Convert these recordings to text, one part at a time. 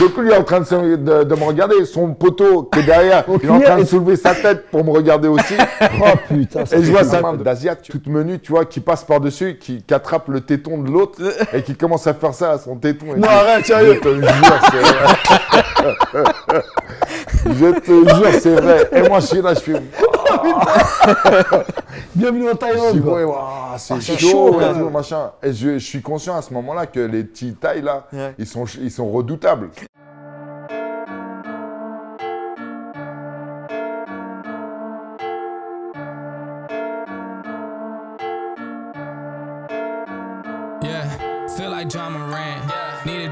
Donc il est en train de, de, me regarder. Son poteau qui est derrière, il est en train de soulever sa tête pour me regarder aussi. oh putain, Et je vois sa main d'Asiat, toute menue, tu vois, qui passe par-dessus, qui, attrape le téton de l'autre et qui commence à faire ça à son téton. non, arrête, sérieux. Je te jure, c'est Je te jure, c'est vrai. Et moi, je suis là, je suis... Oh, Bienvenue en Thaïlande. Ouais, ah, c'est chaud, chaud machin. Et je, je, suis conscient à ce moment-là que les petits Thaïs là, ils sont ils sont redoutables.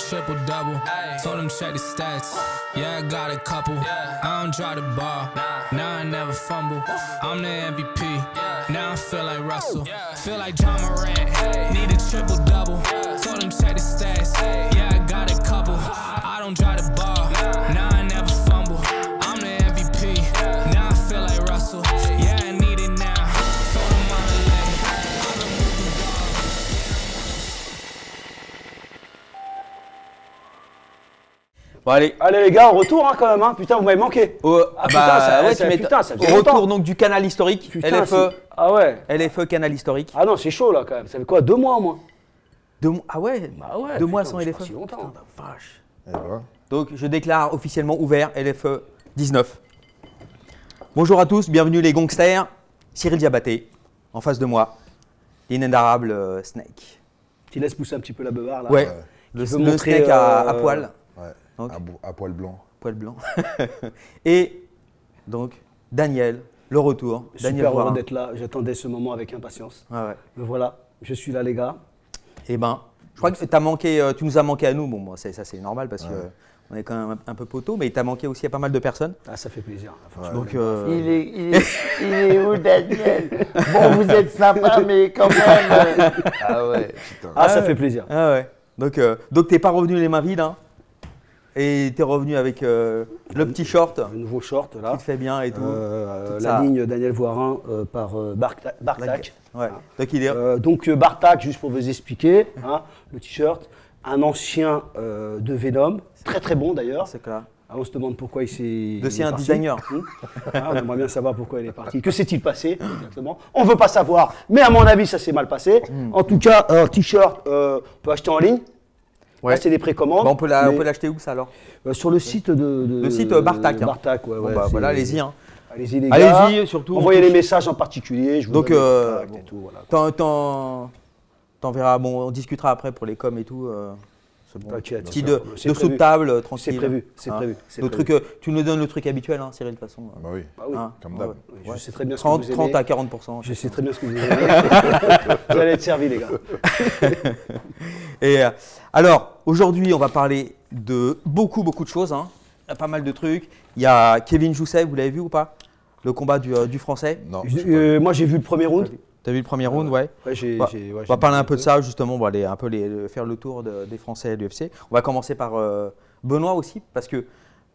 triple double. Told him check the stats. Yeah, I got a couple. I don't draw the ball. Now I never fumble. I'm the MVP. Now I feel like Russell. Feel like John Morant. Need a triple double. Told him check the stats. Yeah, I got a couple. I don't draw the ball. allez. les gars, on retourne hein, quand même. Hein. Putain, vous m'avez manqué. ah, ouais, Retour donc du canal historique. LFE. Ah ouais. LFE, canal historique. Ah non, c'est chaud là quand même. Ça fait quoi Deux mois au moins Deux mois Ah ouais bah bah, ouais. Deux mois sans LFE. longtemps. Eh ben donc, je déclare officiellement ouvert LFE 19. Bonjour à tous, bienvenue les gangsters. Cyril Diabaté, en face de moi, l'inénarrable euh, Snake. Tu laisses pousser un petit peu la beuvard là. Ouais. le, Snake à, euh, poil à, poil blanc. Poil blanc. et donc, Daniel, le retour. Super Daniel heureux d'être là. J'attendais ce moment avec impatience. voilà, je suis là, les gars. Eh ben, je crois que manqué, euh, tu nous as manqué à nous. Bon, moi, ça, c'est normal parce qu'on que on est quand même un peu poteau, mais il t'a manqué aussi à pas mal de personnes. Ah, ça fait plaisir. donc, il, est, où, Daniel Bon, vous êtes sympa, mais quand même. ah ouais, Ah, ça fait plaisir. Ah ouais. Donc, euh, donc t'es pas revenu les mains vides, hein et tu es revenu avec euh, le petit short. Le nouveau short, là. Qui te fait bien et tout. Euh, la ligne Daniel Voirin euh, par Bartak. Ouais. donc Bartak, juste pour vous expliquer, hein, le t-shirt, un ancien de Venom, très très bon d'ailleurs. C'est clair. Ah, on se demande pourquoi il s'est. De c'est un designer. on aimerait bien savoir pourquoi il est parti. Que s'est-il passé exactement On ne veut pas savoir, mais à mon avis, ça s'est mal passé. Hmm. En tout cas, un t-shirt, on peut acheter en ligne. Ouais. Là, c'est des précommandes. Bah, on peut la, l'acheter où ça alors euh, Sur le site de, de Le site Bartak. Euh, Bartak, hein. ouais, ouais, bah, voilà, allez-y. Hein. Allez-y les gars. Allez-y surtout. Envoyez les messages en particulier. Je vous Donc, euh, bon, t'en, t'en, verras. Bon, on discutera après pour les coms et tout. Euh petit de, sous table, tranquille. Hein c'est prévu, c'est prévu. Le truc, euh, tu nous donnes le truc habituel, hein, Cyril, de toute façon. Hein. Bah oui, bah hein comme Je sais très bien 30, ce que vous 30 à 40 Je sais très bien ce que vous aimez. vous allez être servi, les gars. Et euh, alors, aujourd'hui, on va parler de beaucoup, beaucoup de choses. Il y a pas mal de trucs. Il y a Kevin Jousset, vous l'avez vu ou pas le combat du, euh, français non, Moi, j'ai vu le premier round. T'as vu le premier round, ouais. Bah, on va parler un peu de ça, justement. On aller un peu les, faire le tour des Français à l'UFC. On va commencer par euh, Benoît aussi, parce que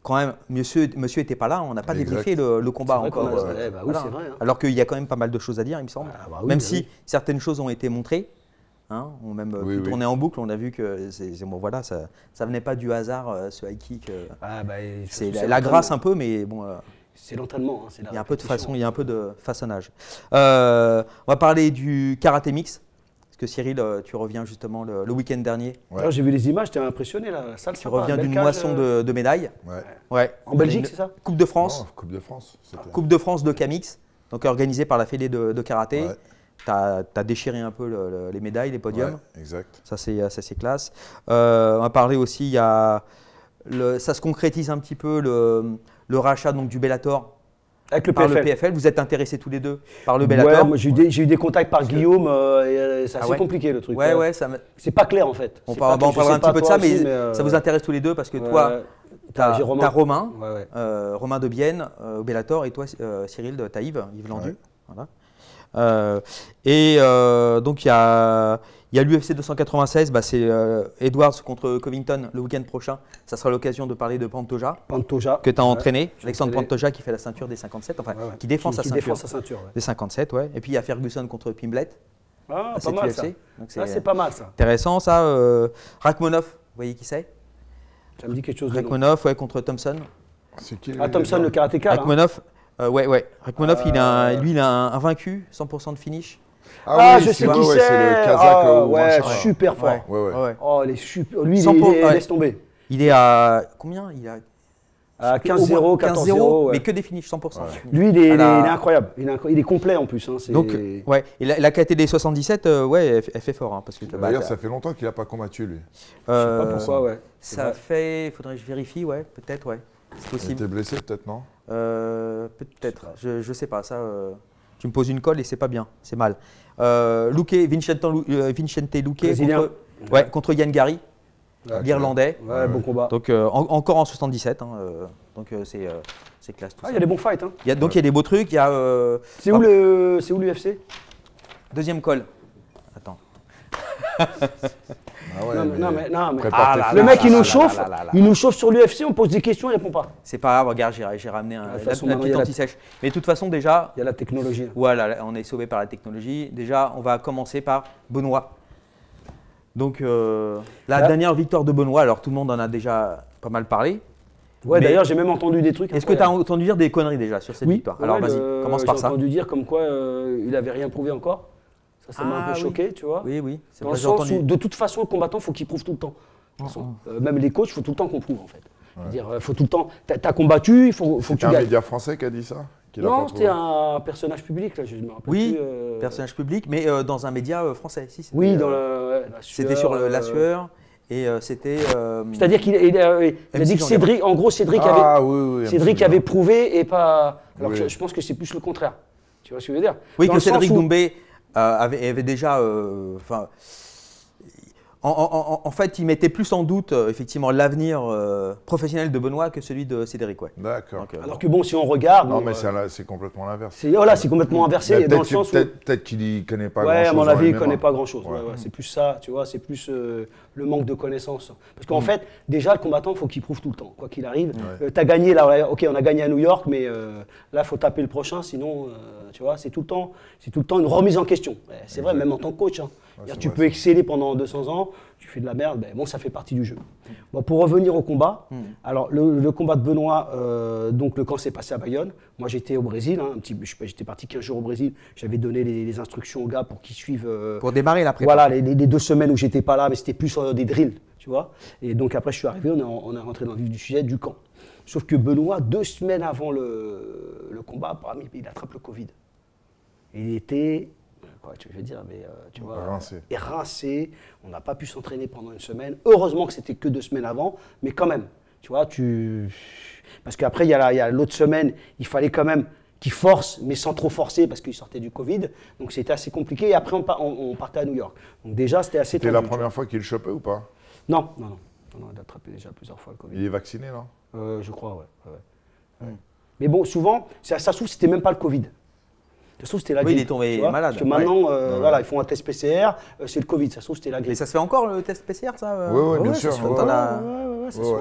quand même, monsieur, monsieur était pas là, on n'a pas débriefé le, combat encore. Euh, eh, bah hein. Hein. Alors qu'il y a quand même pas mal de choses à dire, il me semble. Ah, bah même si certaines choses ont été montrées, hein, on même tourné en boucle, on a vu que moi voilà, ça, ça venait pas du hasard, euh, ce high kick. Ah, c'est la, la grâce un peu, mais bon. C'est l'entraînement. Hein, il y a un peu de façon, il y a un peu de façonnage. Euh, on va parler du karaté mix. Parce que Cyril, euh, tu reviens justement le, week-end dernier. J'ai vu les images, tu es impressionné. la salle, tu reviens d'une moisson euh. de, médailles. Ouais. En Belgique, c'est ça Coupe de France. coupe de France. Coupe de France de Camix, donc organisée par la Fédé de, karaté. Tu as, déchiré un peu les médailles, les podiums. exact. Ça, c'est classe. on va parler aussi, il y a ça se concrétise un petit peu le, le rachat donc, du Bellator avec le par PFL. le PFL, vous êtes intéressés tous les deux par le Bellator. j'ai eu, des contacts par Guillaume, euh, et euh, c'est ah assez compliqué le truc. Hein. C'est pas clair en fait. On, va un petit peu de ça, mais, euh, ça vous intéresse tous les deux parce que toi, tu as, Romain, Romain, de Bienne au Bellator et toi, Cyril de Taïve, Yves Landu. et donc il y a, il y a l'UFC 296, bah, c'est euh, Edwards contre Covington le week-end prochain. Ça sera l'occasion de parler de Pantoja. Que tu as entraîné. Alexandre Pantoja qui fait la ceinture des 57, enfin, qui défend sa ceinture. Des 57, ouais. Et puis il y a Ferguson contre Pimblet. Ah, ah c'est pas, ah, pas mal ça. Intéressant ça. Euh, vous voyez qui c'est Ça me dit quelque chose. ouais, contre Thompson. C'est qui Ah, Thompson, le karatéka. Hein. Rachmonov, euh, ouais, ouais. Euh, lui, il a un vaincu, 100% de finish. Ah, ah je sais qui c'est. le Kazakh oh, euh, ouais, super fort. Oh, les super. Lui, il, est, laisse tomber. Il est à combien Il a à 15-0, 14-0, mais que des finishes 100%. Lui, il est, incroyable. Il est, complet en plus. Hein, Donc, ouais. Et la, KTD 77, ouais, elle, fait fort. Hein, parce que bah, D'ailleurs, ça fait longtemps qu'il n'a pas combattu lui. Euh, Je sais pas euh, pourquoi, ouais. Ça fait, faudrait que je vérifie, ouais, peut-être, ouais. C'est possible. était blessé peut-être, non euh, Peut-être. Je, je sais pas. Ça, tu me poses une colle et c'est pas bien, c'est mal. Euh, euh, Vincente, Vincente contre, ouais, Yann Gary, l'Irlandais. combat. Donc euh, encore en 77. Hein, euh, donc c'est c'est classe. Ah, il ah, y a des bons fights. Hein. donc il y a des beaux trucs. c'est, où le, l'UFC Deuxième call. Attends. non, le mec, il nous chauffe, il nous chauffe sur l'UFC, on pose des questions, il répond pas. C'est pas grave, regarde, j'ai ramené un, la, anti-sèche. Mais de toute façon, déjà. Il y a la technologie. Voilà, on est sauvé par la technologie. Déjà, on va commencer par Benoît. Donc, euh, la dernière victoire de Benoît, alors tout le monde en a déjà pas mal parlé. Ouais, d'ailleurs, j'ai même entendu des trucs. Est-ce que tu as entendu dire des conneries déjà sur cette victoire Alors, vas-y, commence par ça. J'ai entendu dire comme quoi euh, il avait rien prouvé encore. Ça, m'a un peu ah choqué, tu vois. Oui, oui. Dans le sens où, de toute façon, le combattant, faut qu'il prouve tout le temps. Ah, ah. Euh, même les coachs, il faut tout le temps qu'on prouve, en fait. Ouais. dire, euh, faut tout le temps. T'as as combattu, il faut, faut que tu un média français qui a dit ça Non, c'était un personnage public, là, je me Oui, euh, personnage public, mais dans un média français. Si, oui, dans le... C'était sur la sueur. Et c'était. C'est-à-dire qu'il a dit que Cédric, en gros, Cédric, avait, Cédric avait prouvé et pas. Alors je, pense que c'est plus le contraire. Tu vois ce que je veux dire Oui, que Cédric Doumbé euh, avait, avait, déjà, euh, enfin, en, fait, il mettait plus en doute euh, effectivement l'avenir euh, professionnel de Benoît que celui de Cédric. D'accord. Euh, Alors que bon, si on regarde. Non, mais c'est complètement l'inverse. C'est voilà, c'est complètement inversé dans où... peut-être qu'il ne connaît pas. Ouais, Oui, à mon avis, il connaît pas grand chose. c'est plus ça, tu vois, c'est plus le manque de connaissances. Parce qu'en mm. fait, déjà le combattant, il faut qu'il prouve tout le temps, quoi qu'il arrive. tu as gagné là, ok, on a gagné à New York, mais là, faut taper le prochain, sinon, tu vois, c'est tout le temps, c'est tout le temps une remise en question. Eh, c'est vrai, même en tant que coach. Hein tu peux exceller pendant 200 ans, tu fais de la merde, ben, bon, ça fait partie du jeu. Mm. pour revenir au combat, mm. alors le, combat de Benoît, euh, donc le camp s'est passé à Bayonne. Moi, j'étais au Brésil, hein, un petit, j'étais parti 15 jours au Brésil. J'avais donné les, instructions aux gars pour qu'ils suivent. Euh, pour démarrer la prépa. Voilà, les, deux semaines où j'étais pas là, mais c'était plus sur euh, des drills, tu vois. Et donc après, je suis arrivé, on est, rentré dans le vif du sujet du camp. Sauf que Benoît, deux semaines avant le combat, il attrape le Covid. Il était je veux dire, mais euh, tu vois, rincé. rincé, euh, on n'a pas pu s'entraîner pendant une semaine. Heureusement que c'était que deux semaines avant, mais quand même, tu vois, tu... Parce qu'après, il y a l'autre semaine, il fallait quand même qu'il force, mais sans trop forcer, parce qu'il sortait du Covid, donc c'était assez compliqué, et après, on, partait à New York. Donc déjà, c'était assez C'était la première fois qu'il chopait ou pas Non, non, non. On a attrapé déjà plusieurs fois le Covid. Il est vacciné, non euh, Je crois, ouais. Hmm. Mais bon, souvent, ça, ça se trouve, c'était même pas le Covid se c'était la grippe. Oui, il est tombé malade. Parce que maintenant, euh, voilà, ils font un test PCR, euh, c'est le Covid. Ça se trouve, c'était la grippe. Mais ça se fait encore le test PCR, ça euh Oui, oui, bien sûr.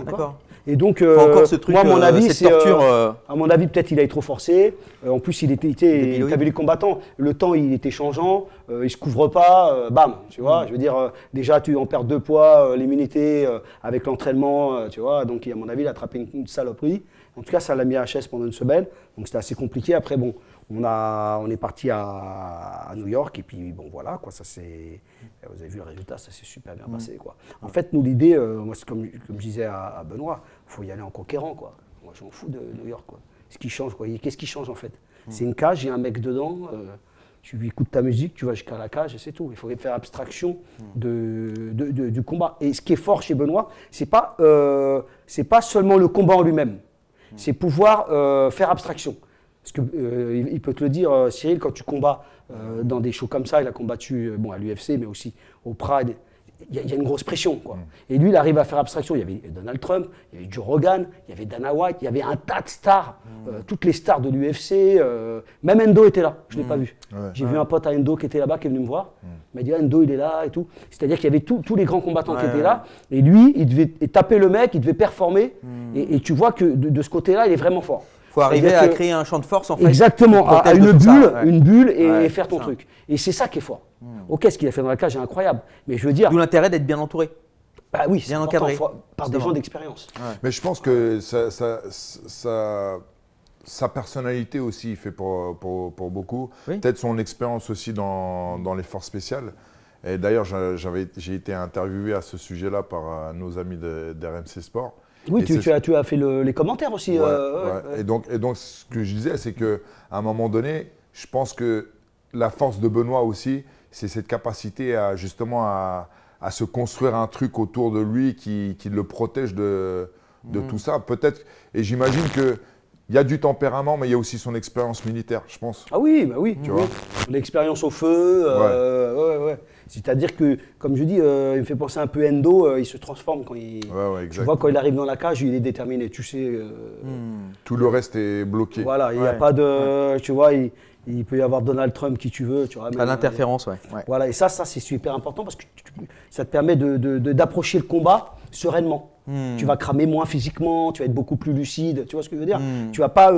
D'accord. Et donc, encore truc, moi, à mon avis, c'est à mon avis, peut-être il a été trop forcé. en plus, il était, il avait les combattants. Le temps, il était changeant. il se couvre pas. bam, tu vois. Mm. Je veux dire, déjà, tu en perds deux poids, l'immunité avec l'entraînement, tu vois. Donc, à mon avis, il a attrapé une, saloperie. En tout cas, ça l'a mis à HS pendant une semaine. Donc, c'était assez compliqué. Après, bon, on, est parti à, New York et puis bon voilà quoi, ça c'est, eh, vous avez vu le résultat, ça s'est super bien mm. passé quoi. En fait, nous l'idée, euh, moi c'est comme, comme, je disais à, Benoît, Benoît, faut y aller en conquérant quoi. Moi je m'en fous de New York quoi. Ce qui change quoi, qu'est-ce qui change en fait mm. C'est une cage, il y a un mec dedans. Euh, tu lui écoutes ta musique, tu vas jusqu'à la cage et c'est tout. Il faut faire abstraction mm. de, du combat. Et ce qui est fort chez Benoît, c'est pas euh, c'est pas seulement le combat en lui-même, c'est pouvoir faire abstraction. Parce que euh, il peut te le dire, euh, Cyril, quand tu combats euh, dans des shows comme ça, il a combattu bon, à l'UFC, mais aussi au Pride. Il y, a une grosse pression. Quoi. Mm. Et lui, il arrive à faire abstraction. Il y avait Donald Trump, il y avait Joe Rogan, il y avait Dana White, il y avait un tas de stars, mm. toutes les stars de l'UFC. même Endo était là, je ne l'ai pas mm. vu. J'ai vu un pote à Endo qui était là-bas, qui est venu me voir. Il m'a dit Endo, il est là et tout. C'est-à-dire qu'il y avait tous les grands combattants qui étaient là. Et lui, il devait taper le mec, il devait performer. Et, tu vois que de ce côté-là, il est vraiment fort faut arriver à créer un champ de force en fait. Exactement, à, une bulle, une bulle et, faire ton truc. Et c'est ça qui est fort. Hmm. Ok, ce qu'il a fait dans la cage est incroyable, mais je veux dire. D'où l'intérêt d'être bien entouré. Bah oui, bien encadré par des gens d'expérience. Mais je pense que ça, ça, ça, sa personnalité aussi fait pour, beaucoup. Peut-être son expérience aussi dans, dans, les forces spéciales. Et d'ailleurs, j'ai été interviewé à ce sujet-là par euh, nos amis d'RMC Sport. Oui, tu, as, tu, as, fait les commentaires aussi. Euh, et, donc, et donc, ce que je disais, c'est qu'à un moment donné, je pense que la force de Benoît aussi, c'est cette capacité à justement à, à, se construire un truc autour de lui qui, qui le protège de, de mm. tout ça. Peut-être, et j'imagine que il y a du tempérament, mais il y a aussi son expérience militaire, je pense. Ah oui, bah oui. Tu vois L'expérience au feu. Euh, ouais. ouais, ouais. C'est-à-dire que, comme je dis, euh, il me fait penser un peu Endo, euh, il se transforme quand il. tu vois, quand il arrive dans la cage, il est déterminé, tu sais. Euh, hmm. Tout le reste est bloqué. Voilà, il n'y a pas de. Tu vois, il, peut y avoir Donald Trump qui tu veux. Tu vois, pas d'interférence, ouais. Voilà, et ça, ça c'est super important parce que ça te permet d'approcher de, le combat sereinement. Hmm. Tu vas cramer moins physiquement, tu vas être beaucoup plus lucide, tu vois ce que je veux dire hmm. Tu vas pas,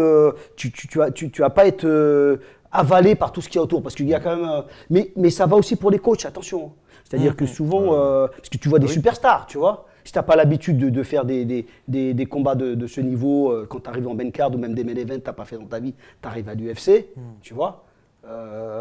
tu, tu, tu, vas, tu, vas pas être avalé par tout ce qui est autour. Parce qu'il y a quand même. Euh, mais, mais ça va aussi pour les coachs, attention. C'est-à-dire mmh, que mmh. souvent, euh, parce que tu vois des ah superstars, tu vois. Si tu n'as pas l'habitude de, faire des, des, combats de, ce niveau, euh, quand tu arrives en card ou même des main events, n'as pas fait dans ta vie, tu arrives à l'UFC, mmh. tu vois.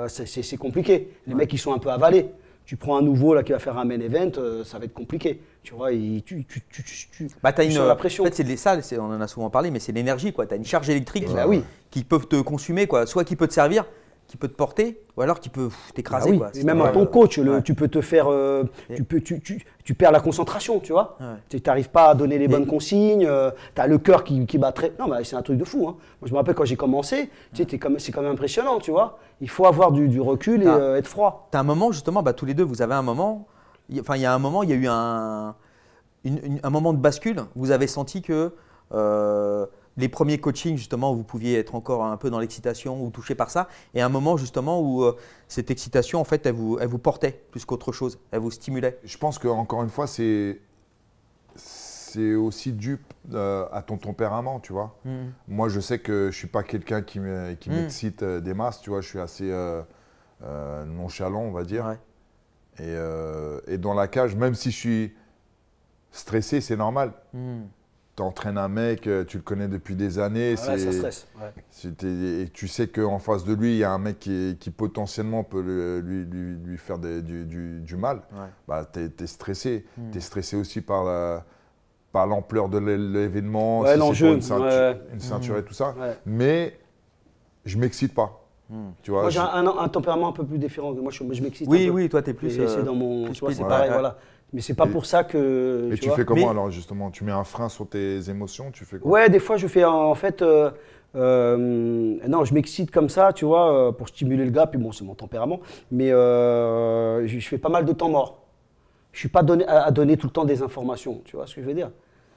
c'est compliqué. Les mecs, ils sont un peu avalés. Tu prends un nouveau là qui va faire un main event, euh, ça va être compliqué. Tu vois, tu, tu, tu, tu bah, la euh, pression. En fait, c'est les salles, on en a souvent parlé, mais c'est l'énergie. Tu as une charge électrique eh ben oui. qui peut te consumer, quoi. soit qui peut te servir, qui peut te porter ou alors qui peut t'écraser. Ah oui. même en ton coach, tu peux te faire. Euh, tu, peux, tu, perds la concentration, tu vois. Tu n'arrives pas à donner les bonnes consignes, euh, tu as le cœur qui, bat très. Non, mais c'est un truc de fou. Hein. Moi, je me rappelle quand j'ai commencé, tu sais, c'est quand même impressionnant, tu vois. Il faut avoir du, recul et euh, être froid. Tu as un moment, justement, bah, tous les deux, vous avez un moment. Enfin, il y a un moment, il y a eu un, un moment de bascule. Vous avez senti que les premiers coachings justement où vous pouviez être encore un peu dans l'excitation ou touché par ça, et un moment justement où euh, cette excitation en fait elle vous, vous portait plus qu'autre chose, elle vous stimulait Je pense que encore une fois c'est c'est aussi dû euh, à ton tempérament, tu vois. Mmh. Moi, je sais que je suis pas quelqu'un qui mmh. m'excite euh, des masses, tu vois. Je suis assez nonchalant, on va dire. Et, dans la cage, même si je suis stressé, c'est normal. Mmh t'entraînes un mec, euh, tu le connais depuis des années. Ah c'est, ouais, Et tu sais qu'en face de lui, il y a un mec qui, qui potentiellement peut lui, lui, lui, faire du, du, du, mal. Bah, tu es, stressé. Hmm. Tu es stressé aussi par la, par l'ampleur de l'événement, si l'enjeu, une, ceinture, une hmm. ceinture et tout ça. Mais je m'excite pas. Hmm. Tu vois, moi, j'ai un, tempérament un peu plus différent. Moi, je, je m'excite. Oui, oui, toi, t'es plus. c'est euh, dans mon. C'est pareil, voilà. Mais c'est pas pour ça que. Et tu, fais comment alors justement Tu mets un frein sur tes émotions Tu fais Ouais, des fois je fais en fait. Euh, euh, non, je m'excite comme ça, tu vois, euh, pour stimuler le gars. Puis bon, c'est mon tempérament. Mais je fais pas mal de temps mort. Je suis pas donné, à donner tout le temps des informations. Tu vois ce que je veux dire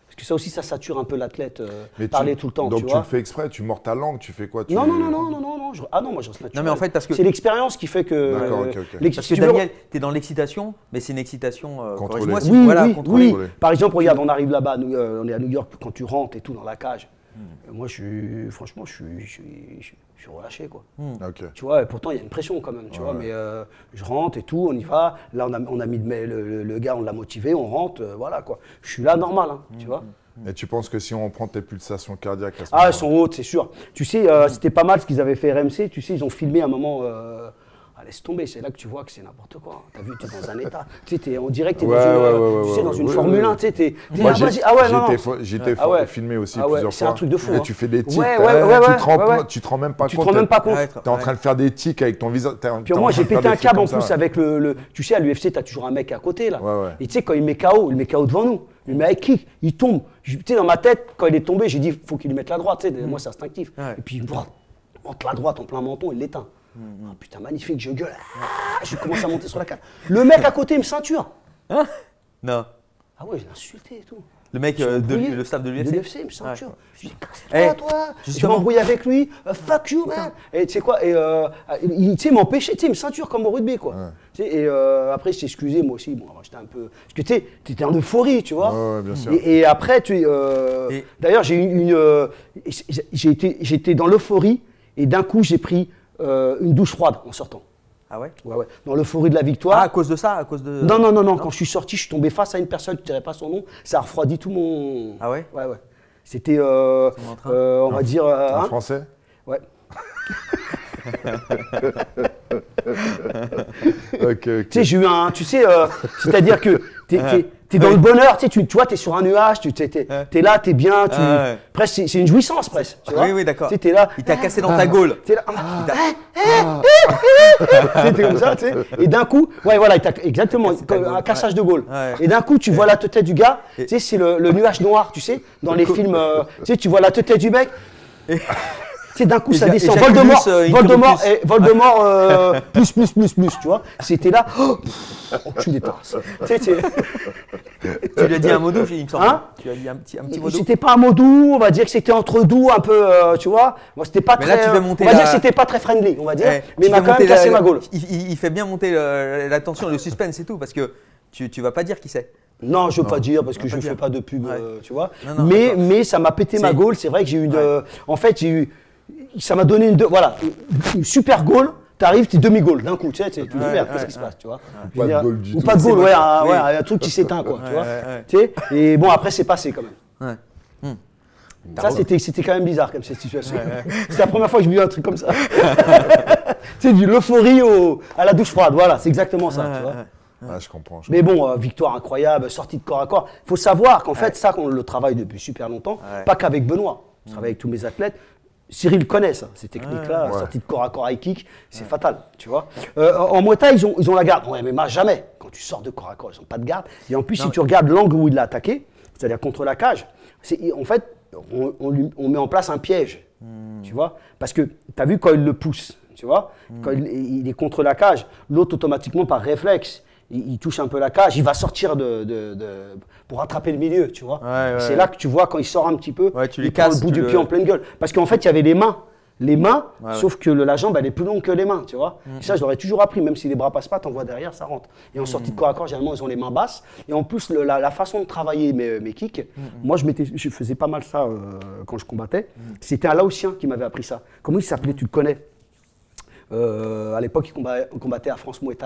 parce que ça aussi, ça sature un peu l'athlète, euh, parler tout le temps. Donc tu, le fais exprès, tu mords ta langue, tu fais quoi Non, non, non, non, non, non, non. Ah non, moi je reste naturel. Non, mais en fait, parce que. C'est l'expérience qui fait que. D'accord, Parce que Daniel, t'es dans l'excitation, mais c'est une excitation. Euh, contrôlée. oui, oui, oui, Par exemple, regarde, on arrive là-bas, euh, on est à New York, quand tu rentres et tout dans la cage, euh, moi, je suis, franchement, je suis, suis, relâché, quoi. Hmm. Tu vois, et pourtant, il y a une pression quand même, tu vois, mais euh, je rentre et tout, on y va. Là, on a, mis le, gars, on l'a motivé, on rentre, euh, voilà, quoi. Je suis là, normal, hein, tu hmm. vois. Et tu penses que si on prend tes pulsations cardiaques Ah, elles sont hautes, c'est sûr. Tu sais, c'était pas mal ce qu'ils avaient fait RMC, tu sais, ils ont filmé un moment. Ah, laisse tomber, c'est là que tu vois que c'est n'importe quoi. Hein. T'as vu, es dans un état. Tu sais, on dirait dans, tu dans une, Formule 1. Tu J'étais ah ah filmé aussi ah plusieurs fois. C'est un truc de fou. Et hein. tu fais des tics. tu, te rends même pas compte. Tu te rends même pas compte. T'es en train de faire des tics avec ton visage. Puis moi, j'ai pété un câble en plus avec le. Tu sais, à l'UFC, t'as toujours un mec à côté là. Et tu sais, quand il met KO, il met KO devant nous. Mais avec qui Il tombe. Tu sais, dans ma tête, quand il est tombé, j'ai dit, faut qu'il lui mette la droite. Mmh. Moi, c'est instinctif. Et puis, il la droite en plein menton, il l'éteint. Oh, putain, magnifique, je gueule. Ah, je commence à monter sur la canne. Le mec à côté, me ceinture. Hein Non. Ah ouais, je l'ai insulté et tout. Le mec, euh, de, le staff de l'UFC. De l'UFC, il me ceinture. Ouais. Je dis, casse-toi, eh, toi. Justement. Je m'embrouille avec lui. Euh, fuck you, man. Et tu sais quoi et, euh, Il, m'empêchait, il me ceinture comme au rugby, quoi. Et euh, après, je excusé, moi aussi. Bon, j'étais un peu. Parce que tu sais, étais en euphorie, tu vois. Ouais, bien sûr. Et, après, tu. Euh, d'ailleurs, j'ai une. une J'étais dans l'euphorie et d'un coup, j'ai pris euh, une douche froide en sortant. Ah ouais Ouais, ouais. Dans l'euphorie de la victoire. Ah, à cause de ça à cause de... Non, non, non, non, Quand je suis sorti, je suis tombé face à une personne, je ne dirais pas son nom, ça a refroidi tout mon. Ah ouais Ouais, ouais. C'était, euh, euh on va dire. en euh, français Ouais. Tu sais, j'ai eu un. Tu sais, euh, c'est-à-dire que tu es, dans le bonheur, tu, tu vois, t'es sur un nuage, tu t'es es, là, t'es bien. Tu, ah, c'est une jouissance, presque. Tu vois oui, oui, d'accord. Tu es là. Il t'a ah, cassé dans ah, ta gaule. T'es là. C'était comme ça, tu sais. Et d'un coup, ouais, voilà, exactement, comme un cassage de gaule. Et d'un coup, tu vois la tête du gars, tu sais, c'est le, nuage noir, tu sais, dans les films, euh, tu vois la tête du mec c'est d'un coup, ça descend. Voldemort, euh, Voldemort, eh, euh, plus. plus, plus, plus, tu vois. C'était là, oh, oh tu dépenses. tu lui as dit un mot doux, il me semble. Hein tu lui as dit un petit, un petit mot doux. C'était pas un mot doux, on va dire que c'était entre doux, un peu, euh, tu vois. Moi, c'était pas très. on va dire c'était pas très friendly, on va dire. mais il m'a quand même cassé ma gaule. Il, fait bien monter la tension, le suspense et tout, parce que tu, tu vas pas dire qui c'est. Non, je veux pas dire parce que je ne fais pas de pub, tu vois. mais, mais ça m'a pété ma gaule. C'est vrai que j'ai eu En fait, j'ai eu ça m'a donné une, voilà, une super goal. T'arrives, t'es demi-goal d'un coup, tu sais, tu dis merde, qu'est-ce qui se passe, tu vois. Ou pas de goal du tout. Ou pas de goal, ouais, ah, un truc qui s'éteint, quoi, tu vois. Et bon, après, c'est passé quand même. Hmm. Ça, c'était, quand même bizarre, comme cette situation. C'est la première fois que je vis un truc comme ça. c'est du l'euphorie à la douche froide. Voilà, c'est exactement ça. tu vois. je comprends. Mais bon, euh, victoire incroyable, sortie de corps à corps. Il faut savoir qu'en fait, ça, on le travaille depuis super longtemps, pas qu'avec Benoît. Je travaille hmm. avec tous mes athlètes. Cyril connaît ça, ces techniques-là, ouais. sortie de corps à corps high kick, c'est fatal, tu vois. Euh, en Muay ils ont, ils ont la garde. Ouais, mais jamais. Quand tu sors de corps à corps, ils n'ont pas de garde. Et en plus, si tu regardes l'angle où il l'a attaqué, c'est-à-dire contre la cage, en fait, on, met en place un piège, hmm. tu vois. Parce que tu as vu quand il le pousse, tu vois, hmm. quand il, est contre la cage, l'autre automatiquement par réflexe, il, touche un peu la cage, il va sortir de, de, pour attraper le milieu, tu vois. c'est là que tu vois quand il sort un petit peu, il casse le bout du pied en pleine gueule. Parce qu'en fait, il y avait les mains, les mains, sauf que la jambe, elle est plus longue que les mains, tu vois. Mm. ça, j'aurais toujours appris, même si les bras passent pas, vois derrière, ça rentre. Et en sortie de mm. corps à corps, généralement, ils ont les mains basses. Et en plus, la, façon de travailler mes, mes kicks, mm, moi, je, je faisais pas mal ça euh, quand je combattais. C'était un Laotien qui m'avait appris ça. Comment il s'appelait Tu le connais euh, à l'époque, il combattait à France Muay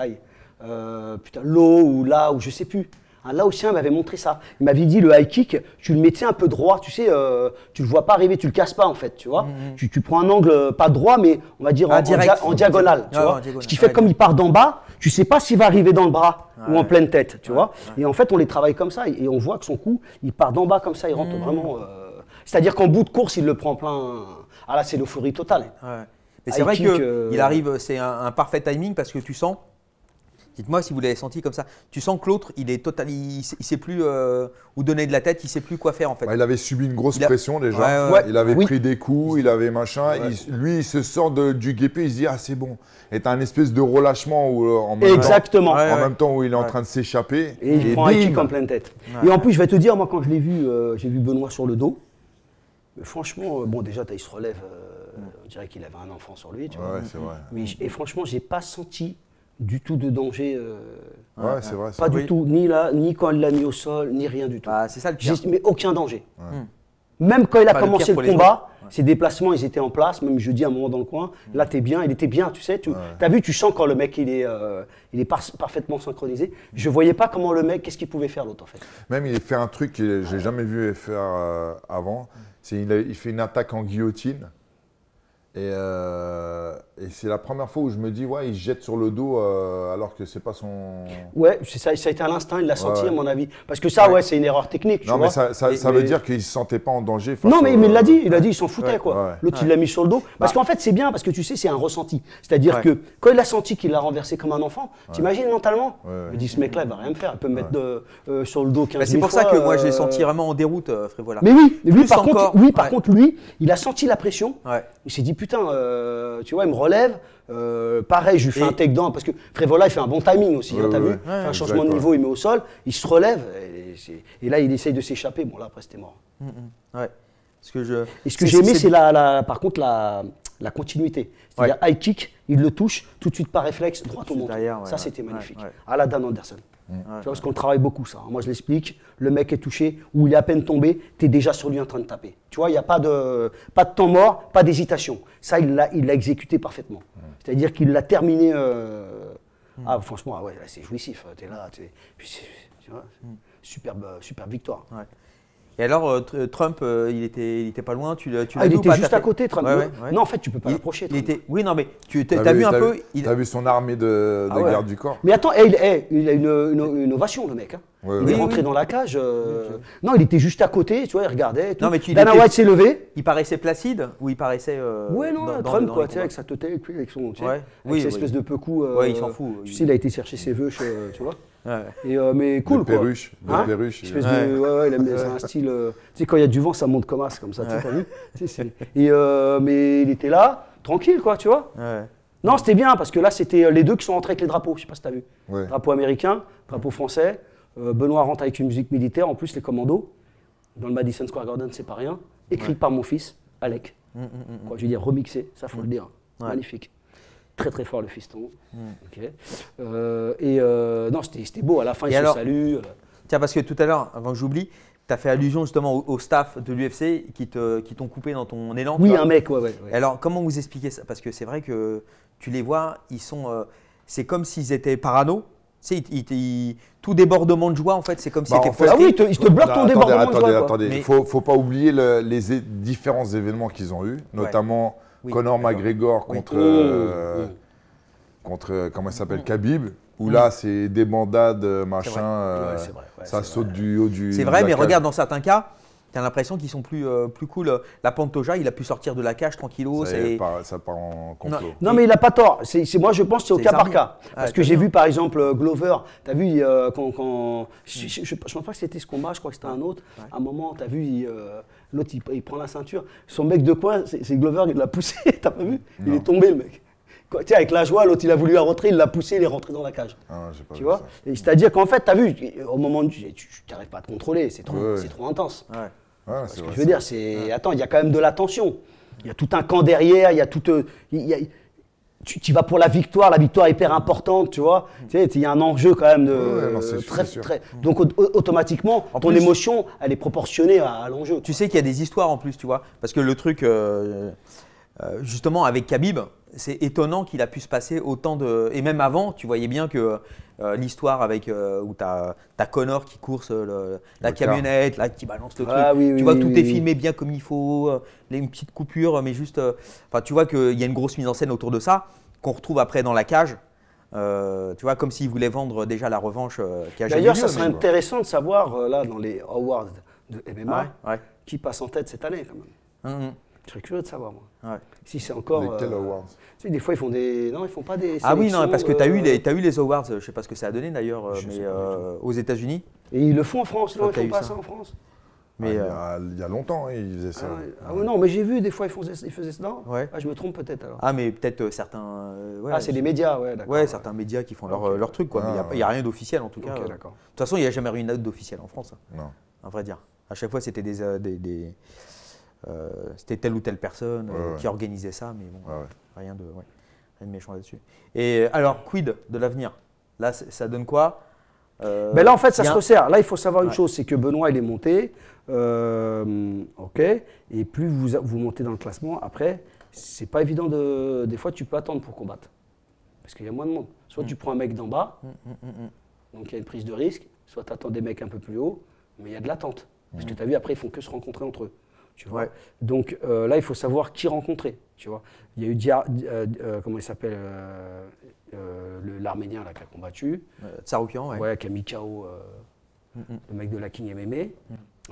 euh, putain, l'eau ou là, ou je sais plus. là aussi il m'avait montré ça. Il m'avait dit le high kick, tu le mettais un peu droit, tu sais, euh, tu le vois pas arriver, tu le casses pas en fait, tu vois. Mm, mm. Tu, prends un angle euh, pas droit, mais on va dire en, diagonale, tu vois. Ce qui fait comme il part d'en bas, tu sais pas s'il va arriver dans le bras ou en pleine tête, tu vois. Et en fait, on les travaille comme ça et, on voit que son coup, il part d'en bas comme ça, il rentre mm. vraiment. C'est-à-dire qu'en bout de course, il le prend plein. Ah là, c'est l'euphorie totale. Mais c'est vrai qu'il il arrive, c'est un parfait timing parce que tu sens Dites-moi si vous l'avez senti comme ça. Tu sens que l'autre, il est total, il, sait plus euh, où donner de la tête, il sait plus quoi faire en fait. Bah, il avait subi une grosse pression déjà. Il avait pris des coups, il avait machin. lui, il se sort de, du guépé, il se dit ah c'est bon. Et as un espèce de relâchement euh, en même Exactement. temps, en même temps où il est en train de s'échapper. Et, il prend un kick en pleine tête. Et en plus, je vais te dire, moi quand je l'ai vu, euh, j'ai vu Benoît sur le dos. Mais franchement, euh, bon déjà, il se relève. on dirait qu'il avait un enfant sur lui, tu vois. Vrai. et franchement, j'ai pas senti du tout de danger. Euh, hein, c'est vrai. Pas du tout, ni là, ni quand il l'a mis au sol, ni rien du tout. Ah, c'est ça le Mais aucun danger. Hmm. Même quand il a commencé le, combat, ses déplacements, ils étaient en place. Même je dis à un moment dans le coin, hmm. là t'es bien, il était bien, tu sais. Tu as vu, tu sens quand le mec il est, euh, il est parfaitement synchronisé. Je voyais pas comment le mec, qu'est-ce qu'il pouvait faire l'autre en fait. Même il fait un truc que j'ai jamais vu faire euh, avant. C'est il, il, fait une attaque en guillotine et et c'est la première fois où je me dis, ouais, il se jette sur le dos euh, alors que c'est pas son. Ouais, ça, ça a été à l'instinct, il l'a senti, à mon avis. Parce que ça, ouais, c'est une erreur technique. non, mais ça, veut dire qu'il se sentait pas en danger. non, mais, il l'a dit, il a dit, il s'en foutait, quoi. L'autre, il l'a mis sur le dos. Bah. Parce qu'en fait, c'est bien, parce que tu sais, c'est un ressenti. C'est-à-dire que quand il a senti qu'il l'a renversé comme un enfant, tu imagines mentalement Il dit, ce mec-là, il va rien me faire, il peut me mettre euh, sur le dos 15 bah, C'est pour ça que moi, moi, j'ai euh, senti vraiment en déroute, voilà Mais oui, lui, par contre, lui, par contre, lui, il a senti la pression. Il s'est dit, putain, tu vois, il me relève. Euh, pareil, je lui fais un take down parce que Frévola, il fait un bon timing aussi, hein, vu un changement de niveau, il met au sol, il se relève et, là, il essaye de s'échapper. Bon, là, après, c'était mort. Mm, mm. Ce que, je... Et ce que j'ai aimé, c'est la, la, par contre la, la continuité. C'est-à-dire high kick, il le touche, tout de suite par réflexe, droit au monde. Ça, c'était magnifique. À la Dan Anderson parce qu'on travaille beaucoup ça. Moi, je l'explique. Le mec est touché ou il est à peine tombé, tu es déjà sur lui en train de taper. Tu vois, il n'y a pas de, pas de temps mort, pas d'hésitation. Ça, il l'a, il l'a exécuté parfaitement. C'est-à-dire qu'il l'a terminé. Euh, hmm. Ah, franchement, ouais, c'est jouissif. Tu es là. T'es... Hmm. superbe, victoire. Et alors, euh, Trump, euh, il, était, il était pas loin, tu, tu ah, l'as ah, Il était juste à côté, Trump. Non, en fait, tu peux pas l'approcher. Il, était... Oui, non, mais tu as, vu, un peu. Vu, il... as vu son armée de, ah garde du corps. Mais attends, eh, eh, il, a une, une, ovation, le mec. Hein. il est rentré dans la cage. Euh, non, il était juste à côté, tu vois, il regardait. Tout. Non, mais tu, Dana White s'est levé. Il paraissait placide ou il paraissait. Oui, ouais, non, Trump, quoi, tu sais, avec sa totale, avec son. Avec cette espèce de peu coup. Oui, il s'en fout. Tu sais, il a été chercher ses vœux, tu vois. Ah euh, mais cool, quoi. Perruche, hein? perruche. ouais. c'est un style. Euh, tu sais, quand il y a du vent, ça monte comme as, comme ça, tu vu euh, Mais il était là, tranquille, quoi, tu vois. Non, c'était bien, parce que là, c'était les deux qui sont rentrés avec les drapeaux, je sais pas si as vu. Drapeau américain, drapeau français. Benoît rentre avec une musique militaire, en plus, les commandos. Dans le Madison Square Garden, c'est pas rien. Écrit par mon fils, Alec. Mm, mm, mm, quoi, je veux dire, remixé, ça faut le dire. Hein. Magnifique très très fort le fiston. Hmm. Euh, et euh, non, c'était beau, à la fin, il se salue. Euh. Tiens, parce que tout à l'heure, avant que j'oublie, tu as fait allusion justement au, staff de l'UFC qui t'ont qui coupé dans ton élan. Oui, un mec, ouais, ouais, Alors, comment vous expliquez ça Parce que c'est vrai que tu les vois, ils sont. c'est comme s'ils étaient parano. Tu tout débordement de joie, en fait, c'est comme s'ils si bah, c'était Ah oui, ils te, bloquent bah, ton débordement attendez, de joie. Attendez, Il ne faut, faut, pas oublier les différents événements qu'ils ont eus, notamment. Connor Conor McGregor contre, oh, euh, oh. contre euh, comment il s'appelle, oh. Khabib, où là c'est des bandades, euh, machin, ça saute du haut du. C'est vrai, mais regarde dans certains cas. Tu as l'impression qu'ils sont plus, plus cool. La Pantoja, il a pu sortir de la cage tranquillo. Ça, ça part en complot. Non, mais il n'a pas tort. C'est, moi, je pense que c'est au cas par cas. Parce que j'ai vu, par exemple, Glover. Tu as vu, quand. je ne sais pas si c'était ce combat, je crois que c'était un autre. À un moment, tu as vu, L'autre, il, prend la ceinture. Son mec de coin, c'est Glover il l'a poussé, t'as pas vu Il est tombé, le mec. Tiens avec la joie, l'autre, il a voulu la rentrer, il l'a poussé, il est rentré dans la cage. Ah, tu vois C'est-à-dire qu'en fait, t'as vu, au moment où tu n'arrives pas à te contrôler, c'est trop, trop intense. Ouais. ce que je veux dire, c'est. Attends, il y a quand même de la tension. Il y a tout un camp derrière, il y a tout. Euh, tu, vas pour la victoire, la victoire est hyper importante, tu vois. Mm. Tu sais, il y a un enjeu quand même de, très, Donc automatiquement, ton émotion, elle est proportionnée à, l'enjeu. Tu sais qu'il y a des histoires en plus, tu vois, parce que le truc, euh, euh, justement, avec Khabib, c'est étonnant qu'il a pu se passer autant de. Et même avant, tu voyais bien que euh, l'histoire avec euh, où t'as as Connor qui course euh, la camionnette, là, qui balance le ah truc. tu vois que tout est filmé bien comme il faut, une petite coupure, mais juste. Enfin, tu vois qu'il y a une grosse mise en scène autour de ça qu'on retrouve après dans la cage. tu vois, comme s'ils voulaient vendre déjà la revanche euh, D'ailleurs, ça serait intéressant de savoir, là, dans les awards de MMA, qui passe en tête cette année, hum, hum. Je serais curieux de savoir, moi. Si c'est encore. Euh, des fois, ils font des. Non, ils font pas des. Ah oui, non, parce que tu as, eu les, euh, as eu les awards, euh, je ne sais pas ce que ça a donné d'ailleurs, aux États-Unis. Et ils le font en France, non, ils font pas ça. en France. Mais ah, il, y a, longtemps, hein, ils faisaient ça. Ah ah non, mais j'ai vu, des fois, ils, faisaient ça. ouais. je me trompe peut-être alors. Ah, mais peut-être certains. ah, c'est les médias, ouais, d'accord. Ouais, certains médias qui font leur, truc, quoi. il n'y a, rien d'officiel, en tout d'accord. De toute façon, il n'y a jamais eu une note d'officiel en France. Hein. Non. À vrai dire. À chaque fois, c'était des, des, euh, c'était telle ou telle personne euh, qui organisait ça, mais bon, rien de, méchant là-dessus. Et euh, alors, quid de l'avenir Là, ça donne quoi ben là, en fait, ça se resserre. Là, il faut savoir une chose, c'est que Benoît, il est monté, ok, et plus vous, vous montez dans le classement, après, c'est pas évident de... Des fois, tu peux attendre pour combattre, parce qu'il y a moins de monde. Soit tu mm. prends un mec d'en bas, mm, mm, donc il y a une prise de risque, soit tu attends des mecs un peu plus haut, mais il y a de l'attente. Parce que tu as vu, après, ils font que se rencontrer entre eux. Donc euh, là, il faut savoir qui rencontrer. Tu vois. Il y a eu euh, euh, comment il s'appelle l'Arménien là qui a combattu. Tsaroukian, ouais. ouais. qui a mis KO le mec de la King MMA.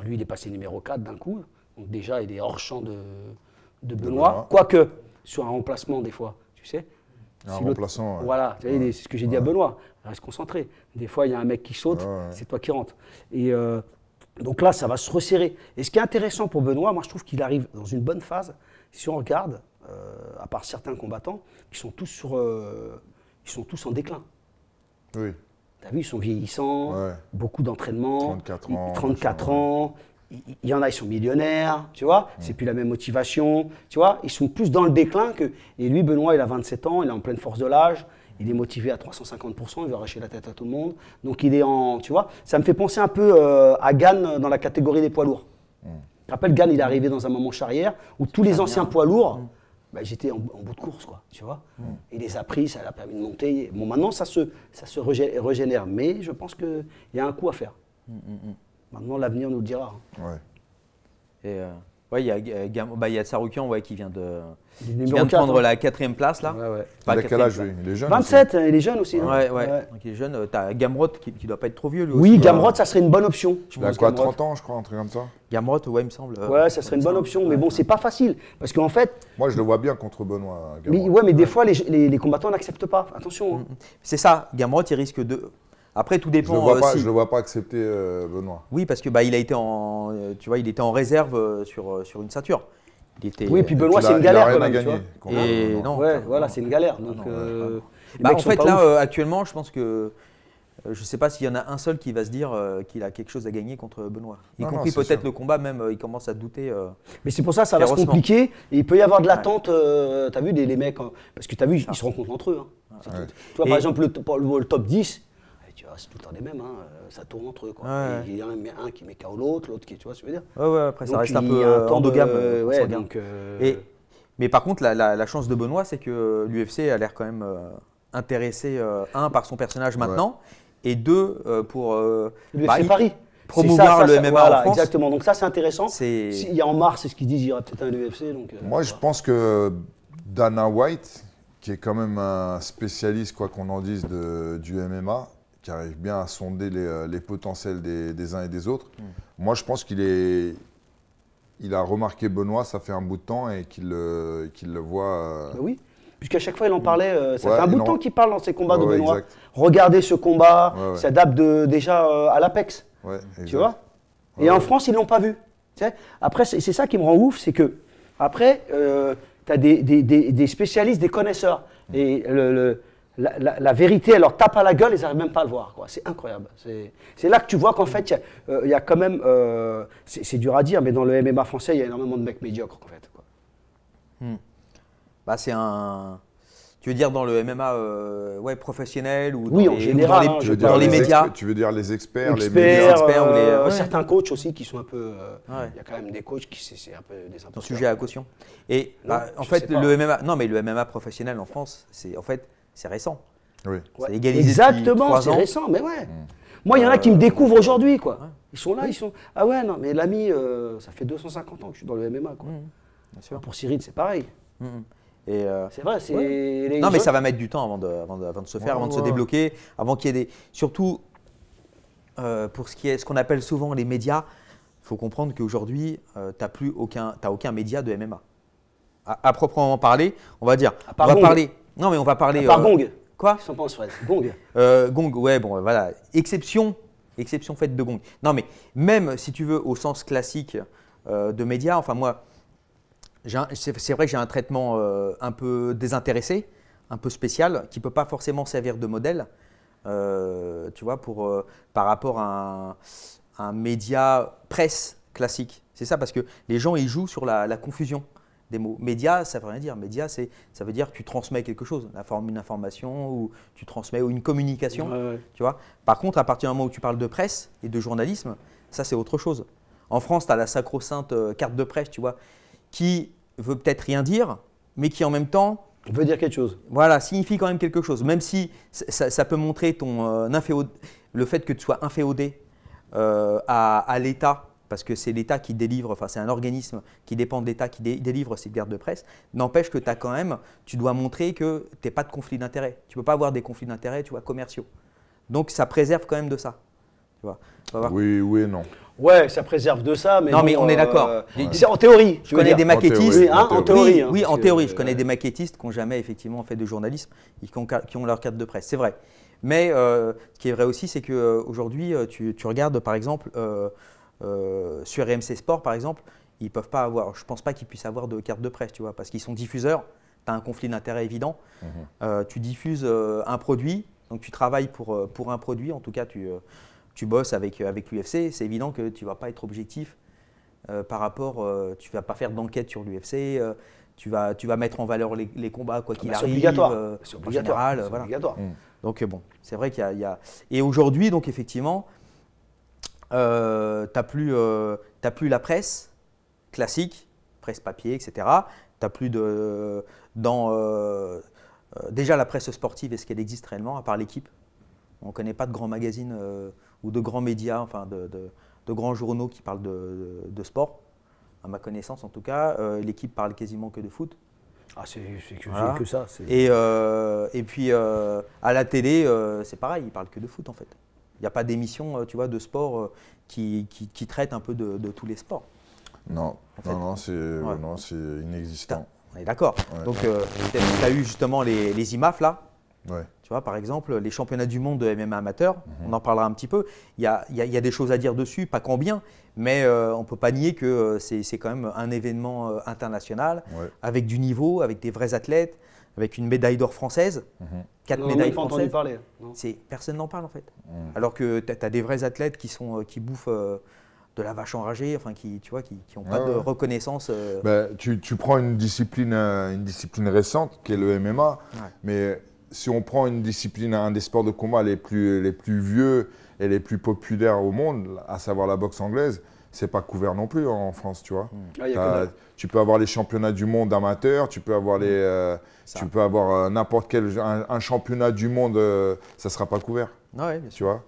Lui, il est passé numéro 4 d'un coup. Donc déjà, il est hors champ de, Benoît. Quoique, sur un remplacement des fois, tu sais. Un remplaçant. Voilà, c'est ce que j'ai dit à Benoît. Reste concentré. Des fois, il y a un mec qui saute, c'est toi qui rentres. Et donc là, ça va se resserrer. Et ce qui est intéressant pour Benoît, moi je trouve qu'il arrive dans une bonne phase. Si on regarde, euh, à part certains combattants, ils sont tous, sur, euh, ils sont tous en déclin. Oui. T'as vu, ils sont vieillissants, beaucoup d'entraînement, 34 ans. il y en a, ils sont millionnaires, tu vois, mm. c'est plus la même motivation, tu vois, ils sont plus dans le déclin que. Et lui, Benoît, il a 27 ans, il est en pleine force de l'âge, il est motivé à 350%, il va arracher la tête à tout le monde. Donc il est en, tu vois, ça me fait penser un peu euh, à Gann dans la catégorie des poids lourds. Je hmm. te rappelle, Gann, il est arrivé dans un moment charrière où tous les anciens poids lourds, hmm. bah, j'étais en, bout de course, quoi, tu vois. Hmm. Il les a pris, ça l'a permis de monter. Bon, maintenant, ça se, ça se régénère, mais je pense qu'il y a un coup à faire. Maintenant, l'avenir nous le dira. Hein. Ouais. Et euh, ouais, il y a, euh, bah, ouais, qui vient de il est de prendre hein. la quatrième place là. Pas il quel âge Il est jeune. 27, et il est jeune aussi. Hein. Ouais, ouais, il est jeune. Euh, t'as Gamrot qui, ne doit pas être trop vieux lui Oui, Gamrot, ça serait une bonne option. il a quoi, 30 ans, je crois, un truc comme ça Gamrot, ouais, il me semble. Euh, ouais, ça serait une bonne option, mais bon, c'est pas facile. Parce qu'en fait. Moi, je le vois bien contre Benoît. Oui, euh, Mais, ouais, mais des fois, les, les, combattants n'acceptent pas. Attention. Hein. Mm, mm. C'est ça, Gamrot, il risque de. Après, tout dépend. Je ne le, vois pas, accepter Benoît. Oui, parce que bah, il a été en, tu vois, il était en réserve sur, sur une ceinture oui, puis Benoît, c'est une galère quand même. Et non, ouais, voilà, c'est une galère. Donc, euh, bah, en fait, là, euh, actuellement, je pense que euh, je ne sais pas s'il y en a un seul qui va se dire qu'il a quelque chose à gagner contre Benoît. Y compris peut-être le combat, même, il commence à douter. Mais c'est pour ça que ça va se compliquer. Et il peut y avoir de l'attente, tu as vu, les, mecs, hein. parce que tu as vu, ils ah. se rencontrent entre eux. Hein. Tu vois, Toi, par exemple, le, le top 10, c'est tout le temps les mêmes, hein, euh, ça tourne entre eux. Quoi. Il y en a un, qui met KO l'autre, l'autre qui. Tu vois ce que je veux dire Ouais, après ça reste un peu un euh, temps de gamme. Euh, ouais, donc, Et, mais par contre, la, chance de Benoît, c'est que euh, l'UFC a l'air quand même intéressé, un, par son personnage maintenant, et deux, pour. L'UFC bah, Paris promouvoir le MMA en France. Exactement. Donc ça, c'est intéressant. Il y a en mars, c'est ce qu'ils disent, il y aura peut-être un UFC. Donc, Moi, je pense que Dana White, qui est quand même un spécialiste, quoi qu'on en dise, du MMA, qui arrive bien à sonder les, euh, potentiels des, uns et des autres. Mm. Moi, je pense qu'il est, il a remarqué Benoît, ça fait un bout de temps et qu'il le voit. Euh, oui. Puisqu'à chaque fois, il en parlait, euh, ça fait un bout de temps qu'il parle dans ses combats de Benoît. Regardez ce combat, ça date déjà à l'Apex. tu vois Et en France, ils ne l'ont pas vu. après, c'est ça qui me rend ouf, c'est que, après, tu as des, spécialistes, des connaisseurs. Mm. Et le la, vérité, elle leur tape à la gueule, ils n'arrivent même pas à le voir. C'est incroyable. C'est là que tu vois qu'en fait, il y, a euh, quand même. Euh, c'est dur à dire, mais dans le MMA français, il y a énormément de mecs médiocres, en fait. Quoi. Hmm. Bah, c'est un. Tu veux dire dans le MMA euh, ouais, professionnel ou dans oui, en général, dans les, hein, médias Tu veux dire les experts, les experts, Certains coachs aussi qui sont un peu. Il y a quand même des coachs qui c'est un peu des un sujet à caution. Et bah, en fait, le MMA. Non, mais le MMA professionnel en France, c'est en fait c'est récent. Oui. Égalisé Exactement, c'est récent, mais ouais. Mmh. Moi, il y en a euh, qui me découvrent aujourd'hui, quoi. Ils sont là, ils sont. Ah ouais, non, mais l'ami, euh, ça fait 250 ans que je suis dans le MMA, quoi. Mmh. Pour Cyril, c'est pareil. Mmh, euh, c'est vrai, c'est. Non, mais ça va mettre du temps avant de, se faire, avant de se débloquer, avant qu'il y ait des. Surtout pour ce qui est ce qu'on appelle souvent les médias, il faut comprendre qu'aujourd'hui, tu n'as plus aucun, as aucun média de MMA. À, proprement parler, on va dire. À ah, parler. Non, mais on va parler. Par euh, Gong. Quoi Gong. Euh, Gong, ouais, bon, euh, voilà. Exception, exception faite de Gong. Non, mais même si tu veux, au sens classique de médias, enfin, moi, c'est vrai que j'ai un traitement un peu désintéressé, un peu spécial, qui ne peut pas forcément servir de modèle, tu vois, pour, par rapport à un, média presse classique. C'est ça, parce que les gens, ils jouent sur la, la confusion des mots. Média, ça veut rien dire. Média, ça veut dire que tu transmets quelque chose, la forme, une information ou tu transmets une communication. Tu vois Par contre, à partir du moment où tu parles de presse et de journalisme, ça, c'est autre chose. En France, tu as la sacro-sainte euh, carte de presse, tu vois, qui veut peut-être rien dire, mais qui en même temps. veut dire quelque chose. Voilà, signifie quand même quelque chose. Même si ça, peut montrer ton, euh, inféodé, le fait que tu sois inféodé euh, à l'État parce que c'est l'État qui délivre, enfin c'est un organisme qui dépend de l'État qui délivre ces cartes de presse, n'empêche que tu as quand même, tu dois montrer que tu n'es pas de conflit d'intérêt. Tu ne peux pas avoir des conflits d'intérêt, tu vois, commerciaux. Donc ça préserve quand même de ça. Oui, oui non. Ouais, ça préserve de ça, mais non, mais on est euh, d'accord. en théorie. Je connais des maquettistes. En théorie. Hein, hein, oui, en théorie. Je euh, connais des maquettistes qui n'ont jamais effectivement fait de journalisme Ils qui ont, leur carte de presse. C'est vrai. Mais euh, ce qui est vrai aussi, c'est qu'aujourd'hui, tu, tu, regardes par exemple euh, sur RMC Sport, par exemple, ils peuvent pas avoir, je ne pense pas qu'ils puissent avoir de carte de presse, tu vois, parce qu'ils sont diffuseurs, tu as un conflit d'intérêts évident. Mhm. Euh, tu diffuses euh, un produit, donc tu travailles pour, pour un produit, en tout cas, tu, bosses avec, avec l'UFC, c'est évident que tu ne vas pas être objectif par rapport, tu ne vas pas faire d'enquête sur l'UFC. tu vas, tu vas mettre en valeur les, combats, quoi ah qu'il bah, arrive. C'est obligatoire. c'est obligatoire. Mm. Donc, bon, c'est vrai qu'il y, y, a. Et aujourd'hui, donc, effectivement, euh, t'as plus, euh, plus, la presse classique, presse papier, etc. Tu plus de. Dans, euh, déjà, la presse sportive, est-ce qu'elle existe réellement, à part l'équipe On ne connaît pas de grands magazines ou de grands médias, enfin de, grands journaux qui parlent de, sport. À ma connaissance, en tout cas, l'équipe parle quasiment que de foot. Ah, c'est que, ça. Et, et, puis, à la télé, c'est pareil, ils parlent que de foot, en fait. Il n'y a pas d'émission, euh, tu vois, de sport euh, qui, qui, traite un peu de, tous les sports. Non, en non, euh, c'est inexistant. On est d'accord. Donc, tu as eu justement les, les IMAF là. Ouais. Tu vois, par exemple, les championnats du monde de MMA amateur, mhm. on en parlera un petit peu. Il y a, y a, des choses à dire dessus, pas combien, mais on ne peut pas nier que c'est quand même un événement international, avec du niveau, avec des vrais athlètes, avec une médaille d'or française, mmh. quatre médailles françaises. Parler, Personne n'en parle en fait. Mhm. Alors que tu as, des vrais athlètes qui, sont, euh, qui bouffent euh, de la vache enragée, enfin qui tu vois, qui n'ont pas de reconnaissance. Euh. Bah, tu, tu, prends une discipline, une discipline récente qui est le MMA, mais si on prend une discipline, un des sports de combat les plus, les plus vieux et les plus populaires au monde, à savoir la boxe anglaise, c'est pas couvert non plus hein, en France, tu vois. Mm. Ah, tu peux avoir les championnats du monde amateurs, tu peux avoir les, mm. euh, tu peux avoir euh, n'importe quel un, championnat du monde, ça euh, ça sera pas couvert. Ah bien tu vois.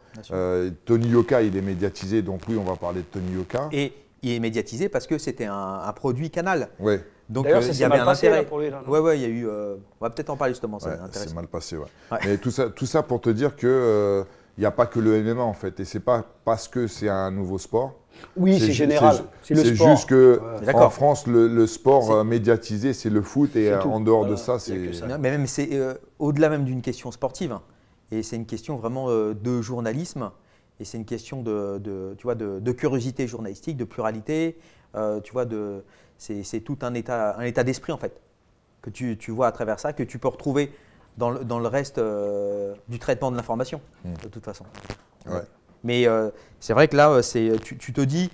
Tony Yoka, il est médiatisé, donc oui, on va parler de Tony Yoka. Et il est médiatisé parce que c'était un, produit Canal. Oui. Donc ça il y avait un intérêt. il y a eu. on va peut-être en parler justement. Ouais, c'est mal passé, ouais. Mais tout ça, tout ça pour te dire que il n'y a pas que le MMA en fait, et c'est pas parce que c'est un nouveau sport oui, c'est général. C'est juste que en France, le, sport euh, médiatisé, c'est le foot, et euh, en dehors de ça, c'est. Mais même c'est euh, au-delà même d'une question sportive, hein, et c'est une question vraiment de journalisme, et c'est une question de, tu vois, de, curiosité journalistique, de pluralité, tu vois, de c'est tout un état, un état d'esprit en fait que tu, vois à travers ça, que tu peux retrouver dans le, reste du traitement de l'information, mmh. de toute façon. Ouais. Mais euh, c'est vrai que là, euh, tu, te dis,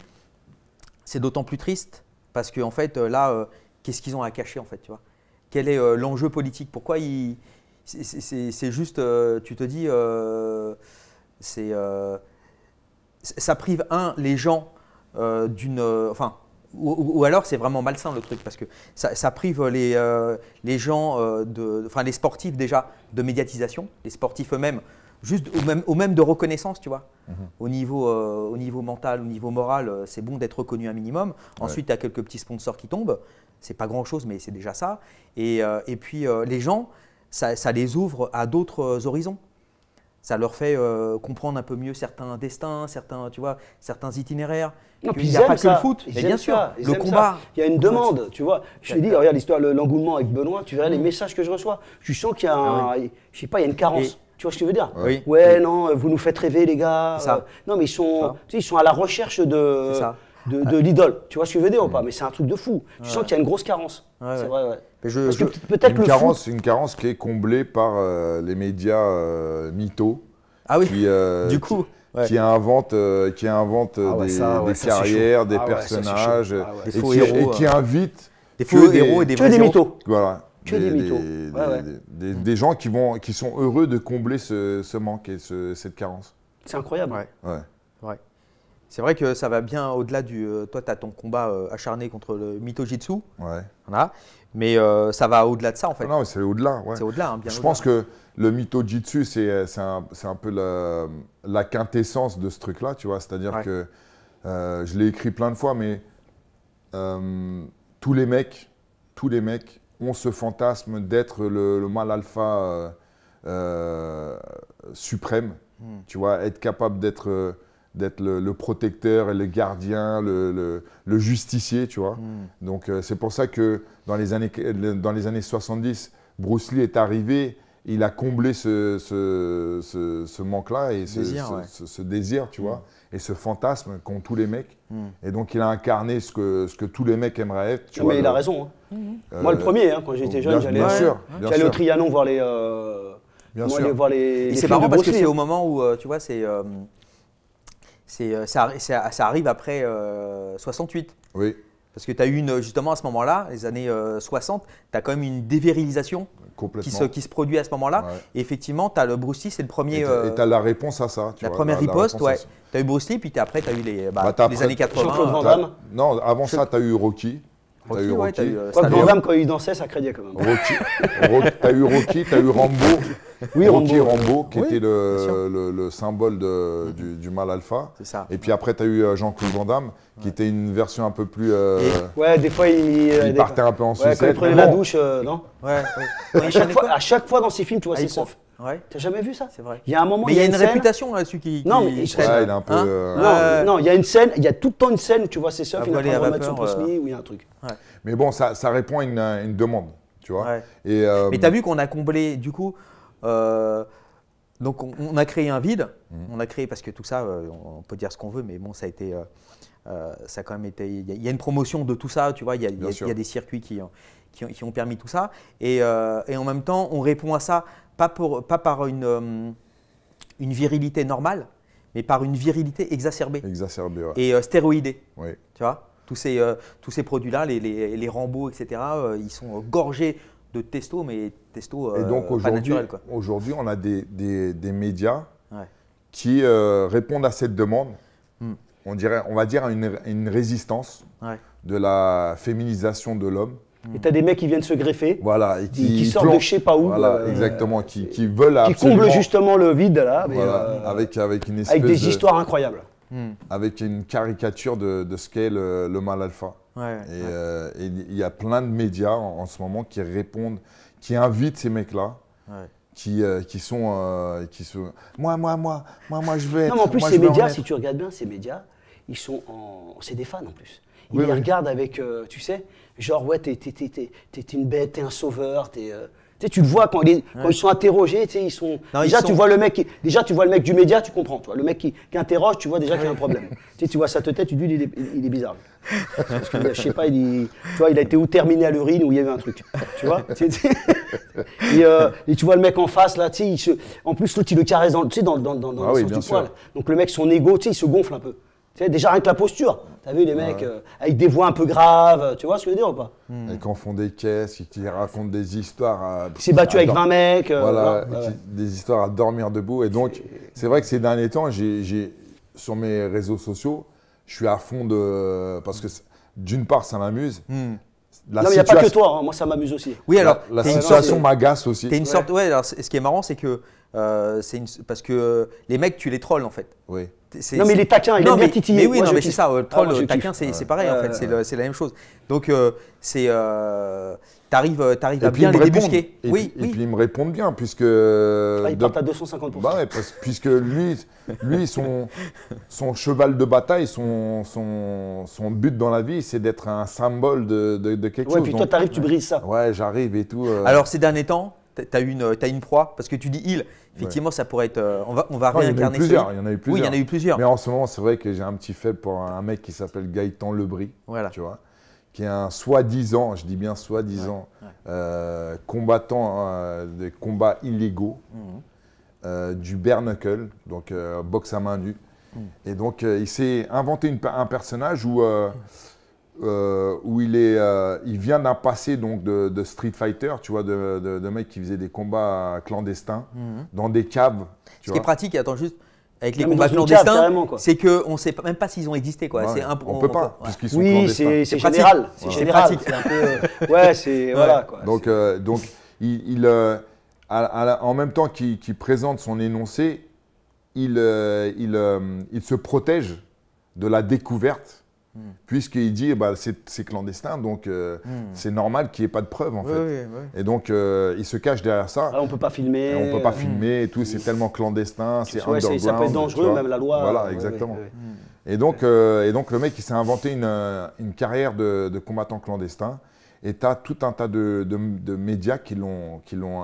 c'est d'autant plus triste parce qu'en en fait, euh, là, qu'est-ce qu'ils ont à cacher en fait, tu vois Quel est l'enjeu politique Pourquoi ils c'est, juste, tu te dis, c'est ça prive un les gens d'une, enfin, ou, alors c'est vraiment malsain le truc parce que ça, prive les, gens, de, enfin les sportifs déjà de médiatisation, les sportifs eux-mêmes juste au même, de reconnaissance, tu vois. Mhm. Au, niveau, euh, au niveau mental, au niveau moral, euh, c'est bon d'être reconnu un minimum. Ensuite, tu as quelques petits sponsors qui tombent. C'est pas grand-chose, mais c'est déjà ça. Et, euh, puis, les gens, ça, les ouvre à d'autres horizons. Ça leur fait comprendre un peu mieux certains destins, certains, tu vois, certains itinéraires. Non, puis il n'y a pas que le foot, bien sûr, le combat. Il y a une demande, tu vois. Je te dis, regarde l'histoire, l'engouement avec Benoît, tu verras les mhm. messages que je reçois. Je sens qu'il y a, ah je sais pas, il y une carence. Tu vois ce que je veux dire Oui. Ouais, non, euh, vous nous faites rêver, les gars. Ça. Euh, non, mais ils sont, ils sont à la recherche de, de, l'idole. Tu vois ce que je veux dire ou pas Mais c'est un truc de fou. Tu sens qu'il y a une grosse carence. c'est vrai, ouais. Parce que peut une le carence, une carence qui est comblée par euh, les médias mythos. Ah oui. du coup. Qui inventent, qui invente ah des, carrières, des ah personnages. Ah des faux personnages, et, qui, invitent des faux héros et des, des mythos. Voilà des, gens qui, vont, qui sont heureux de combler ce, ce manque et cette carence. C'est incroyable. Ouais. C'est vrai que ça va bien au-delà du. Euh, toi, tu as ton combat euh, acharné contre le Mito Jitsu. Ouais. Mais euh, ça va au-delà de ça, en fait. Ah non, c'est au-delà. C'est au-delà, hein, Je pense que le Mito Jitsu, c'est un, peu la, quintessence de ce truc-là, tu vois. C'est-à-dire que. je l'ai écrit plein de fois, mais. tous les mecs. Tous les mecs ont ce fantasme d'être le, mal alpha euh, euh, suprême, hmm. tu vois, être capable d'être euh, le, protecteur et le gardien, le, justicier, tu vois. Hmm. Donc c'est pour ça que dans les, années, dans les années 70, Bruce Lee est arrivé, il a comblé ce, manque-là et ce, désir, tu vois, hmm. et ce fantasme qu'ont tous les mecs. Et donc il a incarné ce que, ce que tous les mecs aimeraient être. Tu ah, vois, mais il a raison. Hein. Euh, moi, le premier, hein, quand j'étais jeune, j'allais euh, au Trianon voir les. Euh, bien sûr. voir C'est parce que c'est au moment où, tu vois, c'est. c'est, ça, arrive après 68. Oui. Parce que tu as eu justement à ce moment-là, les années 60, tu as quand même une dévérilisation qui se, qui se, produit à ce moment-là. Et effectivement, tu as le Bruce Lee, c'est le premier. Et tu as, la réponse à ça. Tu la première riposte, ouais. Tu as eu Bruce Lee, puis après, tu as eu les, bah, bah, années 80. non, avant ça, tu as eu Rocky. Rocky, eu Rocky. Euh, ouais, quand il dansait, ça craignait quand même. t'as eu Rocky, t'as eu Rambo. Oui, Rocky Rambo, qui était le, le, symbole de, du, mm-hmm. mal alpha. Et puis après, t'as eu euh, Jean-Claude Van Damme, qui était une version un peu plus. Euh, ouais, des fois, il. il partait un peu en ouais, Quand il prenait la douche, non Ouais. ouais. À, chaque fois, dans ses films, tu vois ah, c'est prof. Ouais. T'as jamais vu ça C'est vrai. Il y a un moment. il y a une, réputation là-dessus qui, Non, mais il, ouais, est un peu. Non, il y a une scène, il y a tout le temps une scène, tu vois, c'est ça, il doit en remettre son il y a un truc. Mais bon, ça, ça répond à une, demande, tu vois. Et, euh... Mais t'as vu qu'on a comblé, du coup. Donc on, a créé un vide, on a créé parce que tout ça, on peut dire ce qu'on veut, mais bon, ça a été, ça quand même été, il y, a une promotion de tout ça, tu vois, il y, a des circuits qui, qui, ont permis tout ça. Euh, et, en même temps, on répond à ça pas, pas par une, euh, une virilité normale, mais par une virilité exacerbée. Exacerbée, Et euh, stéroïdée. Tu vois tous ces, tous ces produits-là, les, les, les Rambo, etc., ils sont gorgés de testo, mais testo Et donc aujourd'hui, aujourd'hui, on a des, des, des médias qui répondent à cette demande. Hmm. On, dirait, on va dire à une, résistance de la féminisation de l'homme et t'as des mecs qui viennent se greffer. Voilà. qui, sortent de je sais pas où. Voilà, euh, exactement. Qui, qui veulent Qui comblent justement le vide, là. Euh, avec, avec une espèce des histoires incroyables. Hmm. Avec une caricature de, de ce qu'est le, mal alpha. Euh, et il y a plein de médias en, ce moment qui répondent, qui invitent ces mecs-là. Qui, qui, sont, qui se, Moi, moi, moi, moi, moi, je vais. Être, non, mais en plus, ces médias, si tu regardes bien, ces médias, ils sont en. C'est des fans en plus. Ils les regardent avec, tu sais, genre, ouais, t'es une bête, t'es un sauveur, t'es. Euh, tu, le vois quand, ils sont interrogés, tu ils sont. déjà, tu vois le mec déjà, tu vois le mec du média, tu comprends. Toi. Le mec qui, qui interroge, tu vois déjà qu'il y a un problème. tu, tu vois sa tête, tu dis, il est, bizarre. Parce que, je sais pas, il, il a été ou terminé à l'urine où il y avait un truc. Tu vois et, euh, et, tu vois le mec en face, là, tu sais, en plus, l'autre, il le caresse dans, tu sais, dans, dans, dans, dans ah le poil. Donc le mec, son ego, tu sais, il se gonfle un peu déjà rien que la posture. T'as vu les mecs euh, avec des voix un peu graves, euh, tu vois ce que je veux dire ou pas Et qui font des caisses, ils qui racontent des histoires. à- Qui battu avec 20 mecs. voilà, des histoires à dormir debout. Et donc, c'est vrai que ces derniers temps, j'ai, sur mes réseaux sociaux, je suis à fond de. Parce que d'une part, ça m'amuse. Hmm. La Non, il n'y a pas que toi, hein. moi ça m'amuse aussi. Oui, alors, La, situation m'agace aussi. et une sorte. Ouais, alors, ce qui est marrant, c'est que euh, c'est Parce que euh, les mecs, tu les trolls en fait. Non, mais les taquins, il non, mais, titillé. Mais oui, non, mais c'est ça, euh, ah, troll, taquin, c'est pareil en fait, c'est la même chose. Donc, c'est. T'arrives, t'arrives à bien les débusquer. Et, oui, et puis ils me répondent bien, puisque. Ah, ils de... partent à 250%. Bah ouais, parce, puisque lui, lui son, cheval de bataille, son, son, but dans la vie, c'est d'être un symbole de, de, quelque chose. Ouais, puis toi, t'arrives, tu brises ça. Ouais, j'arrive et tout. Alors, ces derniers temps, tu as une, euh, une proie Parce que tu dis il, effectivement, ça pourrait être. Euh, on va, va réincarner. Il y, il y en a eu plusieurs. Oui, il y en a eu plusieurs. Mais en ce moment, c'est vrai que j'ai un petit fait pour un mec qui s'appelle Gaëtan Lebris. Tu vois qui est un soi-disant, je dis bien soi-disant, euh, combattant des combats illégaux, mhm. du bare knuckle, donc boxe à main nue. Mhm. Et donc, il s'est inventé une, un personnage où. Mhm. Euh, où il, est, euh, il vient d'un passé donc, de, Street Fighter, tu vois, de, de, qui faisait des combats clandestins mhm. dans des caves. Ce qui est pratique, attends juste, avec ah les combats clandestins, c'est qu'on ne sait même pas s'ils ont existé. Quoi. on ne peut pas, oui, c'est général. C'est pratique. ouais, c'est... Voilà, quoi. Donc, euh, donc il, en même temps qu'il présente son énoncé, il, il, il se protège de la découverte Puisqu'il dit, eh ben, c'est clandestin, donc euh, hmm. c'est normal qu'il n'y ait pas de preuves, en fait. Et donc, euh, il se cache derrière ça. Ah, on ne peut pas filmer. on ne peut pas filmer et hmm. tout, c'est tellement clandestin, c'est underground. Ça peut dangereux, même la loi. Voilà, exactement. Euh, et, donc, le mec, il s'est inventé une, carrière de, combattant clandestin. Et tu as tout un tas de médias qui l'ont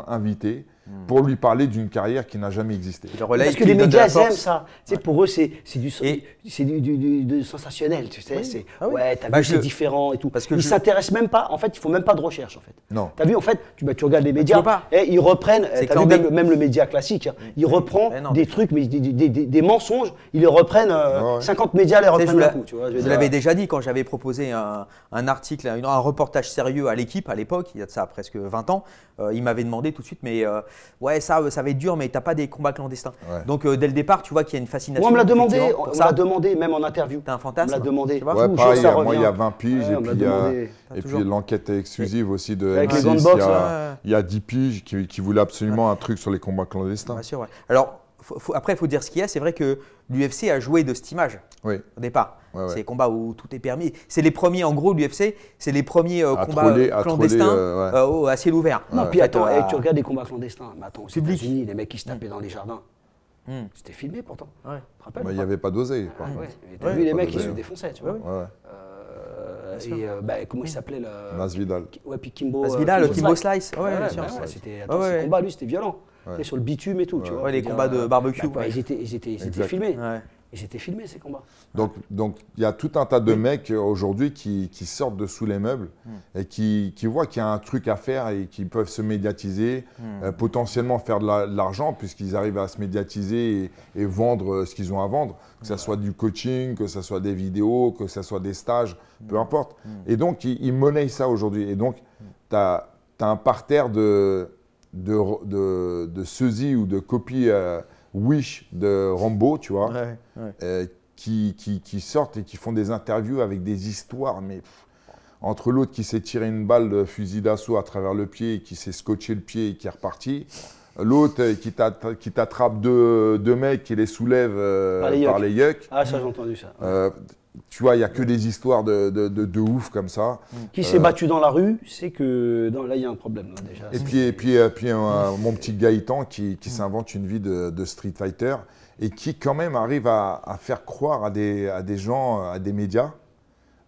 invité Hmm. pour lui parler d'une carrière qui n'a jamais existé. Parce que les médias aiment ça. Pour eux, c'est du, du, du, du, sensationnel. Tu sais, ah ouais, t'as vu, c'est différent et tout. Parce que ils ne s'intéressent même pas. En fait, ils font même pas de recherche. En fait. Non. as vu, en fait, tu, bah, tu regardes les bah, médias. et ils reprennent. Euh, vu, même, le média classique. Hein. Mm. ils il des trucs, mais des, des, des, mensonges. Ils les reprennent. 50 euh, ah médias les reprennent. Je, coup, je, l'avais déjà dit quand j'avais proposé un, article, un, reportage sérieux à l'équipe à l'époque, il y a de ça presque 20 ans. Euh, il m'avait demandé tout de suite, mais euh, ouais, ça, euh, ça va être dur, mais t'as pas des combats clandestins. Donc euh, dès le départ, tu vois qu'il y a une fascination. on me l'a demandé, ça. a demandé, même en interview. T'es un fantasme On me demandé. moi, il y a 20 piges, et puis, l'enquête est l'enquête exclusive aussi de Avec il, y a, 10 piges qui, voulaient absolument un truc sur les combats clandestins. Bien sûr, ouais. Alors, après, il faut dire ce qu'il y a. C'est vrai que l'UFC a joué de cette image au départ. c'est des combats où tout est permis. C'est les premiers, en gros, l'UFC, c'est les premiers euh, combats clandestins euh, euh, à, ciel ouvert. Non, puis attends, tu regardes les combats clandestins. Mais attends, aux états les mecs qui se tapaient mm. dans les jardins. Mm. C'était filmé pourtant. Mais il n'y avait pas d'oseille. Ah, tu as vu les mecs qui se défonçaient, tu vois. Et bah, comment il s'appelait le... Vidal. Ouais, puis Kimbo. Kimbo, Slice. Ouais, ouais, bah c'était. Attends, combat, lui, c'était violent sur le bitume et tout. Tu vois, les combats de euh, barbecue. Bah, bah, ils étaient, ils étaient, filmés. Ils étaient filmés ces combats. Donc il y a tout un tas de mecs euh, aujourd'hui qui, sortent de sous les meubles hmm. et qui, qui voient qu'il y a un truc à faire et qui peuvent se médiatiser, hmm. euh, potentiellement faire de l'argent puisqu'ils arrivent à se médiatiser et, vendre ce qu'ils ont à vendre, que ce soit du coaching, que ce soit des vidéos, que ce soit des stages, hmm. peu importe. Et donc ils, monnaient ça aujourd'hui. Et donc tu as, un parterre de de, de, de ou de copie euh, Wish de Rambo, tu vois, euh, qui, qui, sortent et qui font des interviews avec des histoires, mais entre l'autre qui s'est tiré une balle de fusil d'assaut à travers le pied qui s'est scotché le pied et qui est reparti. L'autre euh, qui t'attrape deux, deux, mecs qui les soulève par les yucks. Ah, ça, j'ai entendu ça tu vois, il n'y a que des histoires de, de, de, ouf comme ça. Qui s'est euh, battu dans la rue, c'est que là, il y a un problème là, hein, déjà. Et puis, et puis, euh, puis euh, mon petit Gaëtan qui, qui mm. s'invente une vie de, Street Fighter et qui quand même arrive à, à faire croire à des, à des, gens, à des médias.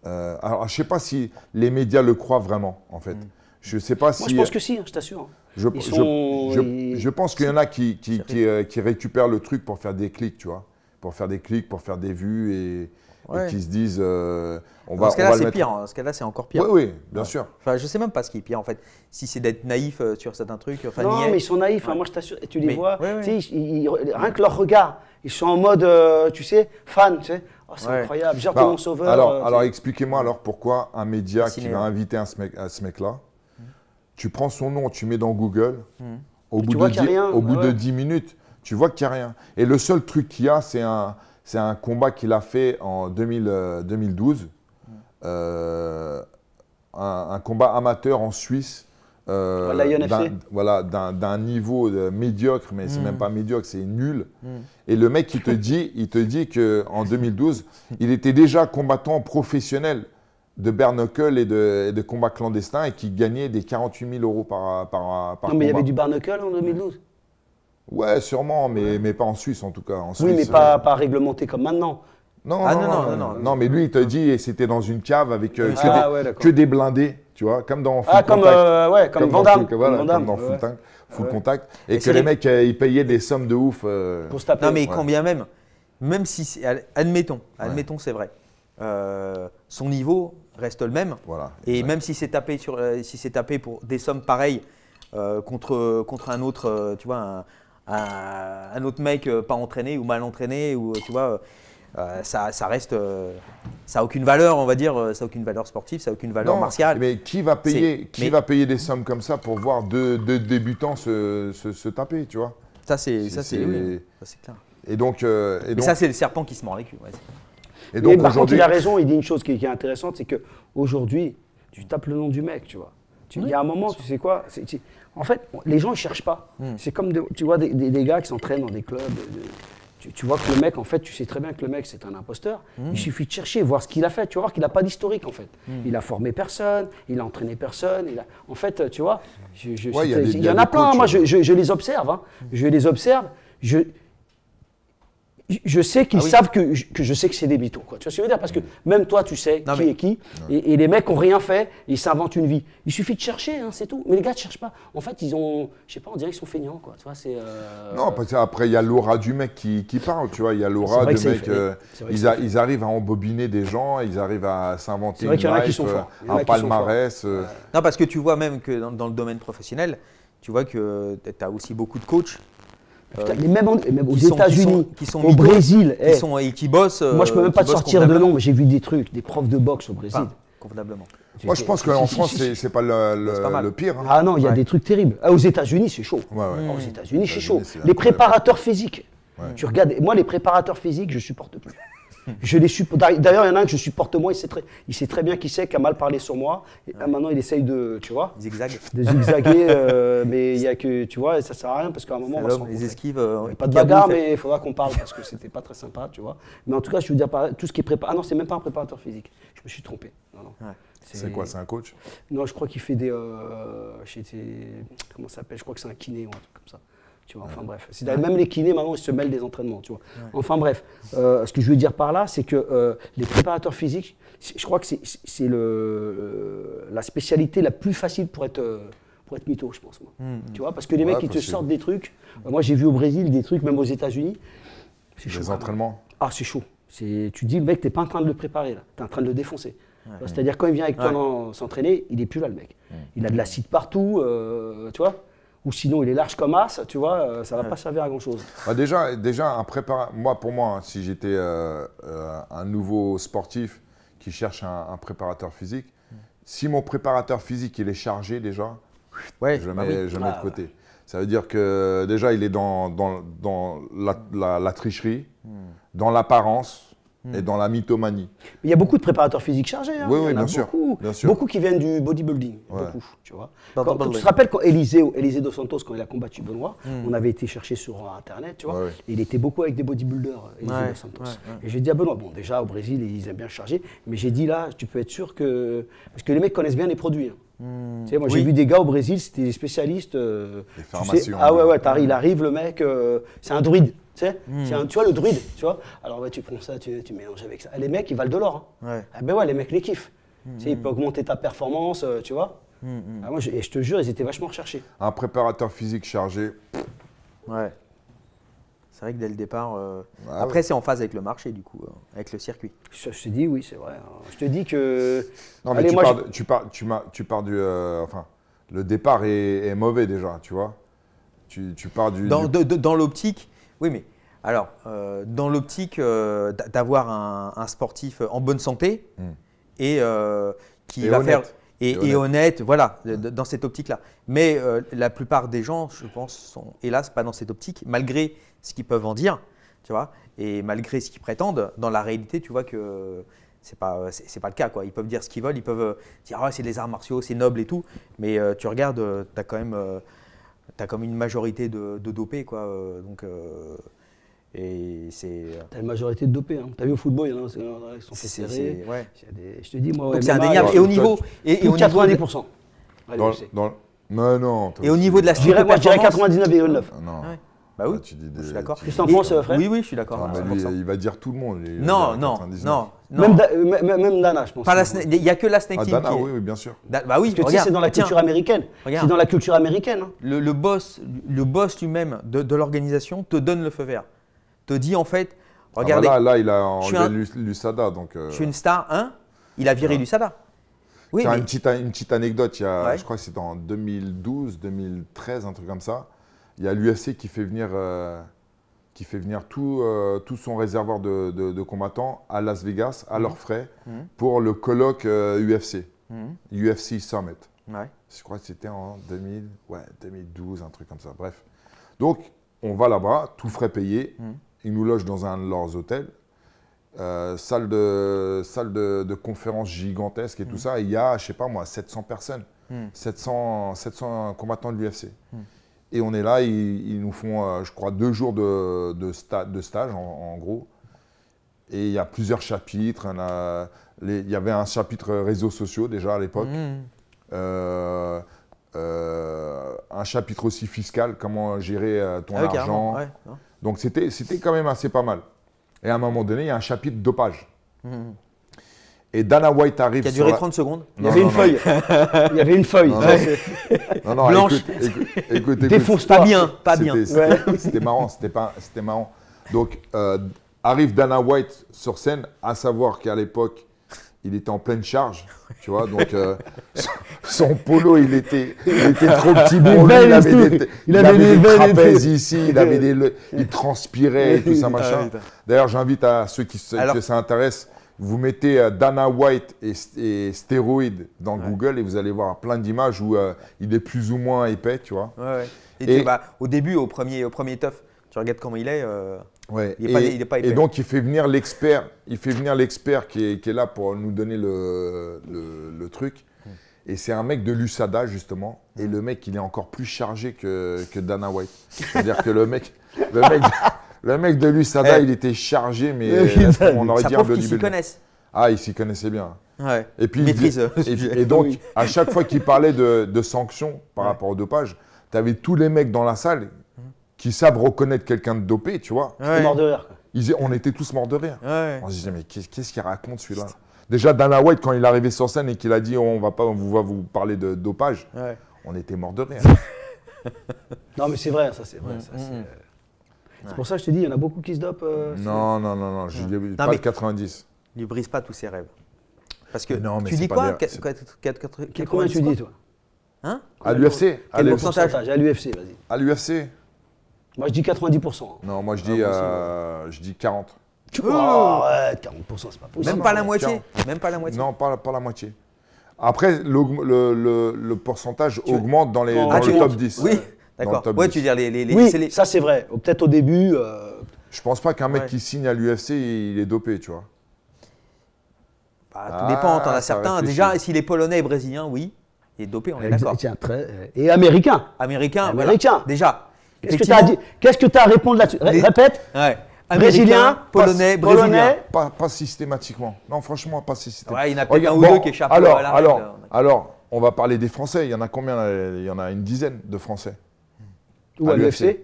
alors, je ne sais pas si les médias le croient vraiment, en fait. Mm. Je sais pas Moi, je pense que si, hein, je t'assure. Je, je, pense qu'il y en a qui, qui, qui récupèrent le truc pour faire des clics, tu vois. Pour faire des clics, pour faire des vues et qui se disent euh, on va. ce cas-là, c'est pire. Hein. ce cas-là, c'est encore pire. Oui, oui, bien sûr. Enfin, je sais même pas ce qui est pire en fait. Si c'est d'être naïf euh, sur certains trucs. non, mais ils sont naïfs. Hein, moi, je t'assure. Tu les vois. rien que leur regard, ils sont en mode, euh, tu sais, fan, tu oh, c'est incroyable. Genre bah, mon sauveur. Alors, alors expliquez-moi alors pourquoi un média qui va hein. inviter un ce mec, là hum. tu prends son nom, tu mets dans Google. Au, bout de, au bout de 10 minutes, tu vois qu'il n'y a rien. Et le seul truc qu'il y a, c'est un, c'est un combat qu'il a fait en 2012. Euh, mm. euh, un, combat amateur en Suisse. Euh, voilà, d'un, niveau médiocre, mais c'est mm. même pas médiocre, c'est nul. Mm. Et le mec, il te dit, il te dit que en 2012, il était déjà combattant professionnel de barnacle et de, et de combats clandestins et qui gagnait des 48 000 euros par, par, par non, mais il y avait du barnacle en 2012 Ouais, sûrement, mais, mais pas en Suisse en tout cas. oui, mais pas, pas réglementé comme maintenant. Non, non, non, non, non, mais lui, il te dit, c'était dans une cave avec que, des, blindés, tu vois, comme dans Full Contact. Comme, comme, Dans, comme dans Full, Contact. Et, que les mecs, ils payaient des sommes de ouf. Pour se taper. Non, mais combien même Même si, admettons, admettons, c'est vrai. son niveau reste le même. Voilà, et même si c'est tapé, sur, si tapé pour des sommes pareilles contre, contre un autre, tu vois, un, autre mec euh, pas entraîné ou mal entraîné, ou euh, tu vois, euh, ça, ça, reste, ça aucune valeur, on va dire, ça a aucune valeur sportive, ça a aucune valeur martiale. Mais qui va payer, qui va payer des sommes comme ça pour voir deux, deux débutants se, se, taper, tu vois Ça c'est, ça c'est, clair. Et donc, ça c'est le serpent qui se mord les culs. Et donc, il a raison, il dit une chose qui, est intéressante, c'est que aujourd'hui, tu tapes le nom du mec, tu vois. il y a un moment, tu sais quoi, en fait, les gens, ils cherchent pas. Hmm. C'est comme, tu vois, des, gars qui s'entraînent dans des clubs. tu, vois que le mec, en fait, tu sais très bien que le mec, c'est un imposteur. Hmm. Il suffit de chercher, voir ce qu'il a fait. Tu vas voir qu'il n'a pas d'historique, en fait. Hmm. Il a formé personne, il a entraîné personne. En fait, tu vois, il y, en a plein. moi, hein. hein. je, les observe. Je les observe. Je, je sais qu'ils ah savent que, que, je sais que c'est des bitons. Quoi. Tu vois ce que je veux dire Parce que mm. même toi, tu sais qui est qui. Et, les mecs ont rien fait, ils s'inventent une vie. Il suffit de chercher, hein, c'est tout. Mais les gars ne cherchent pas. En fait, ils ont, je sais pas, on dirait qu'ils sont feignants. Quoi. Tu vois, euh, Non, parce qu'après, il y a l'aura du mec qui, parle. Tu vois, il y a l'aura du mec. Euh, ils, arrivent à embobiner des gens, ils arrivent à s'inventer une un palmarès. Non, parce que tu vois même que dans, dans le domaine professionnel, tu vois que euh, tu as aussi beaucoup de coachs les euh, mêmes même, en, aux États-Unis, au Brésil, qui, eh. sont, et qui bossent. Euh, moi, je peux même pas te sortir de nom, mais j'ai vu des trucs, des profs de boxe au Brésil. convenablement. Moi, je pense qu'en France, c'est pas le, pire. Hein. Ah non, il y a des trucs terribles. Ah, aux États-Unis, c'est chaud. aux États-Unis, c'est chaud. Les préparateurs physiques. Tu regardes, moi, les préparateurs physiques, je supporte plus. Je les supporte. D'ailleurs, il y en a un que je supporte moins. Il sait très, il sait très bien qui c'est, qui a mal parlé sur moi. Et Maintenant, il essaye de, tu vois, zigzaguer. Euh, mais il y a que, tu vois, ça sert à rien parce qu'à un moment, on se Les esquives. Euh, pas de bagarre, mais il faudra qu'on parle parce que c'était pas très sympa, tu vois. Mais en tout cas, je veux dire, tout ce qui est préparateur. Ah non, c'est même pas un préparateur physique. Je me suis trompé. C'est quoi, c'est un coach Non, je crois qu'il fait des. Euh, comment ça s'appelle Je crois que c'est un kiné ou un truc comme ça. Tu vois, enfin bref. même les kinés maintenant ils se mêlent des entraînements, tu vois. Enfin bref, euh, ce que je veux dire par là, c'est que euh, les préparateurs physiques, je crois que c'est le euh, la spécialité la plus facile pour être pour être mytho, je pense. Moi. Hmm, hmm. Tu vois, parce que les mecs, ils te sortent des trucs. moi, j'ai vu au Brésil des trucs, même aux États-Unis. C'est chaud. Les entraînements. Ah, c'est chaud. Tu dis, le mec, t'es pas en train de le préparer, là. es en train de le défoncer. C'est-à-dire quand il vient avec toi s'entraîner, il est plus là le mec. Il a de l'acide partout, tu vois ou sinon il est large comme as, tu vois, euh, ça ne va pas servir à grand chose. Bah, déjà, déjà un prépar, moi pour moi, hein, si j'étais euh, euh, un nouveau sportif qui cherche un, préparateur physique, hmm. si mon préparateur physique il est chargé déjà, ah je le mets, de ah, côté. Ça veut dire que déjà il est dans, dans, la, tricherie, hmm. dans l'apparence, et dans la mythomanie. Il y a beaucoup de préparateurs physiques chargés. Hein. Oui, bien, sûr, beaucoup, Beaucoup qui viennent du bodybuilding. Beaucoup, tu vois. Quand, tu te rappelles quand Eliseo, Eliseo Dos Santos, quand il a combattu Benoît, hmm. on avait été chercher sur Internet, tu vois. il était beaucoup avec des bodybuilders, euh, Élisée Dos Santos. Et j'ai dit à Benoît, bon, déjà au Brésil, ils aiment bien charger, mais j'ai dit là, tu peux être sûr que. Parce que les mecs connaissent bien les produits. Hein. Hmm. moi, j'ai vu des gars au Brésil, c'était des spécialistes. Euh, des ah ouais, il arrive, le mec, euh, c'est un druide. Hmm. Tu, vois, le druide, tu vois. Alors, tu prends ça, tu, mélanges avec ça. Les mecs, ils valent de l'or. Hein. Ah, ben ouais, les mecs les kiffent. Hmm, ils il peut augmenter ta performance, euh, tu vois. Ah, et je te jure, ils étaient vachement recherchés. Un préparateur physique chargé. Ouais. C'est vrai que dès le départ. Euh, ah après, c'est en phase avec le marché, du coup, euh, avec le circuit. Je, te dis, oui, c'est vrai. Hein. Je te dis que. Non, mais tu, moi, pars, tu, pars, tu, tu, pars, du. Euh, enfin, le départ est, mauvais déjà, tu vois. Tu, pars du. Dans, dans l'optique, oui, mais. Alors, dans l'optique d'avoir un, sportif en bonne santé hmm. et qui va faire et, honnête. voilà, dans cette optique-là. Mais euh, la plupart des gens, je pense, sont hélas pas dans cette optique, malgré ce qu'ils peuvent en dire, tu vois, et malgré ce qu'ils prétendent, dans la réalité, tu vois que c'est pas c'est, pas le cas quoi. Ils peuvent dire ce qu'ils veulent, ils peuvent euh, dire ah, c'est des arts martiaux, c'est noble et tout, mais euh, tu regardes, tu as quand même as comme une majorité de, de dopés quoi, donc. Et c'est. Euh, t'as une majorité de dopés. Hein. T'as vu au football, il y en a qui sont serrés. Ouais. Des, je te dis, moi, ouais, c'est indéniable. Et au niveau. Et, et au 90%. Allez, dans, dans, non, non. Et au niveau de la. Je dirais, moi, je dirais 99,9. Ah, bah ah oui. Des, je suis d'accord. Tu t'en penses, frère Oui, oui, je suis d'accord. Ah, bah, il va dire tout le monde. Non, non, non, euh, Même, Dana, je pense. Il n'y a que la Snake ah, qui oui, bien sûr. bah oui, Parce que c'est dans la culture américaine. C'est dans hein. la culture américaine. Le, boss, le boss lui-même de l'organisation te donne le feu vert te dit en fait, ah, regardez. là, là, il a enlevé Lusada. Donc, euh, Je suis une star hein il a viré Lusada. Oui, mais... une, petite, une, petite, anecdote, il y a, je crois que c'est en 2012, 2013, un truc comme ça. Il y a l'UFC qui fait venir, euh, qui fait venir tout, euh, tout son réservoir de, combattants à Las Vegas, à leurs mhm. frais, mhm. pour le colloque UFC, mhm. UFC Summit. Je crois que c'était en 2000, 2012, un truc comme ça. Bref. Donc, on va là-bas, tout frais payé. Ils nous logent dans un de leurs hôtels. Euh, salle de, salle de, de conférences gigantesque et tout mm. ça. Il y a, je sais pas moi, 700 personnes, 700, mm. 700 combattants de l'UFC. Mm. Et on est là, ils, nous font, euh, je crois, deux jours de, de, de stage en, gros. Et il y a plusieurs chapitres. il y avait un chapitre réseaux sociaux déjà à l'époque. Euh, un chapitre aussi fiscal, comment gérer ton ah argent. Donc c'était quand même assez pas mal. Et à un moment donné, il y a un chapitre dopage. Et Dana White arrive. Qui a duré 30 secondes. Il y avait une feuille. Il y avait une feuille. Blanche. Écoute, écoute, pas bien, pas bien. C'était marrant, c'était pas, c'était marrant. Donc euh, arrive Dana White sur scène, à savoir qu'à l'époque, il était en pleine charge, tu vois. Donc, euh, son, polo, il était, trop petit Il avait des, trapèzes ici, il transpirait et tout ça ah machin. D'ailleurs, j'invite à ceux qui, se, vous mettez euh, Dana White et, stéroïdes dans Google et vous allez voir plein d'images où euh, il est plus ou moins épais, tu vois. Et, bah, au début, au premier, au premier tough, tu regardes comment il est. Euh, il est et, pas, et donc il fait venir l'expert, il fait venir l'expert qui est, là pour nous donner le, truc. Hmm. Et c'est un mec de l'USADA justement. Et hmm. le mec, il est encore plus chargé que, Dana White. C'est-à-dire que le mec, le mec, le de l'USADA, eh. il était chargé, mais on aurait dit prouve qu'ils s'y connaissent. Ah, ils s'y connaissaient bien. Ouais. Et puis, euh, Et, donc, à chaque fois qu'il parlait de, sanctions par rapport au dopage, tu avais tous les mecs dans la salle qui savent reconnaître quelqu'un de dopé, tu vois. Ah ouais. Mort de rire. Ils, on était tous morts de rire. Ah on se disait, mais qu'est-ce qu'il raconte celui-là Déjà, Dana White, quand il est arrivé sur scène et qu'il a dit, oh, on va pas, on va vous parler de dopage, ah on était morts de rire. non, mais c'est vrai, ça c'est vrai. Mm, mm, mm. C'est pour ça que je te dis, il y en a beaucoup qui se dopent. Euh, non, non, non, non, je dis pas 90. Il ne brise pas tous ses rêves. Parce que tu dis quoi Qu'est-ce combien tu dis, toi Hein À l'UFC À l'UFC, vas-y. À l'UFC moi, je dis 90%. Hein. Non, moi je ah, dis, euh, je dis 40. Tu Oh, ouais, 40%, c'est pas possible. Même pas la moitié. Même pas la moitié. Non, pas, la- moitié. Après, le, le- le pourcentage augmente dans, les, dans le top 10. Oui, d'accord. tu veux dire les. les, les- oui, ça c'est vrai. Peut-être au début. euh, Je pense pas qu'un mec qui signe à l'UFC, il est dopé, tu vois. Bah, tout Ah, dépend, t'en as ah, certains. Déjà, s'il est polonais et brésilien, oui. Il est dopé, on est d'accord. Euh, et américain. Américain, voilà. Déjà, Qu'est-ce que tu as dit Qu'est-ce que à répondre là-dessus Répète. Ouais. Brésilien, polonais, brésilien. Pas, systématiquement. Non, franchement, pas systématiquement. il y en a peut un ou deux qui échappent alors, à la alors, Alors, on va parler des Français. Il y en a combien euh, Il y en a une dizaine de Français. Ou à, l'UFC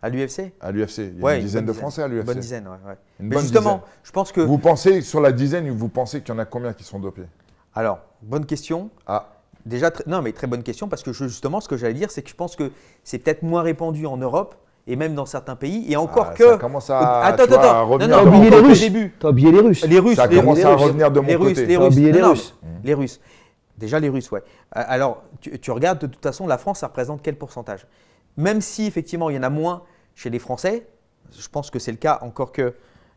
à l'UFC À l'UFC. Il y a une dizaine de Français à l'UFC. Une bonne dizaine, ouais. Mais justement, je pense que. Vous pensez, sur la dizaine, vous pensez qu'il y en a combien qui sont dopés Alors, bonne question. Ah. Déjà, non, mais très bonne question parce que je, justement, ce que j'allais dire, c'est que je pense que c'est peut-être moins répandu en Europe et même dans certains pays. Et encore ah, que. Ça commence à. Attends, attends, non, non, les Russes. Début. oublié les Russes. Les Russes. Ça commence à revenir de mon les côté. les Russes. les Russes. Les Russes. Déjà les Russes, ouais. Alors, tu, regardes, de toute façon, la France, ça représente quel pourcentage Même si, effectivement, il y en a moins chez les Français, je pense que c'est le cas, encore que.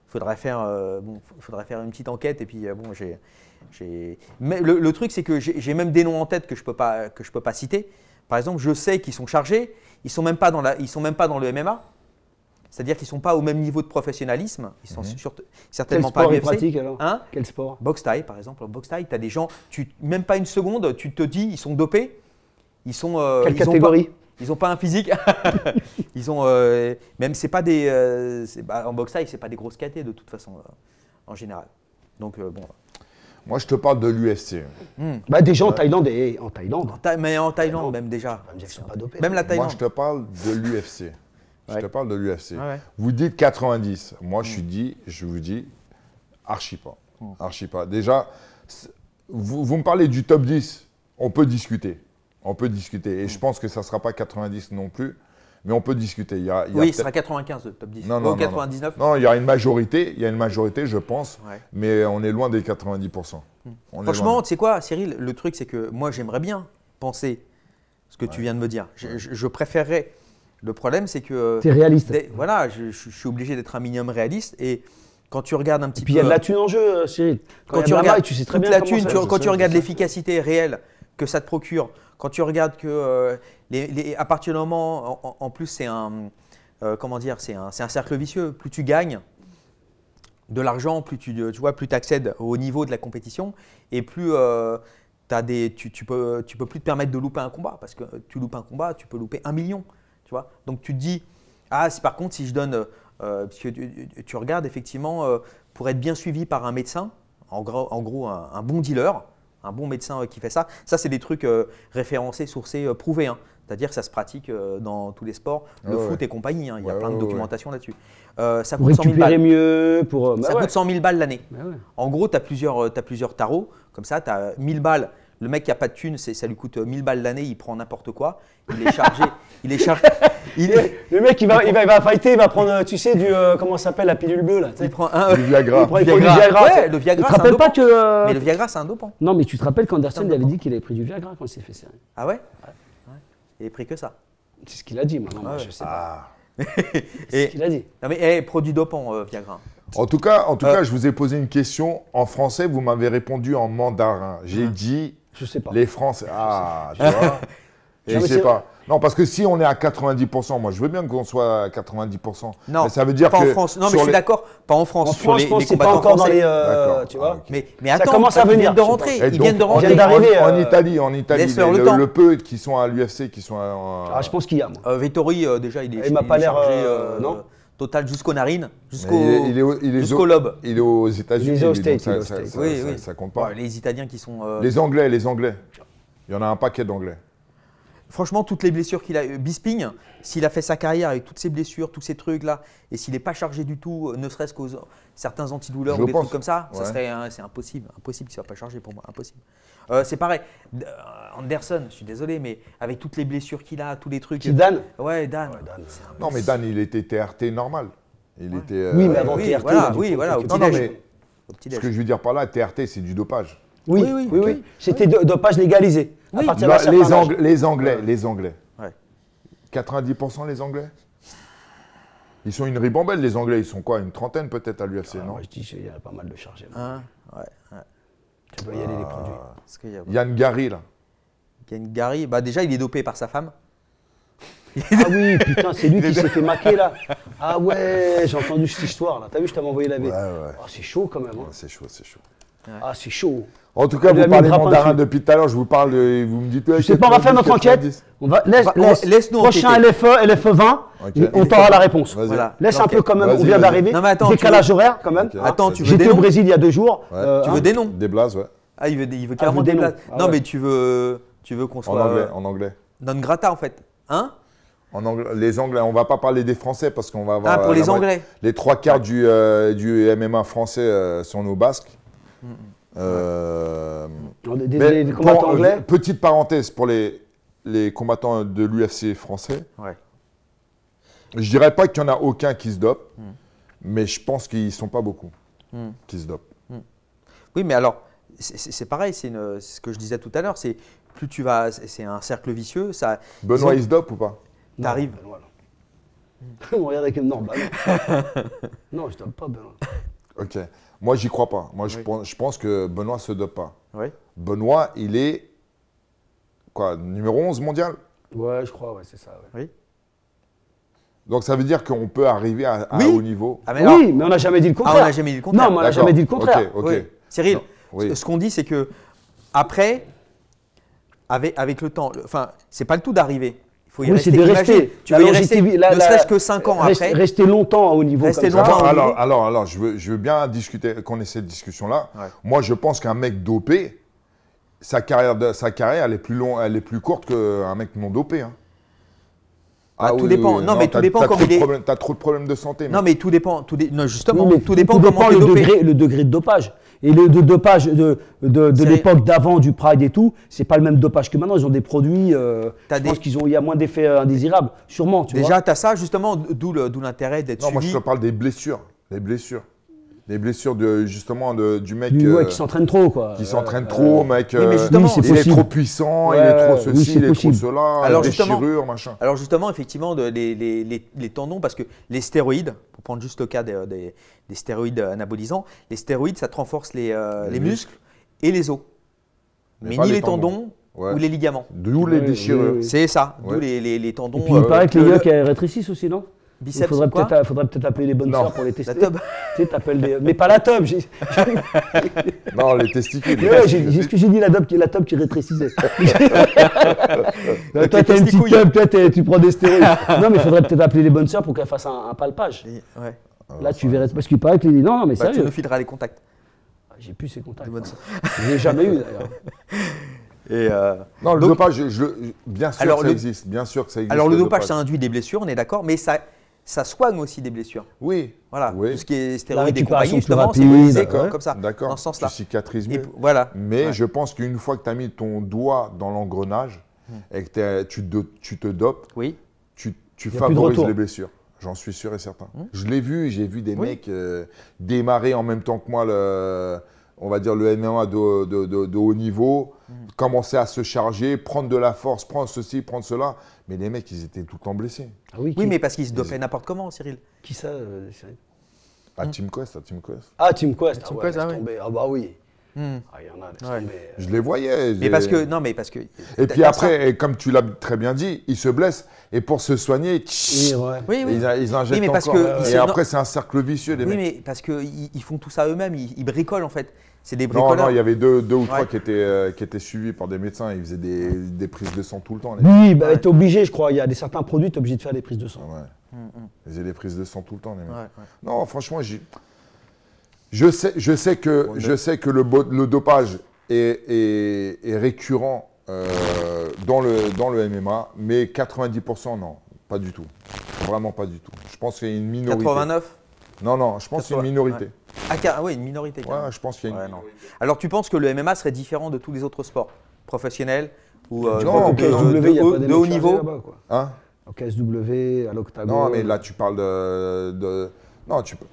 Faudrait faire, euh, faudrait faire une petite enquête et puis euh, bon, j'ai mais le, truc, c'est que j'ai même des noms en tête que je ne peux, pas, que je peux pas citer. Par exemple, je sais qu'ils sont chargés, ils ne sont, même pas dans la, ils sont même pas dans le MMA. C'est-à-dire qu'ils ne sont pas au même niveau de professionnalisme. Ils sont mmh. certainement hein Quel sport pas pratique alors Quel sport Boxe taille, par exemple. En boxe tu as des gens, tu, même pas une seconde, tu te dis, ils sont dopés. Ils sont. Euh, Quelle ils catégorie ont pas, ils n'ont pas un physique. ils ont euh, même c'est pas des euh, bah, en boxe taille c'est pas des grosses catés de toute façon en général. Donc bon. Moi, je te parle de l'UFC. Hmm. Bah, déjà en euh, Thaïlande et en Thaïlande. mais en Thaïlande, même déjà. Bah, même la Thaïlande. Moi, je te parle de l'UFC. Je te parle de l'UFC. Vous dites 90. Moi, je, hmm. suis je vous dis archi pas. Hmm. Archi pas. Déjà, vous, me parlez du top 10. On peut discuter. On peut discuter. Et je pense que ça ne sera pas 90 non plus mais on peut discuter. oui, il sera 95 le top 10. Non, 99. Non, il y a une majorité, il y a une majorité, je pense, mais on est loin des 90%. Hmm. Franchement, tu sais quoi, Cyril, le truc, c'est que moi, j'aimerais bien penser ce que tu viens de me dire. Je, préférerais. Le problème, c'est que. Tu es réaliste. Voilà, je, suis obligé d'être un minimum réaliste et quand tu regardes un petit et peu. Puis euh, il y a de la thune en jeu, Cyril. Quand, tu regardes, tu sais très bien la quand tu regardes l'efficacité réelle que ça te procure, quand tu regardes que euh, à partir du moment, en, plus, c'est un, euh, comment dire, c'est un, cercle vicieux. Plus tu gagnes de l'argent, plus tu, vois, plus accèdes au niveau de la compétition et plus euh, tu, peux, plus te permettre de louper un combat parce que tu loupes un combat, tu peux louper un million, tu vois. Donc tu te dis, ah, si par contre, si je donne, euh, parce que tu, regardes effectivement pour être bien suivi par un médecin, en gros, un, bon dealer, un bon médecin qui fait ça. Ça, c'est des trucs référencés, sourcés, prouvés. Hein. C'est-à-dire que ça se pratique euh, dans tous les sports, le foot et compagnie. Hein. Il y a plein de documentation là-dessus. Euh, ça coûte 100 000 balles. Euh, ça bah coûte 100 000 balles l'année. Bah en gros, tu as, as, plusieurs tarots. Comme ça, tu as 1000 balles. Le mec qui n'a pas de thunes, ça lui coûte 1000 euh, balles l'année, il prend n'importe quoi. Il est chargé. il est chargé. Le mec, il va, il, va, il va fighter, il va prendre, tu sais, du. comment ça s'appelle, la pilule bleue, là Il prend un. Viagra. le Viagra. Tu te rappelles pas que. Mais le Viagra, c'est un dopant. Non, mais tu te rappelles qu'Anderson avait dit qu'il avait pris du Viagra quand il s'est fait serrer. Ah ouais il pris que ça. C'est ce qu'il a dit, moi. Non, ah mais je sais pas. Ah. C'est ce qu'il a dit. Non, mais hey, eh, produit dopant, euh, Viagra. En tout cas, en tout euh. cas, je vous ai posé une question en français, vous m'avez répondu en mandarin. J'ai ah. dit. Je sais pas. Les Français. Ah, tu vois. Je je sais pas. Non, parce que si on est à 90%, moi je veux bien qu'on soit à 90%. Non, mais ça veut dire pas en France. Non, mais je suis d'accord, pas en France. En France, sur les, je pense pas encore français. dans les. Euh, tu ah, vois. mais, mais attends, ça commence à venir. Ils viennent de rentrer. Ils viennent de rentrer. d'arriver. En, euh, Italie, en Italie, le, le, le, peu qui sont à l'UFC, qui sont. À, euh, ah, je pense qu'il y a. Euh, Vettori, déjà, il est. Il m'a pas l'air. Non. Total jusqu'aux narines, jusqu'au jusqu'au lobe. Il est aux États-Unis. Ça compte pas. Les Italiens qui sont. Les Anglais, les Anglais. Il y en a un paquet d'anglais franchement, toutes les blessures qu'il a, euh, Bisping, s'il a fait sa carrière avec toutes ces blessures, tous ces trucs-là, et s'il n'est pas chargé du tout, euh, ne serait-ce qu'aux certains antidouleurs ou des trucs comme ça, ça serait, hein, c'est impossible, impossible qu'il ne soit pas chargé pour moi, impossible. Euh, c'est pareil, Anderson, je suis désolé, mais avec toutes les blessures qu'il a, tous les trucs. C'est Dan Ouais, Dan. Non, mais Dan, il était TRT normal. Il était. oui, mais avant TRT. Voilà, oui, voilà. Au petit non, ce que je veux dire par là, TRT, c'est du dopage. Oui, oui, oui. oui, C'était dopage légalisé. À partir bah, les, Anglais, les Anglais, les Anglais. 90% les Anglais Ils sont une ribambelle, les Anglais. Ils sont quoi Une trentaine peut-être à l'UFC, ah, non moi, Je dis, il y a pas mal de chargés. Hein ouais, Tu peux y aller les produits. Ah. y a... Yann Gary, là. Yann Gary, bah déjà, il est dopé par sa femme. ah oui, putain, c'est lui qui s'est fait maquer là. Ah ouais, j'ai entendu cette histoire là. T'as vu, je t'avais envoyé la bête. Ouais, ouais. Ah, c'est chaud quand même. Hein. c'est chaud, c'est chaud. Ah, c'est chaud. En tout cas, vous parlez mandarin depuis tout à l'heure, je vous parle, et vous me dites... Je sais pas, on va faire notre enquête. On va, laisse, bah, nous Prochain LFE, LFE 20, on t'aura la réponse. Laisse un peu quand même, on vient d'arriver. Décalage horaire quand même. Attends, tu veux J'étais au Brésil il y a deux jours. Euh, tu veux hein des noms Des blases, ouais. Ah, il veut, ah, il veut carrément des blases. Ah non, mais tu veux, qu'on soit... En anglais, en anglais. Non grata en fait. Hein en anglais, les Anglais, on va pas parler des Français parce qu'on va avoir. Ah, pour euh, les Anglais. Les trois quarts du, euh, du MMA français sont nos Basques. Mm. Euh, combattants anglais Petite parenthèse pour les, les combattants de l'UFC français. Ouais. Je dirais pas qu'il y en a aucun qui se dope, hmm. mais je pense qu'ils sont pas beaucoup hmm. qui se dopent. Hmm. Oui, mais alors c'est pareil, c'est ce que je disais tout à l'heure, c'est plus tu vas, c'est un cercle vicieux. Benoît il se dope ou pas T'arrives. Benoît, non. On regarde avec non, je dope pas Benoît. Ok. Moi, j'y crois pas. Moi, je, pense, que Benoît se dope pas. Benoît, il est quoi, numéro 11 mondial Ouais, je crois, ouais, c'est ça. Oui. Donc ça veut dire qu'on peut arriver à, un haut niveau. Ah, oui, mais on n'a jamais dit le contraire. Ah, on n'a jamais dit le contraire. Non, mais on n'a jamais dit le contraire. Ok. Cyril, ce qu'on dit, c'est que après, avec, avec le temps, enfin, c'est pas le tout d'arriver faut y oui, rester. De rester. Tu ne serait-ce que 5 ans après. Rester longtemps au niveau. Rester longtemps Alors, alors, alors, je veux, je veux bien discuter, qu'on ait cette discussion-là. Moi, je pense qu'un mec dopé, sa carrière, sa carrière, elle est plus elle est plus courte qu'un mec non dopé. Hein. Ah, ah, tout dépend. non, mais tout dépend as, il est. T'as trop de problèmes de santé. Non, mais tout dépend. Tout justement, tout, dépend, tout dépend le, Degré, le degré de dopage. Et le de dopage de, l'époque d'avant, du Pride et tout, c'est pas le même dopage que maintenant. Ils ont des produits, euh, je pense qu'ils ont, il y a moins d'effets indésirables, sûrement. Tu Déjà, tu as ça, justement, d'où l'intérêt d'être Non, moi je te parle des blessures. Les blessures les blessures de justement du mec euh, qui s'entraîne trop quoi. Qui s'entraîne euh, trop, mec. Euh, il est trop puissant, il est trop ceci, il est trop cela, alors, machin. Alors justement, effectivement, les, tendons, parce que les stéroïdes, pour prendre juste le cas des, stéroïdes anabolisants, les stéroïdes, ça te renforce les, muscles et les os, mais, ni les tendons, ou les ligaments. D'où les déchirures. C'est ça, d'où les, tendons. puis il paraît que les yeux qui rétrécissent aussi, non il euh, faudrait peut-être appeler les bonnes sœurs pour les tester. tu sais, des... mais pas la teub non, les testicules. Ouais, ce que j'ai dit la teub qui la qui rétrécissait. toi t'as une petite teub, toi tu prends des stéroïdes. non mais il faudrait peut-être appeler les bonnes sœurs pour qu'elles fassent un, palpage. Ah, Là tu verrais parce qu'il paraît que les non, non mais bah, sérieux. Tu nous fileras les contacts. Ah, j'ai plus ces contacts. J'ai jamais eu d'ailleurs. Euh, non, le dopage, bien sûr que ça existe. Bien sûr que ça existe. Alors le, dopage, ça induit des blessures, on est d'accord, mais ça ça soigne aussi des blessures. Oui. Voilà. Tout ce qui est stéroïdes et justement, c'est comme, ça. D'accord. Dans ce sens-là. Tu Voilà. Mais je pense qu'une fois que tu as mis ton doigt dans l'engrenage hmm. et que tu, tu, te dopes, oui. tu, tu favorises les blessures. J'en suis sûr et certain. Hmm. Je l'ai vu, j'ai vu des mecs euh, démarrer en même temps que moi le, on va dire, le m de, haut niveau, mhm. commencer à se charger, prendre de la force, prendre ceci, prendre cela. Mais les mecs, ils étaient tout le temps blessés. Ah oui, mais parce qu'ils se dopaient n'importe comment, Cyril. Qui ça, euh, Cyril ah, hein Team hein, Quest, ah, Team Quest. Ah, Team Quest, ah, ah, bah oui. Hmm. Ah, euh, je les voyais. Mais parce que, non, mais parce que. Et puis après, comme tu l'as très bien dit, ils se blessent. Et pour se soigner, oui, Ils, injectent parce encore. Que et après, c'est un cercle vicieux, les oui, mais parce qu'ils ils font tout ça eux-mêmes. Ils, bricolent, en fait. C'est des bricoleurs. Non, il y avait deux, deux ou trois qui étaient, euh, qui étaient suivis par des médecins. Ils faisaient des, des prises de sang tout le temps. oui, bah, t'es obligé, je crois. Il y a des, certains produits, t'es obligé de faire des prises de sang. Mm, mm. Ils faisaient des prises de sang tout le temps, Non, franchement, j'ai... Je sais, que, le, dopage est, récurrent euh, dans, le, MMA, mais 90% non, pas du tout. Vraiment pas du tout. Je pense qu'il y a une minorité. 89 Non, non, je pense qu'il y a une minorité. Ah, oui, une minorité. je pense qu'il y a une Alors tu penses que le MMA serait différent de tous les autres sports professionnels ou euh, non, de, haut, niveau hein? Au KSW, à l'Octagon… Non, mais là tu parles de. Non, tu peux.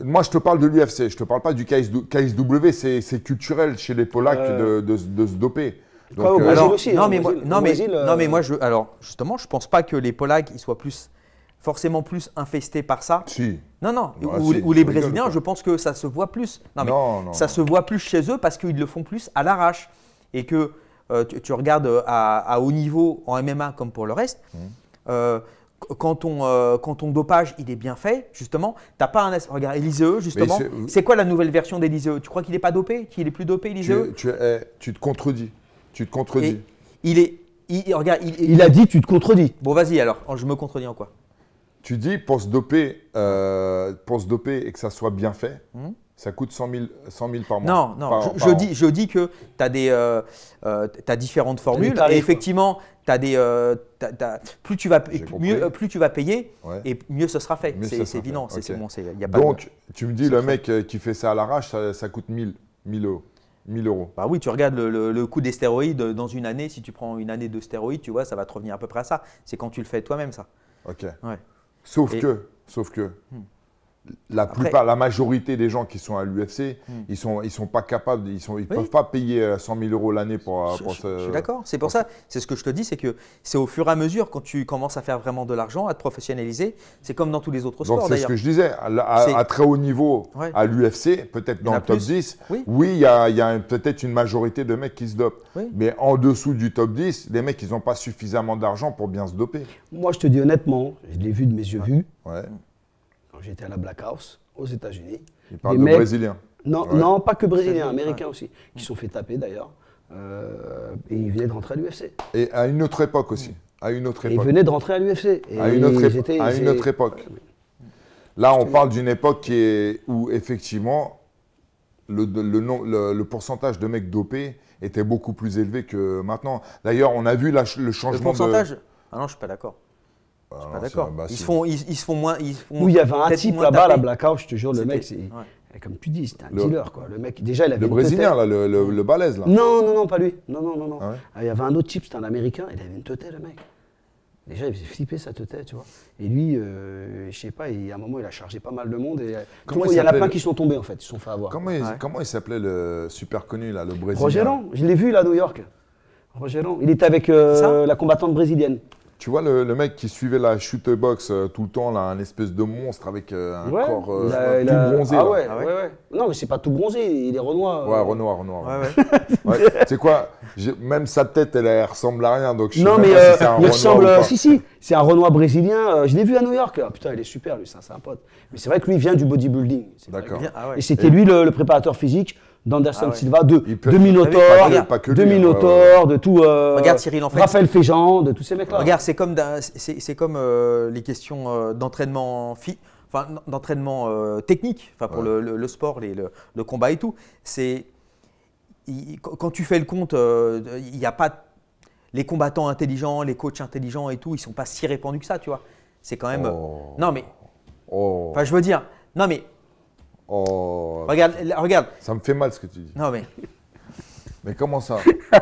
Moi, je te parle de l'UFC, je te parle pas du KSW, c'est culturel chez les Polacs de, se doper. Euh, non, mais moi, euh, non, mais, moi, je, alors, justement, je pense pas que les Polacs soient plus, forcément plus infestés par ça. Si. Non, non. Bah, ou, les Brésiliens, je pense que ça se voit plus. Non, ça se voit plus chez eux parce qu'ils le font plus à l'arrache. Et que euh, tu, regardes à, haut niveau en MMA comme pour le reste. Mmh quand ton, euh, quand dopage il est bien fait, justement, t'as pas un Regarde, l'ISE, e, justement, euh, c'est quoi la nouvelle version des e Tu crois qu'il n'est pas dopé Qu'il est plus dopé, l'ISE tu, e eh, tu, te contredis. Tu te contredis. il est. Il, regarde, il, a dit tu te contredis. Bon, vas-y alors, oh, je me contredis en quoi Tu dis pour se, doper, euh, pour se et que ça soit bien fait, hmm ça coûte 100 000, par mois. Non, non, je, dis, je dis que tu as, des, différentes formules. et effectivement, des, euh, plus, tu vas, plus tu vas payer, et mieux ce sera fait. C'est évident. Donc, tu me dis, le mec euh, qui fait ça à l'arrache, ça, coûte 1000, euros. euros. Bah oui, tu regardes le, coût des stéroïdes euh, dans une année. Si tu prends une année de stéroïdes, tu vois, ça va te revenir à peu près à ça. C'est quand tu le fais toi-même, ça. Ok. Sauf que, sauf que, hmm la plupart, la majorité des gens qui sont à l'UFC, hmm. ils sont, ils sont pas capables, ils sont, peuvent pas payer 100 euh, 000 euros l'année pour. Euh, suis d'accord. C'est pour ça. C'est ce que je te dis, c'est que c'est au fur et à mesure quand tu commences à faire vraiment de l'argent, à te professionnaliser. C'est comme dans tous les autres sports. c'est ce que je disais. À, très haut niveau, à l'UFC, peut-être dans le top 10, oui, il y a, peut-être une majorité de mecs qui se dopent. Mais en dessous du top 10, les mecs, ils n'ont pas suffisamment d'argent pour bien se doper. Moi, je te dis honnêtement, je l'ai vu de mes yeux vus j'étais à la Black House aux États-Unis. Il parle de Brésiliens. Non, non, pas que Brésiliens, Américains aussi, qui sont fait taper d'ailleurs. Euh, et ils venaient de rentrer à l'UFC. Et à une autre époque aussi. À une autre époque. ils venaient de rentrer à l'UFC. À, une autre, à une autre époque. Ah, Là, on parle d'une époque qui est où effectivement le, le, le, pourcentage de mecs dopés était beaucoup plus élevé que maintenant. D'ailleurs, on a vu le changement le pourcentage Ah non, je suis pas d'accord. Bah, suis pas d'accord. Ils se font, ils, font moins. Ils il y avait un type là-bas, la Blackout, je te jure, le mec, c'est. Eh, comme tu dis, c'était un dealer, quoi. Le mec, déjà, il avait. Le Brésilien, le, le, balèze, là. Non, non, non, pas lui. Non, non, non, non. Ah ah, il y avait un autre type, c'était un américain, il avait une tête, le mec. Déjà, il faisait flipper sa tête, tu vois. Et lui, euh, je sais pas, il, à un moment, il a chargé pas mal de monde. Et, euh, comment il y a a plein qui sont tombés, en fait, ils se sont fait avoir. Comment, il, il s'appelait le super connu, là, le Brésilien Roger Long. je l'ai vu, là, à New York. Roger Long. il était avec euh, la combattante brésilienne. Tu vois le, mec qui suivait la chute box euh, tout le temps, là, un espèce de monstre avec euh, un corps euh, tout bronzé. Ah, ah ouais, Non, mais c'est pas tout bronzé, il est renoir. Ouais, renoir, renoir. c'est quoi Même sa tête, elle, ressemble à rien. Donc je non, mais il ressemble. Si, si, c'est un renoir brésilien. je l'ai vu à New York. Ah, putain, il est super, lui, c'est un, pote. Mais c'est vrai que lui, il vient du bodybuilding. D'accord. Ah et c'était lui le préparateur physique d'Anderson ah Silva, de, Minotaur, de, hein, de tout. Euh, regarde Cyril, en fait, Raphaël Féjean, de tous ces mecs-là. Regarde, c'est comme, c'est, comme euh, les questions euh, d'entraînement enfin, d'entraînement technique, enfin pour le, sport, le, combat et tout. C'est quand tu fais le compte, il n'y a pas les combattants intelligents, les coachs intelligents et tout, ils sont pas si répandus que ça, tu vois. C'est quand même. Oh. Non mais. Oh. Enfin, je veux dire. Non mais Oh. Regarde, regarde. Ça me fait mal ce que tu dis. Non, mais. Mais comment ça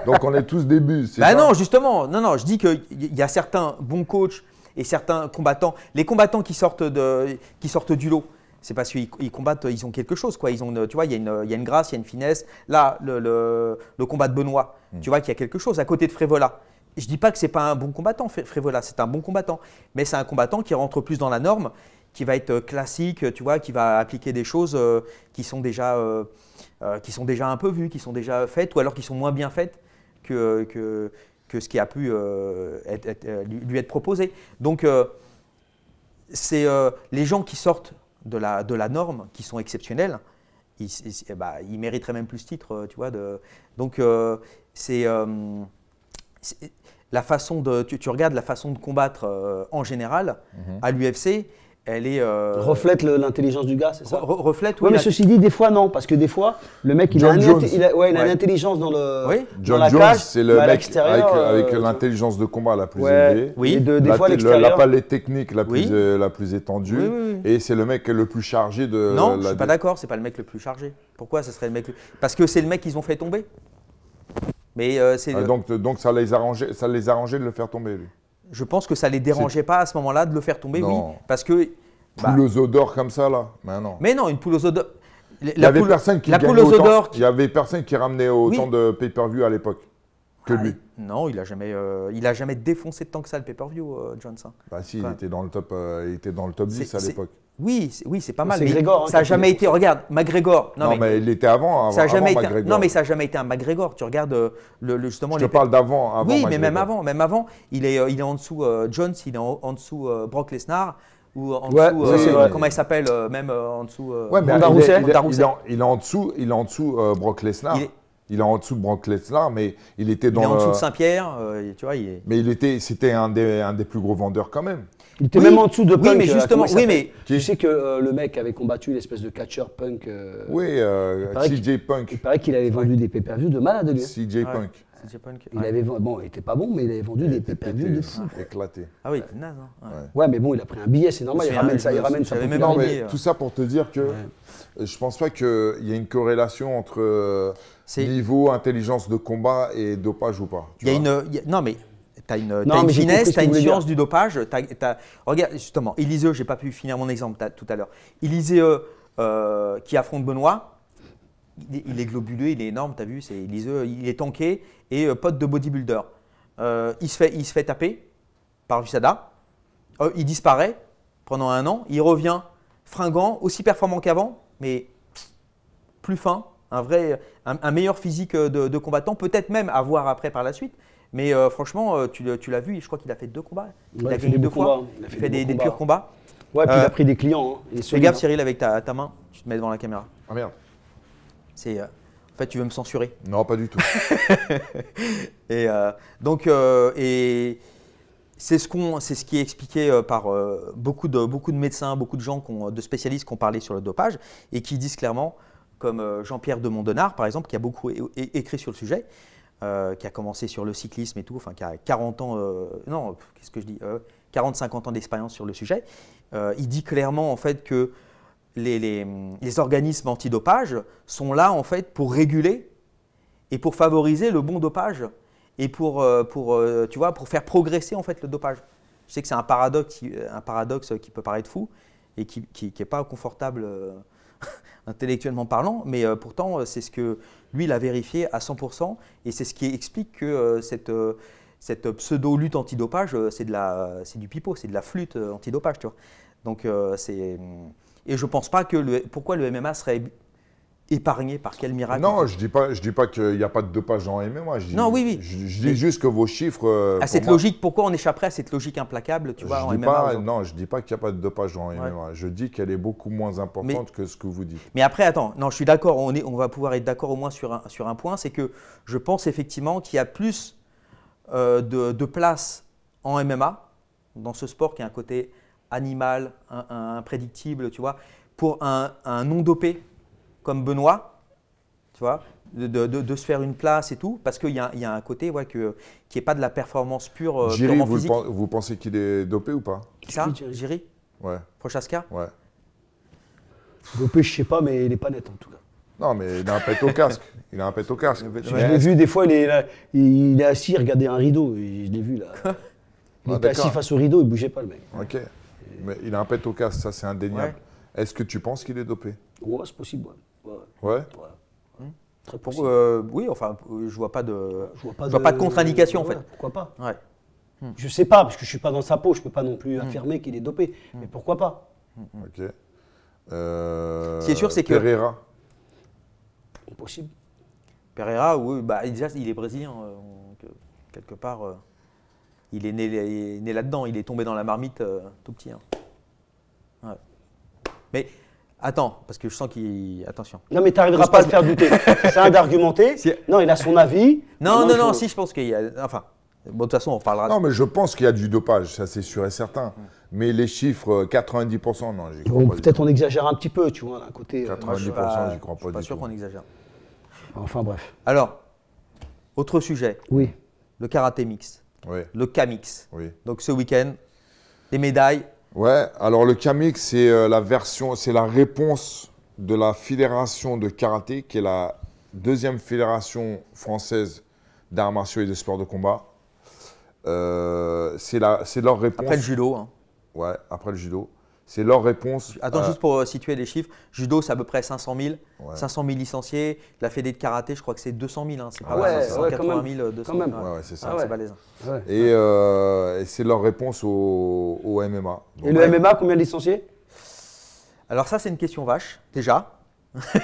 Donc on est tous débuts. Bah ça non, justement. Non, non, je dis qu'il y a certains bons coachs et certains combattants. Les combattants qui sortent, de, qui sortent du lot, c'est parce qu'ils combattent, ils ont quelque chose. Quoi. Ils ont, tu vois, il y, a une, y une grâce, il y a une finesse. Là, le, combat de Benoît, hmm. tu vois qu'il y a quelque chose à côté de Frévola. Je ne dis pas que ce n'est pas un bon combattant, Frévola, c'est un bon combattant. Mais c'est un combattant qui rentre plus dans la norme qui va être euh, classique, tu vois, qui va appliquer des choses euh, qui, sont déjà, euh, qui sont déjà un peu vues, qui sont déjà faites, ou alors qui sont moins bien faites que, que, ce qui a pu lui être proposé. Donc, c'est les gens qui sortent de la, de la norme, qui sont exceptionnels, ils, eh ben, mériteraient même plus de titre, tu vois. De, donc, c'est la façon de, tu, regardes la façon de combattre en général mhm. à l'UFC, elle est. Euh, reflète l'intelligence du gars, c'est ça Reflète, oui. mais ceci dit, des fois, non, parce que des fois, le mec, il a, l'intelligence dans, le, oui. John Jones, c'est le mec avec, euh, l'intelligence de combat la plus élevée. Oui, des la, fois, l'extérieur. La palette technique la plus, euh, la plus étendue. et c'est le mec le plus chargé de. Non, je ne suis pas d'accord, c'est pas le mec le plus chargé. Pourquoi ça serait le mec Parce que c'est le mec qu'ils ont fait tomber. Mais c'est. Ah, donc, donc ça les arrangeait, ça les arrangeait de le faire tomber lui je pense que ça ne les dérangeait pas à ce moment-là de le faire tomber, oui. Parce que. Bah, poule aux odeurs comme ça, là Mais non. Mais non, une poule aux odeurs. il n'y avait, personne qui avait personne qui ramenait autant de pay-per-view à l'époque que ah, lui. Non, il n'a jamais, euh, a jamais défoncé tant que ça le pay-per-view, euh, Johnson. Bah si, euh, il était dans le top, il était dans le top 10 à l'époque. Oui, oui, c'est pas mal. Mais hein, ça n'a jamais été. Regarde, McGregor. Non, mais, il était avant. ça jamais non, mais ça n'a jamais été un McGregor. Tu regardes euh, le, justement. Je parle d'avant. Avant oui, mais même avant, même avant, il est, euh, il est en dessous euh, Jones, il est en, dessous Brock Lesnar ou en dessous, comment il s'appelle, même en dessous. Ouais, mais il, est, il, en, dessous, il est en dessous Brock Lesnar. Il est en dessous de Brock Lesnar, mais il était dans. Il est en dessous de Saint-Pierre, tu vois. Mais il était, c'était un un des plus gros vendeurs quand même. Il était même en dessous de mais euh, justement, mais. Tu sais que euh, le mec avait combattu l'espèce de catcher Punk. Euh, oui, CJ Punk. Il paraît qu'il avait vendu des pay per de malade, lui. CJ Punk. CJ Punk. Il avait bon, il était pas bon, mais il avait vendu des pay de fou. Éclaté. Ah oui, naze, hein. Ouais. mais bon, il a pris un billet, c'est normal, il ramène ça, il ramène ça. Même tout ça pour te dire que je pense pas qu'il y a une corrélation entre niveau intelligence de combat et dopage ou pas. Il y a une. Non, mais T'as une, une finesse, tu as une science du dopage. Regarde, justement, Eliseo, j'ai pas pu finir mon exemple tout à l'heure. Eliseo euh, euh, qui affronte Benoît, il, est globuleux, il est énorme, tu as vu, c'est Eliseo, il est tanké et euh, pote de bodybuilder. il, se fait, il se fait taper par euh, il disparaît pendant un an, il revient fringant, aussi performant qu'avant, mais plus fin, un, vrai, un, meilleur physique de, de combattant, peut-être même à voir après par la suite. Mais euh, franchement, euh, tu, l'as vu, je crois qu'il a fait deux combats. il a gagné deux fois. Il a fait, des, des, purs combats. Ouais, puis il a euh, pris des clients. Fais hein. gaffe, hein. Cyril, avec ta, main, tu te mets devant la caméra. Ah merde. C'est. en fait, tu veux me censurer Non, pas du tout. et donc, c'est ce, c'est ce, qui est expliqué par beaucoup, de, médecins, beaucoup de gens, de spécialistes qui ont parlé sur le dopage et qui disent clairement, comme Jean-Pierre de Mondenard, par exemple, qui a beaucoup écrit sur le sujet, euh, qui a commencé sur le cyclisme et tout, enfin qui a 40 ans, euh, non, qu'est-ce que je dis, 40-50 euh, ans d'expérience sur le sujet, il dit clairement en fait que les, organismes antidopage sont là en fait pour réguler et pour favoriser le bon dopage et pour, pour, tu vois, pour faire progresser en fait le dopage. Je sais que c'est un paradoxe, un paradoxe qui peut paraître fou et qui n'est pas confortable intellectuellement parlant, mais pourtant c'est ce que lui, il a vérifié à 100%, et c'est ce qui explique que euh, cette, euh, cette pseudo-lutte antidopage, euh, c'est du pipeau, c'est de la flûte antidopage. Tu c'est... Et je ne pense pas que... pourquoi le MMA serait épargné par quel miracle Non, je ne dis pas, je dis pas qu'il n'y a pas de dopage en MMA. Je dis, non, oui, oui. Je, dis juste que vos chiffres. À euh, ah, cette logique, Pourquoi on échapperait à cette logique implacable, tu vois, en MMA Non, je ne dis pas qu'il n'y a pas de dopage en MMA. Je dis qu'elle est beaucoup moins importante que ce que vous dites. Mais après, attends, non, je suis d'accord, on, on va pouvoir être d'accord au moins sur un, sur un point, c'est que je pense effectivement qu'il y a plus euh, de, place en MMA, dans ce sport qui a un côté animal, imprédictible, tu vois, pour un, un non-dopé comme Benoît, tu vois, de, se faire une place et tout, parce qu'il y, a un côté ouais, qui n'est pas de la performance pure. Jiri, euh, vous, vous pensez qu'il est dopé ou pas Ça, Jiri Ouais. Prochaska Ouais. Dopé, je sais pas, mais il n'est pas net en tout cas. Non, mais il a un pète au casque. Il a un pet au casque. Je l'ai vu des fois, il est, il est assis, regardez un rideau. Je l'ai vu là. Il ah, était assis face au rideau, il bougeait pas le mec. Ok. Mais il a un pet au casque, ça c'est indéniable. Est-ce que tu penses qu'il est dopé Ouais, c'est possible. Ouais. Hmm. Euh, oui, enfin, euh, je vois pas de, vois pas, de, contre-indication en fait. Pourquoi pas Je ne hmm. Je sais pas parce que je suis pas dans sa peau, je peux pas non plus hmm. affirmer qu'il est dopé. Mais pourquoi pas Ok. Euh, Ce qui est sûr, c'est que Pereira. Impossible. Pereira, oui, bah, il est brésilien, quelque part. il est né, né là-dedans, il est tombé dans la marmite tout petit. Hein. Mais Attends, parce que je sens qu'il. Attention. Non, mais tu n'arriveras pas à le faire douter. C'est un d'argumenter. Non, il a son avis. Non, non, non, si, je pense qu'il y a. Enfin, bon, de toute façon, on parlera. Non, mais je pense qu'il y a du dopage, ça c'est sûr et certain. Mm. Mais les chiffres, 90%, euh, non, j'y crois pas. Peut-être on exagère un petit peu, tu vois, d'un côté. 90%, euh, j'y crois pas. Je suis pas, sûr qu'on exagère. Enfin, bref. Alors, autre sujet. Oui. Le karaté mix. Oui. Le k Oui. Donc ce week-end, les médailles Ouais, alors le Kamik, c'est euh, la version, c'est la réponse de la fédération de karaté, qui est la deuxième fédération française d'arts martiaux et de sports de combat. Euh, c'est leur réponse. Après le judo. Hein. Ouais, après le judo. C'est leur réponse. Attends, juste pour euh, situer les chiffres, judo, c'est à peu près 500 000, 500 000 licenciés. La fédé de karaté, je crois que c'est 200 000. Hein. C'est pas ah ouais, 000, 200 000. Ouais, c'est ça. c'est hein. Et, euh, et c'est leur réponse au, MMA. et le MMA, combien de licenciés Alors, ça, c'est une question vache, déjà.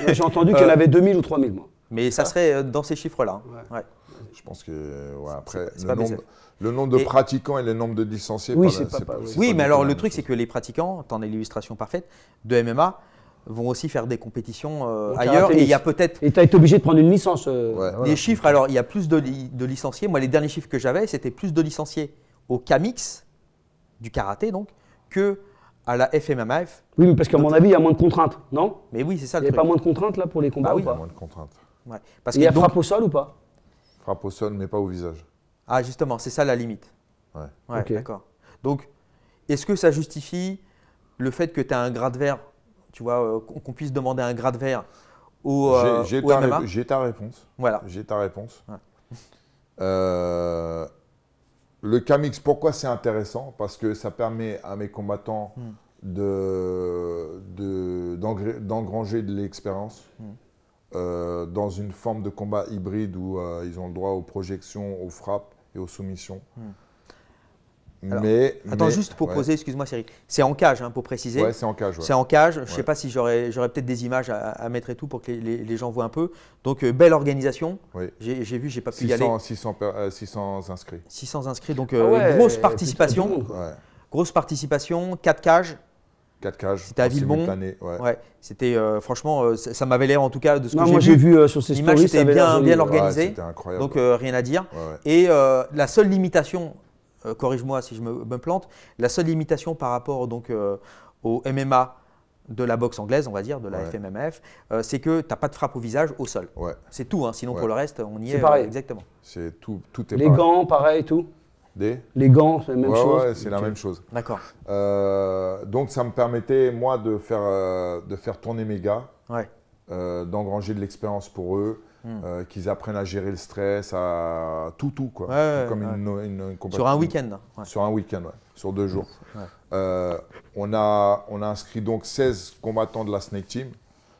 J'ai entendu qu'elle y euh, avait 2000 ou 3000, moi. Mais ça serait dans ces chiffres-là. Hein. Je pense que, après, le nombre, le nombre de pratiquants et le nombre de licenciés. Oui, c'est pas, oui. mais alors le truc, c'est que les pratiquants, t'en en as l'illustration parfaite, de MMA vont aussi faire des compétitions euh, ailleurs et il y a peut-être... Et tu as été obligé de prendre une licence. Euh, des Les chiffres, alors il y a plus de, de licenciés. Moi, les derniers chiffres que j'avais, c'était plus de licenciés au Kamix, du karaté donc, que à la FMMF. Oui, mais parce qu'à mon avis, il y a moins de contraintes, non Mais oui, c'est ça il Il n'y a pas moins de contraintes là pour les combats bah, oui, ou pas moins de contraintes. Parce il y a frappe au sol ou pas Frappe au sol, mais pas au visage. Ah, justement, c'est ça la limite. Ouais. D'accord. Donc, est-ce que ça justifie le fait que tu as un grade vert Tu vois, euh, qu'on puisse demander un grade vert au. J'ai euh, ta, réponse. Voilà. J'ai ta réponse. Euh, le Camix, pourquoi c'est intéressant Parce que ça permet à mes combattants hmm. d'engranger de, l'expérience. Hmm. dans une forme de combat hybride où ils ont le droit aux projections, aux frappes, et aux soumissions. Hmm. mais, attends, juste pour poser, excuse-moi Cyril, c'est en cage, hein, pour préciser. Ouais, c'est en cage. C'est en cage. Je ne sais pas si j'aurais j'aurais peut-être des images à, mettre et tout pour que les, gens voient un peu. Donc, euh, belle organisation. Oui. J'ai vu, j'ai pas pu y aller. 600, 600 euh, inscrits. 600 inscrits, donc ah euh, grosse participation. Grosse participation, Quatre cages. 4 cages. C'était à Villebon, Ouais. C'était euh, franchement, euh, ça, m'avait l'air en tout cas de ce que j'ai vu. Euh, sur ces L'image bien, bien organisée. Donc rien à dire. Et la seule limitation, corrige-moi si je me, plante, la seule limitation par rapport donc au MMA de la boxe anglaise, on va dire, de la FMMF, c'est que tu n'as pas de frappe au visage au sol. C'est tout, hein, sinon pour le reste, on y est. exactement. C'est tout, tout est Les gants, pareil, tout les gants, c'est la même chose. c'est la même chose. D'accord. Euh, donc ça me permettait moi de faire euh, de faire tourner mes gars, euh, d'engranger de l'expérience pour eux, hmm. qu'ils apprennent à gérer le stress, à tout tout quoi, comme une, Sur un week-end. Sur un week-end, sur deux jours. on a on a inscrit donc 16 combattants de la Snake Team.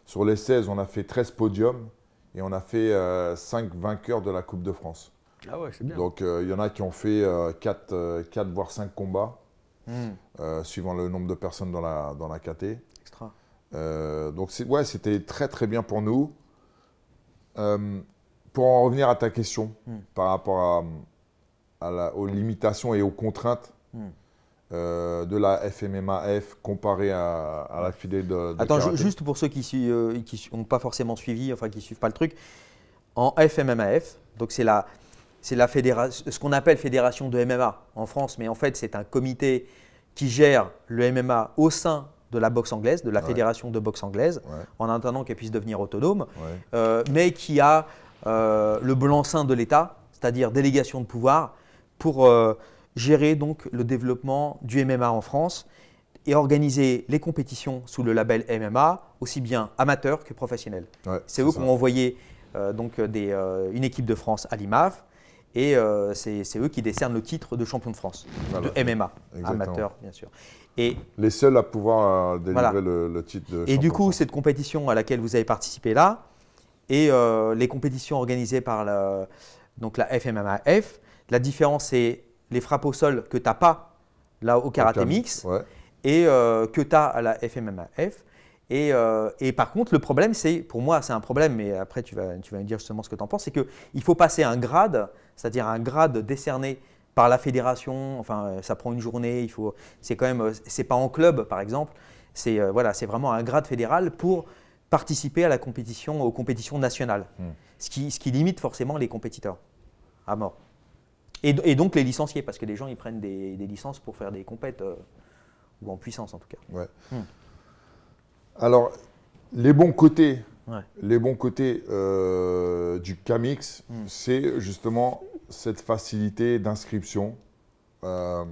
Sur les 16, on a fait 13 podiums et on a fait 5 vainqueurs de la Coupe de France. Ah donc, euh, il y en a qui ont fait 4, euh, 4, euh, voire 5 combats, hmm. suivant le nombre de personnes dans la, dans la KT. Extra. donc, ouais, c'était très, très bien pour nous. pour en revenir à ta question hmm. par rapport à. aux limitations et aux contraintes hmm. de la FMMAF comparée à, à la filée de, Attends, juste pour ceux qui n'ont qui pas forcément suivi, enfin qui ne suivent pas le truc, en FMMAF, donc c'est la, c'est ce qu'on appelle fédération de MMA en France, mais en fait c'est un comité qui gère le MMA au sein de la boxe anglaise, de la fédération de boxe anglaise, en attendant qu'elle puisse devenir autonome, euh, mais qui a euh, le blanc-seing de l'État, c'est-à-dire délégation de pouvoir, pour euh, gérer donc le développement du MMA en France et organiser les compétitions sous le label MMA, aussi bien amateur que professionnel. C'est eux qui ont envoyé donc des, une équipe de France à l'IMAF et euh, c'est eux qui décernent le titre de champion de France, de MMA, amateur bien sûr. les seuls à pouvoir euh, délivrer le, titre de. Et du coup, cette compétition à laquelle vous avez participé là, et euh, les compétitions organisées par la, donc la FMMAF, la différence c'est les frappes au sol que tu n'as pas là au karaté mix et que tu as à la FMMAF. Euh, et, par contre, le problème, c'est, pour moi, c'est un problème, mais après, tu vas, me dire justement ce que tu en penses, c'est qu'il faut passer un grade, c'est-à-dire un grade décerné par la fédération, enfin, euh, ça prend une journée, il faut, c'est quand même, euh, c'est pas en club, par exemple, c'est voilà, c'est vraiment un grade fédéral pour participer à la compétition, aux compétitions nationales, hmm. ce, qui, limite forcément les compétiteurs à mort. Et, donc les licenciés, parce que les gens, ils prennent des, licences pour faire des compètes, ou en puissance en tout cas. Ouais. Hmm. Alors, les bons côtés, les bons côtés euh, du Camix, hmm. c'est justement cette facilité d'inscription, euh,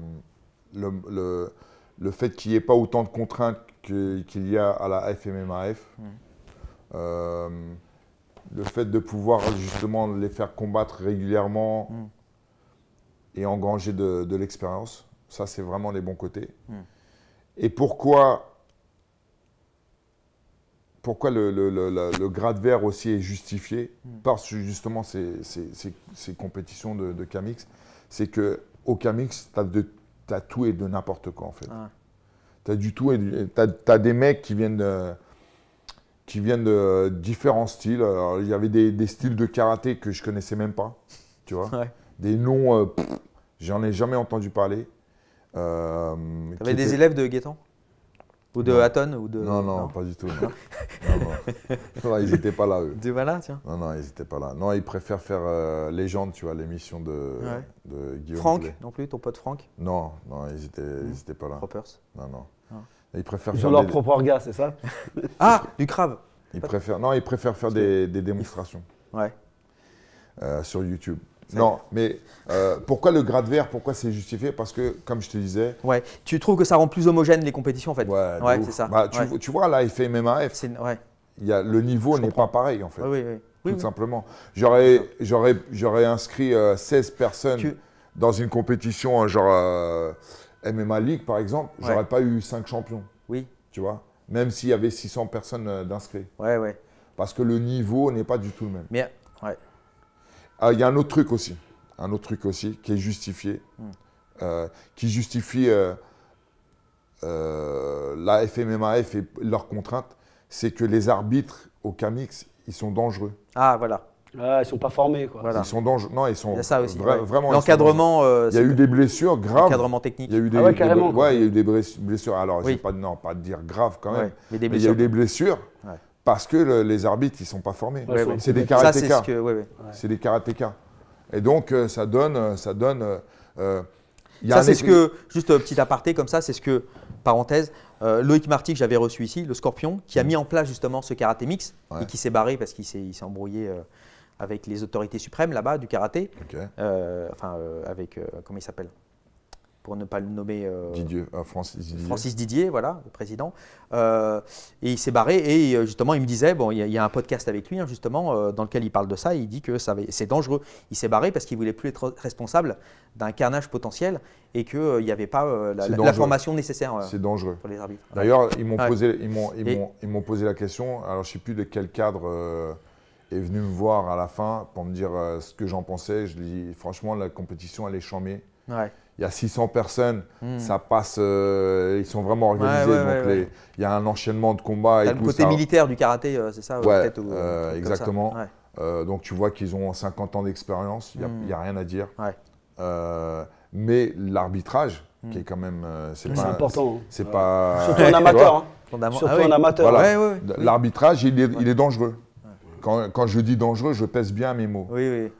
le, fait qu'il n'y ait pas autant de contraintes qu'il y a à la FMMAF. Euh, le fait de pouvoir justement les faire combattre régulièrement hmm. et engranger de l'expérience, ça c'est vraiment les bons côtés. Hmm. Et pourquoi pourquoi le, grade vert aussi est justifié hmm. par justement ces, compétitions de, de Camix, c'est que au Camix, tu as, tout et de n'importe quoi en fait. Ah. Tu as du tout et des mecs qui viennent de, qui viennent de différents styles. il y avait des, styles de karaté que je connaissais même pas, tu vois. Des noms, euh, j'en ai jamais entendu parler. Euh, tu avais des élèves de Gaétan ou de Hatton ou de... Non, non, pas du tout. ils n'étaient pas là, eux. Du pas tiens Non, non, ils n'étaient pas là. Non, ils préfèrent faire euh, Légende, tu vois, l'émission de, de, Guillaume. Franck non plus, ton pote Franck Non, non, ils n'étaient hmm. pas là. Propers ?– Non, non. Ah. Ils préfèrent faire ont leur propre orga, c'est ça Ah, du crabe ils préfèrent, Non, ils préfèrent faire des, démonstrations. Ouais. Euh, sur YouTube. Non, mais euh, pourquoi le grade vert Pourquoi c'est justifié Parce que, comme je te disais. Ouais, tu trouves que ça rend plus homogène les compétitions en fait Ouais, c'est ça. Bah, tu, vois, là, il ouais. y le niveau n'est pas pareil en fait. Oui, oui. Tout simplement. J'aurais inscrit 16 euh, personnes dans une compétition, hein, genre euh, MMA League par exemple, j'aurais pas eu 5 champions. Oui. Tu vois Même s'il y avait 600 personnes d'inscrits. Ouais, ouais. Parce que le niveau n'est pas du tout le même. Ah, il y a un autre truc aussi, un autre truc aussi qui est justifié, hmm. euh, qui justifie euh, euh, la FMMAF et leurs contraintes, c'est que les arbitres au Camix, ils sont dangereux. Ah voilà. Ils ah, ils sont pas formés quoi. Ils sont dangereux. Non, ils sont. Il y a ça aussi. Vraiment. L'encadrement. Il y a eu des blessures graves. Encadrement technique. Il y a eu des, ah blessures. Alors, je pas, non, pas de dire grave quand même. Mais, il y a eu des blessures. Parce que les arbitres, ils sont pas formés. c'est des karatékas. C'est des karatékas. Et donc, euh, ça donne. Euh, ça, donne, euh, c'est ce que. Juste un petit aparté comme ça, c'est ce que. Parenthèse, Loïc Marty, que j'avais reçu ici, le scorpion, qui a mm. mis en place justement ce karaté mix et qui s'est barré parce qu'il s'est embrouillé avec les autorités suprêmes là-bas du karaté. enfin, avec. comment il s'appelle pour ne pas le nommer. Euh, euh, Didier, Francis Didier. voilà, le président. Euh, et il s'est barré et justement, il me disait, bon, il y, a, un podcast avec lui, hein, justement, dans lequel il parle de ça, il dit que c'est dangereux. Il s'est barré parce qu'il voulait plus être responsable d'un carnage potentiel et qu'il n'y avait pas la, formation nécessaire C'est dangereux. pour les arbitres. D'ailleurs, ils m'ont posé, ils ils, m'ont posé la question, alors je ne sais plus de quel cadre est venu me voir à la fin pour me dire ce que j'en pensais. Je lui franchement, la compétition, elle est Ouais il y a 600 personnes, hmm. ça passe, euh, ils sont vraiment organisés. donc il y a un enchaînement de combats. Et le côté militaire du karaté, euh, c'est ça Ouais, euh, exactement. donc tu vois qu'ils ont 50 ans d'expérience, il n'y hmm. a, rien à dire. mais l'arbitrage, hmm. qui est quand même. c'est important. C'est pas. Hein. Surtout un hein. amateur. Surtout ah amateur. L'arbitrage, il, est dangereux. Quand, je dis dangereux, je pèse bien mes mots. Il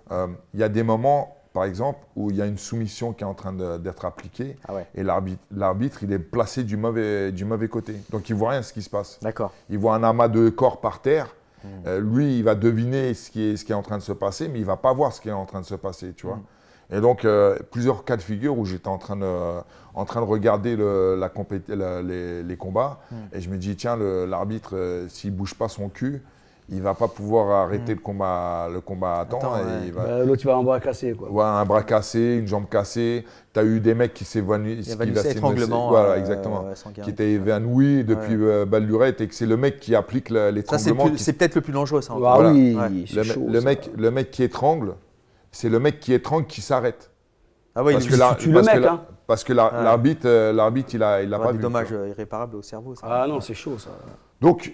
y a des moments par exemple, où il y a une soumission qui est en train d'être appliquée. Ah et l'arbitre, il est placé du mauvais, du mauvais côté. Donc, il voit rien ce qui se passe. D'accord. Il voit un amas de corps par terre. Hmm. Euh, lui, il va deviner ce qui, est, ce qui est en train de se passer, mais il va pas voir ce qui est en train de se passer, tu vois. Hmm. Et donc, euh, plusieurs cas de figure où j'étais en, train de, en train de regarder les, combats. Hmm. Et je me dis, tiens, l'arbitre, euh, s'il ne bouge pas son cul, il va pas pouvoir arrêter hmm. le combat le combat à temps. Attends, tu va... Bah, l'autre, un bras cassé. Quoi. un bras cassé, une jambe cassée. Tu as eu des mecs qui s'évanouissent. Qui Voilà, euh, exactement. qui était évanoui depuis euh, baldurette. et que c'est le mec qui applique l'étranglement. C'est peut-être le plus dangereux, ça. Ah le, mec, le mec qui étrangle, c'est le mec qui étrangle qui s'arrête. Ah oui, parce que le mec, hein. Parce que l'arbitre, euh, l'arbitre, il a, il a pas vu. Dommage irréparable au cerveau. Ah non, c'est chaud ça. Donc.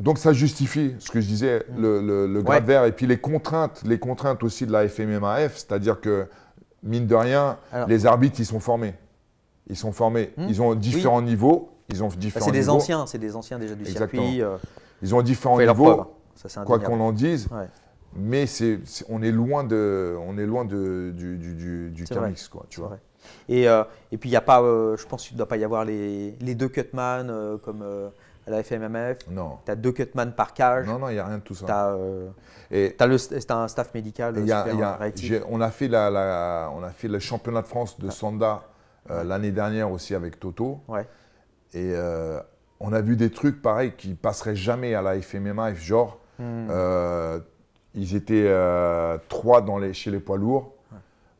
Donc ça justifie ce que je disais, le, le, grade vert et puis les contraintes, les contraintes aussi de la FMMAF, c'est-à-dire que mine de rien, les arbitres ils sont formés, ils sont formés, hmm. ils ont différents niveaux, ils ont bah, différents. c'est des anciens, c'est des anciens déjà du circuit. Euh, ils ont différents niveaux, hein. quoi qu'on en dise. Mais c'est, on est loin de, on est loin de, du, du, quoi, tu euh, Et, puis il y a pas, euh, je pense qu'il ne doit pas y avoir les, les deux cutman comme la FMMF. Non. Tu as deux cutman par cage. Non, non, il n'y a rien de tout ça. Tu as, euh, un staff médical. on, a fait la, la, on a fait le championnat de France de ah. Sanda euh, l'année dernière aussi avec Toto. Ouais. Et euh, on a vu des trucs pareils qui passeraient jamais à la FMMF. Genre, hmm. ils étaient trois dans les, chez les poids lourds.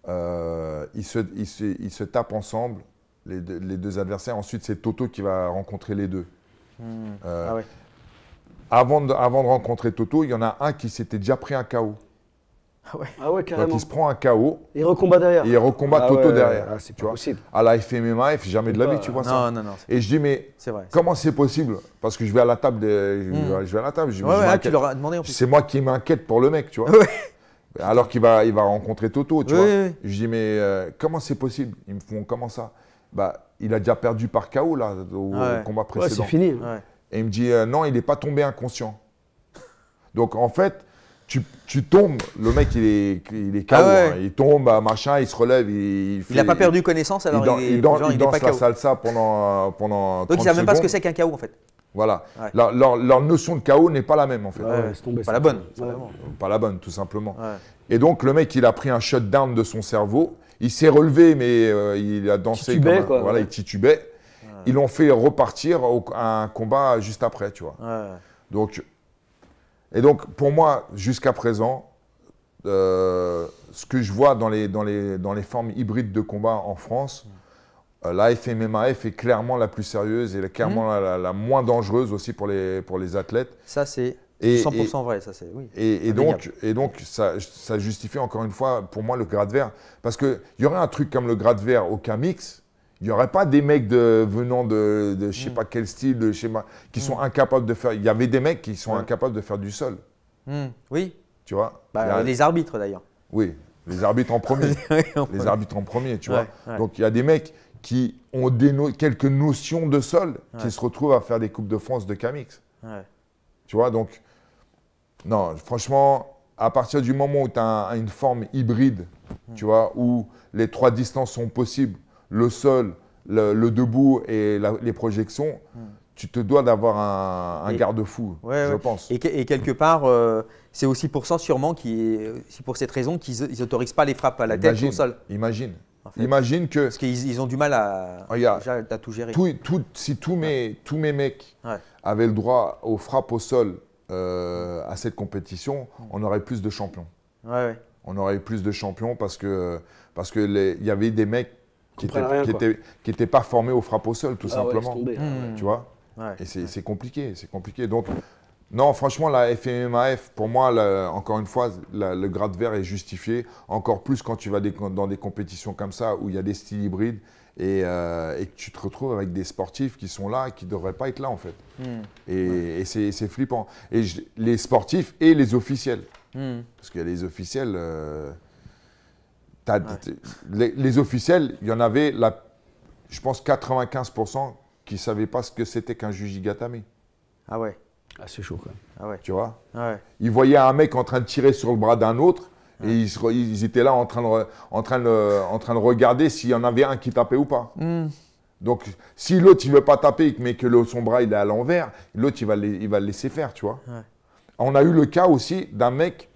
Ils, se, ils, se, ils, se, tapent ensemble, les les deux adversaires. Ensuite, c'est Toto qui va rencontrer les deux. Hmm. Euh, ah avant, de, avant de rencontrer Toto, il y en a un qui s'était déjà pris un KO. Ah ouais. ah ouais, carrément. Donc il se prend un KO. Et il recombat derrière. Et il recombat ah Toto derrière. Ah, c'est possible. À la FMMA, jamais de la vie, bah, tu vois ça. Non, non, Et je dis, mais vrai, comment c'est possible Parce que je vais à la table. Hmm. Je vais à la table. Je, je C'est moi qui m'inquiète pour le mec, tu vois. Alors qu'il va, il va rencontrer Toto, tu vois. Je dis, mais euh, comment c'est possible Ils me font comment ça Bah, il a déjà perdu par KO là, au combat précédent. Ouais, c'est fini. Et il me dit euh, non, il n'est pas tombé inconscient. Donc en fait, tu, tombes, le mec il est, il est KO, ah hein. il tombe, euh, machin, il se relève. Il n'a pas perdu connaissance alors il, il, il, il danse la salsa pendant, euh, pendant Donc il ne même pas ce que c'est qu'un KO en fait. Voilà, leur, notion de KO n'est pas la même en fait. pas la bonne. Pas la bonne tout simplement. Et donc le mec il a pris un shutdown de son cerveau il s'est relevé, mais euh, il a dansé. voilà, il titubait. Ils l'ont fait repartir à un combat juste après, tu vois. Donc, et donc, pour moi, jusqu'à présent, euh, ce que je vois dans les, dans, les, dans les formes hybrides de combat en France, euh, la FMMAF est clairement la plus sérieuse et clairement mmh. la, la, moins dangereuse aussi pour les, pour les athlètes. Ça, c'est et, 100% vrai, ça c'est. Oui, et, donc, et donc ça, justifie encore une fois pour moi le grade vert. Parce qu'il y aurait un truc comme le grade vert au Camix, il n'y aurait pas des mecs de, venant de, je ne sais hmm. pas quel style, de schéma, qui sont hmm. incapables de faire. Il y avait des mecs qui sont incapables de faire du sol. Hmm. Oui. Tu vois bah, Les arbitres d'ailleurs. Oui, les arbitres en premier. les arbitres en premier, tu vois. Donc il y a des mecs qui ont des quelques notions de sol qui se retrouvent à faire des Coupes de France de Camix. Tu vois, donc non, franchement, à partir du moment où tu as une forme hybride, hmm. tu vois, où les trois distances sont possibles, le sol, le, debout et les projections, hmm. tu te dois d'avoir un, garde-fou, je pense. Et, quelque part, euh, c'est aussi pour ça sûrement, c'est pour cette raison qu'ils n'autorisent pas les frappes à la tête au sol. Imagine. imagine que. Parce qu'ils ont du mal à, oh, tout gérer. si tous mes, tous mes mecs avaient le droit aux frappes au sol euh, à cette compétition, mm. on aurait plus de champions. On aurait plus de champions parce que parce que il y avait des mecs qui n'étaient étaient, qui étaient pas formés au frappe au sol, tout ah simplement. Tu vois Et c'est compliqué, c'est compliqué. Donc non, franchement, la FMAF, pour moi, encore une fois, le grade vert est justifié. Encore plus quand tu vas dans des compétitions comme ça où il y a des styles hybrides, euh, et, que tu te retrouves avec des sportifs qui sont là et qui ne devraient pas être là en fait. Hmm. Et, c'est flippant. Et les sportifs et les officiels. Hmm. Parce que les officiels, euh, les, officiels, il y en avait, la, je pense, 95% qui ne savaient pas ce que c'était qu'un jujigatame. Ah ouais. Ah, c'est chaud quand même. Ah tu vois ah ouais. Ils voyaient un mec en train de tirer sur le bras d'un autre et ils, étaient là en train de, regarder s'il y en avait un qui tapait ou pas. Hmm. Donc, si l'autre, il veut pas taper, mais que le, son bras, il est à l'envers, l'autre, il, va le laisser faire, tu vois. On a eu le cas aussi d'un mec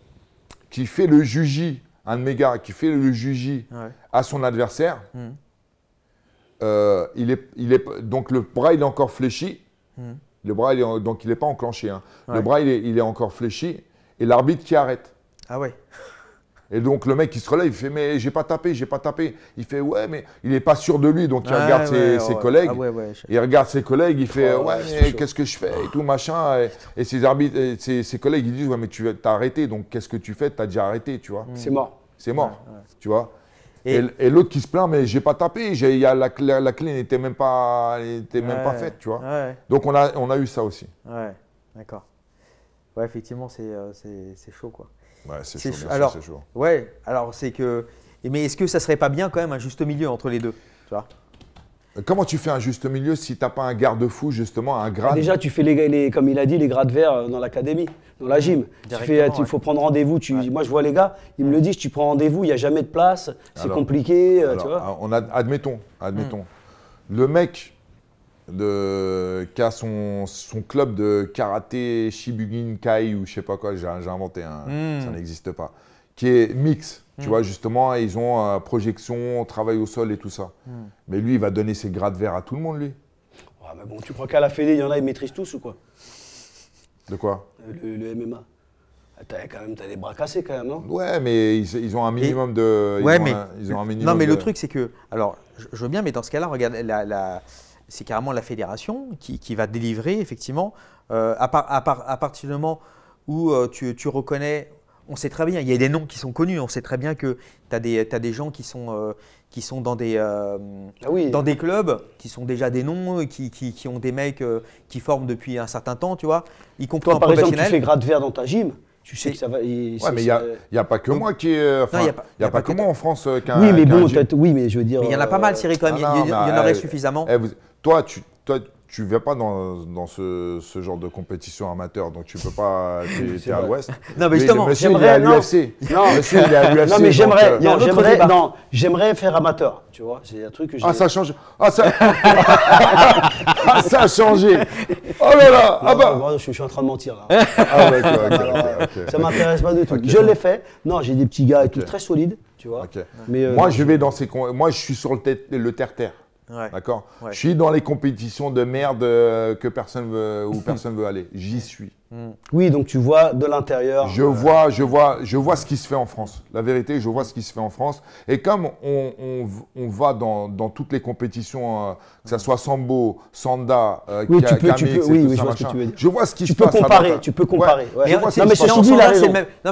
qui fait le juji, un de qui fait le juji à son adversaire. Hmm. Euh, il est, donc, le bras, il est encore fléchi. Hmm. Le bras, il donc, il n'est pas enclenché. Hein. Le bras, il est, il est encore fléchi. Et l'arbitre qui arrête. Ah ouais et donc le mec qui se relève, il fait mais j'ai pas tapé, j'ai pas tapé. Il fait ouais mais il est pas sûr de lui, donc il regarde ses, collègues. Ah il regarde ses collègues, il fait oh, ouais mais qu'est-ce que je fais et tout machin. Oh, et, ses arbitres, ses, collègues ils disent ouais mais tu t'as arrêté, donc qu'est-ce que tu fais T'as déjà arrêté, tu vois. C'est mort. C'est mort, tu vois. Et, l'autre qui se plaint, mais j'ai pas tapé, j'ai, la, clé n'était même pas, était même pas faite, tu vois. Donc on a, on a eu ça aussi. Ouais, d'accord. Ouais, effectivement, c'est euh, chaud, quoi. Ouais, c'est chaud, alors, c'est Ouais, alors c'est que. Mais est-ce que ça serait pas bien quand même un juste milieu entre les deux tu vois Comment tu fais un juste milieu si t'as pas un garde-fou justement, un grade Déjà, tu fais les, les- comme il a dit, les grades verts euh, dans l'académie, dans la gym. Tu fais, euh, il faut prendre rendez-vous. Tu, Moi, je vois les gars, ils me le disent, tu prends rendez-vous, il n'y a jamais de place, c'est compliqué, euh, tu vois. Ah, on admettons, admettons. Hmm. Le mec de, qui a son, club de karaté Shibugin Kai ou je sais pas quoi, j'ai inventé, un, hmm. ça n'existe pas, qui est mix. Tu hmm. vois, justement, ils ont euh, projection, travail au sol et tout ça. Hmm. Mais lui, il va donner ses grades verts à tout le monde, lui. Ah, bon, tu crois qu'à la Fédé, il y en a, ils maîtrisent tous ou quoi De quoi euh, le, MMA. Ah, t'as quand même as les bras cassés, quand même, non Ouais, mais ils, ont un minimum de. mais. non, mais le truc, c'est que. Alors, je, veux bien, mais dans ce cas-là, regarde la c'est carrément la fédération qui, va délivrer, effectivement, euh, à, à, partir du moment où euh, tu, reconnais, on sait très bien, il y a des noms qui sont connus, on sait très bien que tu as, des gens qui sont, euh, qui sont dans, des, ah dans des clubs, qui sont déjà des noms, qui, ont des mecs qui forment depuis un certain temps, tu vois, y compris Toi, par exemple, tu fais grade vert dans ta gym tu sais que ça va. Ouais, mais il n'y a, pas que moi qui. Enfin, il a, pas, que moi en France qu'un. Oui, mais peut-être, oui, mais je veux dire. il y en a pas mal, Cyril, quand même. il y, en aurait eh, suffisamment. Eh, toi, tu toi, tu vas pas dans, ce, genre de compétition amateur, donc tu peux pas. es à l'Ouest. Non, mais justement, j'aimerais. Non. monsieur, non, mais j'aimerais. Euh, non, j'aimerais. Non, j'aimerais faire amateur. Tu vois, un truc que Ah, ça a changé. Ah, ça. Ah, ça a changé. Oh là là. ah bah. je, suis en train de mentir là. Ah ouais, Okay, Ça m'intéresse pas du tout. je l'ai fait. Non, j'ai des petits gars et tout très solides, tu vois. Euh, moi, je vais dans ces. Moi, je suis sur le terre-terre. D'accord Je suis dans les compétitions de merde euh, que personne veut, personne veut aller. J'y suis. Mm. Oui, donc tu vois de l'intérieur. Je euh, vois, je vois, je vois ce qui se fait en France. La vérité, je vois ce qui se fait en France. Et comme on, on, on va dans, dans, toutes les compétitions, euh, que ce soit Sambo, Sanda, euh, oui, tu oui, je vois ce que tu veux dire. Je vois ce qui tu peux Comparer, tu peux comparer. Mais, non,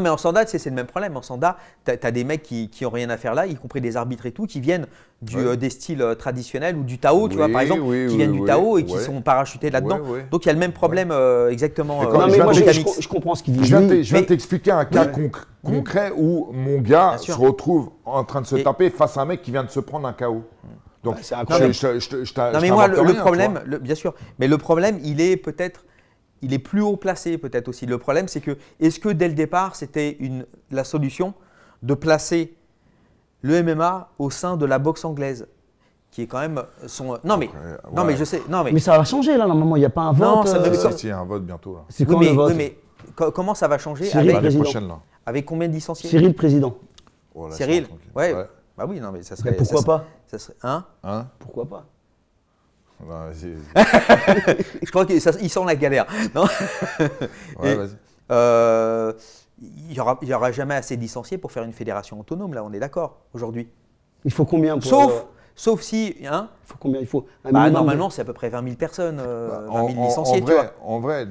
mais, en Sanda, c'est le même. c'est le même problème. En Sanda, tu as, des mecs qui, qui ont rien à faire là, y compris des arbitres et tout, qui viennent du, euh, des styles traditionnels ou du Tao, tu vois, par exemple, qui viennent du Tao et qui sont parachutés là-dedans. Donc il y a le même problème exactement je, comprends ce qu'il dit. Je vais t'expliquer un cas concret où mon gars se retrouve en train de se taper face à un mec qui vient de se prendre un KO. Donc, ah, Non, mais moi, le, problème, bien sûr, mais le problème, il est peut-être. Il est plus haut placé, peut-être aussi. Le problème, c'est que, est-ce que dès le départ, c'était la solution de placer le MMA au sein de la boxe anglaise qui est quand même euh, son. Euh, non mais, non mais je sais. Non mais. Mais ça va changer là normalement. Il n'y a pas un vote. Non, ça euh, si, un vote bientôt. C'est mais, mais comment ça va changer Cyril, avec, prochaine, là. avec combien de licenciés Cyril président. Oh, Cyril. Ouais. Bah oui, non mais ça serait. pourquoi pas ça serait... Hein Hein Pourquoi pas bah, vas-y. je crois qu'il sent la galère. Non ouais, vas-y. Euh, il n'y aura, aura, jamais assez de licenciés pour faire une fédération autonome, là, on est d'accord, aujourd'hui. Il faut combien pour Sauf Sauf si. Hein, faut combien il faut bah, Normalement, c'est à peu près 20 000 personnes, 20 euh, 000 bah, licenciés. En, vrai,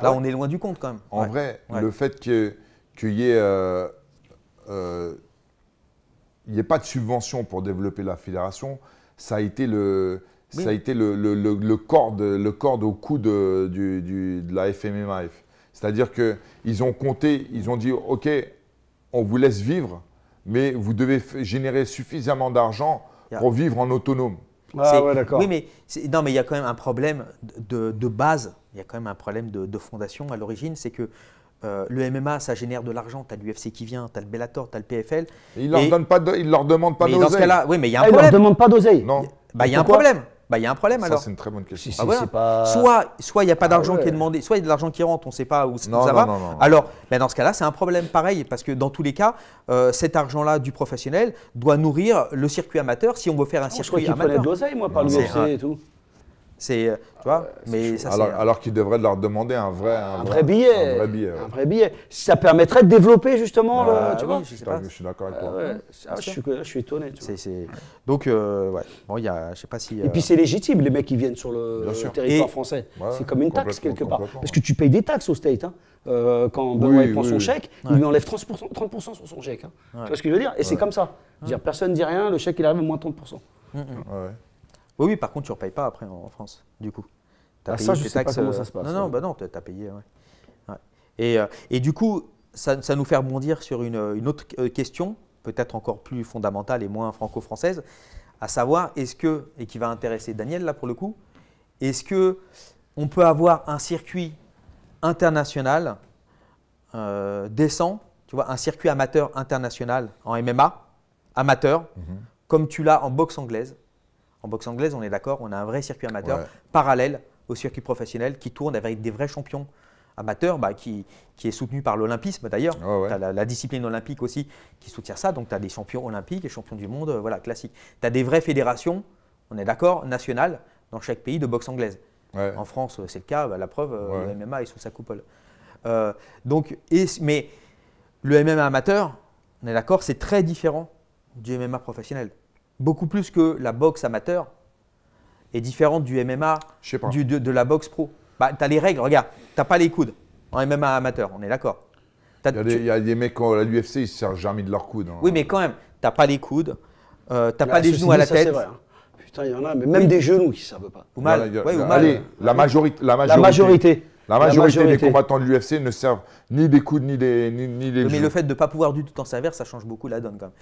Là, on est loin du compte quand même. En vrai, le fait qu'il n'y ait, euh, euh, ait, pas de subvention pour développer la fédération, ça a été le, ça a été le, le, le, corde, le au cou de, la FMMIF. C'est-à-dire qu'ils ont compté, ils ont dit OK, on vous laisse vivre, mais vous devez générer suffisamment d'argent pour vivre en autonome. Ah ouais, d'accord. Oui, mais non, mais il y a quand même un problème de, de base. Il y a quand même un problème de, fondation à l'origine, c'est que euh, le MMA, ça génère de l'argent. Tu as l'UFC qui vient, tu as le Bellator, tu as le PFL. Il ne leur, pas ils leur demandent pas d'oseille. Oui, mais il y a un ah, problème. Ils leur demandent pas d'oseille. Non. Bah, il y a un problème bah, y a un problème alors. Ça, c'est une très bonne question. Ah, soit il n'y a pas ah, d'argent qui est demandé, soit il y a de l'argent qui rentre, on ne sait pas où, ça va. alors, ben, dans ce cas-là, c'est un problème pareil, parce que dans tous les cas, euh, cet argent-là du professionnel doit nourrir le circuit amateur si on veut faire un ah, circuit je amateur. de moi, par l'UFC et tout. C'est, euh, euh, mais alors, qu'ils devraient leur demander un vrai, vrai, billet. Un vrai billet. Ça permettrait de développer justement ah tu vois, je, suis d'accord avec toi. Euh, ah, je, suis, étonné. Donc, ouais, bon, il y a, je sais pas si. Et puis c'est légitime, les mecs qui viennent sur le, territoire français. c'est comme une taxe quelque part. Parce que tu payes des taxes au state. Hein. quand Benoît prend son chèque, il lui enlève 30%, 30 sur son chèque. Hein. Tu vois ce que je veux dire Et c'est comme ça. Dire, personne ne dit rien, le chèque il arrive à moins 30%. Oui, par contre, tu ne repayes pas après en France, du coup. As ah, ça, je pas comment ça euh, se passe. Non, non, bah non tu as payé. Ouais. Euh, et, du coup, ça, nous fait rebondir sur une, autre euh, question, peut-être encore plus fondamentale et moins franco-française, à savoir, est-ce que, et qui va intéresser Daniel là pour le coup, est-ce que on peut avoir un circuit international décent, tu vois, un circuit amateur international en MMA, amateur, mhm. comme tu l'as en boxe anglaise, en boxe anglaise, on est d'accord, on a un vrai circuit amateur parallèle au circuit professionnel qui tourne avec des vrais champions amateurs, bah, qui, est soutenu par l'olympisme d'ailleurs. Tu as la, discipline olympique aussi qui soutient ça. Donc tu as des champions olympiques et champions du monde, euh, voilà, classique. Tu as des vraies fédérations, on est d'accord, nationales dans chaque pays de boxe anglaise. En France, euh, c'est le cas, bah, la preuve, euh, le MMA est sous sa coupole. donc, mais le MMA amateur, on est d'accord, c'est très différent du MMA professionnel beaucoup plus que la boxe amateur est différente du MMA, du, de, la boxe pro. Bah, tu as les règles, regarde, t'as pas les coudes en MMA amateur, on est d'accord. Il y, a des mecs euh, à l'UFC, ils se servent jamais de leurs coudes. Hein. Oui, mais quand même, t'as pas les coudes, euh, t'as pas bah, les genoux à la tête. Hein. Putain, il y en a, mais même des genoux qui ne servent pas. Ou mal. la majorité. La majorité. des combattants de l'UFC ne servent ni des coudes ni des, ni, Mais le fait de ne pas pouvoir du tout en servir, ça change beaucoup la donne quand même.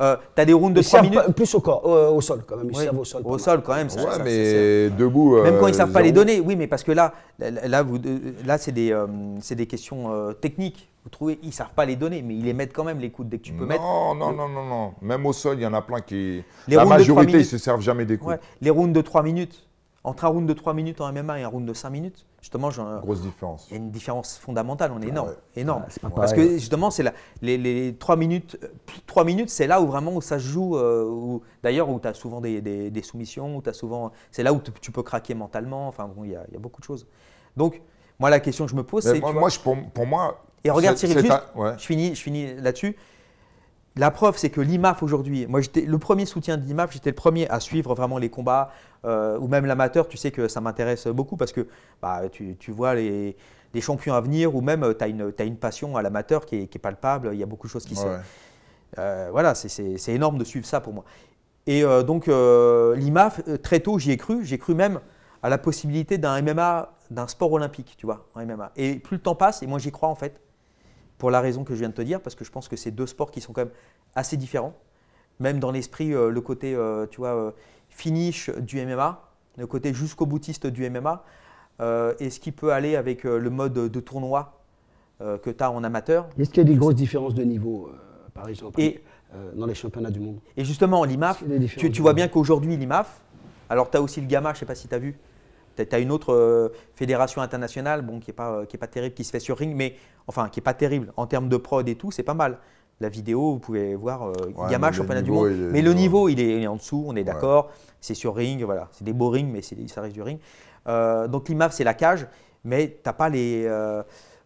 Euh, des rounds de 3 minutes. Plus au corps, euh, au, sol quand même. Ils servent au sol. quand même. Ça, ouais, mais debout. Même quand euh, ils ne savent pas les donner, oui, mais parce que là, là, là c'est des, questions techniques. Vous trouvez, ils ne savent pas les donner, mais ils les mettent quand même les coudes dès que tu peux mettre. Non, non, non, non, non. Même au sol, il y en a plein qui. la majorité, ils ne se servent jamais des coudes. Les rounds de 3 minutes. Entre un round de 3 minutes en MMA et un round de 5 minutes, justement, genre, grosse différence. Il y a une différence fondamentale, on est énorme, énorme. Parce que justement, c'est les, les minutes, Trois minutes, c'est là où vraiment où ça se joue. Euh, d'ailleurs, où tu as souvent des, des, des soumissions, où as souvent, c'est là où tu peux craquer mentalement. Enfin, bon, il y, a beaucoup de choses. Donc, moi, la question que je me pose, c'est. Moi, pour, moi. Et regarde, je finis, je finis là-dessus. La preuve, c'est que l'IMAF aujourd'hui, moi j'étais le premier soutien de l'IMAF, j'étais le premier à suivre vraiment les combats, euh, ou même l'amateur, tu sais que ça m'intéresse beaucoup parce que bah, tu, vois les, champions à venir, ou même euh, tu as une, as une passion à l'amateur qui, est palpable, il y a beaucoup de choses qui se... Euh, voilà, c'est énorme de suivre ça pour moi. Et donc l'IMAF, très tôt j'y ai cru, j'ai cru même à la possibilité d'un MMA, d'un sport olympique, tu vois, en MMA. Et plus le temps passe, et moi j'y crois en fait pour la raison que je viens de te dire, parce que je pense que c'est deux sports qui sont quand même assez différents. Même dans l'esprit, euh, le côté euh, tu vois, euh, finish du MMA, le côté jusqu'au boutiste du MMA, et ce qui peut aller avec le mode de tournoi que tu as en amateur. Est-ce qu'il y a des grosses différences de niveau, par exemple, et, dans les championnats du monde Et justement, l'IMAF, tu, tu vois bien qu'aujourd'hui, l'IMAF, alors tu as aussi le Gamma, je ne sais pas si tu as vu, tu as une autre euh, fédération internationale, bon, qui n'est pas, qui pas terrible, qui se fait sur ring, mais enfin, qui n'est pas terrible. En termes de prod et tout, c'est pas mal. La vidéo, vous pouvez voir euh, ouais, championnat du monde. mais le niveau, il est, en dessous, on est d'accord. C'est sur ring, voilà. C'est des beaux rings, mais ça reste du ring. Euh, donc l'IMAF, c'est la cage, mais tu n'as pas les.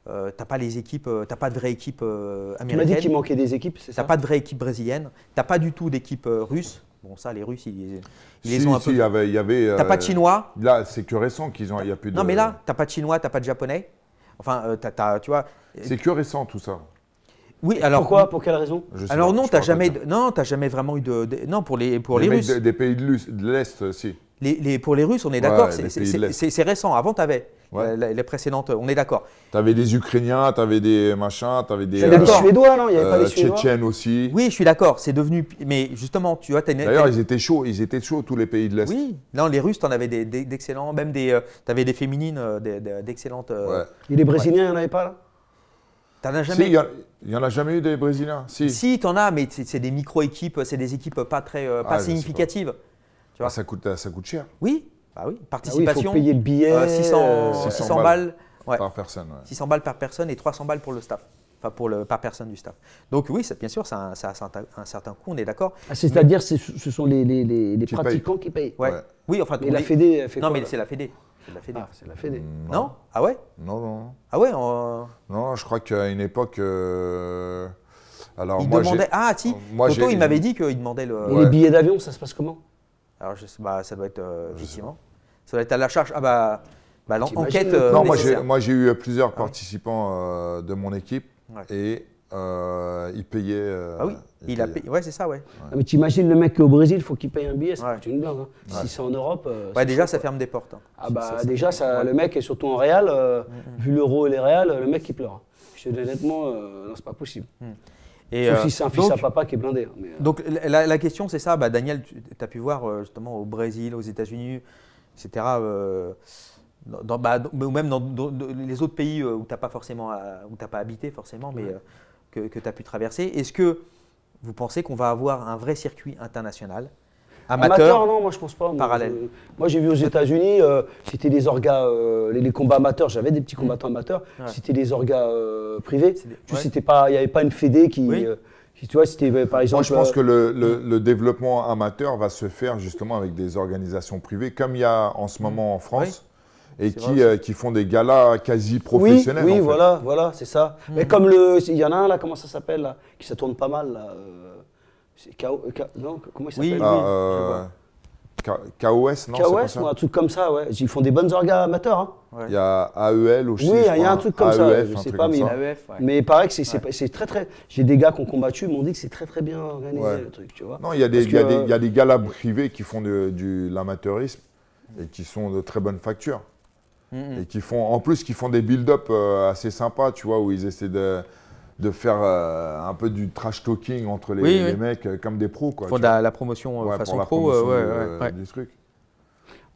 pas les équipes, t'as pas de vraie équipe américaine. Tu m'as dit qu'il manquait des équipes, c'est ça pas de vraie équipe brésilienne, tu t'as pas du tout d'équipe russe, Bon, ça, les Russes, ils, les ont un peu. Il y t'as pas de euh, Chinois. Là, c'est que récent qu'ils ont. a de. Non, mais là, t'as pas de Chinois, t'as pas de Japonais. Enfin, euh, tu vois. Euh, c'est que récent tout ça. Oui, alors pourquoi Pour quelle raison Alors non, t'as jamais, non, as jamais vraiment eu de, non pour les pour les Russes. des pays de l'Est, si pour les Russes, on est d'accord, c'est récent. Avant, tu avais euh, les, précédentes, on est d'accord. Tu avais des Ukrainiens, tu avais des machins, tu avais des. Suédois, Il avait pas des euh, Suédois. Tchétchènes aussi. Oui, je suis d'accord, c'est devenu. Mais justement, tu vois, D'ailleurs, ils étaient chauds, ils étaient chauds, tous les pays de l'Est. Oui, non, les Russes, tu en avais d'excellents, même des. Euh, tu avais des féminines d'excellentes. Et les Brésiliens, il n'y en avait pas, là n'en as jamais. Si, il n'y en a jamais eu des Brésiliens. Si, tu en as, mais c'est des micro-équipes, c'est des équipes pas très ah, pas significatives. Ah, ça, coûte, euh, ça coûte cher. Oui, bah oui. Participation. Ah il faut payer le billet. 600, euh, euh, balles, par personne. 600 balles par personne et 300 balles pour le staff enfin pour le, par personne du staff. Donc oui, bien sûr, ça a, un, certain coût, on est d'accord. Ah, c'est-à-dire ce sont les, les, pratiquants qui payent Oui, enfin. la Fédé Non, mais c'est la Fédé. la Fédé. Mm. Non. ah ouais Non, non. Ah ouais Non, je crois qu'à une époque. Alors, il demandait. Ah, si, Toto, il m'avait dit qu'il demandait le. Et les billets d'avion, ça se passe comment alors, je bah, ça doit être, euh, Ça doit être à la charge. Ah, bah, bah l'enquête. Euh, non, moi, j'ai eu euh, plusieurs ah participants de mon équipe et ils payaient. ah oui, il, a Ouais, c'est ça, ouais. Ah, mais tu imagines le mec au Brésil, il faut qu'il paye un billet, c'est une blague. Si c'est en Europe. Bah déjà, ça ferme des portes. Hein. Ah, bah, déjà, ça, le mec, est surtout en Réal, mm, mm, mm. vu l'euro et les Réals, le mec, il pleure. Je honnêtement, non, c'est pas possible. Et Sauf si c'est un fils à papa qui est blindé. Hein, euh. donc la, question, c'est ça. Bah, Daniel, tu as pu voir euh, justement au Brésil, aux États-Unis, etc. Euh, bah, ou même dans, les autres pays où tu n'as pas forcément pas habité forcément, mais que tu as pu traverser. Est-ce que vous pensez qu'on va avoir un vrai circuit international Amateur, non, moi je pense pas. Parallèle. Moi, j'ai vu aux États-Unis, euh, c'était des orgas, euh, les, combats amateurs. J'avais des petits combattants amateurs. C'était des orgas euh, privés. Tu c'était pas, il n'y avait pas une fédé qui. Tu vois, c'était par exemple. Moi, je pense que le, développement amateur va se faire justement avec des organisations privées, comme il y a en ce moment en France. et qui, qui, font des galas quasi professionnels. Oui, voilà, voilà, c'est ça. Mais mhm. comme le, il y en a un là, comment ça s'appelle qui se tourne pas mal là. C'est euh, non, comment il s'appelle Oui, ah, KOS, euh, non KOS ou un truc comme ça, ouais. Ils font des bonnes orgas amateurs. Hein. Il y a AEL aussi. Oui, il y a un truc comme AEF, ça, e je sais pas, mais, e ouais. mais pareil que c'est très très. J'ai des gars qui ont combattu, m'ont dit que c'est très très bien organisé le truc, tu vois. Non, il y a des, gars a y a des euh, privés qui font de, l'amateurisme et qui sont de très bonnes factures. Mm-hmm. Et qui font, en plus, qui font des build-up assez sympas, tu vois, où ils essaient de de faire euh, un peu du trash talking entre les, mecs euh, comme des pros. Quoi, la, promotion euh, façon pro, des ouais, ouais,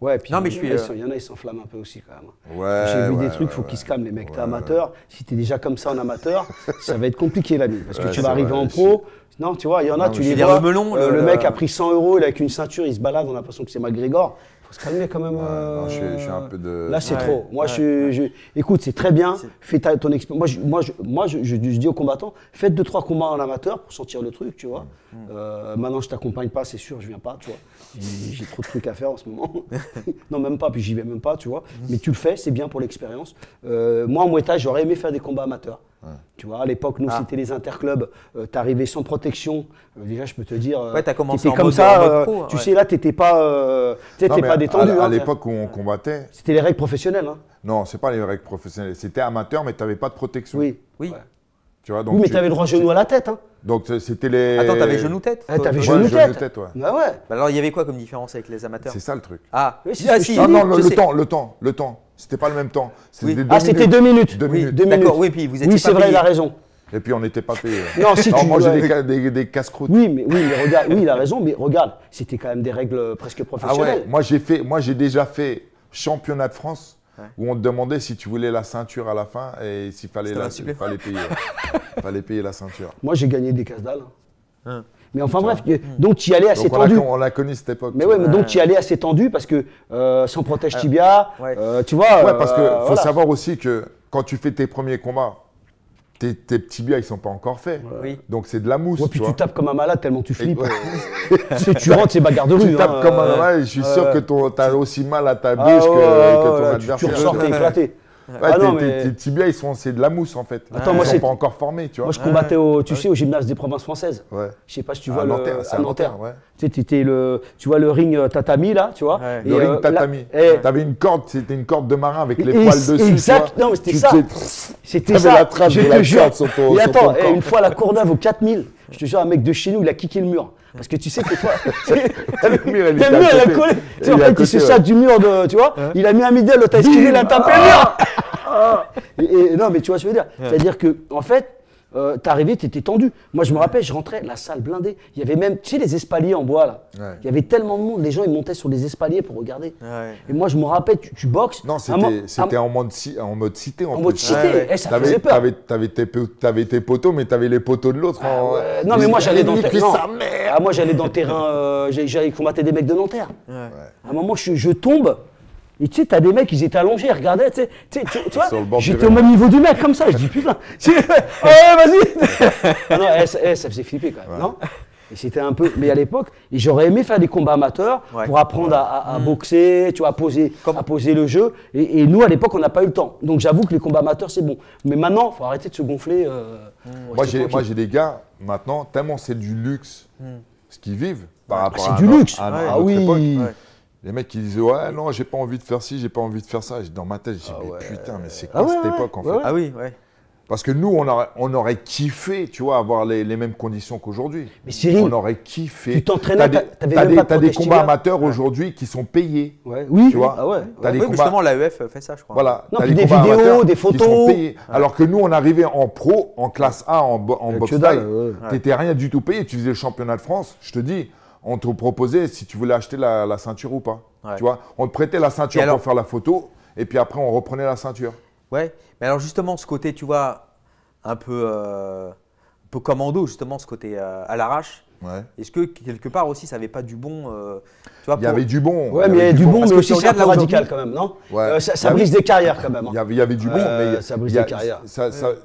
Ouais, puis non, mais je suis, il y en a, ils s'enflamment un peu aussi quand même. Hein. Ouais, J'ai vu des trucs, il faut qu'ils se calment, les mecs. T'es amateur, si t'es déjà comme ça en amateur, ça va être compliqué la vie. Parce que tu vas arriver en pro. Non, tu vois, il y en a, tu les vois. Le, melon, le, le mec a pris 100 euros, il a avec une ceinture, il se balade, on a l'impression que c'est McGregor quand même. Là, c'est trop. Moi, je, écoute, c'est très bien. Fais ta, ton expérience. Moi, je, moi, je, dis aux combattants, faites deux trois combats en amateur pour sentir le truc, tu vois. Mm. Euh, maintenant, je t'accompagne pas, c'est sûr, je viens pas, tu vois j'ai trop de trucs à faire en ce moment. non, même pas, puis j'y vais même pas, tu vois. Mhm. Mais tu le fais, c'est bien pour l'expérience. Euh, moi, en mon j'aurais aimé faire des combats amateurs. Tu vois, à l'époque, nous, ah. c'était les interclubs. Euh, t'arrivais sans protection. Euh, déjà, je peux te dire. ouais, commencé comme ça. tu sais, là, t'étais pas, pas détendu. À, hein, l'époque où on combattait. C'était les règles professionnelles. Hein. Non, c'est pas les règles professionnelles. C'était amateur, mais t'avais pas de protection. Oui. Oui. Tu vois, donc oui, mais tu avais le droit genou à la tête. Hein. Donc c'était les. Attends, t'avais genou-tête ah, T'avais genou-tête. Bah ouais. Bah alors il y avait quoi comme différence avec les amateurs C'est ça le truc. Ah, oui, ah si. Non, non, le, temps, le temps, le temps. C'était pas le même temps. ah, c'était deux minutes. Deux minutes. D'accord, oui, puis vous étiez. Oui, c'est vrai, il a raison. Et puis on n'était pas payé. non, si tu moi j'ai des, casse-croûtes. Oui, mais oui, mais regarde, oui, il a raison, mais regarde, c'était quand même des règles presque professionnelles. Ah ouais, moi j'ai fait, moi j'ai déjà fait championnat de France où on te demandait si tu voulais la ceinture à la fin et s'il fallait, la, fallait, payer, fallait payer la ceinture. Moi, j'ai gagné des casse-dalles. Hein. Hein. Mais enfin bref, donc tu y allais assez tendu. On l'a connu cette époque. Mais ouais, donc tu y allais assez tendu parce que euh, sans protège ah, tibia, euh, tu vois. Ouais, parce qu'il euh, faut savoir aussi que quand tu fais tes premiers combats, tes, petits biais ils sont pas encore faits. Donc c'est de la mousse. Et puis tu tapes comme un malade tellement tu flippes. tu rentres, c'est bagarre de rue. Tu tapes hein. comme un malade et je suis sûr que tu as aussi mal à ta ah biche que, ton adversaire. Tu, ressors, t'es éclaté. Ah non, mais... tes, tibias, ils sont, c'est de la mousse en fait. Attends, ils moi, sont pas encore formés, tu vois. Moi, je combattais au, tu sais, au gymnase des provinces françaises. Ouais. Je sais pas si tu vois à Nanterre, le. À ouais. Tu, sais, étais le, tu vois le ring euh, tatami là, tu vois. le ring euh, tatami. Tu eh. T'avais une corde, c'était une corde de marin avec les poils dessus. Exact. Non, c'était ça. C'était ça. la trace je de la corde sur attends, eh, une fois à la Courneuve au 4000, je te jure, un mec de chez nous, il a kické le mur. Parce que tu sais que toi. le mur, il le a collé. Tu sais en fait, il se du mur de. Tu vois, il a mis un midi t'as esquivé, il a tapé le mur. Et, et, non, mais tu vois ce que je veux dire. C'est-à-dire que, en fait, euh, t'arrivais, t'étais tendu. Moi, je me rappelle, je rentrais, la salle blindée. Il y avait même, tu sais, les espaliers en bois, là. Il y avait tellement de monde, les gens, ils montaient sur les espaliers pour regarder. Et moi, je me rappelle, tu, tu boxes. Non, c'était en, mode, cité. En, en mode cité, eh, ça faisait peur. T'avais avais tes, poteaux, mais t'avais les poteaux de l'autre. Ah non, mais moi, j'allais dans, ah, moi, terrain. moi, j'allais dans le terrain, euh, j'allais combattre des mecs de Nanterre. À un moment, je, je tombe. Et tu sais, t'as des mecs, ils étaient allongés, ils regardaient, tu sais, tu, vois, j'étais au même niveau du mec comme ça, je dis putain, vas-y Non, eh, eh, ça, faisait flipper quand même, non et c'était un peu. Mais à l'époque, j'aurais aimé faire des combats amateurs pour apprendre à, mm. boxer, tu vois, à poser, le jeu. Et, nous, à l'époque, on n'a pas eu le temps. Donc j'avoue que les combats amateurs, c'est bon. Mais maintenant, faut arrêter de se gonfler. Euh, mm. Moi, j'ai des gars, maintenant, tellement c'est du luxe mm. ce qu'ils vivent par ah, rapport à. C'est du luxe. ah oui. Les mecs, qui disaient, ouais, non, j'ai pas envie de faire ci, j'ai pas envie de faire ça. Dans ma tête, je dis, ah mais putain, mais c'est ah quoi cette époque, en fait Ah oui, ouais. Parce que nous, on aurait, on aurait kiffé, tu vois, avoir les, les mêmes conditions qu'aujourd'hui. Mais Cyril, on aurait kiffé. Tu t'entraînais, t'avais as des, as des combats hein. amateurs aujourd'hui qui sont payés. Oui. Tu vois. Ah ouais. oui, justement, l'AEF fait ça, je crois. Voilà. Non, des, vidéos, des photos. Alors que nous, on arrivait en pro, en classe A, en, en boxe Tu T'étais rien du tout payé. Tu faisais le championnat de France. Je te dis, on te proposait si tu voulais acheter la, ceinture ou pas. Tu vois, on te prêtait la ceinture pour faire la photo et puis après on reprenait la ceinture. Ouais, mais alors justement ce côté, tu vois, un peu, euh, un peu commando justement, ce côté euh, à l'arrache. Est-ce que quelque part aussi ça n'avait pas du bon euh, il y avait du bon. Oui, euh, mais il y avait du bon, mais aussi c'est radical quand même, non Ça, brise des carrières quand même. Il, y avait, du bon, mais ça brise des carrières.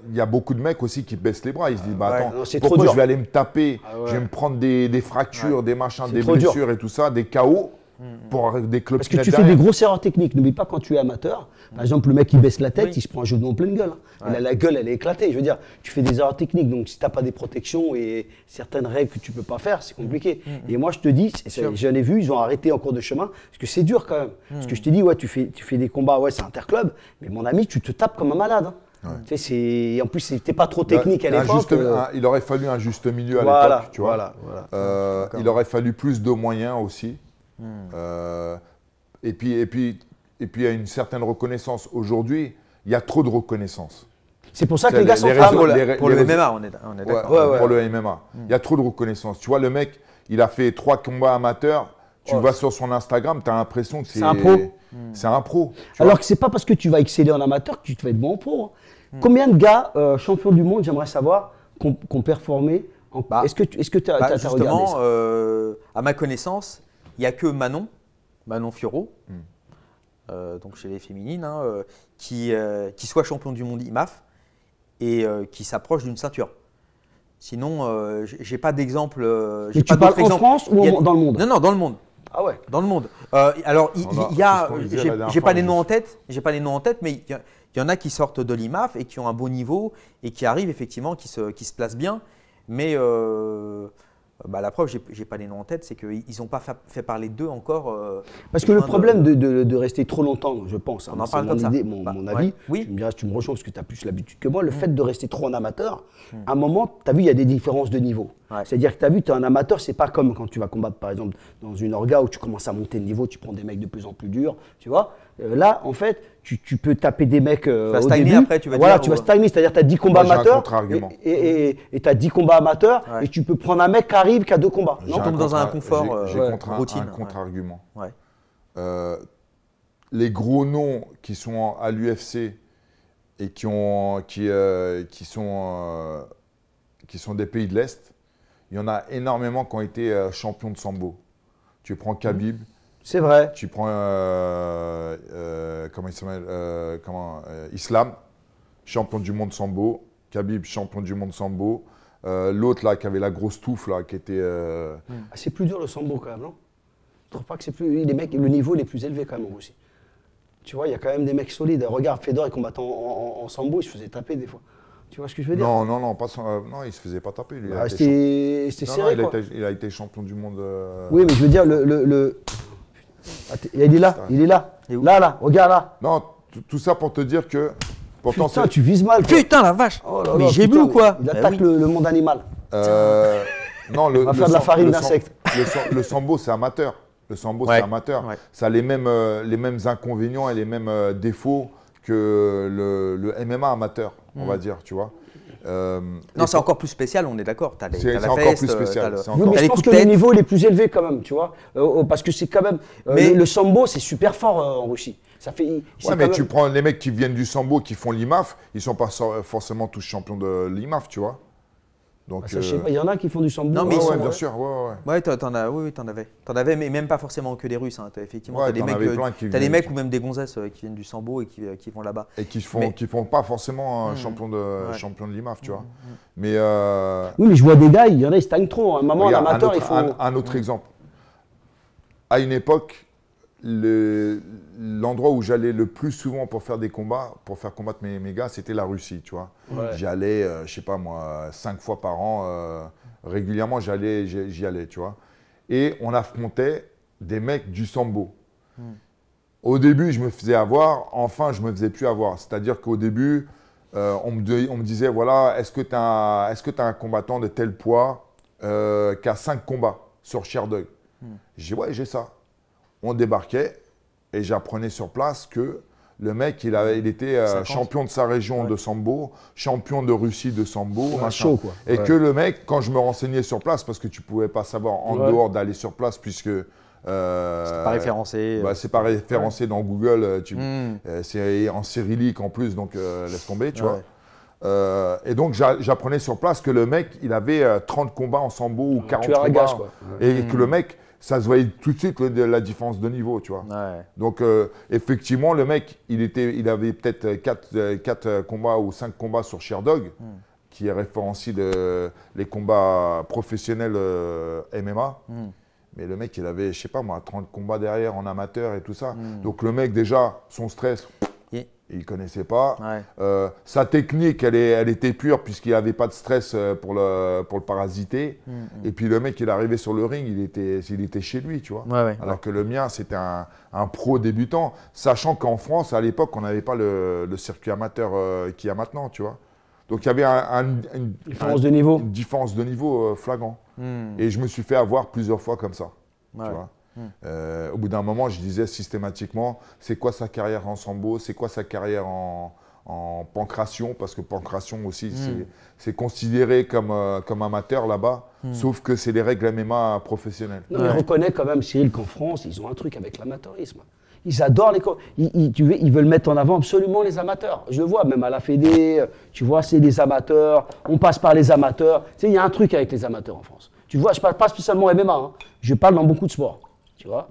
Il y a beaucoup de mecs aussi qui baissent les bras. Ils se disent, bah attends, pourquoi je vais aller me taper ah Je vais me prendre des, fractures, des machins, des blessures et tout ça, des chaos. Mm-hmm. pour des clubs Parce que tu fais des grosses erreurs techniques. N'oublie pas quand tu es amateur. Par mm-hmm. exemple, le mec il baisse la tête, il se prend un genou en pleine gueule. Hein. la gueule, elle est éclatée. Je veux dire, tu fais des erreurs techniques. Donc, si tu n'as pas des protections et certaines règles que tu peux pas faire, c'est compliqué. Mm-hmm. Et moi, je te dis, j'en ai vu, ils ont arrêté en cours de chemin parce que c'est dur quand même. Parce que mm. je te dis, ouais, tu fais, tu fais des combats, ouais, c'est interclub. Mais mon ami, tu te tapes comme un malade. Hein. Tu sais, en plus, c'était pas trop technique à l'époque. Euh. Il aurait fallu un juste milieu à l'époque, tu euh, il aurait fallu plus de moyens aussi. Hmm. Euh, et puis, et puis, et puis, il y a une certaine reconnaissance. Aujourd'hui, il y a trop de reconnaissance. C'est pour ça que les gars sont réseaux, pour, le MMA, on est, pour le MMA, il y a trop de reconnaissance. Tu vois, le mec, il a fait trois combats amateurs. Tu oh. vas sur son Instagram, tu as l'impression que c'est un pro. Hmm. C'est un pro. Alors que c'est pas parce que tu vas exceller en amateur que tu te vas être bon en pro. Hein. Hmm. Combien de gars euh, champions du monde, j'aimerais savoir, qu'on performé en... bah, Est-ce que tu est -ce que as, bah, as, justement, euh, à ma connaissance, il n'y a que Manon, Manon Fiorot, euh, donc chez les féminines, hein, euh, qui, euh, qui soit champion du monde IMAF et qui s'approche d'une ceinture. Sinon, je n'ai pas d'exemple. parles en France ou dans le monde Non, non, dans le monde. Ah ouais. Dans le monde. alors, il y, a, j'ai pas les noms en tête, j'ai pas les noms en tête, mais il y, en a qui sortent de l'IMAF et qui ont un beau niveau et qui arrivent effectivement, qui se, qui se placent bien, mais euh, bah, la preuve, j'ai pas les noms en tête, c'est qu'ils n'ont pas fait parler d'eux encore. Euh, parce que le problème de... rester trop longtemps, je pense, mon, avis, oui. tu me tu me rejoins parce que tu as plus l'habitude que moi, le mm. fait de rester trop en amateur, mm. à un moment, tu as vu, il y a des différences de niveau. C'est-à-dire que tu as vu, tu es un amateur, c'est pas comme quand tu vas combattre par exemple dans une orga où tu commences à monter de niveau, tu prends des mecs de plus en plus durs, tu vois. Euh, là, en fait, tu, peux taper des mecs. Euh, tu vas au stagner début. après, tu vas Voilà, tu vas euh, stagner, c'est-à-dire tu as 10 combats amateurs. Et tu as 10 combats amateurs et tu peux prendre un mec qui arrive qui a deux combats. Non, dans un confort. J'ai Un contre-argument. les gros noms qui sont à l'UFC et qui, ont, qui, qui sont, qui sont des pays de l'Est, il y en a énormément qui ont été euh, champions de sambo. Tu prends mhm. Khabib. C'est vrai. Tu prends euh, euh, comment il s'appelle comment Islam, champion du monde sambo. Khabib, champion du monde sambo. L'autre là qui avait la grosse touffe là, qui était. Ah, c'est plus dur le sambo quand même, non Je trouve pas que c'est plus les mecs, le niveau les plus élevé quand même aussi. Tu vois, il y a quand même des mecs solides. Regarde Fedor, est combattait en, en, en sambo, il se faisait taper des fois. Tu vois ce que je veux dire Non, non, non, pas, euh, non il se faisait pas taper. Lui, C'était Il, a été, champion du monde. Euh, oui, mais je veux dire, le. le, il est là, il est là. là, là, regarde là. Non, tout ça pour te dire que. Pourtant, putain, tu vises mal. Putain, la vache. Oh mais j'ai vu quoi Il eh attaque le, monde animal. Euh, non, le, On va faire de la farine d'insectes. Le, sambo, c'est amateur. Le sambo, c'est amateur. Ça a les mêmes, les mêmes inconvénients et les mêmes défauts que le, le MMA amateur, on va mm. dire, tu vois. Euh, non, c'est encore plus spécial, on est d'accord. T'as les, as la encore plus euh, spécial. mais je pense que le niveau les plus élevés quand même, tu vois, euh, oh, parce que c'est quand même. mais... le, sambo, c'est super fort en Russie. Ça fait. Ouais, mais tu prends les mecs qui viennent du sambo, qui font l'IMAF, ils sont pas forcément tous champions de l'IMAF, tu vois. Ah, euh, il y en a qui font du sambo. Non, mais hein. ils sont... bien sûr. Ouais, ouais. ouais t'en as, oui, oui, t'en avais. T'en avais, mais même pas forcément que des Russes. Hein. effectivement, t'as des mecs, euh, as des mecs ou même des gonzesses euh, qui viennent du sambo et qui, qui vont là-bas. Et qui font, qui font pas forcément un hmm. champion de champion de l'IMAF, tu hmm, vois. Hmm. Mais oui, mais je vois des gars, il y en a, ils stagnent trop. À hein. un amateur, ils font. Un, un autre exemple. À une époque, le l'endroit où j'allais le plus souvent pour faire des combats, pour faire combattre mes, mes gars, c'était la Russie, tu vois. J'y euh, je sais pas moi, cinq fois par an, euh, régulièrement, j'allais, j'y allais, tu vois. Et on affrontait des mecs du sambo. Hmm. Au début, je me faisais avoir, enfin, je me faisais plus avoir. C'est-à-dire qu'au début, euh, on, me on, me disait, voilà, est-ce que tu as, est as, un combattant de tel poids qu'à cinq combats sur Sherdog hmm. J'ai ouais, j'ai ça. On débarquait, et j'apprenais sur place que le mec, il, avait, il était euh, champion de sa région de Sambo, champion de Russie de Sambo. chaud, quoi. Et que le mec, quand je me renseignais sur place, parce que tu pouvais pas savoir en dehors d'aller sur place, puisque. Euh, c'est pas référencé. Euh, bah, c'est pas référencé dans Google. Euh, tu, hmm. c'est en cyrillique en plus, donc laisse tomber, tu vois. et donc j'apprenais sur place que le mec, il avait 30 combats en sambo ou 40 ah, combats. Et hmm. que le mec, ça se voyait tout de suite la différence de niveau, tu vois. Donc, euh, effectivement, le mec, il, était, il avait peut-être 4, euh, euh, combats ou 5 combats sur Sherdog, hmm. qui référencie de les combats professionnels MMA. Mais le mec, il avait, je sais pas moi, 30 combats derrière en amateur et tout ça. Hmm. Donc, le mec, déjà, son stress, il connaissait pas. Euh, sa technique, elle, est, elle était pure puisqu'il n'avait avait pas de stress euh, pour le, pour le parasiter. Mm, mm. Et puis le mec, il arrivait sur le ring, il était, il était chez lui, tu vois. Alors que le mien, c'était un, un, pro débutant, sachant qu'en France, à l'époque, on n'avait pas le, le, circuit amateur euh, qu'il y a maintenant, tu vois. Donc il y avait une, différence de niveau. une différence de niveau flagrant. Mm. Et je me suis fait avoir plusieurs fois comme ça. Tu euh, au bout d'un moment, je disais systématiquement, c'est quoi sa carrière en sambo, c'est quoi sa carrière en, pancration, parce que pancration aussi, hmm. c'est considéré comme, euh, amateur là-bas, hmm. sauf que c'est les règles MMA professionnelles. Non, reconnaît quand même, Cyril, qu'en France, ils ont un truc avec l'amateurisme. Ils adorent les. Ils, veulent mettre en avant absolument les amateurs. Je le vois, même à la Fédé, euh, tu vois, c'est des amateurs, on passe par les amateurs. Tu sais, il y a un truc avec les amateurs en France. Tu vois, je parle pas spécialement MMA, hein. je parle dans beaucoup de sports.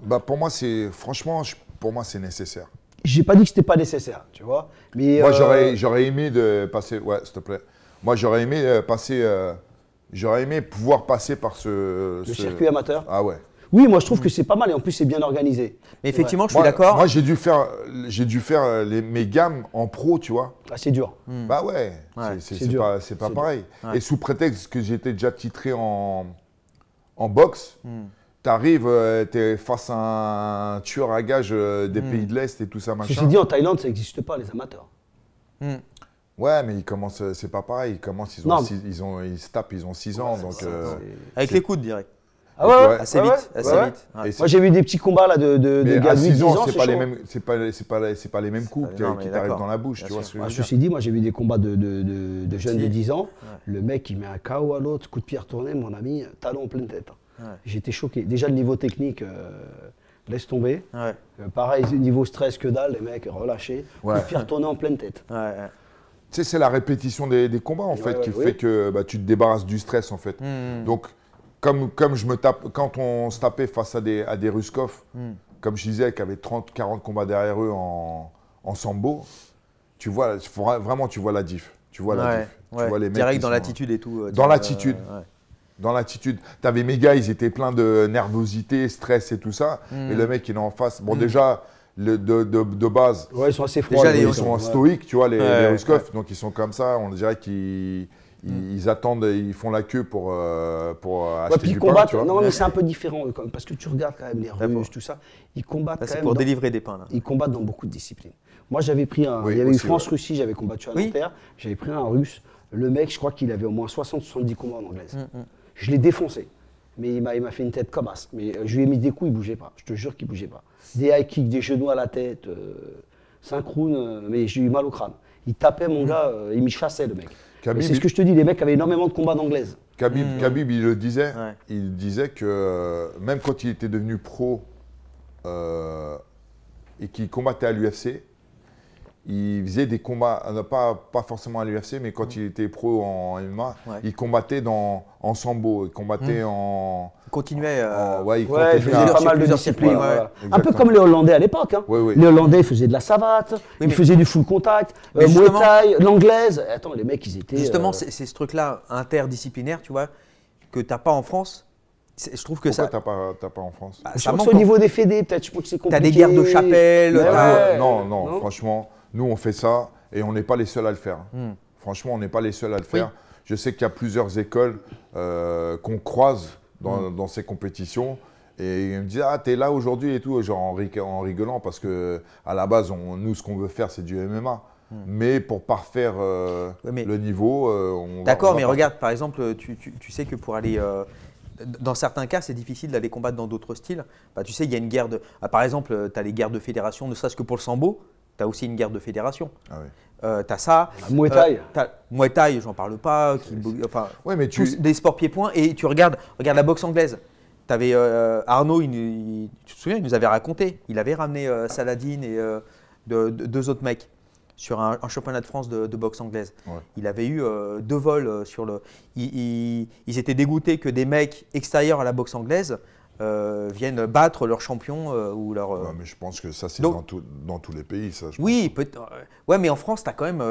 Bah pour moi, c'est franchement, pour moi, c'est nécessaire. J'ai pas dit que c'était pas nécessaire, tu vois. Mais moi, euh, j'aurais, j'aurais aimé de passer, ouais, s'il te plaît. Moi, j'aurais aimé euh, passer, euh, j'aurais aimé pouvoir passer par ce, le circuit amateur. Ah ouais. Oui, moi je trouve que c'est pas mal et en plus c'est bien organisé. Mais effectivement, je suis d'accord. Moi j'ai dû faire, j'ai dû faire les, mes gammes en pro, tu vois. Ah, c'est dur. Hmm. Bah ouais, c'est pas, pareil. Et sous prétexte que j'étais déjà titré en, en boxe, hmm tu es euh, face à un tueur à gage euh, des hmm. pays de l'Est et tout ça, machin. suis dit, en Thaïlande, ça n'existe pas, les amateurs. Hmm. Ouais, mais ils commencent, euh, c'est pas pareil. Ils commencent, ils, ont ils, ils se tapent, ils ont 6 ans. donc, Avec les coudes direct. Ah ouais, assez vite, assez vite. Moi j'ai vu des petits combats là de, de, de gars de 10 ans, c'est pas c'est pas, pas, pas, les mêmes coups ah, qui t'arrivent dans la bouche, tu vois. je me ah, suis dit, moi j'ai vu des combats de, de jeunes de 10 ans. Le mec il met un KO à l'autre, coup de pierre tourné, mon ami, talon en pleine tête. J'étais choqué. Déjà, le niveau technique, euh, laisse tomber. Euh, pareil, niveau stress que dalle, les mecs relâchés. Ouais. puis tourner en pleine tête. tu sais, c'est la répétition des, combats, en fait, qui fait que bah, tu te débarrasses du stress, en fait. Mmh, mmh. Donc, comme, comme je me tape, quand on se tapait face à des, à des Ruskov, mmh. comme je disais, qui avaient 30, 40 combats derrière eux en, en sambo, tu vois, vraiment, tu vois la diff. Tu vois la diff. Tu vois les mecs Direct dans l'attitude et tout. Euh, dans l'attitude dans l'attitude. T'avais mes gars, ils étaient pleins de nervosité, stress et tout ça. Et mm. le mec, il est en face. Bon, mm. déjà, le, de, de, de, base. Ouais, ils sont assez froids. ils sont stoïques, tu vois, les, Donc, ils sont comme ça. On dirait qu'ils. Ils, mm. attendent, ils font la queue pour, euh, pour euh, acheter puis du ils combattent, pain, Non, mais c'est un peu différent quand parce que tu regardes quand même les Russes, tout ça. Ils combattent pour délivrer des pains. Là. Ils combattent dans beaucoup de disciplines. Moi, j'avais pris un. il y avait une France-Russie, j'avais combattu à Nanterre. J'avais pris un Russe. Le mec, je crois qu'il avait au moins 60-70 combats en anglaise. Je l'ai défoncé. Mais il m'a fait une tête comme as. Mais euh, je lui ai mis des coups, il bougeait pas. Je te jure qu'il bougeait pas. Des high kicks, des genoux à la tête, euh, euh mais j'ai eu mal au crâne. Il tapait mon mmh. gars, euh, il me chassait le mec. C'est ce que je te dis, les mecs avaient énormément de combats d'anglaise. Mmh. Khabib, il le disait, il disait que même quand il était devenu pro et qu'il combattait à l'UFC, il faisait des combats, pas, pas forcément à l'UFC, mais quand mm. il était pro en MMA, il combattait dans, en sambo, il combattait mm. en. Il continuait. Euh, ouais, il faisait pas mal de disciplines. Un peu comme les Hollandais à l'époque. Hein. Les Hollandais faisaient de la savate, ils faisaient du full contact, euh, Muay Thai, l'anglaise. Attends, les mecs, ils étaient. Justement, euh, c'est ce truc-là interdisciplinaire, tu vois, que tu n'as pas en France. Je trouve que ça. Pourquoi t'as pas, pas en France bah, Ça au niveau des fédés, peut-être. Je pense que c'est compliqué. T'as des guerres de chapelle. non, non, franchement. Nous, on fait ça et on n'est pas les seuls à le faire. Hmm. Franchement, on n'est pas les seuls à le faire. Je sais qu'il y a plusieurs écoles euh, qu'on croise hmm. dans, ces compétitions. Et ils me disent Ah, t'es là aujourd'hui et tout, genre en, rigolant, parce que à la base, on, nous, ce qu'on veut faire, c'est du MMA. Mais pour parfaire euh, le niveau, euh, on D'accord, mais regarde, par exemple, tu, sais que pour aller. dans certains cas, c'est difficile d'aller combattre dans d'autres styles. Bah, tu sais, il y a une guerre de. Ah, par exemple, tu as les guerres de fédération, ne serait-ce que pour le sambo tu aussi une guerre de fédération. Ah euh, t'as ça. Muay Thai. je euh, j'en parle pas. Qui, enfin, mais tu... des sports pieds-points. Et tu regardes, regarde la boxe anglaise. Euh, Arnaud, tu te souviens, il nous avait raconté. Il avait ramené Saladin et deux autres mecs sur un, championnat de France de, boxe anglaise. Il avait eu deux vols sur le. ils étaient dégoûtés que des mecs extérieurs à la boxe anglaise euh, viennent battre leur champion euh, ou leur. Non, mais je pense que ça, c'est dans, tous les pays, ça. oui, peut euh, ouais, mais en France, tu as quand même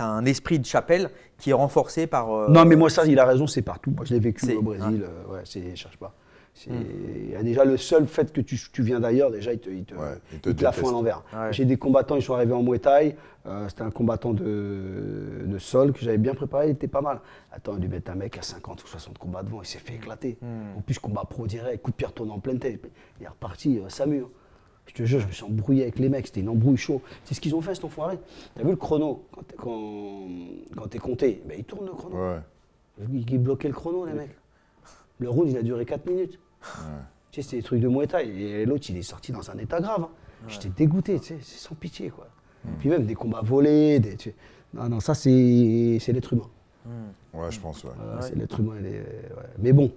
un esprit de chapelle qui est renforcé par. Non, mais moi, ça, il a raison, c'est partout. Moi, je l'ai vécu au Brésil. Ouais, c'est. Cherche pas. Hmm. Il déjà le seul fait que tu, viens d'ailleurs, déjà, ils te, la font à l'envers. J'ai des combattants, ils sont arrivés en Muay Thai. Euh, c'était un combattant de, sol que j'avais bien préparé, il était pas mal. Attends, il lui met un mec à 50 ou 60 combats devant, il s'est fait éclater. Hmm. En plus, combat pro direct, coup de pierre tourne en pleine tête. Il est reparti, euh, Samu. Hein. Je te jure, je me suis embrouillé avec les mecs, c'était une embrouille chaude. C'est ce qu'ils ont fait, cet enfoiré. T'as vu le chrono Quand t'es compté, ben, il tourne le chrono. Ouais. Il bloquait le chrono, les mecs. Le round, il a duré 4 minutes. Tu sais, c'est des trucs de Muay état Et l'autre, il est sorti dans un état grave. Hein. J'étais dégoûté, c'est sans pitié, quoi. Hmm. Puis même des combats volés, Non, non, ça, c'est, l'être humain. Hmm. Ouais, je pense, ouais. Euh, c'est l'être humain, euh, Mais bon,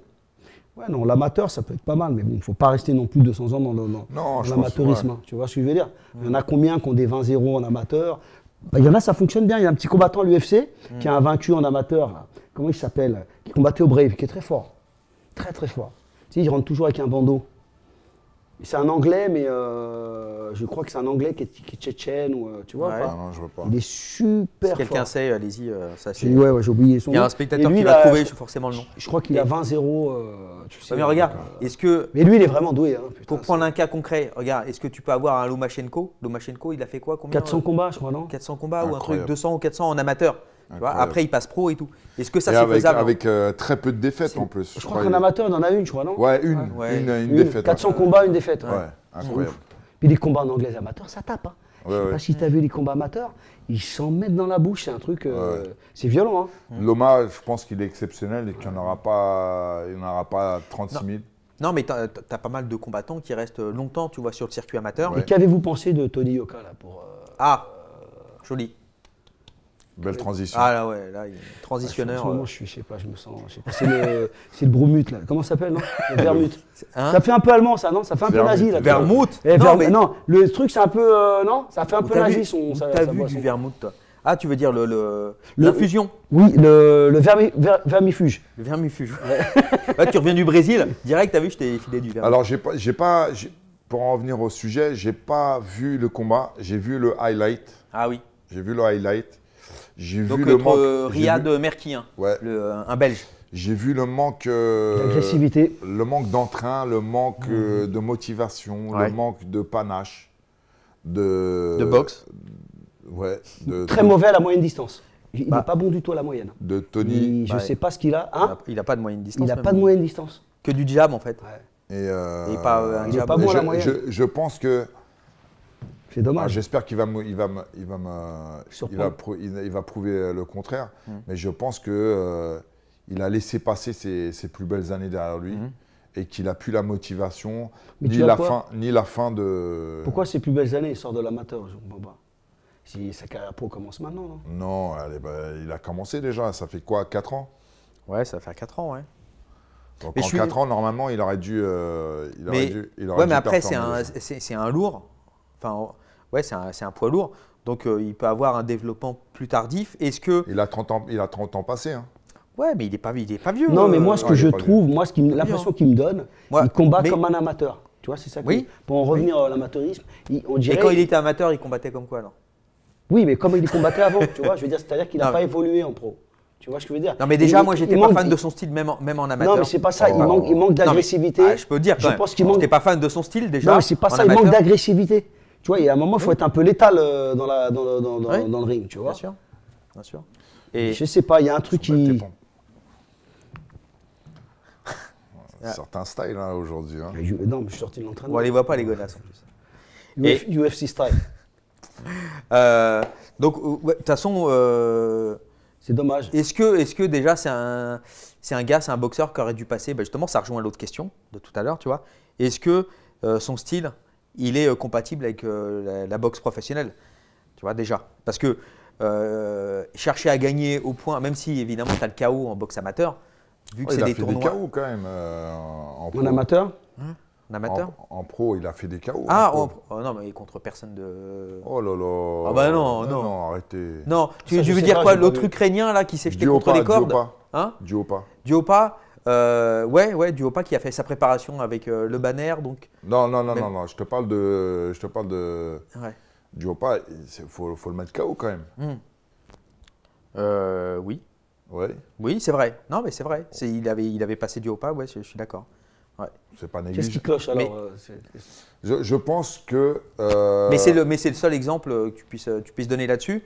Ouais, non, l'amateur, ça peut être pas mal, mais bon, il ne faut pas rester non plus 200 ans dans, le, l'amateurisme. Hein. tu vois ce que je veux dire hmm. Il y en a combien qui ont des 20-0 en amateur bah, Il y en a, ça fonctionne bien. Il y a un petit combattant à l'UFC qui a un vaincu en amateur, comment il s'appelle Qui combattait au Brave, qui est très fort. Très, très fort sais, il rentre toujours avec un bandeau. C'est un anglais, mais euh, je crois que c'est un anglais qui est, tchétchène, ou, euh, tu vois. Il est super Si quelqu'un sait, allez-y. Euh, ça, c'est... ouais, j'ai oublié son Il y a un spectateur qui va trouver forcément le nom. Je crois qu'il a 20-0. mais regarde, est-ce que, Mais lui, il est vraiment doué. Hein, pour prendre un cas concret, regarde, est-ce que tu peux avoir un Lomachenko Lomachenko, il a fait quoi combien 400 combats, je crois, non 400 combats ou un truc 200 ou 400 en amateur après, il passe pro et tout. Est-ce que ça, c'est avec, hein Avec euh, très peu de défaites en plus. Je, crois, qu'un amateur, on en a une, je crois, non Ouais, une, Une, défaite. 400 combats, une défaite. Ouais, incroyable. Puis les combats en anglais amateur, ça tape. Hein. je sais pas si tu vu les combats amateurs, ils s'en mettent dans la bouche, c'est un truc. Euh, c'est violent. Hein. Loma, je pense qu'il est exceptionnel et qu'il n'y en, aura pas, il pas 36 000. Non. mais tu as, pas mal de combattants qui restent euh, longtemps, tu vois, sur le circuit amateur. Et qu'avez-vous pensé de Tony Yoka, là, pour... ah, joli. Belle euh, transition. Ah là ouais, là, ah, transitionneur. moment, euh. je suis, je sais pas, je me sens. sais c'est le, c'est le là. Comment ça s'appelle, non Le vermut. Hein? ça fait un peu allemand, ça, non Ça fait un peu nazi, là. Vermouth eh, non, mais... non, le truc, c'est un peu. Euh, non Ça fait un peu nazi, son. T'as vu du vermouth, toi ah, tu veux dire le, le, l'infusion Oui, le, le vermi, vermifuge. Le vermifuge. Ouais. tu reviens du Brésil, direct, t'as vu, je t'ai filé du vermut. – Alors, j'ai pas, j'ai pas pour en revenir au sujet, j'ai pas vu le combat, j'ai vu le highlight. Ah oui. J'ai vu le highlight. J'ai vu le manque. Euh, Riyad euh, un Belge. J'ai vu le manque. Euh, le manque d'entrain, le manque de motivation, le manque de panache. De, de boxe Très mauvais à la moyenne distance. Il n'est bah. pas bon du tout à la moyenne. De Tony. je ne bah, sais pas ce qu'il a. il n'a hein pas de moyenne distance. Il n'a pas de moyenne distance. Que du diable en fait. Et, il Pas moyenne. je pense que c'est dommage. J'espère qu'il va, il va, il va, il va, prouver le contraire. Mm. Mais je pense que euh, il a laissé passer ses, plus belles années derrière lui mm. et qu'il a plus la motivation ni la, fin, ni la fin de. Pourquoi ses plus belles années Il sort de l'amateur, Si sa carrière pro commence maintenant, non allez, bah, il a commencé déjà. Ça fait quoi 4 ans Ouais, ça fait 4 ans, ouais. Donc en 4 ans, normalement, il aurait dû. Euh, mais... après, c'est un, un, lourd. Enfin, ouais, c'est un, un, poids lourd. Donc euh, il peut avoir un développement plus tardif. Est-ce que il a 30 ans, il a 30 ans passé. Hein. Ouais, mais il n'est pas, pas vieux. Non, mais moi ce que je trouve, moi ce qui, l'impression hein. qu'il me donne, il combat comme un amateur. Tu vois, c'est ça. Oui. Pour en revenir à l'amateurisme, on dirait. Et quand il était amateur, il combattait comme quoi alors Oui, mais comme il combattait avant, tu vois, je veux dire, c'est-à-dire qu'il n'a pas évolué en pro. Tu vois ce que je veux dire Non, mais déjà, moi, j'étais pas fan de son style, même en, même en amateur. Non, mais c'est pas ça. il, oh. manque, manque d'agressivité. Ah, je peux dire. je pense qu'il manque. pas fan de son style déjà. Non, c'est pas ça. Il manque d'agressivité. Tu vois, il y a un moment, il faut être un peu létal euh, dans, le, ring, tu vois. Bien sûr. Bien sûr. Et je sais pas, il y a un truc qui. Certains styles hein, aujourd'hui. Hein. Non, mais je suis sorti de l'entraînement. On les voit pas, les godasses. UFC style. Euh, donc, euh, de toute façon. C'est dommage. Est-ce que, est que déjà, c'est un, un gars, c'est un boxeur qui aurait dû passer bah, Justement, ça rejoint l'autre question de tout à l'heure, tu vois. Est-ce que son style, il est euh, compatible avec euh, la, boxe professionnelle. Tu vois, déjà. Parce que euh, chercher à gagner au point, même si évidemment tu as le chaos en boxe amateur, vu que c'est des tournois. Il a des KO quand même en, en amateur hein en amateur en, pro, il a fait des KO. Ah, oh, non, mais contre personne de. Oh là là. Ah bah non, non. arrêtez. Non, tu, je veux dire quoi L'autre Ukrainien là qui s'est jeté contre les cordes pas Hein Diopa. Diopa, euh, ouais, ouais, du Opa qui a fait sa préparation avec euh, le banner, donc. Non, non, non, non, non, je te parle de, je te parle de. Ouais. Du Opa, il faut, faut, le mettre KO quand même. Hmm. Euh, oui. Ouais. Oui, c'est vrai. Non, mais c'est vrai. il avait, il avait passé du Opa, ouais, je, suis d'accord. Ouais. C'est pas négligeable. Qu'est-ce qui cloche alors euh, je, je, pense que. Euh, mais c'est le, mais c'est le seul exemple que tu puisses, tu puisses donner là-dessus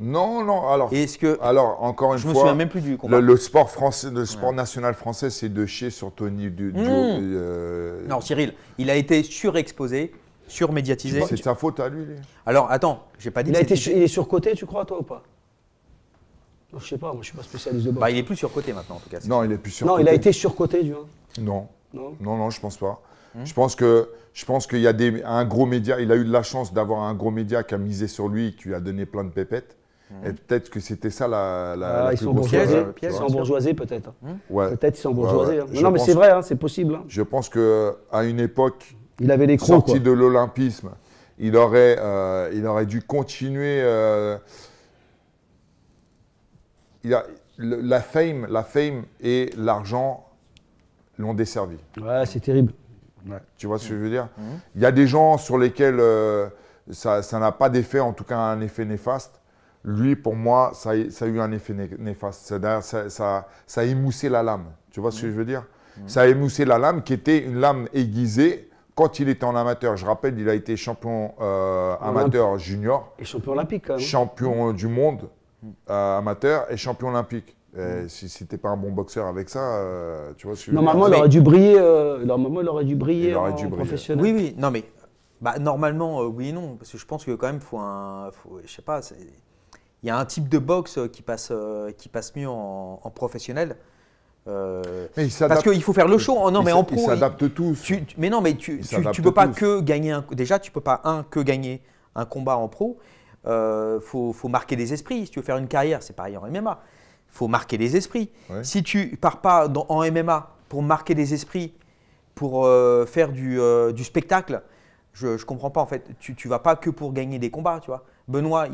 non, non. Alors, est-ce que alors encore une fois, Le, sport français, le sport national français, c'est de chier sur Tony. Du, hmm. euh, Non, Cyril, il a été surexposé, surmédiatisé. C'est sa faute à lui. Alors attends, j'ai pas dit. Il, est surcoté, tu crois toi ou pas Je Je sais pas, moi je suis pas spécialiste de boxe. Bah, il est plus surcoté maintenant en tout cas. Non, il est plus surcoté. Non, il a été surcoté, du. Hein. Non. Non. Non, non, je pense pas. Hmm. Je pense que je pense qu'il y a des, un gros média, il a eu de la chance d'avoir un gros média qui a misé sur lui, qui lui a donné plein de pépettes. Mhm. Et peut-être que c'était ça la. la, ils, sont bourgeoisés peut-être. Ouais. Peut-être qu'ils sont bourgeoisés. Non, mais c'est vrai, hein, c'est possible. Hein. Je pense qu'à une époque, il avait les crocs, sorti de l'Olympisme, il, aurait, euh, il aurait dû continuer. Euh, il a, la fame, la fame et l'argent l'ont desservi. Ouais, c'est terrible. Tu vois ce que je veux dire mhm. Mhm. Il y a des gens sur lesquels euh, ça n'a pas d'effet, en tout cas un effet néfaste. Lui, pour moi, ça, ça a eu un effet néfaste. ça, ça, a émoussé la lame. Tu vois ce que mhm. je veux dire Ça a émoussé la lame qui était une lame aiguisée quand il était en amateur. Je rappelle, il a été champion euh, amateur junior. Et champion olympique, Champion du monde euh, amateur et champion olympique. Euh, mm. si, t'es pas un bon boxeur avec ça, euh, tu vois. Euh, normalement, il aurait dû briller. normalement, il aurait dû briller en professionnel. Oui, oui, non, mais bah, normalement, oui et non. Parce que je pense que quand même, faut un. je sais pas, il y a un type de boxe qui passe, qui passe mieux en, professionnel. parce qu'il faut faire le show. Oh, non, mais en pro. s'adapte tous. mais non, mais tu, tu, peux pas que gagner. Un, déjà, tu peux pas un que gagner un combat en pro. faut, faut marquer des esprits. Si tu veux faire une carrière, c'est pareil en MMA faut marquer les esprits. Si tu pars pas en MMA pour marquer les esprits, pour euh, faire euh, du, spectacle, je ne comprends pas en fait. Tu ne vas pas que pour gagner des combats, tu vois. Benoît,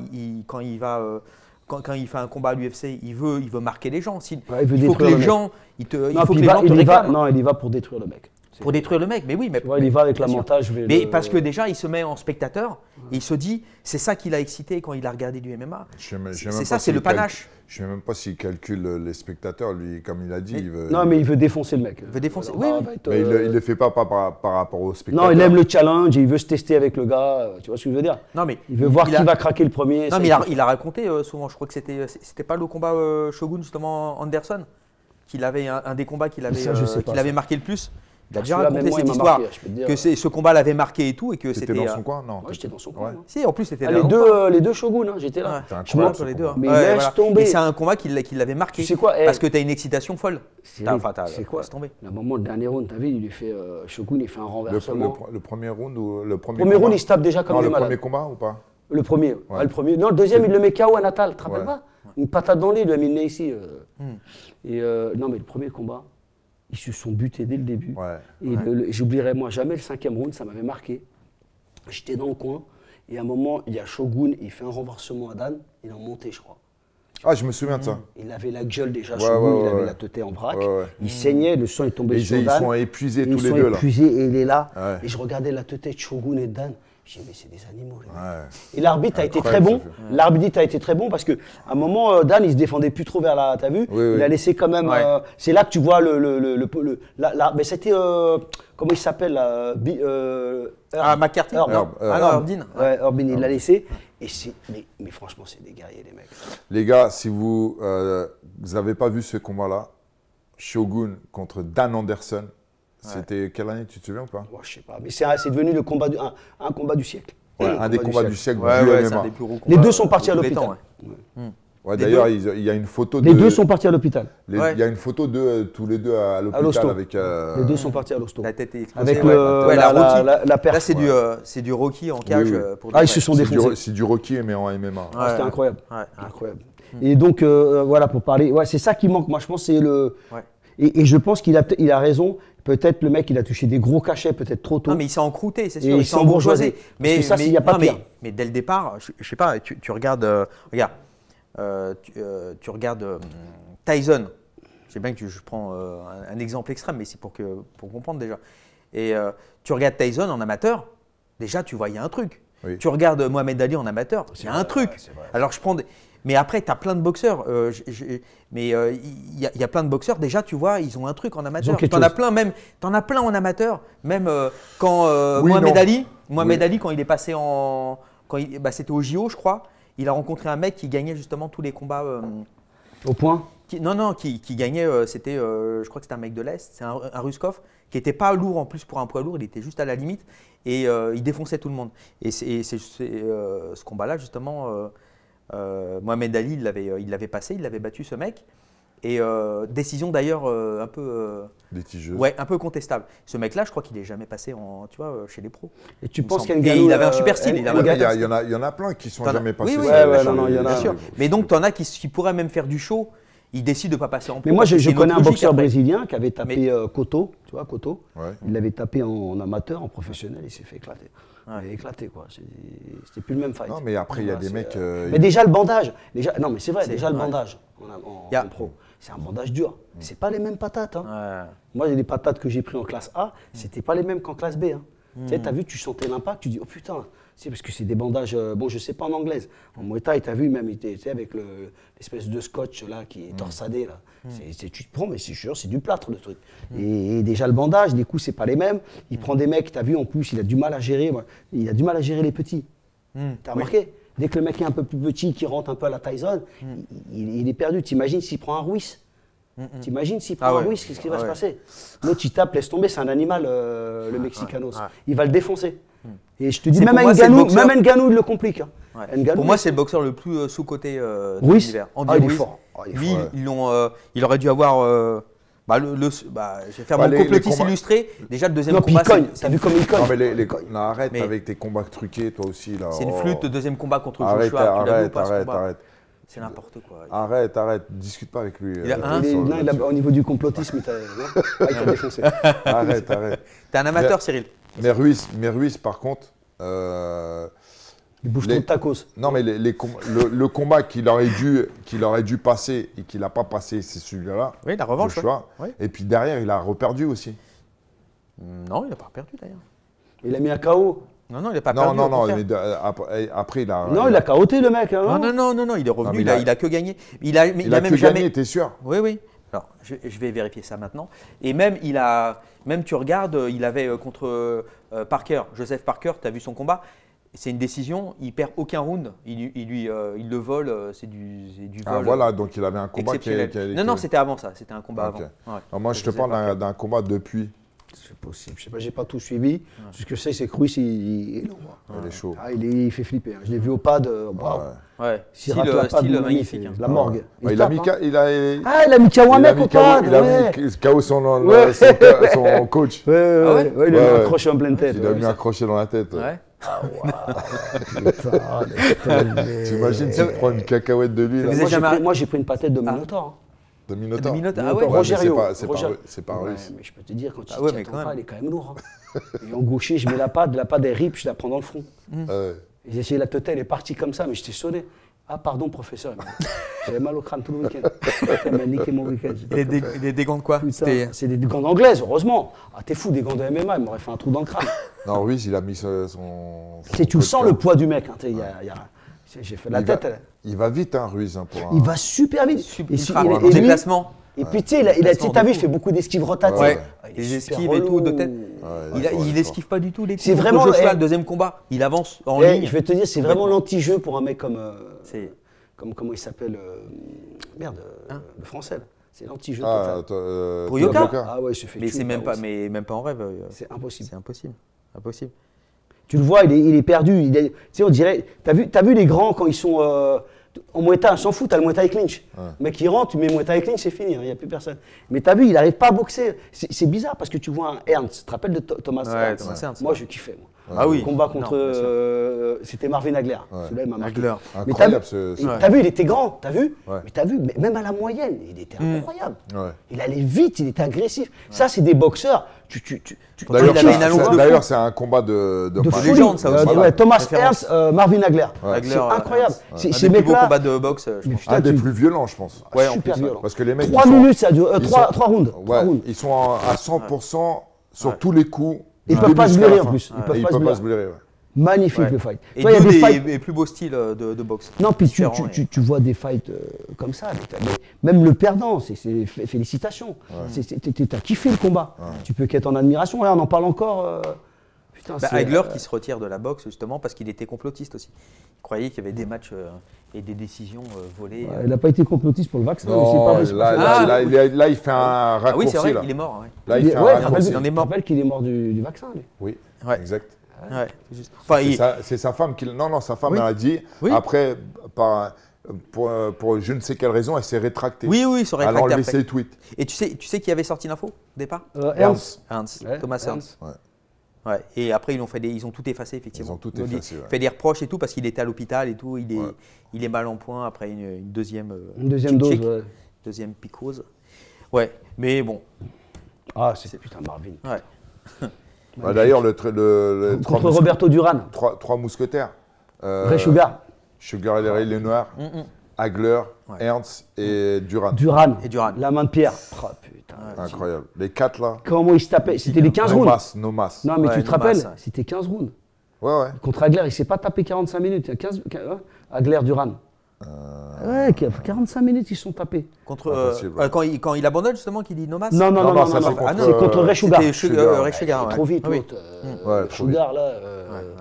quand il va... Euh, quand, quand, il fait un combat à l'UFC, il veut, il veut marquer les gens. Il, faut que les gens, il, te, il faut que les gens Non, il y va pour détruire le mec. Pour détruire le mec, mais oui, mais. il va avec la Mais parce que déjà, il se met en spectateur, il se dit, c'est ça qui l'a excité quand il a regardé du MMA. C'est ça, c'est le panache. Je ne sais même pas s'il calcule les spectateurs, lui, comme il a dit. non, mais il veut défoncer le mec. Il veut défoncer. Ah, oui, oui. mais il ne le euh, fait pas par, rapport au spectateur. Non, il aime le challenge il veut se tester avec le gars. Euh, tu vois ce que je veux dire Non, mais il veut voir qui va craquer le premier. Non, mais il a, raconté euh, souvent. Je crois que c'était c'était pas le combat Shogun justement Anderson qu'il avait un, des combats qu'il avait, avait marqué le plus. Ah, il a déjà raconté cette histoire, dire, que ce combat l'avait marqué et tout, et que c'était dans son euh, coin, non Moi, j'étais dans son coin. Si, en plus, c'était ah, Les deux, euh, les deux shoguns, hein, j'étais là. Je sur les deux. Mais Et c'est un combat qui, l'avait marqué. Tu quoi eh, Parce que t'as une excitation folle. C'est quoi Laisse tomber. Le moment, le dernier round, t'as vu, il lui fait euh, shogun, il fait un renversement. Le, premier round ou le premier. round, il se tape déjà comme le malade. Le premier combat ou pas Le premier. Ah, le premier. Non, le deuxième, il le met KO à Natal. Tu te pas Une patate dans l'île, il lui a ici. Hmm. non, mais le premier combat ils se sont butés dès le début. et j'oublierai moi jamais le cinquième round, ça m'avait marqué. J'étais dans le coin, et à un moment, il y a Shogun, il fait un renversement à Dan, il est en montée, je crois. Ah, je me souviens de ça. Mm. Il avait la gueule déjà, Shogun, il avait la tête en braque. Il saignait, le sang est tombé sur Dan. Ils sont épuisés tous les deux. épuisés, et il est là. Et je regardais la tête de Shogun et Dan. J'ai dit, mais c'est des animaux. Et l'arbitre a été très bon. L'arbitre a été très bon parce que un moment, euh, Dan, il se défendait plus trop vers la. T'as vu Il a laissé quand même. Euh, c'est là que tu vois le. le, le, mais c'était. Euh, comment il s'appelle Ah, ah, non, il l'a laissé. Et mais, mais, franchement, c'est des guerriers, les mecs. Les gars, si vous n'avez pas vu ce combat-là, Shogun contre Dan Anderson, c'était quelle année, tu te souviens ou pas Je Je sais pas, mais c'est devenu le combat du, un, combat du siècle. un des combats du siècle, du MMA. Les deux sont partis à l'hôpital. Ouais, d'ailleurs, il y a une photo. de… Les deux sont partis à l'hôpital. Il y a une photo de tous les deux à l'hôpital avec. Euh... Les deux sont partis à l'hosto. La tête est explosée. Avec euh, la, perte. Là, c'est du, euh, du Rocky en cage. Euh, ah, ils se sont défoncés. C'est du Rocky mais en MMA. Ah, c'était incroyable. Incroyable. Hmm. Et donc voilà pour parler. c'est ça qui manque. Moi, je pense c'est le. Et, et, je pense qu'il a, il a raison. Peut-être le mec, il a touché des gros cachets, peut-être trop tôt. Non, mais il s'est encrouté, c'est sûr. il s'est embourgeoisé. Mais, ça, a pas Mais, dès le départ, je, ne sais pas, tu, regardes. regarde, tu, regardes euh, euh, euh, Tyson. Je sais bien que je prends un, exemple extrême, mais c'est pour, pour comprendre déjà. Et tu regardes Tyson en amateur, déjà, tu vois, il y a un truc. Tu regardes Mohamed Ali en amateur, il y a un truc. Alors je prends des, mais après, tu as plein de boxeurs. Euh, mais euh, il y, a plein de boxeurs, déjà, tu vois, ils ont un truc en amateur. T'en as plein, même. as plein en amateur. Même euh, quand Mohamed Ali, quand il est passé en. Bah, c'était au JO, je crois. Il a rencontré un mec qui gagnait justement tous les combats. au point Non, non, qui, gagnait. c'était, je crois que c'était un mec de l'Est, c'est un, un Ruskov, qui n'était pas lourd en plus pour un poids lourd, il était juste à la limite et il défonçait tout le monde. Et c'est ce combat-là, justement. Euh, Mohamed Ali, euh, il l'avait, passé, il l'avait battu ce mec. Et euh, décision d'ailleurs un peu. Ouais, un peu contestable. Ce mec-là, je crois qu'il n'est jamais passé en, tu vois, chez les pros. Et tu penses qu'il Il avait un super style. Il, y, en a, y en a plein qui sont jamais passés. ouais, y en a. Mais donc, tu en as qui, qui pourraient même faire du show il décide de ne pas passer en pro. Mais moi, je, connais un boxeur brésilien qui avait tapé Cotto, tu vois, Cotto. Il l'avait tapé en, amateur, en professionnel, il s'est fait éclater. Ouais. éclaté, quoi. C'était plus le même fight. Non, mais après, il y a des mecs. Euh, euh, mais déjà, le bandage. Déjà... Non, mais c'est vrai, déjà, le bandage. On a, un pro. C'est un bandage dur. Mm. C'est pas les mêmes patates. Hein. Ouais. Moi, les patates que j'ai prises en classe A, c'était mm. pas les mêmes qu'en classe B. Hein. Mm. Tu sais, as vu, tu sentais l'impact, tu dis, oh putain, c'est parce que c'est des bandages, euh, bon, je sais pas en anglaise. En Muay Thai, as vu, même, tu avec l'espèce de scotch là qui est mm. torsadé là. Mm. C'est tu te prends, mais c'est sûr, c'est du plâtre le truc. Mm. Et, déjà le bandage, des coups, c'est pas les mêmes. Il prend des mecs, tu as vu, en plus, il a du mal à gérer, il a du mal à gérer les petits. as remarqué Dès que le mec est un peu plus petit, qui rentre un peu à la Tyson, il, il, est perdu. Tu imagines s'il prend un Ruiz imagines s'il ah prend un Ruiz, qu'est-ce qui va ah se passer L'autre, il tape, laisse tomber, c'est un animal, euh, le ah, Mexicano. il va le défoncer. Hmm. Et je te dis, même Nganou, même il le complique. Hein. pour moi, c'est le boxeur le plus euh, sous-côté euh, de l'univers. Ah, il est fort. Ah, lui, euh, il aurait dû avoir. Euh, bah, le, bah, je vais faire mon complotiste illustré. Déjà, le deuxième combat. T'as vu comme il arrête avec tes combats truqués, toi aussi. là. C'est une oh. flûte, le deuxième combat contre Joshua. Arrête, arrête, arrête. C'est n'importe quoi. Arrête, arrête, discute pas avec lui. Il a un. Non, au niveau du complotisme, t'a ah, défoncé. Arrête, arrête. T'es un amateur, Cyril. Mais Ruiz, mais Ruiz, par contre. Euh, il bouge trop de tacos. Non, mais les, le, combat qu'il aurait, dû, qu'il aurait dû passer et qu'il n'a pas passé, c'est celui-là. Oui, la revanche. Et puis derrière, il a reperdu aussi. Mm, non, il n'a pas perdu d'ailleurs. Il a mis un KO. Non, non, il n'a pas perdu. Non, non, non, après, il a. Non, il, a, le mec. Hein. non, non, non, non, il est revenu, il, a, que gagné. Il a, a, même que jamais... gagné, t'es sûr Oui, oui. Alors, je, vais vérifier ça maintenant. Et même, il a, même tu regardes, euh, il avait euh, contre euh, Parker, Joseph Parker, tu as vu son combat c'est une décision, il perd aucun round, il, lui, il le vole, c'est du, du ah, vol. Ah voilà, donc il avait un combat qui, qui Non, non, c'était avant ça, c'était un combat moi, je te parle d'un combat depuis c'est possible. Je sais pas, j'ai pas tout suivi. parce Ce que je sais, c'est que Ruiz, il, ah, est chaud. Ah, il, fait flipper. Je l'ai vu au pad. Euh, ouais. Style, magnifique. Hein. La morgue. Il, a mis, il a, mis KO un mec au pad. Il a KO son, coach. Ouais, ah il l'a mis accroché en pleine tête. Il l'a mis accroché dans la tête. Ouais. Ah, Tu tu prends une cacahuète de lui. Moi, j'ai pris une patate de Minotaur. Hein. De Minotaur. Minotaur. Ah ouais. Rogerio. c'est pas, Roger... Mais je peux te dire, quand tu ah t'y ton pas, il est quand même lourd. Hein. et en gaucher, je mets la patte, la patte des rips, je la prends dans le front. J'ai mmh. ah essayé la tête, elle est partie comme ça, mais j'étais sonné. Ah pardon professeur, j'avais mal au crâne tout le week-end. Ça m'a niqué mon week-end. Des, des, gants de quoi C'est des gants anglaises, heureusement. Ah t'es fou, des gants de MMA, il m'aurait fait un trou dans le crâne. Non, Ruiz, il a mis son... tu sens le poids du mec. Hein, J'ai fait la tête. Il va vite, hein, Ruiz. Hein, pour Il va super vite. il, déplacement. Et puis tu sais, il a, vu, il fait beaucoup d'esquives rotatives. Ouais. esquive esquives et tout de tête. il, esquive pas du tout les C'est vraiment le deuxième combat. Il avance en eh, ligne. Je vais te dire, c'est vraiment l'anti-jeu pour un mec comme. Euh, comme comment il s'appelle euh, Merde, euh, hein le français. C'est l'anti-jeu ah, pour Yoka. Ah ouais, je fais. Mais c'est même pas, mais même pas en rêve. C'est impossible. C'est impossible. Impossible. Tu le vois, il est, perdu. Tu sais, on dirait. T'as vu, as vu les grands quand ils sont en Muay on s'en fout, t'as le Muay clinch. Le mec, il rentre, tu mets Muay clinch, c'est fini, il hein, n'y a plus personne. Mais t'as vu, il n'arrive pas à boxer. C'est bizarre parce que tu vois un Ernst, tu te rappelles de Thomas Ernst Moi, je kiffais. Moi. Ah, ah oui. Combat contre. Euh, c'était Marvin Agler, C'est là m'a Mais t'as vu, il était grand, t'as vu Mais t'as vu, même à la moyenne, il était mm. incroyable. Il allait vite, il était agressif. Ça, c'est des boxeurs. Tu, tu, tu, D'ailleurs, c'est un combat de, de, légende, ça euh, aussi. Hein. Thomas Ernst, euh, Marvin Agler. C'est incroyable. C'est Ces mecs de boxe, je pense. un des plus violents, je pense. super violent. Parce que les mecs. 3 minutes, ça dure. 3 rounds. Ils sont à 100% sur tous les coups. Ils ne peuvent pas se blairer en plus. Ils peuvent pas se blairer. Magnifique le fight. Et Toi, y a des, et plus beaux styles euh, de, boxe. Non, puis tu, tu, tu, tu, vois des fights euh, comme ça. Mais même le perdant, c'est félicitations. Tu T'as kiffé le combat. Tu peux qu'être en admiration. Là, on en parle encore. Euh, bah, euh, qui se retire de la boxe justement parce qu'il était complotiste aussi. Il croyait qu'il y avait des matchs euh, et des décisions euh, volées. il n'a pas été complotiste pour le vaccin. Non, ah, là, il fait un raccourci. Ah oui, c'est vrai, il est mort. Ouais. Là, il, il fait ouais, un raccourci. Il est mort. rappelle qu'il est mort du, vaccin, lui. Oui, exact. c'est, sa, femme qui. Non, non, sa femme dit. Après, pour, je ne sais quelle raison, elle s'est rétractée. Oui, oui, elle a enlevé ses tweets. Et tu sais, tu sais qui avait sorti l'info au départ Ernst. Ernst. Thomas Ernst. Et après, ils ont, fait ils ont tout effacé, effectivement. Ils ont tout ils ont Fait des reproches et tout, parce qu'il était à l'hôpital et tout. Il est, il est mal en point après une, deuxième. Euh, deuxième dose, Deuxième picose. Ouais, mais bon. Ah, c'est putain Marvin. Ouais. Bah, d'ailleurs, le, Roberto Duran. Trois, trois mousquetaires. Euh, Sugar. Sugar et les Noirs. Hagler, Ernst et Duran. Duran. Et Duran. La main de pierre. Oh, incroyable. Les quatre là. Comment ils se tapaient C'était les 15 rounds. Nomas, Non, mais tu te rappelles C'était 15 rounds. Ouais, ouais. Contre Hagler, il ne s'est pas tapé 45 minutes. 15, 15 hein Hagler, Duran. Euh... Ouais, 45 minutes, ils sont tapés. Contre, euh, euh, quand, il, abandonne, justement, qu'il dit Nomas Non, non, non, non, c'est contre, ah euh, contre Ray Sugar. Sugar, Ray ouais. Trop vite, ah là.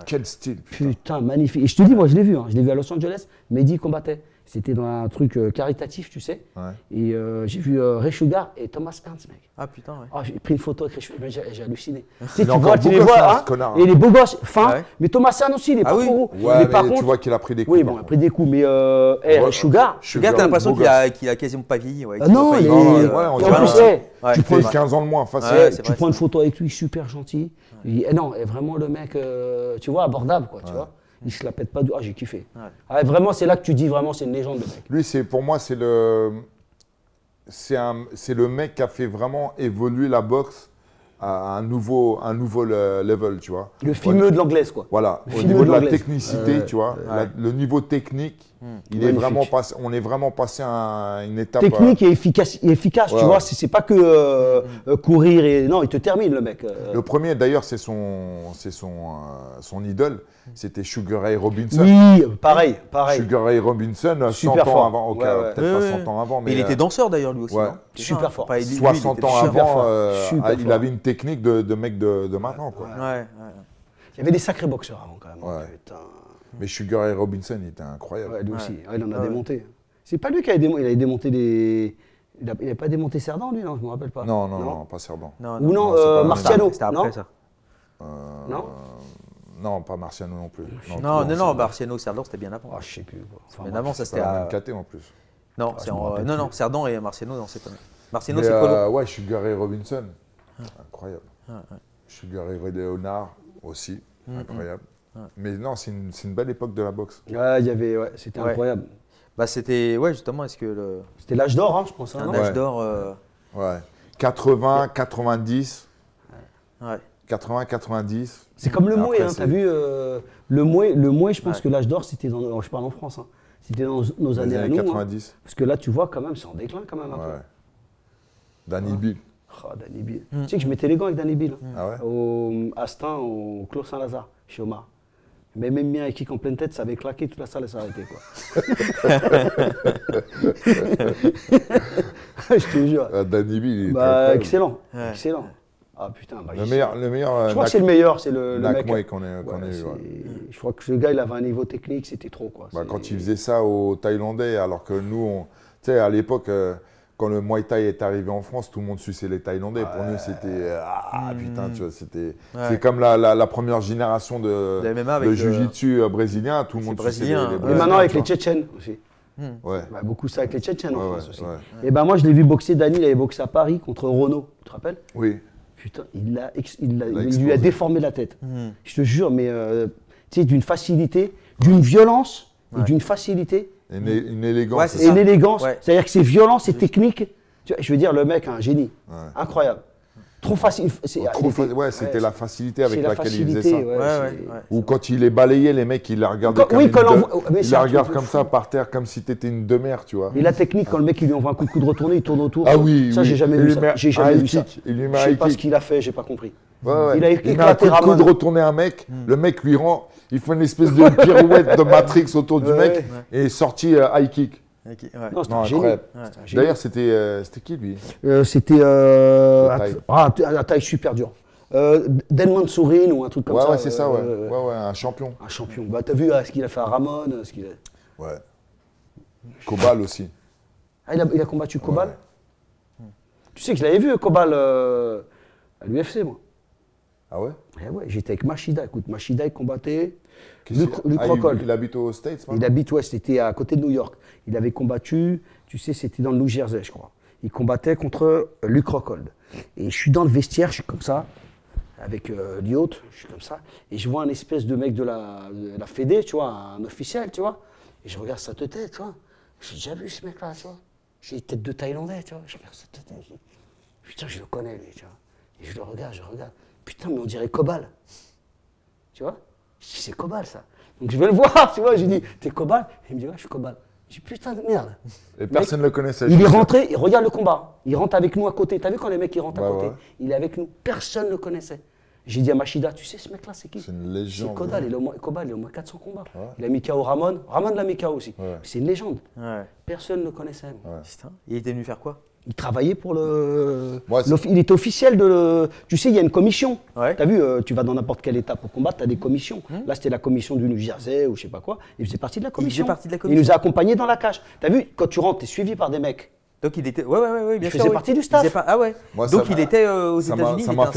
Quel style. Putain, magnifique. Et je te dis, moi, je l'ai vu. Hein. Je l'ai vu à Los Angeles. Mehdi combattait. C'était dans un truc euh, caritatif, tu sais. Et euh, j'ai vu euh, Ray et Thomas Ernst, mec. Ah putain, ouais. Ah, j'ai pris une photo avec Ray Sugar, j'ai halluciné. tu tu vois, tu les vois, hein, hein. hein, Et les est beau fin. Mais Thomas Ernst aussi, il est ah pas gros. Ouais, mais, tu vois qu'il a pris des coups. Oui, bon, il hein. a pris des coups, mais euh, hey, eh, Ray Sugar. Sugar, t'as l'impression qu'il a, quasiment pas vieilli. Ah non, il est. En plus, tu prends 15 ans de moins, Tu prends une photo avec lui, super gentil. Eh non, vraiment le mec, euh, tu vois, abordable, quoi, tu vois il se la pète pas tout. ah j'ai kiffé. Ah, vraiment c'est là que tu dis vraiment c'est une légende de mec. Lui c'est pour moi c'est le c'est c'est le mec qui a fait vraiment évoluer la boxe à un nouveau un nouveau level tu vois. Le fimeux de l'anglaise quoi. Voilà au niveau de, la technicité tu vois le niveau technique Hmm. on est vraiment passé à une étape. Technique euh, et efficace, tu vois. C'est pas que euh, hmm. euh, courir et. Non, il te termine, le mec. Le premier, d'ailleurs, c'est son, c'est son, son idole. Hmm. C'était Sugar Ray Robinson. Oui, pareil, pareil. Sugar Ray Robinson, Super 100 ans avant. Peut-être pas 100 ans avant. Mais, il était danseur, d'ailleurs, lui aussi. Non Super fort. 60 ans avant, ah, il avait une technique de, mec de, maintenant. Quoi. Il y avait des sacrés boxeurs avant, quand même. Putain. Mais Sugar et Robinson, il était incroyable. lui aussi. il en a démonté. C'est pas lui qui avait démonté. Il des. Il n'avait pas démonté Cerdan, lui, non Je me rappelle pas. Non, non, non, pas Cerdan. Non, Ou non, euh, Marciano. C'était après ça. Euh, non non, pas Marciano non plus. Non, non, non, Marciano, Cerdan, c'était bien avant. Ah, je sais plus. bien avant, ça c'était. à... KT en plus. Non, ah, non, non, Cerdan et Marciano, non, c'est Marciano, c'est euh, Ouais, Sugar et Robinson. Ah. Incroyable. Ah, Sugar et Leonard aussi. Mm, mm. Incroyable. Mais non, c'est une, une, belle époque de la boxe. Ouais, il y avait, c'était incroyable. Bah, c'était, ouais, justement, est-ce que le. C'était l'âge d'or, hein, je pense. Hein, un âge d'or. Euh, ouais. 80, 90. Ouais. 80, 90. C'est comme le mouet, hein, t'as vu euh, Le mouet, le mouet, je pense que l'âge d'or, c'était dans. Je parle en France, C'était dans nos années, 90. parce que là, tu vois, quand même, c'est en déclin, quand même, un peu. Danny Bill. Oh, Danny Bill. Mm. Tu sais que je mettais les gants avec Danny Bill. Ah Au Astin, au Clos Saint-Lazare, chez Omar. Mais même bien avec qui en pleine tête, ça avait claqué, toute la salle s'arrêtait. Quoi. je te jure. Ah, il bah, excellent, excellent. Ah putain, bah, le meilleur, le meilleur. Euh, je crois que c'est le meilleur, c'est le, le mec. qu'on a ouais, ouais. Je crois que ce gars, il avait un niveau technique, c'était trop quoi. Bah, quand il faisait ça aux Thaïlandais, alors que nous, on... tu sais, à l'époque. Euh, quand le Muay Thai est arrivé en France, tout le monde suçait les Thaïlandais. Pour nous, c'était ah hmm. putain, tu vois, c'était c'est comme la, première génération de, de, MMA avec de jiu euh, brésilien, tout le monde brésilien. suçait les, Brésiliens. Et maintenant avec les Tchétchènes aussi. Hmm. Ouais. Bah, beaucoup ça avec les Tchétchènes en France aussi. Et ben moi, je l'ai vu boxer. Dani, il avait boxé à Paris contre Renault. Tu te rappelles Oui. Putain, il, il, il, lui a déformé la tête. Hmm. Je te jure, mais euh, tu sais, d'une facilité, d'une violence, et d'une facilité. Une, élégance. Ouais, et une élégance. C'est-à-dire que c'est violent, c'est technique. je veux dire, le mec, un génie. Incroyable. Trop facile. Ouais, c'était la facilité avec laquelle il faisait ça. Ou quand il est balayé, les mecs, ils la regardent comme, oui, la regarde comme ça par terre, comme si étais une demeure, tu vois. Et la technique, quand le mec, il lui envoie un coup de de retourner il tourne autour. Ah oui, Ça, j'ai jamais vu ça. J'ai jamais vu ça. Je sais pas ce qu'il a fait, j'ai pas compris. Ouais, ouais. Il a un coup de retourner un mec, hmm. le mec lui rend, il fait une espèce de pirouette de Matrix autour du mec et sorti euh, high kick. c'était D'ailleurs, euh, c'était qui lui euh, C'était euh, ah, taille super dure. Euh, Sourin ou un truc comme ça. Ouais, c'est ça, ouais. ouais. un champion. Un champion. Bah, t'as vu ce qu'il a fait à Ramon ce qu'il a... Ouais. Cobal aussi. Ah, il a, il a combattu Cobal Tu sais que je l'avais vu, Cobal, à l'UFC, moi. Ah eh ouais j'étais avec Machida. Écoute, Machida, il combattait Luc, ah, Il, habite aux States Il habite, ouais, c'était à côté de New York. Il avait combattu, tu sais, c'était dans le New Jersey, je crois. Il combattait contre euh, Luc Rockhold. Et je suis dans le vestiaire, je suis comme ça, avec euh, Lyot, je suis comme ça. Et je vois un espèce de mec de la, Fédé, tu vois, un officiel, tu vois. Et je regarde sa tête, tu vois. J'ai déjà vu ce mec-là, tu vois. J'ai une tête de Thaïlandais, tu vois. Je regarde sa tête. Putain, je le connais, lui, tu vois. Et je le regarde, je regarde. Putain, mais on dirait Cobal. Tu vois Je dis, c'est Cobal ça. Donc je vais le voir, tu vois. Je lui dis, t'es Cobal Il me dit, ouais, je suis Cobal. J'ai putain de merde. Et personne ne le connaissait. Il est rentré, il regarde le combat. Hein. Il rentre avec nous à côté. T'as vu quand les mecs ils rentrent à bah côté Il est avec nous. Personne ne le connaissait. J'ai dit à Machida, tu sais ce mec-là, c'est qui C'est une légende. C'est Cobal, hein. il est au moins, il au moins 400 combats. Il a mis KO Ramon. Ramon l'a mis KO aussi. C'est une légende. Personne ne le connaissait. Il était venu faire quoi il travaillait pour le. Il est... Il était officiel de. Tu sais, il y a une commission. Tu as vu, euh, tu vas dans n'importe quel état pour combattre, tu as des commissions. Mmh. Là, c'était la commission du New Jersey ou je sais pas quoi. Il faisait partie de la commission. Il, partie il nous a accompagnés dans la cage. Tu as vu, quand tu rentres, tu es suivi par des mecs. Donc il était. Ouais, ouais, ouais, il faisait partie du staff. Ah ouais. Donc il était euh, aux États-Unis. Ça m'a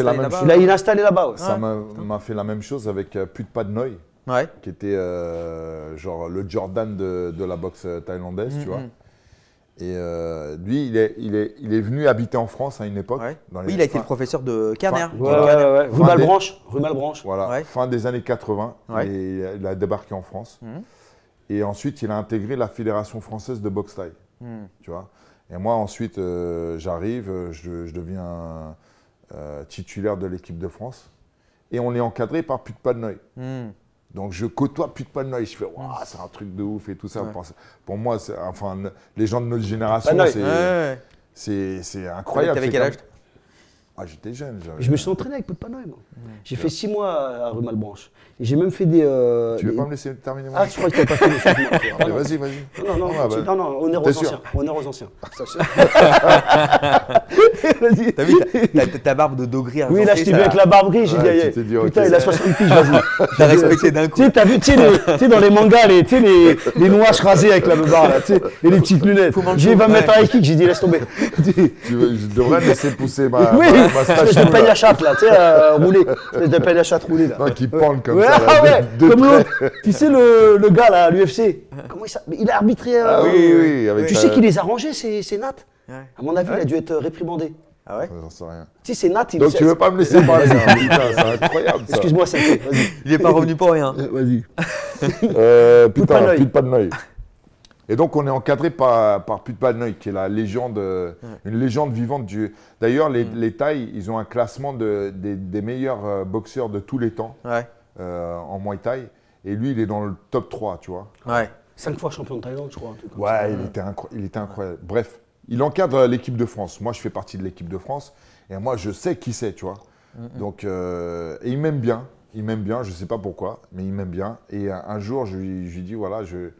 Il est installé là-bas. Ça ah. m'a fait la même chose avec euh, Put pas de Noy. Qui était euh, genre le Jordan de, de la boxe thaïlandaise, tu mmh, vois. Mmh. Et euh, lui, il est, il, est, venu habiter en France à une époque. oui, il a été professeur de Kerner. Hein. Rue Malbranche. Rue Voilà, fin des années 80. Et il a débarqué en France. Mhm. Et ensuite, il a intégré la Fédération française de boxe thaï. Mhm. Et moi, ensuite, euh, j'arrive, je, deviens euh, titulaire de l'équipe de France. Et on est encadré par Pute Padnoy. Mhm. Donc je côtoie plus de Panoï, je fais waouh, mm. c'est un truc de ouf et tout ça. Pour, moi moi, enfin, les gens de notre génération, c'est incroyable. avec quel âge ah, J'étais jeune. Je me suis entraîné avec Panoï, moi. J'ai fait six mois à Rue Malbranche. J'ai même fait des. Euh, tu veux pas me laisser terminer mon Ah, je crois que tu pas fait. vas-y, vas-y. Non, non, non, ah, est bah, non, honneur aux, anciens, honneur aux anciens. Ah, vas-y. T'as vu ta, barbe de dos gris. Oui, là, je t'ai vu avec la barbe gris. J'ai dit, eh, dit putain, il a 60 piges, vas-y. T'as respecté d'un coup. Tu sais, t'as vu, tu sais, dans les mangas, les, les, les noix rasés avec la barbe, là, tu et les petites lunettes. J'ai me mettre un kick, j'ai dit, laisse tomber. Je devrais laisser pousser ma. Oui, espèce de peigne à chatte, là, tu sais, euh, rouler. de peigne à chatte roulée, là. Qui pend comme ça. Ah ouais, comme l'autre. Tu sais, le, le gars là, à l'UFC, comment il, a arbitré. Ah, euh, oui, oui, tu euh, sais qu'il les a rangés, ces, ces nattes À mon avis, il a dû être euh, réprimandé. Ah ouais J'en sais rien. Tu sais, c'est Nat. Il Donc tu veux pas me laisser parler hein, C'est incroyable. Excuse-moi, ça. Il est pas revenu pour rien. Vas-y. putain, de pas de Et donc, on est encadré par, par Putpanoy, qui est la légende, une légende vivante du. D'ailleurs, les, mm. les Thaïs, ils ont un classement de, des, des, meilleurs boxeurs de tous les temps. Ouais. Euh, en Muay Thai. Et lui, il est dans le top 3, tu vois. Ouais. Cinq fois champion de Thaïlande, je crois. ouais, Il, était incroyable. Bref, il encadre l'équipe de France. Moi, je fais partie de l'équipe de France. Et moi, je sais qui c'est, tu vois. Donc, euh, et il m'aime bien. Il m'aime bien, je ne sais pas pourquoi, mais il m'aime bien. Et un, jour, je lui, dis, voilà, je,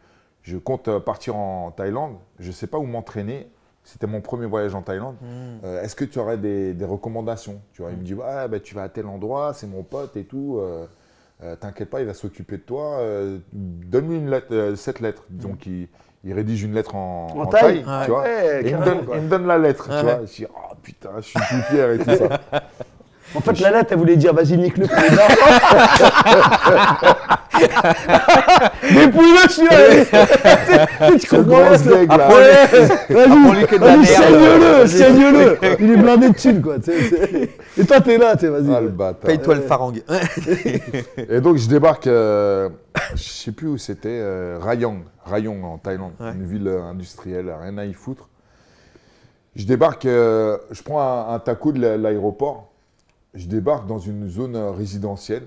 je compte euh, partir en Thaïlande, je ne sais pas où m'entraîner. C'était mon premier voyage en Thaïlande. Mm. Est-ce que tu aurais des, recommandations tu vois, Il me dit ouais bah, Tu vas à tel endroit, c'est mon pote et tout. Euh, t'inquiète pas, il va s'occuper de toi, euh, donne-lui une cette lettre. Euh, mm. Donc il, rédige une lettre en, taille, tu vois. il me, donne, la lettre, tu vois. Je dis, oh putain, je suis tout fier et tout ça. En fait, la lettre, elle voulait dire vas-y, nique-le pour les enfants. Dépouille-le, suis Tu comprends ce gag, vas-y, saigne-le, saigne-le. Il est blindé de thunes, quoi. Et toi, t'es là, t'es vas-y. Ah, Paye-toi le farang. et donc, je débarque, je euh, je sais plus où c'était, euh, Rayong, Rayong en Thaïlande, une ville euh, industrielle, rien à y foutre. Je débarque, je prends un, tacou taco de l'aéroport, je débarque dans une zone résidentielle.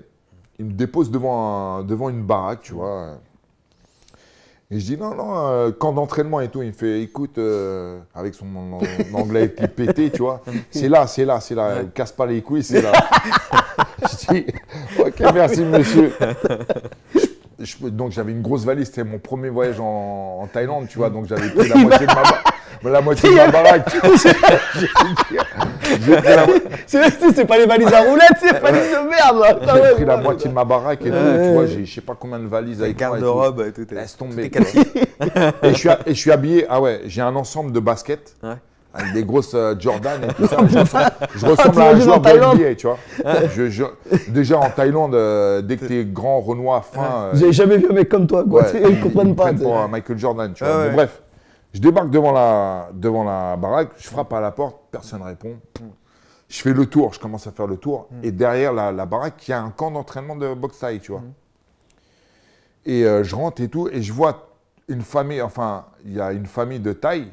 Il me dépose devant, devant une baraque, tu vois. Et je dis non, non, quand euh, d'entraînement et tout. Il me fait écoute, euh, avec son anglais qui pété, tu vois, c'est là, c'est là, c'est là, casse pas les couilles, c'est là. je dis ok, merci monsieur. donc j'avais une grosse valise, c'était mon premier voyage en, Thaïlande, tu vois, donc j'avais pris la moitié de ma, baraque. la moitié de ma baraque. c'est pas les valises à roulettes, c'est les valises de merde. Hein. J'ai ah pris la moitié de ma baraque et tout, ah tu vois, j'ai je sais pas combien de valises avec moi. robe, et tout Laisse tomber. et, je suis, et je suis habillé, ah ouais, j'ai un ensemble de baskets. Ouais des grosses euh, Jordan et tout ça. Je ah, ressemble, à un joueur de NBA, tu vois. déjà en Thaïlande, euh, dès que t'es grand, Renoir, fin. vous euh, J'ai jamais vu un mec comme toi, quoi. ils, comprennent pas. Michael Jordan, tu vois. bref, je débarque devant la, devant la baraque, je frappe à la porte, personne répond. Je fais le tour, je commence à faire le tour. Mm. Et derrière la, baraque, il y a un camp d'entraînement de boxe thaï, tu vois. Mm. Et je rentre et tout, et je vois une famille, enfin, il y a une famille de taille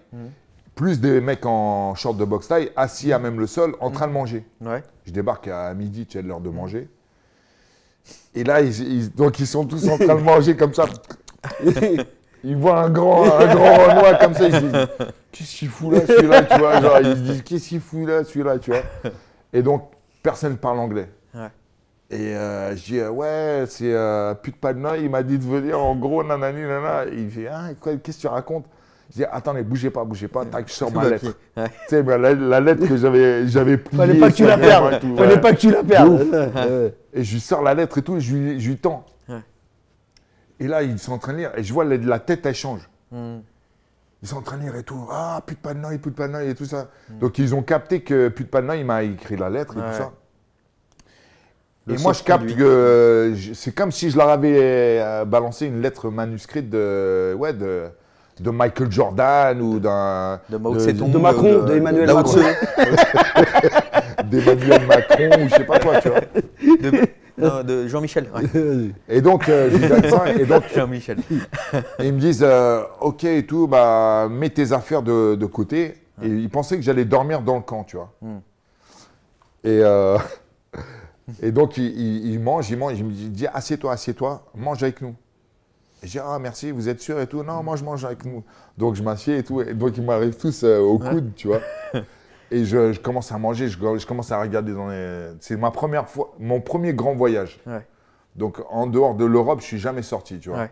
plus des mecs en short de boxe taille, assis à même le sol, en train de manger. Je débarque à midi, tu as l'heure de manger. Et là, ils, donc ils sont tous en train de manger comme ça. ils voient un grand, un grand Renoir comme ça, ils disent Qu'est-ce qu'il fout là, celui-là tu vois, Ils se disent Qu'est-ce qu'il fout là, celui-là tu vois Et donc, personne ne parle anglais. Et euh, je dis euh, Ouais, c'est euh, pute pas de il m'a dit de venir, en gros, nanani, nanana. il fait ah, Qu'est-ce que tu racontes je dis, attendez, bougez pas, bougez pas, tac, je sors ma lettre. tu sais, la, lettre que j'avais, j'avais Fallait pas que tu la perdes. Fallait pas que tu la perdes. et je lui sors la lettre et tout, et je lui, tends. Et là, ils sont en train de lire, et je vois la, tête, elle change. Hmm. Ils sont en train de lire et tout. Ah, putain de panneau, putain de panneau et tout ça. Hmm. Donc, ils ont capté que putain de panneau, il m'a écrit la lettre et tout ça. et moi, je capte que c'est comme si je leur avais euh, balancé une lettre manuscrite de, ouais, de, de Michael Jordan ou d'un. De, de Macron, d'Emmanuel Macron. D'Emmanuel Macron ou je sais pas quoi, tu vois. Non, de Jean-Michel. Ouais. Et donc, euh, et donc Jean-Michel. ils me disent, euh, ok et tout, bah mets tes affaires de, de côté. Et ils pensaient que j'allais dormir dans le camp, tu vois. Hmm. Et, euh, et donc, ils il, mangent, ils mangent. Ils me disent, assieds-toi, assieds-toi, mange avec nous je ah merci, vous êtes sûr et tout. Non, moi je mange avec nous. Donc je m'assieds et tout. Et donc ils m'arrivent tous euh, au coude, tu vois. et je, commence à manger, je, commence à regarder dans les. C'est ma première fois, mon premier grand voyage. Donc en dehors de l'Europe, je suis jamais sorti, tu vois.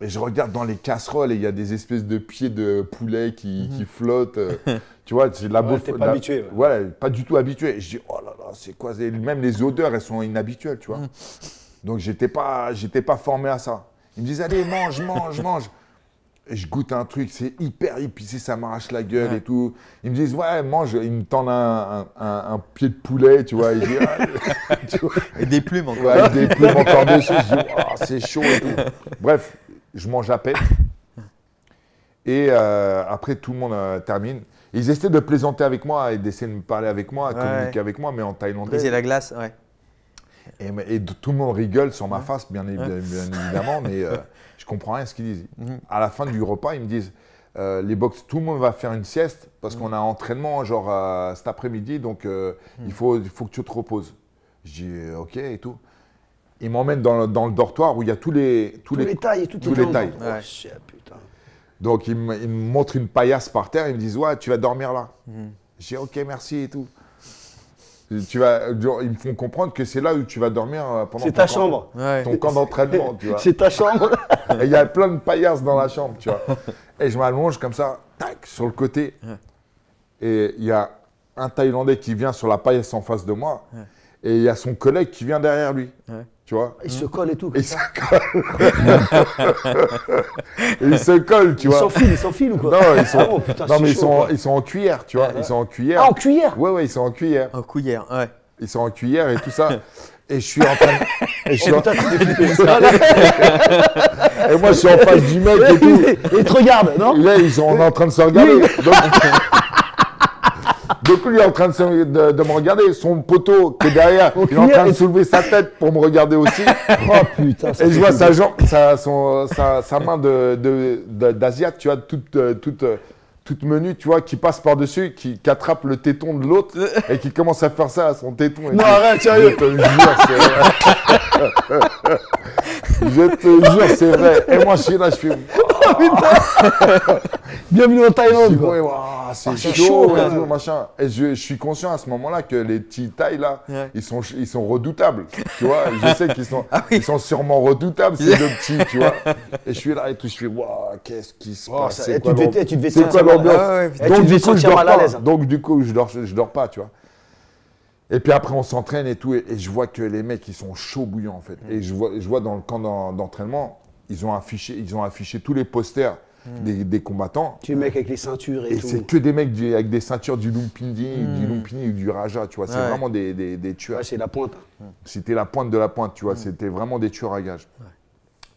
Et je regarde dans les casseroles et il y a des espèces de pieds de poulet qui, mhm. flottent. Euh, tu vois, c'est de la bouffe. pas habitué. Ouais. Voilà, pas du tout habitué. je dis, oh là là, c'est quoi Même les odeurs, elles sont inhabituelles, tu vois. Mhm. Donc, j'étais pas, pas formé à ça. Ils me disent allez, mange, mange, mange. Et je goûte un truc, c'est hyper épicé, ça m'arrache la gueule et tout. Ils me disent, ouais, mange, ils me tendent un, pied de poulet, ah, tu vois, et, des plumes encore. Ouais, des plumes encore dessus, je oh, c'est chaud Bref, je mange à peine. Et euh, après, tout le monde euh, termine. Ils essaient de plaisanter avec moi et d'essayer de me parler avec moi, communiquer avec moi, mais en thaïlandais. Briser la glace, ouais. Et, tout le monde rigole sur ma face, bien, évidemment, mais euh, je comprends rien à ce qu'ils disent. Mhm. À la fin du repas, ils me disent euh, les box, tout le monde va faire une sieste parce mhm. qu'on a un entraînement genre euh, cet après-midi, donc mhm. il, faut, il faut que tu te reposes. Je dis ok et tout. Ils m'emmènent dans, dans, le dortoir où il y a tous les tous, les, tailles, tous les, tailles. Donc ils me, montrent une paillasse par terre, ils me disent ouais tu vas dormir là. Je dis ok merci et tout. Tu vas, ils me font comprendre que c'est là où tu vas dormir euh, pendant C'est ta chambre. Ton camp d'entraînement, C'est ta chambre. il y a plein de paillasses dans la chambre, tu vois. Et je m'allonge comme ça, tac, sur le côté. Et il y a un Thaïlandais qui vient sur la paillasse en face de moi. Et il y a son collègue qui vient derrière lui. Tu vois Ils se collent et tout. ils se collent. ils se collent, tu vois. Ils s'enfilent, ils s'enfilent ou quoi Non, ils sont, oh, putain, non, mais ils, sont en, ils, sont, en cuillère, tu vois. Ils sont en cuillère. Ah, en cuillère Ouais, ouais, ils sont en cuillère. En cuillère, ouais. Ils sont en cuillère et tout ça. et je suis en train de... Et, je suis et moi, je suis en face du mec et tout. Et te regarde, non Là, ils sont en train de se regarder. Donc lui est en train de, me regarder. Son poteau qui est derrière, il est en train de soulever sa tête pour me regarder aussi. oh putain. Et je vois sa, sa, main de de, tu vois, toute, euh, toute, euh, toute menue, tu vois, qui passe par-dessus, qui, attrape le téton de l'autre et qui commence à faire ça à son téton. non, arrête, sérieux. Je te jure, c'est vrai. Et moi, je suis là, je suis... Bienvenue en Thaïlande. quoi. Ah, c'est chaud, chaud machin. Et je, suis conscient à ce moment-là que les petits Thaïs là, ils sont ils sont redoutables. Tu vois, je sais qu'ils sont ah sont sûrement redoutables ces deux petits, tu vois. Et je suis là et tout, je suis waouh, qu'est-ce qui se oh, passe Tu quoi tu Donc du coup, dors pas. Donc du coup, je je dors pas, tu vois. Et puis après, on s'entraîne et tout. Et, je vois que les mecs, ils sont chauds bouillants, en fait. Mm. Et je vois, je vois dans le camp d'entraînement, ils, ont affiché, ils ont affiché tous les posters mm. des, combattants. Tu mecs avec les ceintures et, tout. Et c'est que des mecs avec des ceintures du Lumpini, mm. du Lumpini ou du Raja, tu vois. C'est vraiment des, des, tueurs. c'est la pointe. C'était la pointe de la pointe, tu vois. C'était vraiment des tueurs à gages.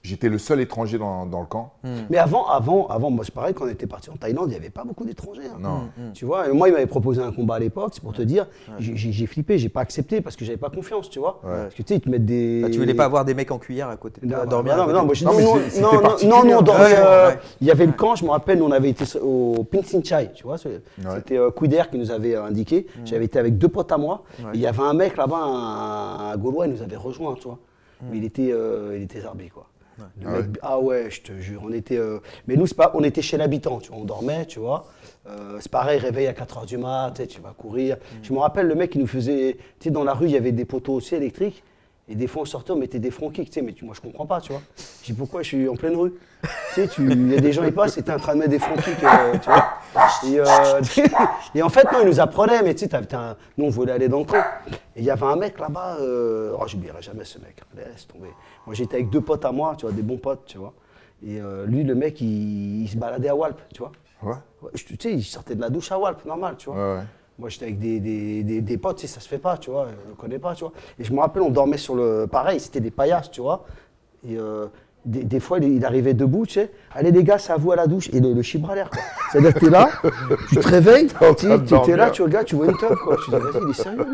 J'étais le seul étranger dans, le camp. Hmm. Mais avant, avant, avant, moi, c'est pareil, quand on était parti en Thaïlande, il n'y avait pas beaucoup d'étrangers. Hein. Non. Hmm, hmm. Tu vois, moi, il m'avait proposé un combat à l'époque, c'est pour te dire, j'ai flippé, j'ai pas accepté parce que j'avais pas confiance, tu vois. Parce que tu sais, ils te mettent des. Ah, tu voulais pas avoir des mecs en cuillère à côté de dormir Non, non, non, non, hein. non, non, non, Il y avait le camp, je me rappelle, on avait été au Ping Chai, tu vois. C'était euh, Kudair qui nous avait euh, indiqué. J'avais été avec deux potes à moi. Il y avait un mec là-bas, un Gaulois, il nous avait rejoint, tu vois. Mais il était, euh, il quoi. Ah, ah ouais, je te jure, on était. Euh, mais nous, pas, on était chez l'habitant, tu on dormait, tu vois. Euh, c'est pareil, réveil à 4 h du mat, tu vas courir. Mm. Je me rappelle, le mec, qui nous faisait. Tu dans la rue, il y avait des poteaux aussi électriques. Et des fois, on sortait, on mettait des front kicks, tu sais, mais moi, je comprends pas, tu vois. Je dis pourquoi je suis en pleine rue Tu sais, il y a des gens, qui passent et t'es en train de mettre des front euh, tu vois. Euh, et, en fait, non, ils nous apprenaient, mais tu sais, nous, on voulait aller dans le Et il y avait un mec là-bas, euh, oh, j'oublierai jamais ce mec, hein, laisse tomber. Moi, j'étais avec deux potes à moi, tu vois, des bons potes, tu vois. Et lui, le mec, il, se baladait à Walp, tu vois. Ouais. tu sais, il sortait de la douche à Walp, normal, tu vois. Moi, j'étais avec des, des, des, potes, ça se fait pas, tu vois, je le connais pas, tu vois. Et je me rappelle, on dormait sur le. Pareil, c'était des paillasses, tu vois. Et euh, des, des, fois, il, arrivait debout, tu sais. Allez, les gars, c'est à vous à la douche. Et le, chibre à l'air, quoi. C'est-à-dire que es là, tu te réveilles, tu es, là, tu regardes, tu vois une teuf, quoi. Tu dis, vas-y, il est sérieux,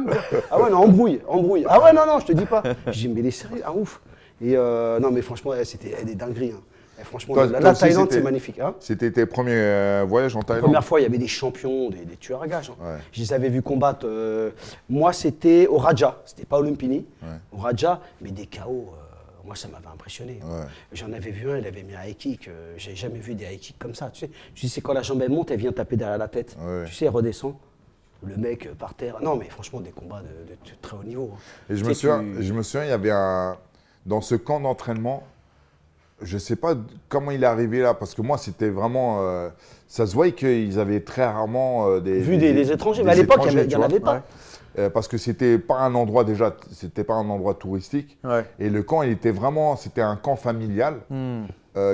Ah ouais, non, embrouille, embrouille. Ah ouais, non, non, je te dis pas. Je dis, mais il est sérieux, ah ouf. Et euh, non, mais franchement, eh, c'était eh, des dingueries. Hein. Eh, franchement, la, Thaïlande, c'est magnifique. Hein. C'était tes premiers euh, voyages en Thaïlande première fois, il y avait des champions, des, tueurs à gages. Hein. Je les avais vus combattre. Euh, moi, c'était au Raja, c'était pas au Lumpini. Au Raja, mais des KO, euh, moi, ça m'avait impressionné. Hein. J'en avais vu un, il avait mis un high kick. J'ai jamais vu des high kicks comme ça. Tu sais, tu quand la jambe elle monte, elle vient taper derrière la tête. Tu sais, elle redescend le mec par terre. Non, mais franchement, des combats de, très haut niveau. Et je, me souviens, il y avait Dans ce camp d'entraînement, je sais pas comment il est arrivé là, parce que moi, c'était vraiment. Euh, ça se voyait qu'ils avaient très rarement euh, des. Vu des, étrangers, mais à l'époque, il n'y en avait pas. Euh, parce que c'était pas un endroit déjà, c'était pas un endroit touristique. Et le camp, il était vraiment, c'était un camp familial hmm.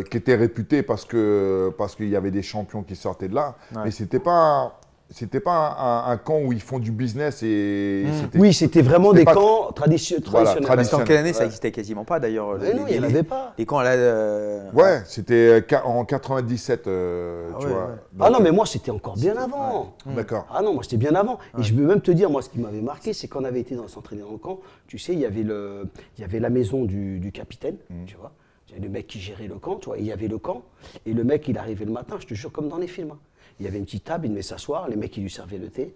qui était réputé parce que parce qu'il y avait des champions qui sortaient de là. Mais c'était pas c'était pas un, camp où ils font du business et. Hmm. Oui, c'était vraiment des camps traditionnels. Voilà, traditionnels. Parce quelle année ça n'existait quasiment pas d'ailleurs. non, il n'y en avait pas. Et camps là. Euh, ouais, c'était euh, en 97, euh, ah tu vois. ah non, mais moi c'était encore bien avant. Hmm. D'accord. Ah non, moi c'était bien avant. Et je veux même te dire, moi ce qui m'avait marqué, c'est qu'on avait été dans s'entraîner dans le camp, tu sais, il y avait, le, il y avait la maison du, capitaine, hmm. tu vois. Il y avait le mec qui gérait le camp, tu vois. Il y avait le camp. Et le mec, il arrivait le matin, je te jure, comme dans les films. Hein. Il y avait une petite table, il devait s'asseoir, les mecs, ils lui servaient le thé.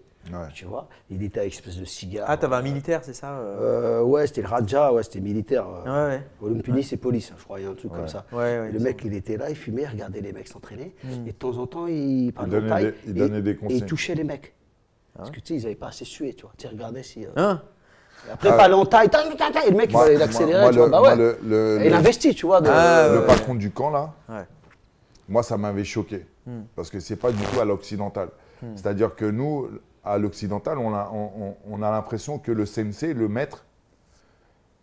Tu vois, il était avec une espèce de cigare. Ah, t'avais un militaire, c'est ça euh euh, Ouais, c'était le Raja, ouais, c'était militaire. Euh. Ouais, ouais, ouais. punis c'est police, hein, je crois, il y a un truc comme ça. le mec, il était là, il fumait, il regardait les mecs s'entraîner. Hmm. Et de temps en temps, il, parlait donnait, taille, il et, des conseils. Et il touchait les mecs. Ah Parce que tu sais, ils n'avaient pas assez sué, tu vois. Tu regardais si. Euh... Hein? Et après, pas longtemps, il... et le mec, il accélérait, tu vois. Bah ouais. il investit, tu vois. Ah, le patron du camp, là, moi, ça m'avait choqué. Hmm. parce que c'est pas du tout à l'occidental. Hmm. C'est-à-dire que nous, à l'occidental, on a, l'impression que le sensei, le maître,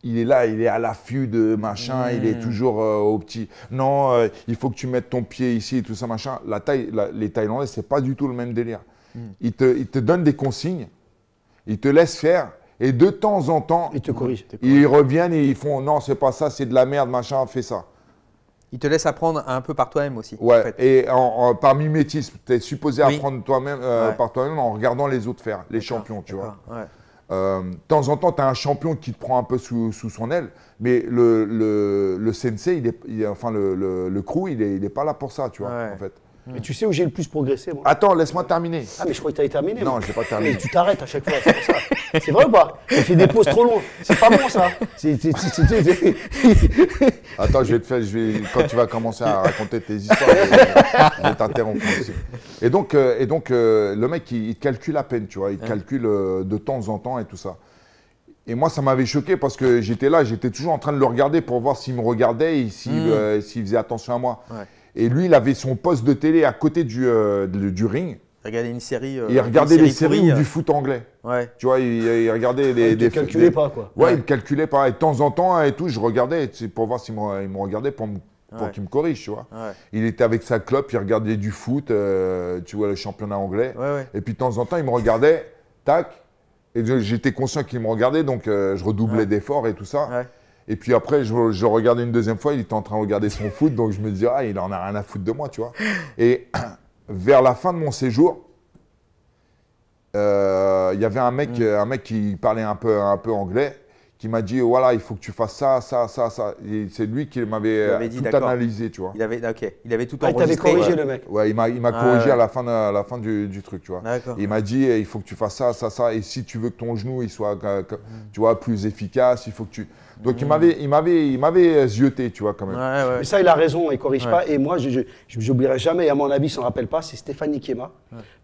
il est là, il est à l'affût de machin, il est hmm. toujours euh, au petit. Non, euh, il faut que tu mettes ton pied ici et tout ça, machin. les Thaïlandais, c'est pas du tout le même délire. Ils, te, donnent des consignes, ils te laissent faire, et de temps en temps, ils te corrigent. ils reviennent et ils font non, c'est pas ça, c'est de la merde, machin, fais ça. Il te laisse apprendre un peu par toi-même aussi. Ouais, et par mimétisme, tu es supposé apprendre toi-même, euh, par toi-même en regardant les autres faire, les champions, tu vois. Euh, de temps en temps, tu as un champion qui te prend un peu sous, son aile, mais le, le, le sensei, il est, enfin le, crew, il n'est pas là pour ça, tu vois, en fait. Mais mm. tu sais où j'ai le plus progressé Attends, laisse-moi terminer. Ah, mais je crois que tu avais terminé. Non, n'ai pas terminé. Mais tu t'arrêtes à chaque fois, c'est ça. C'est vrai ou pas Tu fais des pauses trop longues. C'est pas bon, ça. C'est- Attends, je vais te faire, je vais, quand tu vas commencer à raconter tes histoires, je vais t'interrompre aussi. Et donc, euh, et donc euh, le mec, il, calcule à peine, tu vois, il calcule euh, de temps en temps et tout ça. Et moi, ça m'avait choqué parce que j'étais là, j'étais toujours en train de le regarder pour voir s'il me regardait et s'il mm. s'il faisait attention à moi. Ouais. Et lui, il avait son poste de télé à côté du, euh, du, ring. une série. Euh, il regardait des les séries ou du euh. foot anglais. Ouais. Tu vois, il, regardait les. Il ne calculait pas, quoi. Ouais, il il calculait pas. Et de temps en temps, hein, et tout, je regardais pour voir s'il me, me regardait pour, pour qu'il me corrige, tu vois. Ouais. Il était avec sa clope, il regardait du foot, tu vois, le championnat anglais. Et puis de temps en temps, il me regardait, tac. Et j'étais conscient qu'il me regardait, donc je redoublais d'efforts et tout ça. Et puis après, je, regardais une deuxième fois, il était en train de regarder son foot, donc je me disais, ah, il en a rien à foutre de moi, tu vois. Et vers la fin de mon séjour, euh, il y avait un mec, mm. un mec qui parlait un peu, un peu anglais, qui m'a dit, voilà, il faut que tu fasses ça, ça, ça, ça. c'est lui qui m'avait euh, tout analysé, tu vois. Il avait, ok, il avait tout analysé. Ah, il t'avait corrigé, le mec. Ouais, il m'a, il m'a ah, corrigé à la fin, à la fin du, du, truc, tu vois. Il m'a dit, eh, il faut que tu fasses ça, ça, ça. Et si tu veux que ton genou, il soit, euh, mm. tu vois, plus efficace, il faut que tu… Donc il mm. m'avait, il m'avait, il m'avait euh, tu vois, quand même. Mais ça, il a raison, il corrige pas. Et moi, je, n'oublierai jamais. à mon avis, ne s'en rappelle pas. C'est Stéphanie kema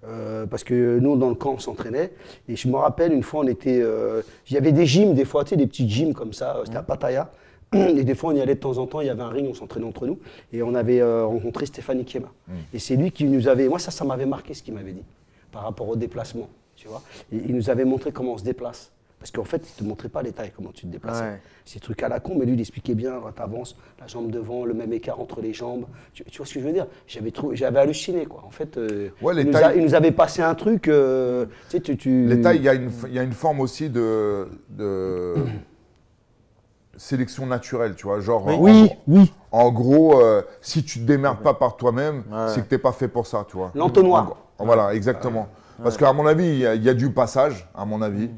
euh, parce que nous, dans le camp, on s'entraînait. Et je me rappelle une fois, on était, euh, il y avait des gyms des fois, tu sais, des petits gyms comme ça. C'était à mm. Pattaya. Et des fois, on y allait de temps en temps, il y avait un ring, on s'entraînait entre nous. Et on avait rencontré Stéphanie kema mm. Et c'est lui qui nous avait. Moi, ça, ça m'avait marqué ce qu'il m'avait dit par rapport au déplacement. Tu vois. il nous avait montré comment on se déplace. Parce qu'en fait, il ne te montrait pas les tailles, comment tu te déplaçais. C'est Ces trucs à la con, mais lui, il expliquait bien, euh, tu avances, la jambe devant, le même écart entre les jambes. Tu, vois ce que je veux dire J'avais halluciné, quoi. En fait, euh, il, nous avait passé un truc. Euh, les tailles, il y, a une forme aussi de... de... sélection naturelle, tu vois, genre... Oui, oui. En gros, si tu te démerdes pas par toi-même, c'est que t'es pas fait pour ça, tu vois. L'entonnoir. Voilà, exactement. Parce qu'à mon avis, il y, a du passage, à mon avis.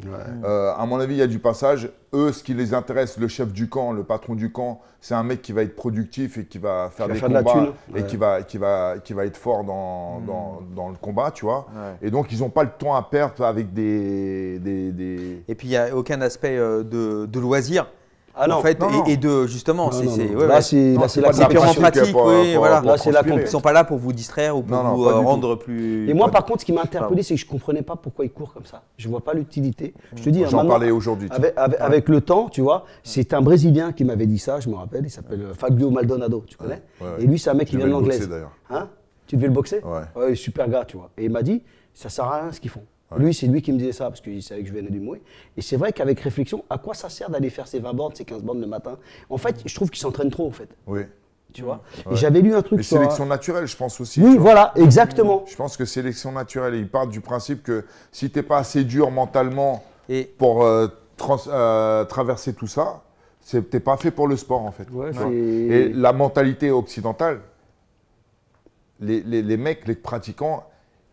Euh, à mon avis, il y a du passage. Eux, ce qui les intéresse, le chef du camp, le patron du camp, c'est un mec qui va être productif et qui va faire des combats et qui, va, qui, va, qui va être fort dans, hmm. le combat, tu vois. Et donc, ils n'ont pas le temps à perdre avec des... des, Et puis, il n'y a aucun aspect euh, de, de loisir. Ah en fait, et, de justement, c'est ouais, là c'est purement pratique, oui, voilà. Là c'est sont pas là pour vous distraire ou pour vous euh, rendre plus. Et moi, par contre, ce qui m'a interpellé, c'est que je comprenais pas pourquoi ils courent comme ça. Je vois pas l'utilité. Je te dis, j'en parlais aujourd'hui. Avec, le temps, tu vois, c'est un Brésilien qui m'avait dit ça. Je me rappelle, il s'appelle euh, Fabio Maldonado, tu connais. et lui, c'est un mec qui vient de l'anglaise. d'ailleurs. Hein tu devais le boxer Ouais. Super gars, tu vois. Et il m'a dit, ça sert à rien ce qu'ils font. Lui, c'est lui qui me disait ça parce qu'il savait que je venais du mourir. Et c'est vrai qu'avec réflexion, à quoi ça sert d'aller faire ces 20 bandes, ces 15 bandes le matin En fait, je trouve qu'il s'entraîne trop, en fait. Oui. Tu vois Et j'avais lu un truc. sélection naturelle, je pense aussi. Oui, voilà, exactement. Je pense que sélection naturelle. il part du principe que si t'es pas assez dur mentalement pour euh, euh, traverser tout ça, n'es pas fait pour le sport, en fait. et la mentalité occidentale, les, les mecs, les pratiquants,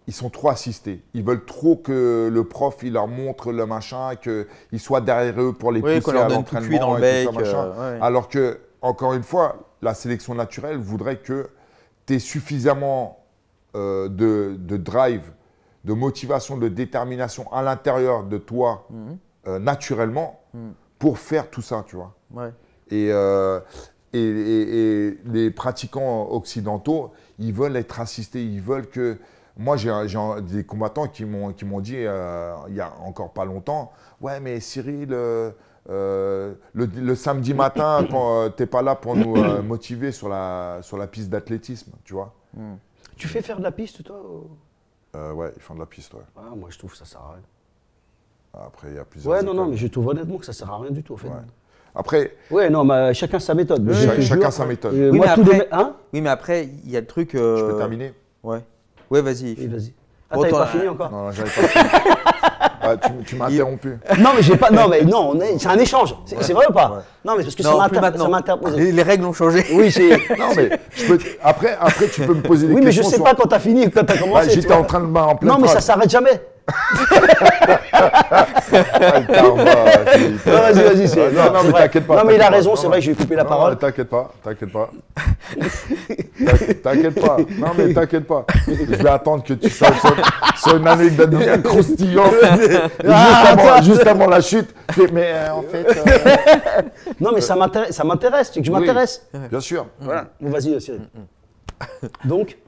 ils sont trop assistés. Ils veulent trop que le prof il leur montre le machin, qu'il soit derrière eux pour les pousser à l'entraînement. Euh, Alors que, encore une fois, la sélection naturelle voudrait que tu aies suffisamment euh, de, drive, de motivation, de détermination à l'intérieur de toi, mhm. euh, naturellement, mhm. pour faire tout ça, tu vois. Et, et, et, les pratiquants occidentaux, ils veulent être assistés, ils veulent que moi, j'ai des combattants qui m'ont dit, euh, il n'y a encore pas longtemps, ouais, mais Cyril, euh, euh, le, samedi matin, quand t'es pas là pour nous motiver sur la, sur la piste d'athlétisme, tu vois. Hmm. Tu fais faire de la piste, toi Ouais, ils font de la piste, ouais. Ah, moi, je trouve que ça sert à rien. Après, il y a plusieurs. Ouais, non, non, mais je trouve honnêtement que ça sert à rien du tout, en fait. Après. Ouais, non, mais chacun sa méthode. chacun sa méthode. oui, moi, mais après, hein? oui, mais après, il y a le truc. Euh... Je peux terminer Ouais. Ouais, vas-y. Oui, vas-y. Ah, t'avais pas fini encore Non, j'avais pas fini. tu m'as interrompu. Non, mais j'ai pas. Non, mais non, c'est un échange. C'est vrai ou pas Non, mais parce que ça Non, ça m'interpose. Les, règles ont changé. Oui, c'est. Non, mais après, après, tu peux me poser des questions. Oui, mais je sais pas quand t'as fini ou quand t'as bah, commencé. J'étais en train de me en Non, mais ça s'arrête jamais vas-y, vas-y. c'est- Non, non, mais t'inquiète pas. Non, mais il a raison, c'est vrai que j'ai coupé la parole. T'inquiète pas, t'inquiète pas. T'inquiète pas. Non, mais t'inquiète pas. Je vais attendre que tu sois sur- une amie bien croustillante. Ah, juste avant- Juste avant la chute. fais, Mais euh, en fait. Euh, non, mais ça m'intéresse, ça m'intéresse, que je m'intéresse. Bien sûr. Voilà. Bon, vas-y, aussi Donc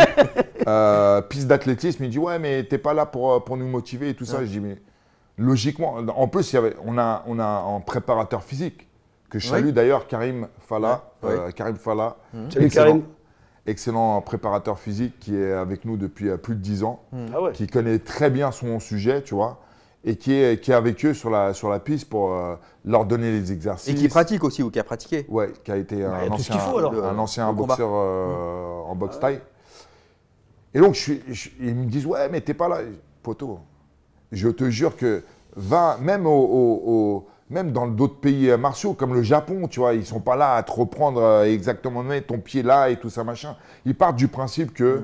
euh, Piste d'athlétisme, il dit Ouais, mais t'es pas là pour, euh, nous motiver et tout ça. Je dis Mais logiquement, en plus, on, a, on a un préparateur physique que je salue d'ailleurs, Karim Fala. Euh, Karim Fala. Mmh. Excellent, préparateur physique qui est avec nous depuis plus de 10 ans, mmh. ah qui connaît très bien son sujet, tu vois et qui est, qui est avec eux sur la, sur la piste pour euh, leur donner les exercices. Et qui pratique aussi, ou qui a pratiqué. Ouais, qui a été bah, un, ancien, un, ancien, boxeur euh, mmh. en boxe taille. Et donc, je ils me disent Ouais, mais t'es pas là. Poteau, je te jure que va, même, au, même dans d'autres pays martiaux, comme le Japon, tu vois, ils sont pas là à te reprendre euh, exactement ton pied là et tout ça, machin. Ils partent du principe que,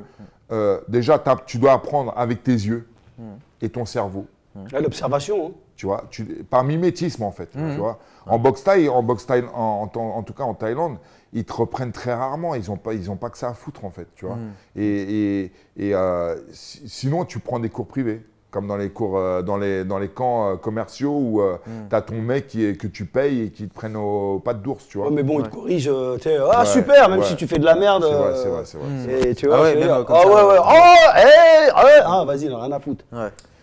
mmh. déjà, tu dois apprendre avec tes yeux mmh. et ton cerveau. L'observation. Hein. Tu vois, par mimétisme en fait. Mhm. Tu vois. En boxe thaï, en, boxe en, en, tout cas en Thaïlande, ils te reprennent très rarement. Ils n'ont pas, pas que ça à foutre en fait. Tu vois. Mhm. Et, et, euh, sinon, tu prends des cours privés. Comme dans les, cours, euh, dans les, dans les camps euh, commerciaux où mhm. tu as ton mec qui, que tu payes et qui te prennent au pas d'ours, tu vois. mais bon, ils te corrigent, ah super, même si tu fais de la merde. C'est vrai, c'est vrai, c'est vrai, Et tu ah vois, ah ouais, ouais, oh, hey, eh, eh, ah, vas-y, rien à foutre.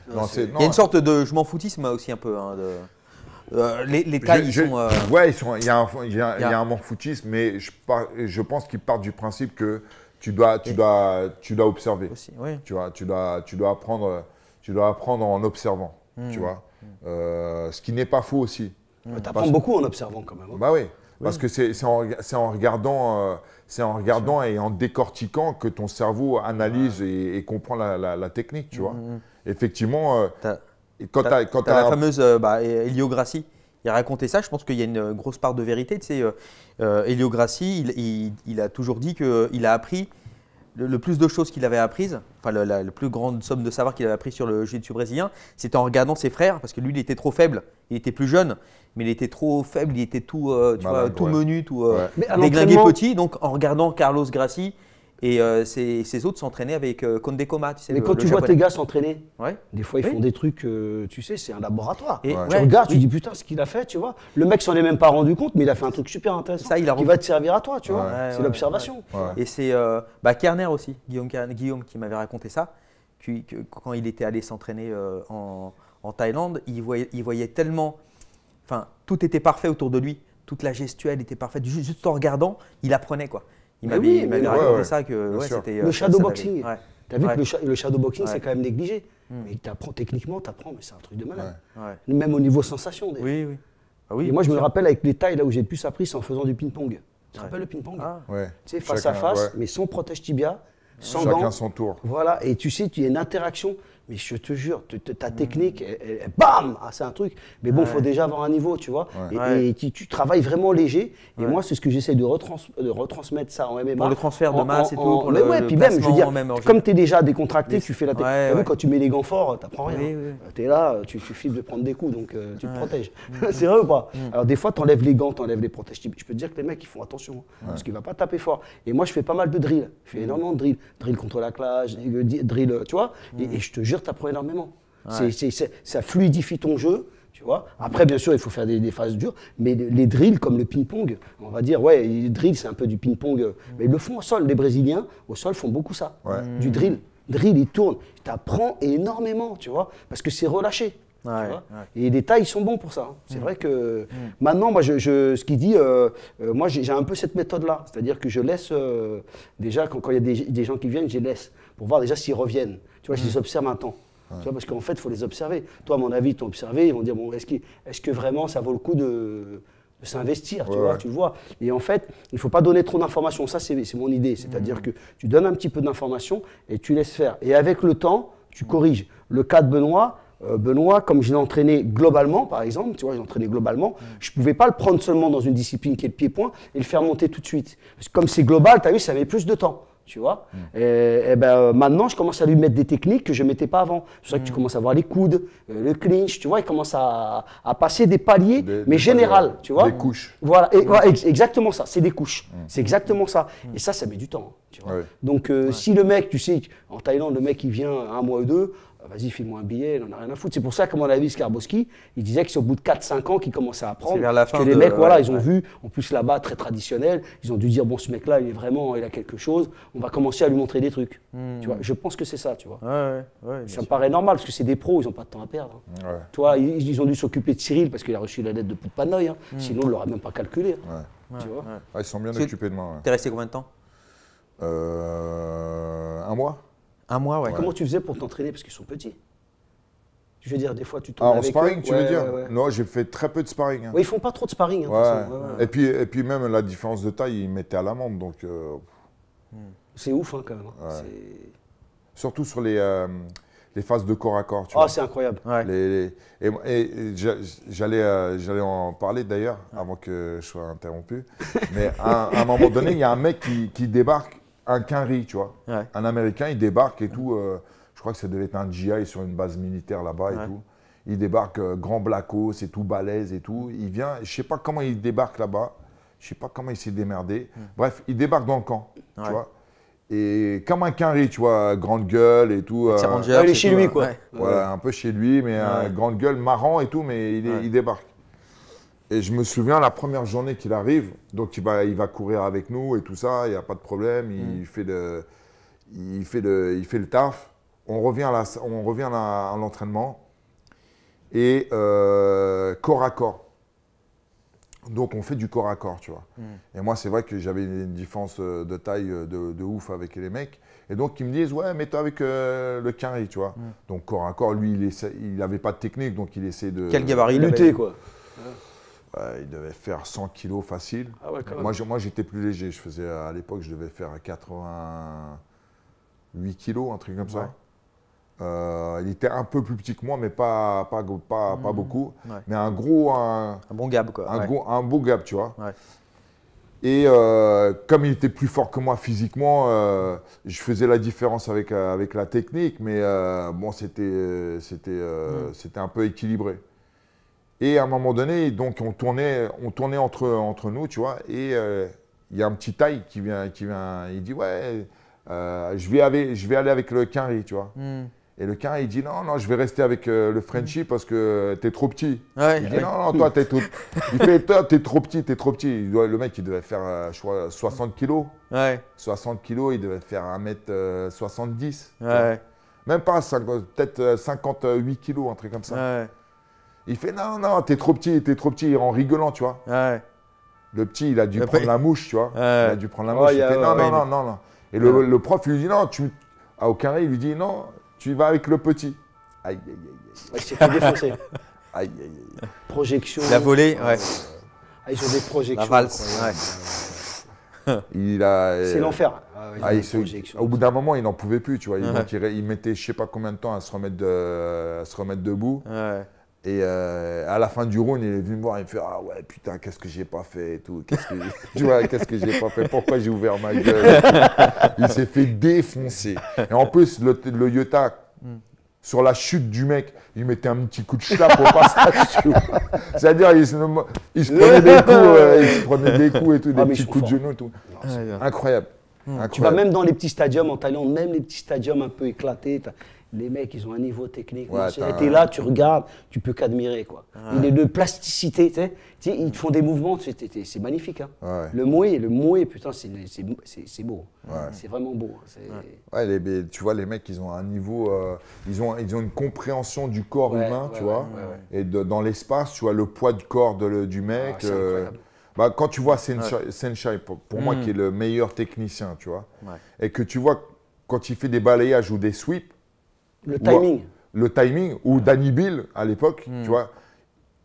Il y a une sorte de je m'en foutisme aussi un peu. Hein, euh, les, tailles, ils sont. Oui, euh, Ouais, ils sont- il y a un, il y foutisme, mais je, pense qu'ils partent du principe que tu dois, tu dois, tu dois observer. Tu tu dois, tu dois apprendre, tu dois apprendre en observant. Hmm. Tu vois, hmm. euh, ce qui n'est pas faux aussi. Hmm. Tu apprends beaucoup en observant quand même. Hein. Bah oui, parce que c'est en, regardant, c'est en regardant et en décortiquant que ton cerveau analyse et, comprend la, la technique, tu vois effectivement, euh, quand tu as, la fameuse euh, bah, héliographie, il a raconté ça, je pense qu'il y a une grosse part de vérité. Tu sais, euh, héliographie, il, il, a toujours dit qu'il a appris le, plus de choses qu'il avait apprises, enfin la, plus grande somme de savoir qu'il avait appris sur le jiu-jitsu brésilien, c'était en regardant ses frères, parce que lui, il était trop faible, il était plus jeune, mais il était trop faible, il était tout, tu vois, tout menu, tout euh, petit. Donc en regardant Carlos Gracie, et euh, ces, autres s'entraînaient avec euh, tu sais. Mais quand tu vois tes gars s'entraîner, des fois ils font des trucs, euh, tu sais, c'est un laboratoire. Et Tu regardes, tu dis putain, ce qu'il a fait, tu vois. Le mec s'en est même pas rendu compte, mais il a fait un truc super intéressant. Ça, il va te servir à toi, tu vois. c'est l'observation. Et c'est euh, bah, Kerner aussi, Guillaume, Guillaume qui m'avait raconté ça, que, quand il était allé s'entraîner en, Thaïlande, il voyait, il voyait tellement. Enfin, tout était parfait autour de lui. Toute la gestuelle était parfaite. juste en regardant, il apprenait quoi. Il bah m'avait oui, ça que c'était. Euh, le shadowboxing. T'as vu que le, shadow boxing c'est quand même négligé. Hmm. Mais t'apprends techniquement, t'apprends, mais c'est un truc de malade. Même au niveau sensation. Oui, bah oui. Et moi, je me rappelle avec les tailles là où j'ai le plus appris, c'est en faisant du ping-pong. Tu te rappelles le ping-pong ah. Tu sais, face à face, mais sans protège tibia, sans Chacun son tour. Voilà. Et tu sais, tu y a une interaction. Mais je te jure, ta technique, elle, bam, ah, c'est un truc. Mais bon, il faut déjà avoir un niveau, tu vois. Et, tu, travailles vraiment léger. Et moi, c'est ce que j'essaie de, retransmettre ça en MMA. Pour le transfert de masse et tout. ouais, puis même, je veux dire, comme tu es déjà décontracté, tu fais la technique. quand tu mets les gants forts, t'apprends rien. Euh, tu es là, euh, tu, tu, de prendre des coups, donc euh, tu te protèges. Mm, mm. c'est vrai ou pas mm. Alors, des fois, tu enlèves les gants, tu enlèves les protèges. Je peux te dire que les mecs, ils font attention. Hein, parce qu'il va pas taper fort. Et moi, je fais pas mal de drills Je fais énormément de drills Drill contre la classe drill, tu vois. Et, je te jure, tu apprends énormément. ça fluidifie ton jeu. Tu vois Après, bien sûr, il faut faire des, phases dures, mais les drills comme le ping-pong, on va dire, ouais, les drills, c'est un peu du ping-pong, euh, mm. mais ils le font au sol. Les Brésiliens, au sol, font beaucoup ça, mm. du drill. Drill, ils tournent. Tu apprends énormément, tu vois, parce que c'est relâché. Et les tailles sont bons pour ça. Hein. C'est mm. vrai que maintenant, moi, je, ce qu'il dit, euh, euh, moi, j'ai un peu cette méthode-là. C'est-à-dire que je laisse, déjà, quand il y a des, des, gens qui viennent, je les laisse pour voir déjà s'ils reviennent. Tu vois, je les mm. observe un temps. Tu vois, parce qu'en fait, il faut les observer. Toi, à mon avis, ils t'ont observé, ils vont dire, bon, est-ce que, vraiment ça vaut le coup de, s'investir, tu, vois, tu vois. Et en fait, il ne faut pas donner trop d'informations, ça c'est mon idée. C'est-à-dire mm. que tu donnes un petit peu d'informations et tu laisses faire. Et avec le temps, tu corriges. Le cas de Benoît, euh, Benoît, comme je l'ai entraîné globalement, par exemple, tu vois, je entraîné globalement, mm. je ne pouvais pas le prendre seulement dans une discipline qui est le pied-point et le faire monter tout de suite. Parce que comme c'est global, tu as vu, ça met plus de temps tu vois. Et, ben, euh, maintenant, je commence à lui mettre des techniques que je ne mettais pas avant. C'est vrai que tu mm. commences à voir les coudes, euh, le clinch, tu vois, il commence à, à passer des paliers, mais général, tu vois. Des couches. Voilà, exactement ça, c'est des couches. Mm. C'est exactement ça. Mm. Et ça, ça met du temps, hein, tu vois. Donc, euh, si le mec, tu sais, en Thaïlande, le mec, il vient un mois ou deux, ah, vas-y, file-moi un billet, on n'en a rien à foutre. C'est pour ça que, à mon avis, Skarbowski, il disait que c'est au bout de 4-5 ans qu'il commençait à apprendre. Vers la fin que les mecs, voilà, ils ont vu, en plus là-bas, très traditionnel, ils ont dû dire, bon, ce mec-là, il est vraiment, il a quelque chose, on va commencer à lui montrer des trucs. Hmm. Tu vois, je pense que c'est ça, tu vois. Ouais, ça me paraît normal, parce que c'est des pros, ils n'ont pas de temps à perdre. Hein. Tu ils, ont dû s'occuper de Cyril parce qu'il a reçu la lettre de Poupanoï, hein. Hmm. sinon, on ne l'aurait même pas calculé. Hein. Ouais. Tu vois ah, ils sont bien occupés de moi. T'es resté combien de temps euh, Un mois un mois, ouais. Comment tu faisais pour t'entraîner Parce qu'ils sont petits. Je veux dire, des fois, tu tombes ah, en sparring, tu veux dire Non, j'ai fait très peu de sparring. Hein. ils font pas trop de sparring. Hein, et, puis, et puis même la différence de taille, ils mettaient à l'amende, donc... Euh, c'est ouf, hein, quand même. Hein. Surtout sur les, euh, les phases de corps à corps, ah, c'est incroyable. et, euh, j'allais en parler, d'ailleurs, avant que je sois interrompu. Mais à, un moment donné, il y a un mec qui débarque un Quinry, tu vois. Un Américain, il débarque et tout. Euh, je crois que ça devait être un GI sur une base militaire là-bas et tout. Il débarque euh, grand blaco, c'est tout balèze et tout. Il vient, je sais pas comment il débarque là-bas. Je sais pas comment il s'est démerdé. Hmm. Bref, il débarque dans le camp, tu vois. Et comme un Quinry, tu vois, grande gueule et tout. Euh, ah, il chez lui, quoi. Voilà, un peu chez lui, mais grande gueule, marrant et tout, mais il débarque. Et je me souviens la première journée qu'il arrive, donc il va, courir avec nous et tout ça, il n'y a pas de problème, il, mm. fait il, fait le taf. On revient à, on revient à, l'entraînement et euh, corps à corps. Donc on fait du corps à corps, tu vois. Mm. Et moi, c'est vrai que j'avais une différence euh, de taille euh, de, ouf avec les mecs. Et donc ils me disent, ouais, mets-toi avec le carré, tu vois. Mm. Donc corps à corps, lui, il n'avait pas de technique, donc il essaie de... Quel gabarit lutter, quoi. Euh, il devait faire 100 kg facile. Ah moi, moi j'étais plus léger. Je faisais, à l'époque, je devais faire 88 kg, un truc comme ça. Euh, il était un peu plus petit que moi, mais pas, pas, pas, hmm. beaucoup. Mais un gros. Un, bon gab, quoi. Un, un beau gap, tu vois. Et euh, comme il était plus fort que moi physiquement, je faisais la différence avec, avec la technique, mais bon, c'était, c'était, hmm. c'était un peu équilibré. Et à un moment donné, donc on tournait, on tournait entre, entre nous, tu vois, et euh, il y a un petit taille qui vient, qui vient il dit Ouais, euh, je, vais je vais aller avec le quinri, tu vois. Hmm. Et le quinri, il dit Non, non, je vais rester avec euh, le friendship parce que t'es trop petit. il dit Non, non, toi, t'es trop, il fait, toi, t'es trop petit, t'es trop petit. le mec, il devait faire 60 kilos. 60 kilos, il devait faire 1m70. Même pas, peut-être 58 kilos, un truc comme ça. Il fait non, non, t'es trop petit, t'es trop petit, il en rigolant, tu vois. Ouais. Le petit, il a dû prendre la mouche, tu vois. Il a dû prendre la oh, mouche. il fait non, non, non, non, non, Et le, prof, il lui dit non, tu. À aucun il lui dit non, tu vas avec le petit. Aïe, aïe, aïe. il s'est aïe, aïe, aïe. Projection. La volée, ouais. Ah, ils ont des projections. La valse, Il a. Euh, c'est l'enfer. Ah, ah, au bout d'un moment, il n'en pouvait plus, tu vois. Il, mettait je ne sais pas combien de temps à se remettre, de, à se remettre debout. Ouais. Et euh, à la fin du round, il est venu me voir et me fait Ah ouais, putain, qu'est-ce que j'ai pas fait et tout. Qu'est-ce que, j'ai pas fait Pourquoi j'ai ouvert ma gueule Il s'est fait défoncer. Et en plus, le, Yota, hmm. sur la chute du mec, il mettait un petit coup de chat au passage. C'est-à-dire, il, se, prenait des coups, euh, il prenait des coups et tout, des ah, petits coups de hein. genoux et tout. incroyable. Hmm. incroyable. Tu vas même dans les petits stadiums en Thaïlande, même les petits stadiums un peu éclatés les mecs, ils ont un niveau technique. Tu es là, tu regardes, tu peux qu'admirer. quoi. Il est de plasticité, Ils font des mouvements, c'est magnifique. Hein. Le mouet, le putain, c'est beau. C'est vraiment beau. Hein, tu vois, les mecs, ils ont un niveau. Euh, ils, ont, ils ont une compréhension du corps humain, tu vois. Et dans l'espace, tu vois, le poids du corps du ah, mec. Euh, bah, quand tu vois Senshai, pour, moi, mm. qui est le meilleur technicien, tu vois, et que tu vois quand il fait des balayages ou des sweeps, le timing. le timing, ou Danny Bill, à l'époque, hmm. tu vois,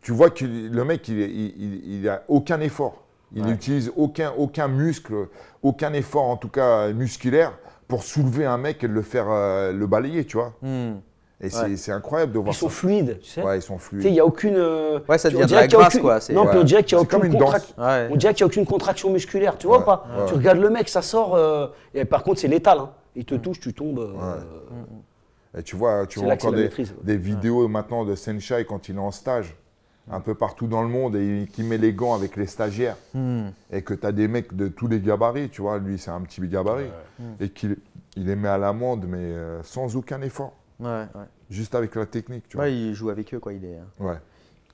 tu vois que le mec, il n'a a aucun effort. Il n'utilise aucun, aucun muscle, aucun effort, en tout cas musculaire, pour soulever un mec et le faire euh, le balayer, tu vois. Hmm. Et c'est incroyable de voir ça. Ils sont fluides, tu sais. Ouais, ils sont fluides. Il n'y a aucune. Euh, ouais, ça devient de la quoi. Non, on dirait qu'il n'y a, aucune y a aucune contraction musculaire, tu vois pas Tu regardes le mec, ça sort. Euh, et par contre, c'est létal. Hein. Il te touche, tu tombes. Mm, mm. Et tu vois, tu vois encore des, vidéos maintenant de Senshai quand il est en stage, un peu partout dans le monde, et qui met les gants avec les stagiaires. Hmm. Et que tu as des mecs de tous les gabarits, tu vois, lui c'est un petit gabarit. Hmm. Et qu'il il les met à l'amende, mais euh, sans aucun effort. Ouais, ouais. Juste avec la technique, tu vois. Ouais, il joue avec eux, quoi. Il est, ouais.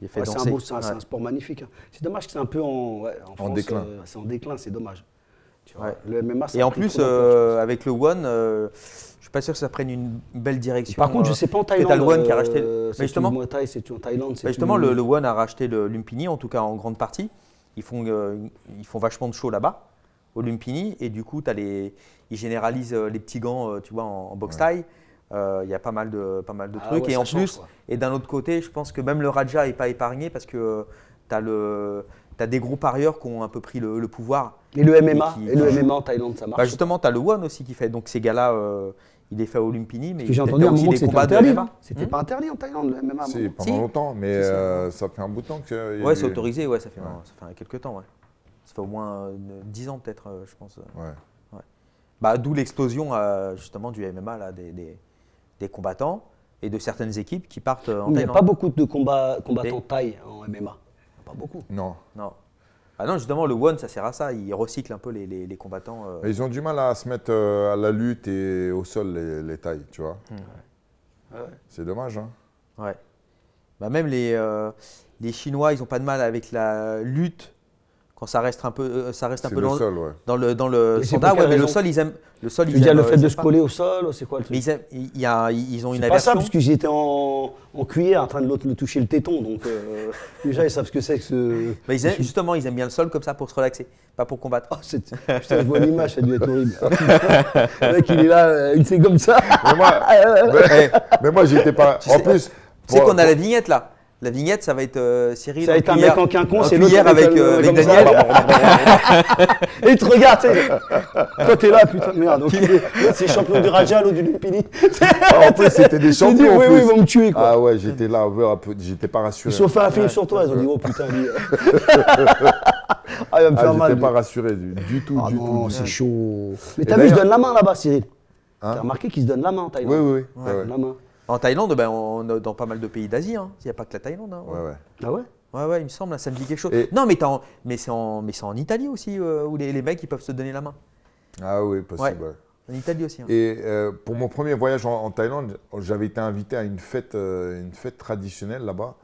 fait C'est un, sport magnifique. Hein. C'est dommage que c'est un peu en, en, déclin. Euh, c'est en déclin, c'est dommage. Tu vois, le MMA, Et en plus, euh, avec le One, suis pas sûr que ça prenne une belle direction. Par contre, je euh, sais pas en Thaïlande. One qui a racheté. Euh, mais justement, c'est en Thaïlande. justement, le, One a racheté le Lumpini, en tout cas en grande partie. Ils font, euh, ils font vachement de show là-bas, au Lumpini. Et du coup, as les, ils généralisent les petits gants, tu vois, en, box boxe Il y a pas mal de, pas mal de ah trucs. et en plus, et d'un autre côté, je pense que même le Raja n'est pas épargné parce que tu as le as des gros parieurs qui ont un peu pris le, pouvoir. Et le MMA, et, le MMA en Thaïlande, ça marche. Bah, justement, tu as le One aussi qui fait. Donc ces gars-là, il est fait à Lumpini, mais j'ai entendu un moment c'était interdit. C'était hmm pas interdit en Thaïlande le MMA. Si, pendant longtemps, mais euh, ça fait un bout de temps que. Euh, ouais, c'est autorisé, ouais, ça fait, quelques temps, ouais. Ça fait au moins 10 euh, ans peut-être, je pense. Ouais. Bah, d'où l'explosion justement du MMA là, des, combattants et de certaines équipes qui partent en Thaïlande. Il n'y a pas beaucoup de combattants thaï en MMA. Pas beaucoup. Non. Non. Ah non, justement, le One, ça sert à ça. il recycle un peu les, combattants. Euh. Ils ont du mal à se mettre euh, à la lutte et au sol les, tailles, tu vois. Hmm. Ah C'est dommage, hein Ouais. Bah, même les, euh, les Chinois, ils n'ont pas de mal avec la lutte quand ça reste un peu, euh, ça reste un peu dans, dans, le dans le mais le sol, ils aiment le sol. Ils aiment, a le fait euh, de se coller au sol, c'est quoi le truc mais ils, aiment, a, ils, ont une aversion. Pas ça, parce que j'étais en, en cuillère, en train de l'autre me toucher le téton, donc déjà euh, ils savent ce que c'est que ce. Mais ils aiment, justement, ils aiment bien le sol comme ça pour se relaxer, pas pour combattre. Oh, je vois l'image, ça a dû être horrible. le mec, il est là, il sait comme ça. mais moi, eh, j'étais pas. en plus, tu sais qu'on a la vignette là. La vignette, ça va être euh, Cyril. Ça va être un mec en quinconce euh, euh, et l'autre avec, avec Daniel. et il te regarde, Toi, t'es là, putain, de merde. C'est champion du Rajal ou du Lupini. Ah, en plus, c'était des champions. Dit, oui, oui, ils vont me tuer, quoi. Ah ouais, j'étais là, j'étais pas rassuré. Ils sont fait un film sur toi, ils ont dit, oh putain, lui. ah, il va me ah, faire mal. J'étais pas rassuré du, tout, du tout. Ah c'est chaud. Mais t'as vu, je donne la main là-bas, Cyril. Hein t'as remarqué qu'ils se donnent la main, Thaïlande Oui, oui, oui. La main. En Thaïlande, ben, on, est dans pas mal de pays d'Asie, hein. il n'y a pas que la Thaïlande. Hein. Ouais, Ah ouais Ouais, ouais, il me semble, hein, ça me dit quelque chose. non, mais, mais c'est en, en, Italie aussi, euh, où les, les, mecs, peuvent se donner la main. Ah oui, possible. En Italie aussi. Et euh, pour mon premier voyage en, Thaïlande, j'avais été invité à une fête, euh, une fête traditionnelle là-bas,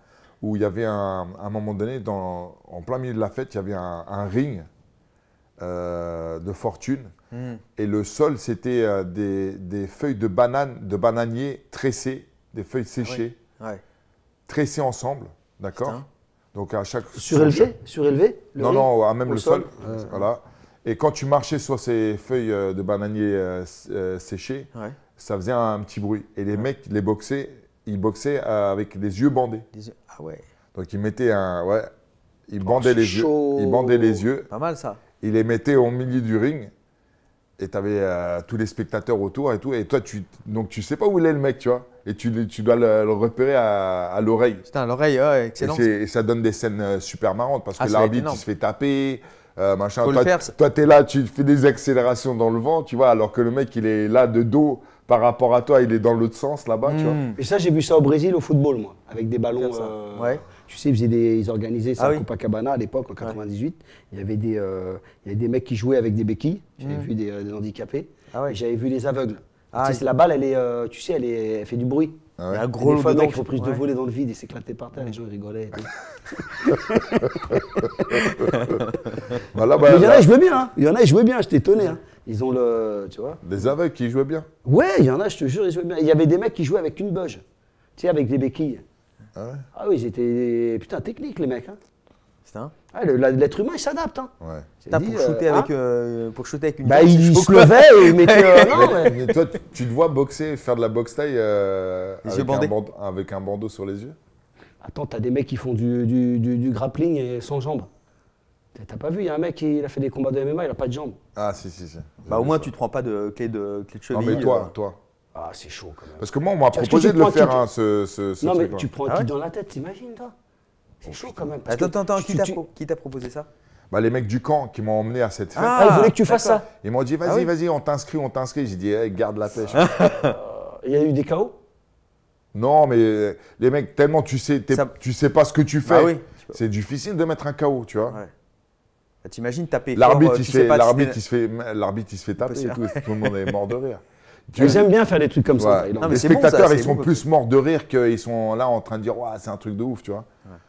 où il y avait un, à un moment donné, dans, en plein milieu de la fête, il y avait un ring euh, de fortune. Hmm. Et le sol, c'était euh, des, feuilles de de bananier tressées, des feuilles séchées, tressées ensemble, d'accord Donc à chaque surélevé, surélevé. non, non, à même le sol, voilà. Et quand tu marchais sur ces feuilles euh, de bananier séchées, ça faisait un, petit bruit. Et les mecs, les boxaient, ils boxaient avec les yeux bandés. Ah ouais. Donc ils mettaient un, ouais, ils bandaient les yeux, ils bandaient les yeux. Pas mal ça il les mettait au milieu du ring et tu avais euh, tous les spectateurs autour et tout. Et toi, tu, donc tu sais pas où il est le mec, tu vois. Et tu, tu dois le, repérer à, l'oreille. Putain, à l'oreille, ouais, excellent. Et, ça donne des scènes euh, super marrantes parce ah, que l'arbitre, se fait taper. Euh, machin. toi, tu es t'es là, tu fais des accélérations dans le vent, tu vois, alors que le mec, il est là de dos par rapport à toi, il est dans l'autre sens là-bas, tu hmm. vois. Et ça, j'ai vu ça au Brésil au football, moi, avec des ballons. Ouais. Tu sais, ils, organisaient ça ah à Copacabana à l'époque, en 98. Il, y avait des, euh, des mecs qui jouaient avec des béquilles. J'avais mmh. vu des, euh, handicapés. Ah j'avais vu les aveugles. Ah la balle, elle est, euh, tu sais, elle, fait du bruit. gros fois, de voler dans le vide et s'éclataient par terre, les gens rigolaient. voilà, bah, il y en a, ils jouaient bien. Hein. Il y en a, ils jouaient bien, j'étais étonné. Hein. Ils ont le. Tu vois Des aveugles qui jouaient bien Ouais, il y en a, je te jure, ils jouaient bien. Il y avait des mecs qui jouaient avec une boge, tu sais, avec des béquilles. Hein? Ah, oui, ils étaient... putain techniques, les mecs. Hein. C'est un. Ah, L'être humain, il s'adapte. Hein. Ouais. pour, shooter euh, avec, hein euh, pour shooter avec une bah, il, il se levait et mettait. Euh, non, mais, toi, tu te vois boxer, faire de la boxe taille euh, avec, un bandeau sur les yeux Attends, t'as des mecs qui font du, grappling sans jambes. T'as pas vu, il y a un mec qui a fait des combats de MMA, il a pas de jambes. Ah si si si. Bah au moins tu te prends pas de clé de clé de cheville. Non mais toi, toi. Ah, c'est chaud quand même. Parce que moi, on m'a proposé de le faire, hein, ce, ce, là Non, mais tu prends ah un dans la tête, t'imagines, toi C'est oh, chaud quand même. Parce attends, attends, qui t'a proposé ça bah, les mecs du camp qui m'ont emmené à cette fête. Ah, ah ils voulaient que tu fasses ça. Ils m'ont dit, ah vas-y, vas-y, on t'inscrit, on t'inscrit. J'ai dit, hey, garde la pêche. Euh, il y a eu des chaos Non, mais les mecs, tellement tu sais, tu sais pas ce que tu bah fais. C'est difficile de mettre un chaos, tu vois. Bah, t'imagines taper. L'arbitre, il, se fait, il se fait taper. Tout, tout le monde est mort de rire. Ils aiment bien faire des trucs comme ça. les spectateurs, ils sont plus morts de rire qu'ils sont là en train de dire c'est un truc de ouf, tu vois.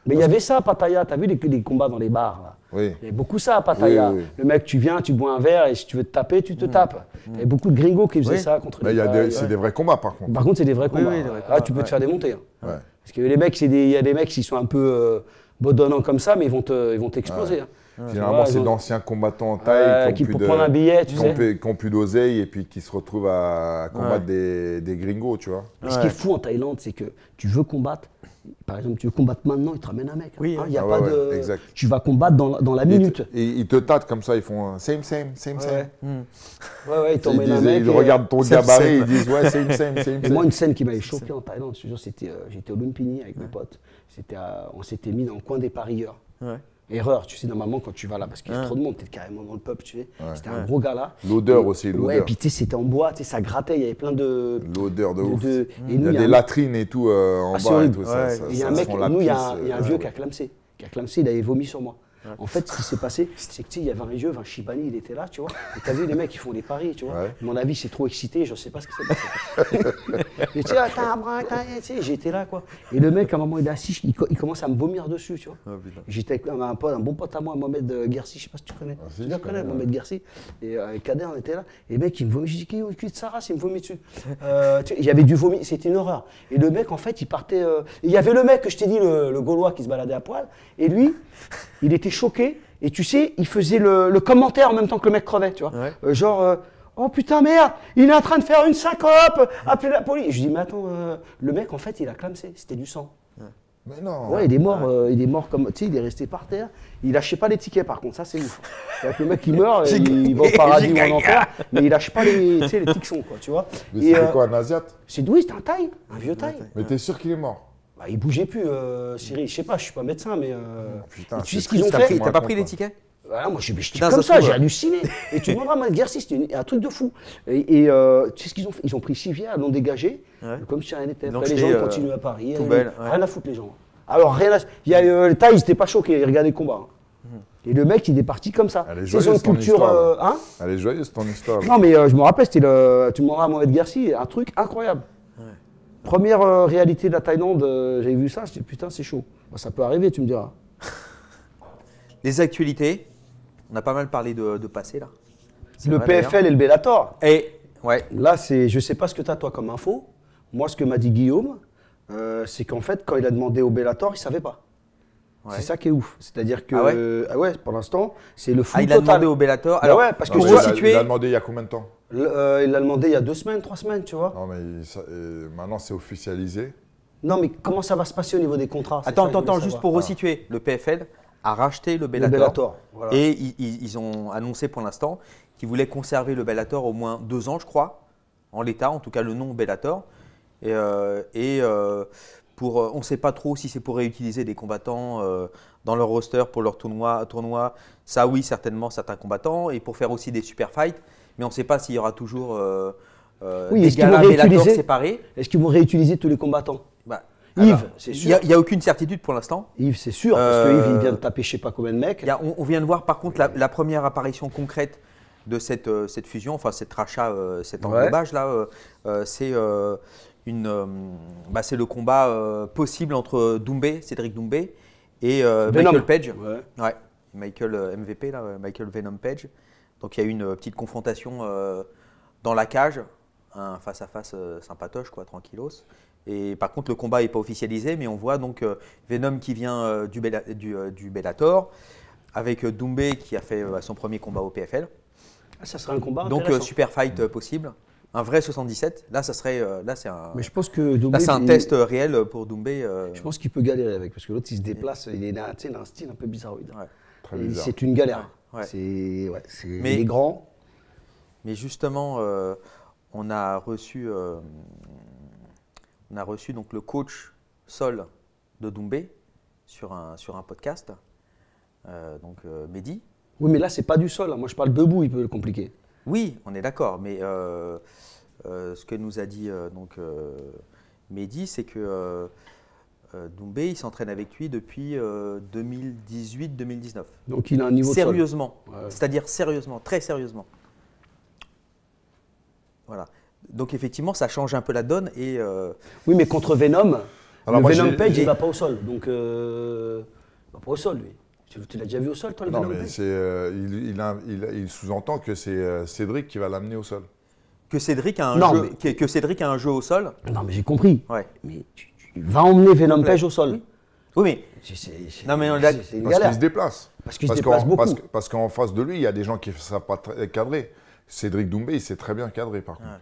Mais il y avait ça à Pattaya, t'as vu des combats dans les bars là Il y avait beaucoup ça à Pattaya. Le mec, tu viens, tu bois un verre et si tu veux te taper, tu te mm. tapes. Mm. Il y avait beaucoup de gringos qui faisaient ça contre Mais les C'est des vrais combats par contre. Par contre, c'est des vrais combats. Là, ah, tu peux te faire démonter. Hein. Parce que les mecs, il y a des mecs qui sont un peu euh, bodonnants comme ça, mais ils vont t'exploser. Hein. Généralement, c'est d'anciens combattants en taille qui, ont plus d'oseille et puis qui se retrouvent à combattre des, gringos, tu vois. ce qui est fou en Thaïlande, c'est que tu veux combattre, par exemple, tu veux combattre maintenant, ils te ramènent un mec. Hein. Oui, ah, y a ah pas de... Tu vas combattre dans, la minute. Ils te, ils, tâtent comme ça, ils font same, same, same, same. Ouais, ouais, hmm. ils t'emmènent un mec. Ils euh, regardent ton gabarit, ils disent ouais, same, same, same. moi, une scène qui m'avait choqué en Thaïlande, c'était, euh, j'étais au Lumpini avec mes potes. on s'était mis dans le coin des parieurs. Ouais. Erreur, tu sais, normalement, quand tu vas là, parce qu'il y a trop de monde, t'es carrément dans le pub, tu sais. C'était un gros gars là. L'odeur aussi, l'odeur. Ouais, puis tu sais, c'était en bois, tu sais, ça grattait, il y avait plein de. L'odeur de, ouf. Mm. il y a des latrines et tout euh, en ah, bas et tout. ça, Il y a un mec, nous, il y a un, euh, vieux qui a clamsé. Qui a clamsé, il avait vomi sur moi. En fait, ce qui s'est passé, c'est que il y avait un jeu, un Shibani, il était là, tu vois. Et t'as vu, les mecs, ils font des paris, tu vois. mon avis, c'est trop excité, je ne sais pas ce qui s'est passé. Ah, tu sais, j'étais là, quoi. Et le mec, à un moment, il est assis, il, commence à me vomir dessus, tu vois. Ah, j'étais avec un, un bon pote à moi, Mohamed euh, Gersi, je ne sais pas si tu connais. Ah, tu le connais, Mohamed Gersi Et euh, Kader, on était là. Et le mec, il me vomit, je Sarah, il me vomit dessus. Euh, il y avait du vomi, c'était une horreur. Et le mec, en fait, il partait. Euh, il y avait le mec que je t'ai dit, le, le Gaulois qui se baladait à poil. Et lui, il était choqué. Et tu sais, il faisait le, commentaire en même temps que le mec crevait, tu vois. Euh, genre, euh, oh putain merde, il est en train de faire une syncope, appelez la police. Je dis, mais attends, euh, le mec en fait, il a clamsé, c'était du sang. Mais non. il est mort, il est mort comme, tu sais, il est resté par terre. Il lâchait pas les tickets par contre, ça c'est ouf. le mec il meurt, il, va au paradis ou en enfer, mais il lâche pas les, les quoi, tu vois. c'est quoi, un C'est d'où, c'est un taille, un vieux taille. Mais t'es sûr qu'il est mort bah, il bougeait plus, euh, Cyril. Je sais pas, je suis pas médecin, mais. Euh, ah, putain, tu sais ce qu'ils ont fait T'as pas pris les tickets voilà, moi, je, suis comme ça, j'ai halluciné. Et tu demanderas, à guerre, Gersi, c'était un truc de fou. Et, euh, tu sais ce qu'ils ont fait Ils ont pris Sivia, ils l'ont dégagé, comme si rien n'était. Les gens euh, continuent à Paris. Rien à foutre, les gens. Alors, rien à. Il y a, euh, Thai, Thaïs, ils pas choqué, il regardait le combat. Hein. Mhm. Et le mec, il est parti comme ça. Elle est joyeuse, une culture, euh, hein Elle est joyeuse, ton histoire. Non, mais je me rappelle, c'était le. Tu demanderas à Mohamed Gersi, un truc incroyable. Première euh, réalité de la Thaïlande, euh, j'ai vu ça, je putain, c'est chaud. Bah, ça peut arriver, tu me diras. Les actualités, on a pas mal parlé de, passé là. Le PFL et le Bellator. Et ouais. là, c'est, je sais pas ce que tu as toi comme info. Moi, ce que m'a dit Guillaume, euh, c'est qu'en fait, quand il a demandé au Bellator, il savait pas. C'est ça qui est ouf. C'est-à-dire que ah euh, ah pour l'instant, c'est le fou ah, il au Bellator. Bah parce Il l'a demandé il y a combien de temps euh, Il l'a demandé il y a deux semaines, trois semaines, tu vois. Non, mais euh, maintenant, c'est officialisé. Non, mais comment ça va se passer au niveau des contrats Attends, attends, juste pour ah. resituer. Le PFL a racheté le Bellator. Et ils, ont annoncé pour l'instant qu'ils voulaient conserver le Bellator au moins deux ans, je crois, en l'état, en tout cas le nom Bellator. Et, euh, on ne sait pas trop si c'est pour réutiliser des combattants euh, dans leur roster pour leur tournoi, tournoi. Ça, oui, certainement, certains combattants. Et pour faire aussi des super fights. Mais on ne sait pas s'il y aura toujours euh, des des galas séparés. Est-ce qu'ils vont réutiliser tous les combattants bah, Yves, c'est sûr. Il n'y a, aucune certitude pour l'instant. Yves, c'est sûr, parce que Yves, il vient de taper je ne sais pas combien de mecs. on, vient de voir, par contre, la, première apparition concrète de cette, fusion, enfin, cet rachat, cet englobage-là, c'est euh, bah, c'est le combat euh, possible entre Doumbé, Cédric Doumbé, et euh, Michael Page. Michael MVP, là, Michael Venom Page. Donc il y a eu une petite confrontation dans la cage, un face-à-face sympatoche, quoi, tranquillos. Et par contre, le combat n'est pas officialisé, mais on voit donc Venom qui vient du, Bellator, avec Doumbé qui a fait son premier combat au PFL. Ah, ça sera un combat Donc super fight possible un vrai 77. Là, ça serait. Euh, là, c'est un. Mais je pense que c'est un test euh, réel euh, pour Doumbé. Je pense qu'il peut galérer avec, parce que l'autre, il se déplace, il, a, un style un peu bizarre. C'est une galère. C'est, Mais, il grand. Mais justement, on a reçu, on a reçu donc le coach Sol de Doumbé sur un sur un podcast. donc Mehdi. Oui, mais là, c'est pas du sol. Hein. Moi, je parle debout, il peut le compliquer. Oui, on est d'accord, mais euh, euh, ce que nous a dit euh, donc, Mehdi, c'est que Doumbé, il s'entraîne avec lui depuis 2018-2019. Donc il a un niveau Sérieusement, c'est-à-dire sérieusement, très sérieusement. Voilà. Donc effectivement, ça change un peu la donne. Et, Oui, mais contre Venom, Venom Page, il ne va pas au sol. Donc il ne va pas au sol, lui. Tu l'as déjà vu au sol, toi, le Non, mais euh, il, sous-entend que c'est euh, Cédric qui va l'amener au sol. Que Cédric a un jeu, que, Cédric a un jeu au sol. Non, mais j'ai compris. Mais tu, vas emmener Venom Page au sol. Oui, mais Non, mais Parce qu'il se déplace. Parce qu'il se déplace qu'en- Parce, qu'en face de lui, il y a des gens qui ne savent pas très- cadrer. Cédric Doumbé, il sait très bien cadrer, par contre.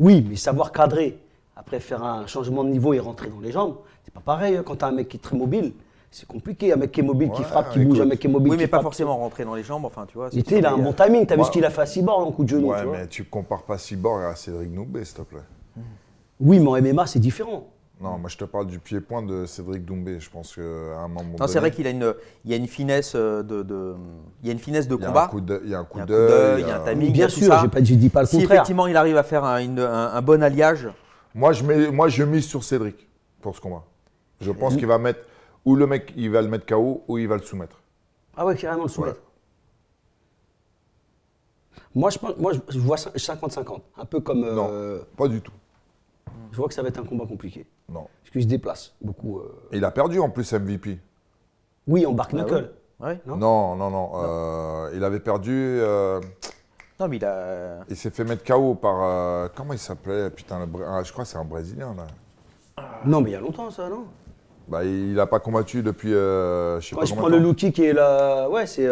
Oui, mais savoir cadrer, après faire un changement de niveau et rentrer dans les jambes, c'est pas pareil hein, quand t'as un mec qui est très mobile c'est compliqué. Un mec qui est mobile, qui frappe, qui bouge, un mec qui est mobile. Oui, mais pas forcément rentrer dans les jambes. Enfin, tu vois. il a un bon timing. T'as as vu ce qu'il a fait à Cyborg en coup de genou. Ouais, mais tu tu compares pas Cyborg à Cédric Doumbé, s'il te plaît. Oui, mais en MMA, c'est différent. Non, moi je te parle du pied-point de Cédric Doumbé. Je pense qu'à un moment non, c'est vrai qu'il a une, il y a une finesse euh, de, il y a une finesse de combat. Il y a un coup d'œil, il y a un timing. Bien sûr, je ne dis pas le contraire. Si effectivement il arrive à faire un, un bon alliage. Moi je mets, moi je mise sur Cédric pour ce combat. Je pense qu'il va mettre ou le mec, il va le mettre KO, ou il va le soumettre. Ah ouais, carrément le soumettre. Moi, je, vois 50-50, un peu comme... non, euh, pas du tout. Je vois que ça va être un combat compliqué. Non. Parce qu'il se déplace beaucoup. Euh. il a perdu en plus MVP. Oui, en barque ah knuckle. non, non, non, euh, il avait perdu... Non, mais il a. Il s'est fait mettre KO par. comment il s'appelait Putain, ah, je crois que c'est un Brésilien, là. Non, mais il y a longtemps, ça, non bah, il n'a pas combattu depuis. Euh, je sais quand il se prend le low kick et Ouais, c'est.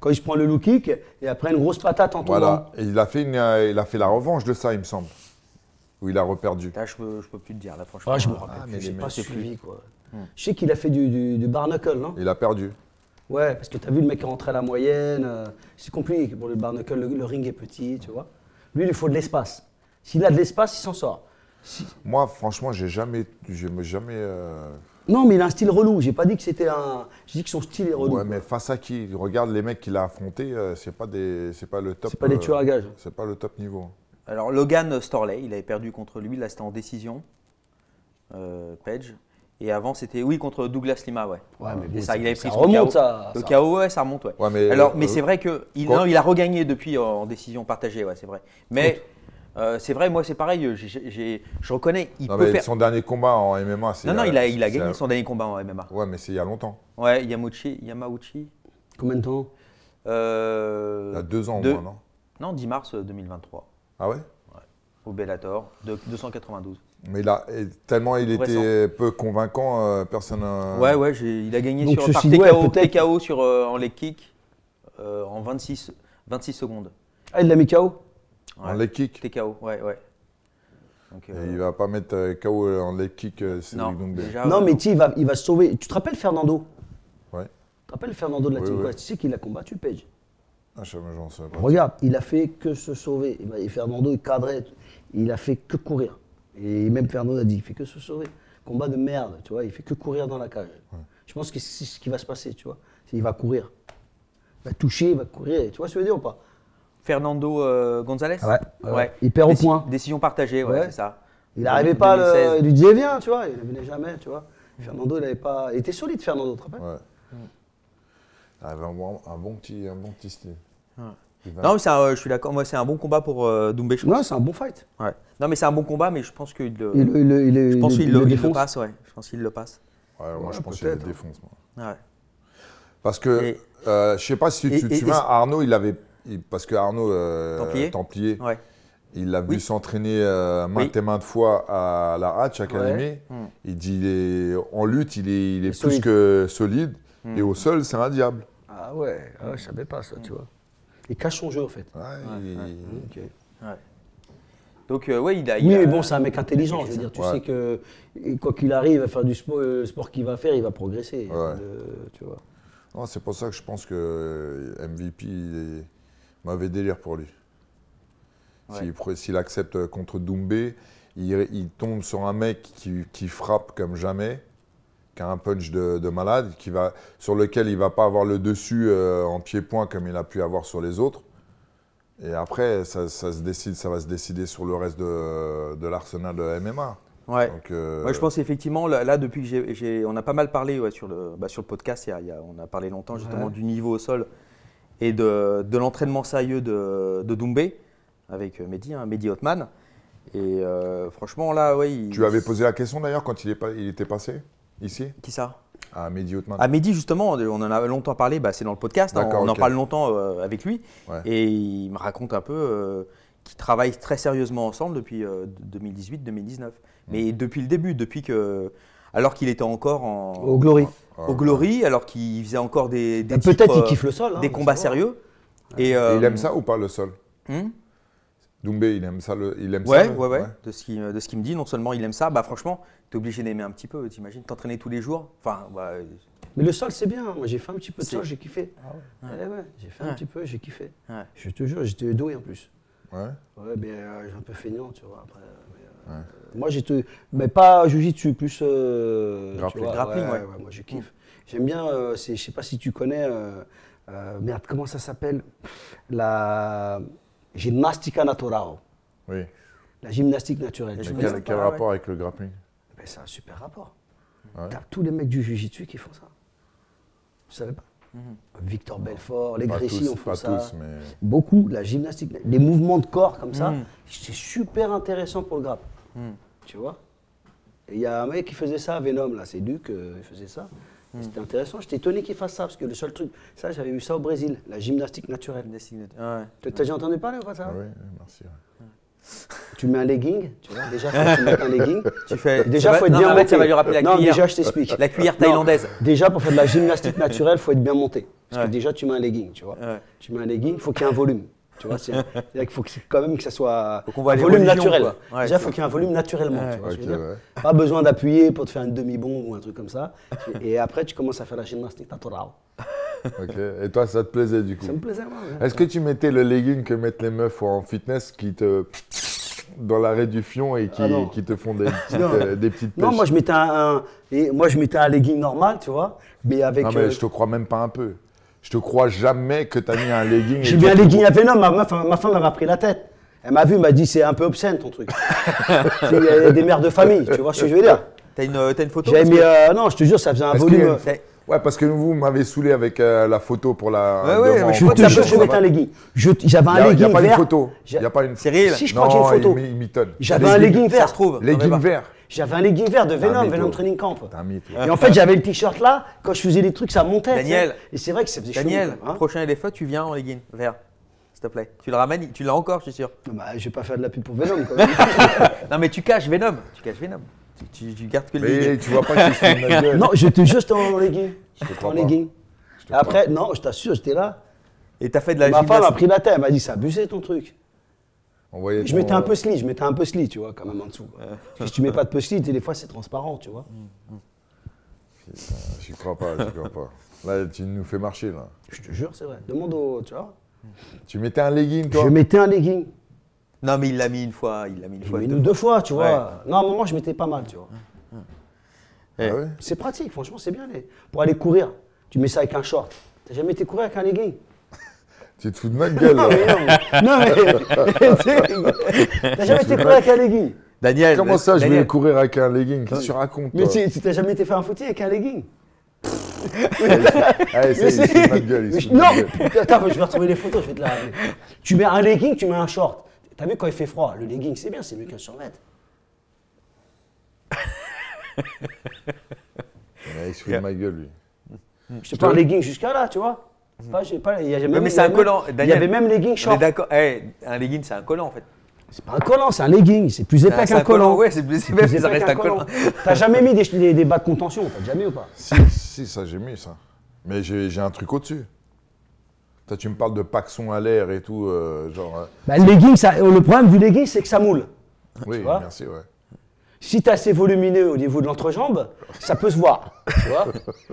quand il se le kick et après une grosse patate en tombant. il a, fait il a fait la revanche de ça, il me semble. Où il a reperdu. Là, je peux, je peux plus te dire, franchement. Ah, je me ah, rappelle plus. Je pas suivi, quoi. Hmm. Je sais qu'il a fait du, barnacle, non Il a perdu. Ouais, parce que tu as vu le mec rentré à la moyenne. Euh, c'est compliqué. pour le barnacle, le, ring est petit, tu vois. Lui, il faut de l'espace. S'il a de l'espace, il s'en sort. Moi, franchement, j'ai jamais. jamais euh, Non, mais il a un style relou. J'ai pas dit que c'était un. J'ai dit que son style est relou. Ouais, mais face à qui Regarde les mecs qu'il a affrontés, euh, c'est pas des, pas le top. C'est pas des euh, tueurs à gages. C'est pas le top niveau. Alors Logan Storley, il avait perdu contre lui. Là, c'était en décision. Page. Et avant, c'était oui contre Douglas Lima, ouais. ouais mais ça, il remonte, ça. Le KO, ouais, ça remonte, ouais. mais, Alors, mais c'est vrai que il, a regagné depuis en décision partagée, ouais, c'est vrai. Mais euh, c'est vrai, moi c'est pareil, euh, je reconnais, il peut Son dernier combat en MMA, c'est... Non, non, euh, il a, gagné son dernier combat en MMA. Ouais, mais c'est il y a longtemps. Ouais, Yamauchi, Yamauchi. Combien de temps Il y a deux ans au moins, non Non, 10 mars 2023. Ah ouais, ouais. Au Bellator, 292. Mais là, tellement il était peu convaincant, personne. Ouais, ouais, il a gagné sur, TKO, sur, en leg kick en 26, 26 secondes. Ah, il l'a mis KO en leg kick T'es KO, ouais, ouais. Donc, il euh, va pas mettre euh, KO euh, en leg kick, Cédric non, mais tu il va, il va sauver. Tu te rappelles Fernando Ouais. Tu te rappelles Fernando de la Team Tu sais qu'il a combattu Page ah, je sais pas. Regarde, il a fait que se sauver. Eh ben, et Fernando, il cadrait. Il a fait que courir. Et même Fernando a dit, il fait que se sauver. Combat de merde, tu vois. Il fait que courir dans la cage. Je pense que c'est ce qui va se passer, tu vois. Il va courir. Il va toucher, il va courir. Tu vois ce que je veux dire ou pas Fernando euh, Gonzalez ah ouais, Il perd au point. Décision partagée, ouais, c'est ça. Il n'arrivait pas, le... il lui disait viens, tu vois, il ne venait jamais, tu vois. Fernando, il avait pas. Il était solide, Fernando, tu te rappelles ah, Il avait un bon, petit, un bon petit style. Non, mais je suis d'accord. Moi, c'est un bon combat pour euh, Doumbé. Non, c'est un bon fight. Ouais. Non, mais c'est un bon combat, mais je pense qu'il le, il, je pense il, le, passe, ouais. Je pense qu'il le passe. Ouais, moi, je pense qu'il le défonce. Moi. Ouais. Parce que euh, je sais pas si tu, vois, Arnaud, il avait parce que Arnaud euh, Templier, il l'a vu s'entraîner euh, maintes et maintes fois à la Hatch chaque année. Il dit il est, en lutte, il est, plus que solide hmm. et au sol, c'est un diable. Ah ouais, je ah, je savais pas ça, tu hmm. vois. Il cache son jeu en fait. Donc, euh, oui, il a. oui, mais bon, c'est un mec intelligent. Je veux dire, tu sais que quoi qu'il arrive à faire du sport, qu'il va faire, il va progresser. tu vois. c'est pour ça que je pense que MVP, il est, Mauvais délire pour lui. S'il accepte euh, contre Doumbé, il, tombe sur un mec qui, qui, frappe comme jamais, qui a un punch de, malade, qui va, sur lequel il va pas avoir le dessus euh, en pied-point comme il a pu avoir sur les autres. Et après, ça, se décide, ça va se décider sur le reste de, de l'arsenal de MMA. Ouais. Euh, je pense effectivement, là, depuis que j'ai, on a pas mal parlé sur, le, bah, sur le podcast, y a, on a parlé longtemps justement du niveau au sol et de, de l'entraînement sérieux de, de, Doumbé avec euh, Mehdi, hein, Mehdi Hotman. Et euh, franchement, là, oui. Tu avais posé la question d'ailleurs quand il, est, il était passé ici Qui ça À Mehdi Hotman. À Mehdi, justement, on en a longtemps parlé, bah, c'est dans le podcast, hein, on en parle longtemps euh, avec lui. Et il me raconte un peu qu'ils travaillent très sérieusement ensemble depuis 2018-2019. Mais mm. depuis le début, depuis que alors qu'il était encore en, au Glory. au Glory, alors qu'il faisait encore des, des bah, peut-être qu'il kiffe le sol, euh, hein, des combats sérieux. Et, euh, il aime ça ou pas le sol hmm Doumbé, il aime ça, le, il aime ça. Ouais, ouais, De ce qu'il me dit, non seulement il aime ça, bah franchement, t'es obligé d'aimer un petit peu, t'imagines T'entraîner tous les jours Enfin, bah, euh, Mais le sol, c'est bien. Moi, j'ai fait un petit peu de sol, j'ai kiffé. Ah ouais, ouais, J'ai fait un petit peu, j'ai kiffé. Je te jure, j'étais doué en plus. Ouais. Ouais, mais j'ai un peu feignant, tu vois. Après, moi Moi, tout Mais pas jujitsu plus. Euh, grappling, Moi, je kiffe. J'aime bien. Euh, je sais pas si tu connais. Euh, euh, merde, comment ça s'appelle La gymnastica Natural Oui. La gymnastique naturelle. quel, rapport avec le grappling ben, C'est un super rapport. Ah T'as tous les mecs du jujitsu qui font ça. Tu savais pas mhm. Victor Belfort, les Grécy ont fait ça. Tous, Beaucoup, la gymnastique, les mouvements de corps comme ça, mhm. c'est super intéressant pour le Grappling Hmm. Tu vois Il y a un mec qui faisait ça, Venom, là, c'est Duc, euh, il faisait ça. Hmm. C'était intéressant. J'étais étonné qu'il fasse ça, parce que le seul truc, ça, j'avais vu ça au Brésil, la gymnastique naturelle. Ah ouais. T'as déjà entendu parler ou pas ça ah Oui, merci. Tu mets un legging, tu vois, déjà, faut tu mets un legging. Tu fais, déjà, faut être bien monté. Ça va lui rappeler la non, déjà, je t'explique. La cuillère thaïlandaise. déjà, pour faire de la gymnastique naturelle, faut être bien monté. Parce que déjà, tu mets un legging, tu vois. Tu mets un legging, il faut qu'il y ait un volume. Tu vois, cest qu'il faut quand même que ça soit volume naturel. Déjà, il faut qu'il y ait un volume naturellement. Pas besoin d'appuyer pour te faire une demi bon ou un truc comme ça. Et après, tu commences à faire la gymnastique Ok. Et toi, ça te plaisait du coup Ça me plaisait, Est-ce que tu mettais le legging que mettent les meufs en fitness qui te dans l'arrêt du fion et qui, ah, te font euh, des petites, Non, moi je mettais un, et moi je mettais un legging normal, tu vois, mais avec. Non ah, mais euh, je te crois même pas un peu je te crois jamais que t'as mis un legging. J'ai mis un legging à Venom, ma, femme ma femme pris la tête. Elle m'a vu, elle m'a dit c'est un peu obscène ton truc. a des mères de famille, tu vois ce que je veux dire. T'as une, euh, as une photo J'ai mis, euh, non, je te jure, ça faisait un volume. Euh, ouais, parce que vous m'avez saoulé avec la photo pour la. Oui, oui, je te jure, je un legging. J'avais un legging vert. Il n'y a pas une photo. Il a pas une. Si je crois une photo. J'avais un legging vert. Ça se trouve. Legging bah. vert. J'avais un legging vert de Venom, Venom Training Camp. Et en fait, j'avais le t-shirt là. Quand je faisais des trucs, ça montait. Daniel. Et c'est vrai que ça faisait Daniel, hein. prochain LFA, tu viens en legging vert. S'il te plaît. Tu le ramènes, tu l'as encore, je suis sûr. Ah bah, je vais pas faire de la pub pour Venom quand même. non, mais tu caches Venom. Tu caches Venom. Tu, gardes que le legging. Mais tu vois pas que c'est ma gueule. Non, j'étais juste en legging. Je te en legging. Après, non, je t'assure, j'étais là. Et t'as fait de la Ma femme a pris la tête, elle m'a dit, c'est abusé ton truc je mettais un peu puzzle, je mettais un peu puzzle, tu vois, quand même en dessous. si tu mets pas de puzzle, des fois c'est transparent, tu vois. Mm, mm. Je ne crois pas, ne crois pas. Là, tu nous fais marcher, là. Je te jure, c'est vrai. Demande au. Tu vois Tu mettais un legging, toi Je mettais un legging. Non, mais il l'a mis une fois, il l'a mis une fois. Mis deux, fois, tu vois. Non, à un moment, je mettais pas mal, tu vois. Mm, ah eh, c'est pratique, franchement, c'est bien. Pour aller courir, tu mets ça avec un short. Tu T'as jamais été courir avec un legging tu te fous de ma gueule, là. non, mais. Non, T'as jamais été courir avec un legging Daniel. Comment ça, je vais courir avec un legging Qu'est-ce que tu racontes Mais tu t'as jamais été faire un footing avec un legging Allez, ça, il se ma gueule. Non Attends, je vais retrouver les photos, je vais te la Tu mets un legging, tu mets un short. T'as vu quand il fait froid Le legging, c'est bien, c'est mieux qu'un survêt. il se fout de ma gueule, lui. Je te parle legging jusqu'à là, tu vois y a jamais. mais c'est un collant. Il y avait même legging short. D'accord. Eh, un legging, c'est un collant en fait. C'est pas un collant, c'est un legging. C'est plus épais qu'un collant. Ouais, c'est plus épais. collant. T'as jamais mis des, bas de contention T'as jamais ou pas Si, ça j'ai mis ça. Mais j'ai un truc au-dessus. Toi, tu me parles de paxon à l'air et tout, euh, genre. Euh, bah, le legging, le problème du legging, c'est que ça moule. Oui, merci, ouais. Si tu assez volumineux au niveau de l'entrejambe, ça peut se voir.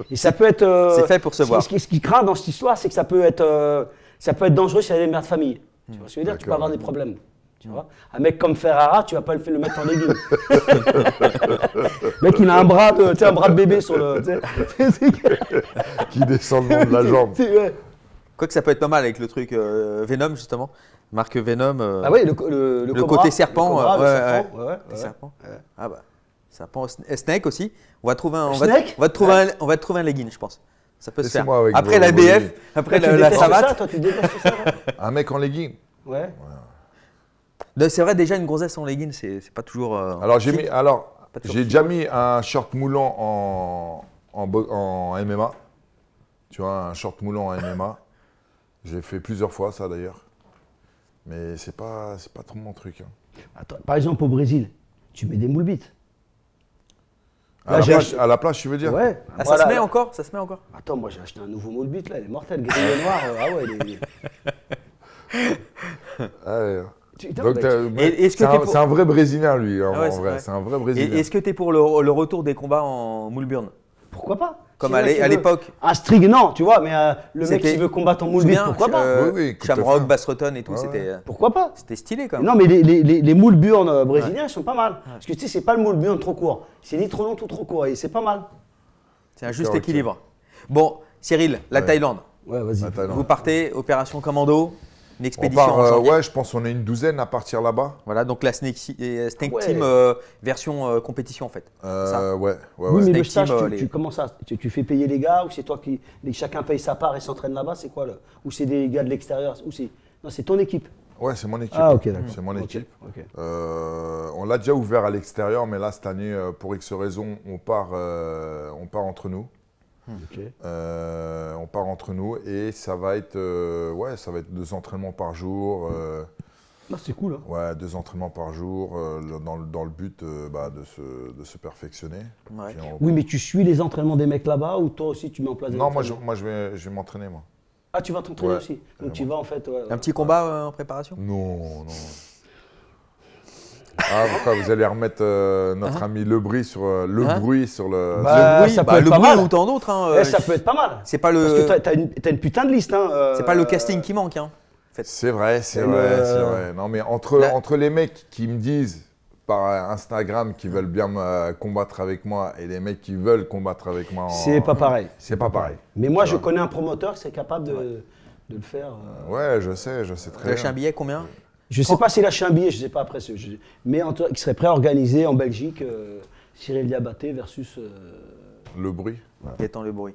Et ça peut être. Euh, c'est fait pour se voir. Ce qui, craint dans cette histoire, c'est que ça peut être, euh, ça peut être dangereux chez les mères de famille. Tu vois ce que je veux dire Tu peux avoir des problèmes. Tu vois un mec comme Ferrara, tu vas pas le, faire le mettre en aiguille. le mec, il a un bras de, un bras bébé sur le. Qui descend le long de la jambe. Quoique ça peut être pas mal avec le truc euh, Venom, justement. Marc Venom. Euh, ah le, côté serpent. serpent. Snake aussi. On va trouver un. va, va, trouver un, on va trouver un legging, je pense. Ça peut se faire. Après la BF, après la, savate. un mec en legging. Ouais. C'est vrai, déjà une grossesse en legging, c'est pas toujours. Euh, alors j'ai alors j'ai déjà mis un short moulant en, en MMA. Tu vois, un short moulant en MMA. j'ai fait plusieurs fois ça d'ailleurs. Mais c'est pas, c'est pas trop mon truc. hein. Attends, par exemple, au Brésil, tu mets des moules bites. À, la plage, tu veux dire Ouais. Ah, ça se met encore Ça se met encore Attends, moi j'ai acheté un nouveau moule là, il est mortel, gris et noir. Euh, ah ouais, il est- c'est, un, vrai Brésilien, lui, en, ah vrai. C'est un vrai Brésilien. est-ce que tu es pour le, retour des combats en Moulburn pourquoi pas comme à l'époque. Un ah, string non, tu vois, mais euh, le mec qui veut combattre en moule bien, pourquoi pas oui, et tout, c'était. Euh, pourquoi pas C'était stylé quand même. Non, mais les, les, moules euh, brésiliens, sont pas mal. Parce que tu sais, c'est pas le moule burn trop court. C'est ni trop long tout trop court. Et c'est pas mal. C'est un juste équilibre. Bon, Cyril, la Thaïlande. Ouais, vas-y. Vous partez, opération commando. Euh, ouais, je pense qu'on est une douzaine à partir là-bas. Voilà, donc la Snake, euh, Team euh, version compétition en fait. Ouais, oui, mais le tu, tu, fais payer les gars ou c'est toi qui. Les, chacun paye sa part et s'entraîne là-bas, c'est quoi le Ou c'est des gars de l'extérieur ou c'est... Non, c'est ton équipe. Ouais, c'est mon équipe. Ah, c'est mon équipe. on l'a déjà ouvert à l'extérieur, mais là, cette année, pour X raisons, on part, on part entre nous. Euh, on part entre nous et ça va être, euh, ouais, ça va être deux entraînements par jour. Euh, ah, c'est cool. Hein. Ouais, deux entraînements par jour dans, le but bah, de, se, perfectionner. Oui, mais tu suis les entraînements des mecs là-bas ou toi aussi tu mets en place des Non, moi je, moi je vais, je vais m'entraîner moi. Ah, tu vas t'entraîner aussi. tu vas en fait. Un petit combat en préparation Non, non. Ah, pourquoi vous allez remettre euh, notre hein ami euh, Le sur hein le bruit sur le. Bah, bruit, ça bah, peut être pas mal. ou tant d'autres. Hein, eh, ça euh, peut être pas mal. C'est pas Parce que t'as- une, putain de liste. Hein, c'est pas le casting qui manque. Hein. C'est vrai, c'est vrai, c'est vrai. Non, mais entre, entre les mecs qui me disent par Instagram qu'ils veulent bien combattre avec moi et les mecs qui veulent combattre avec moi. C'est pas pareil. C'est pas pareil. Mais moi, je connais un promoteur qui est capable de, le faire. Ouais, je sais, je sais très bien. un billet combien je ne sais pas s'il a acheté un billet, je ne sais pas après. mais en, il serait préorganisé à en Belgique euh, Cyril Diabaté versus. Euh, le bruit. Étant le bruit.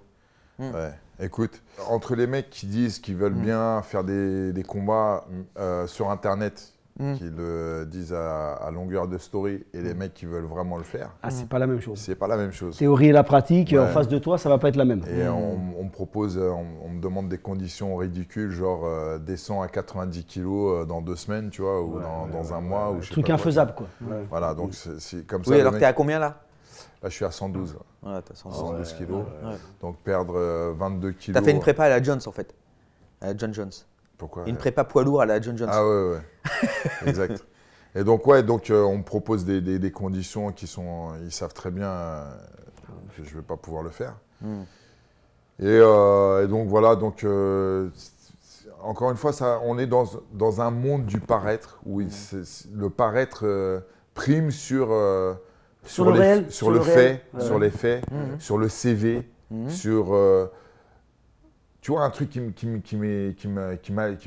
Hmm. Ouais. Écoute, entre les mecs qui disent qu'ils veulent hmm. bien faire des, combats euh, sur Internet, Mm. qui le disent à, longueur de story et les mm. mecs qui veulent vraiment le faire. Ah, c'est pas la même chose. C'est pas la même chose. Théorie et la pratique, en face de toi, ça va pas être la même. Et mm. on, me propose, euh, on, me demande des conditions ridicules, genre euh, descendre à 90 kilos euh, dans deux semaines, tu vois, ou dans, un mois. ou je truc infaisable, quoi. Voilà, donc c'est comme ça. Oui, alors t'es à combien là Là, je suis à 112. Ouais, t'as 112. 112 kilos. Donc perdre 22 kilos. T'as fait une prépa à la Jones, en fait. À la John Jones. Pourquoi Une prépa poids lourd à la John Johnson. Ah ouais, ouais. exact. Et donc, ouais, donc euh, on propose des, conditions qui sont. Ils savent très bien euh, que je ne vais pas pouvoir le faire. Hmm. Euh, et, donc, voilà, donc. encore une fois, ça, on est dans, un monde du paraître où hmm. le paraître prime sur, sur, le, fait, sur les faits, hmm. sur le CV, sur tu vois, un truc qui, qui, qui, me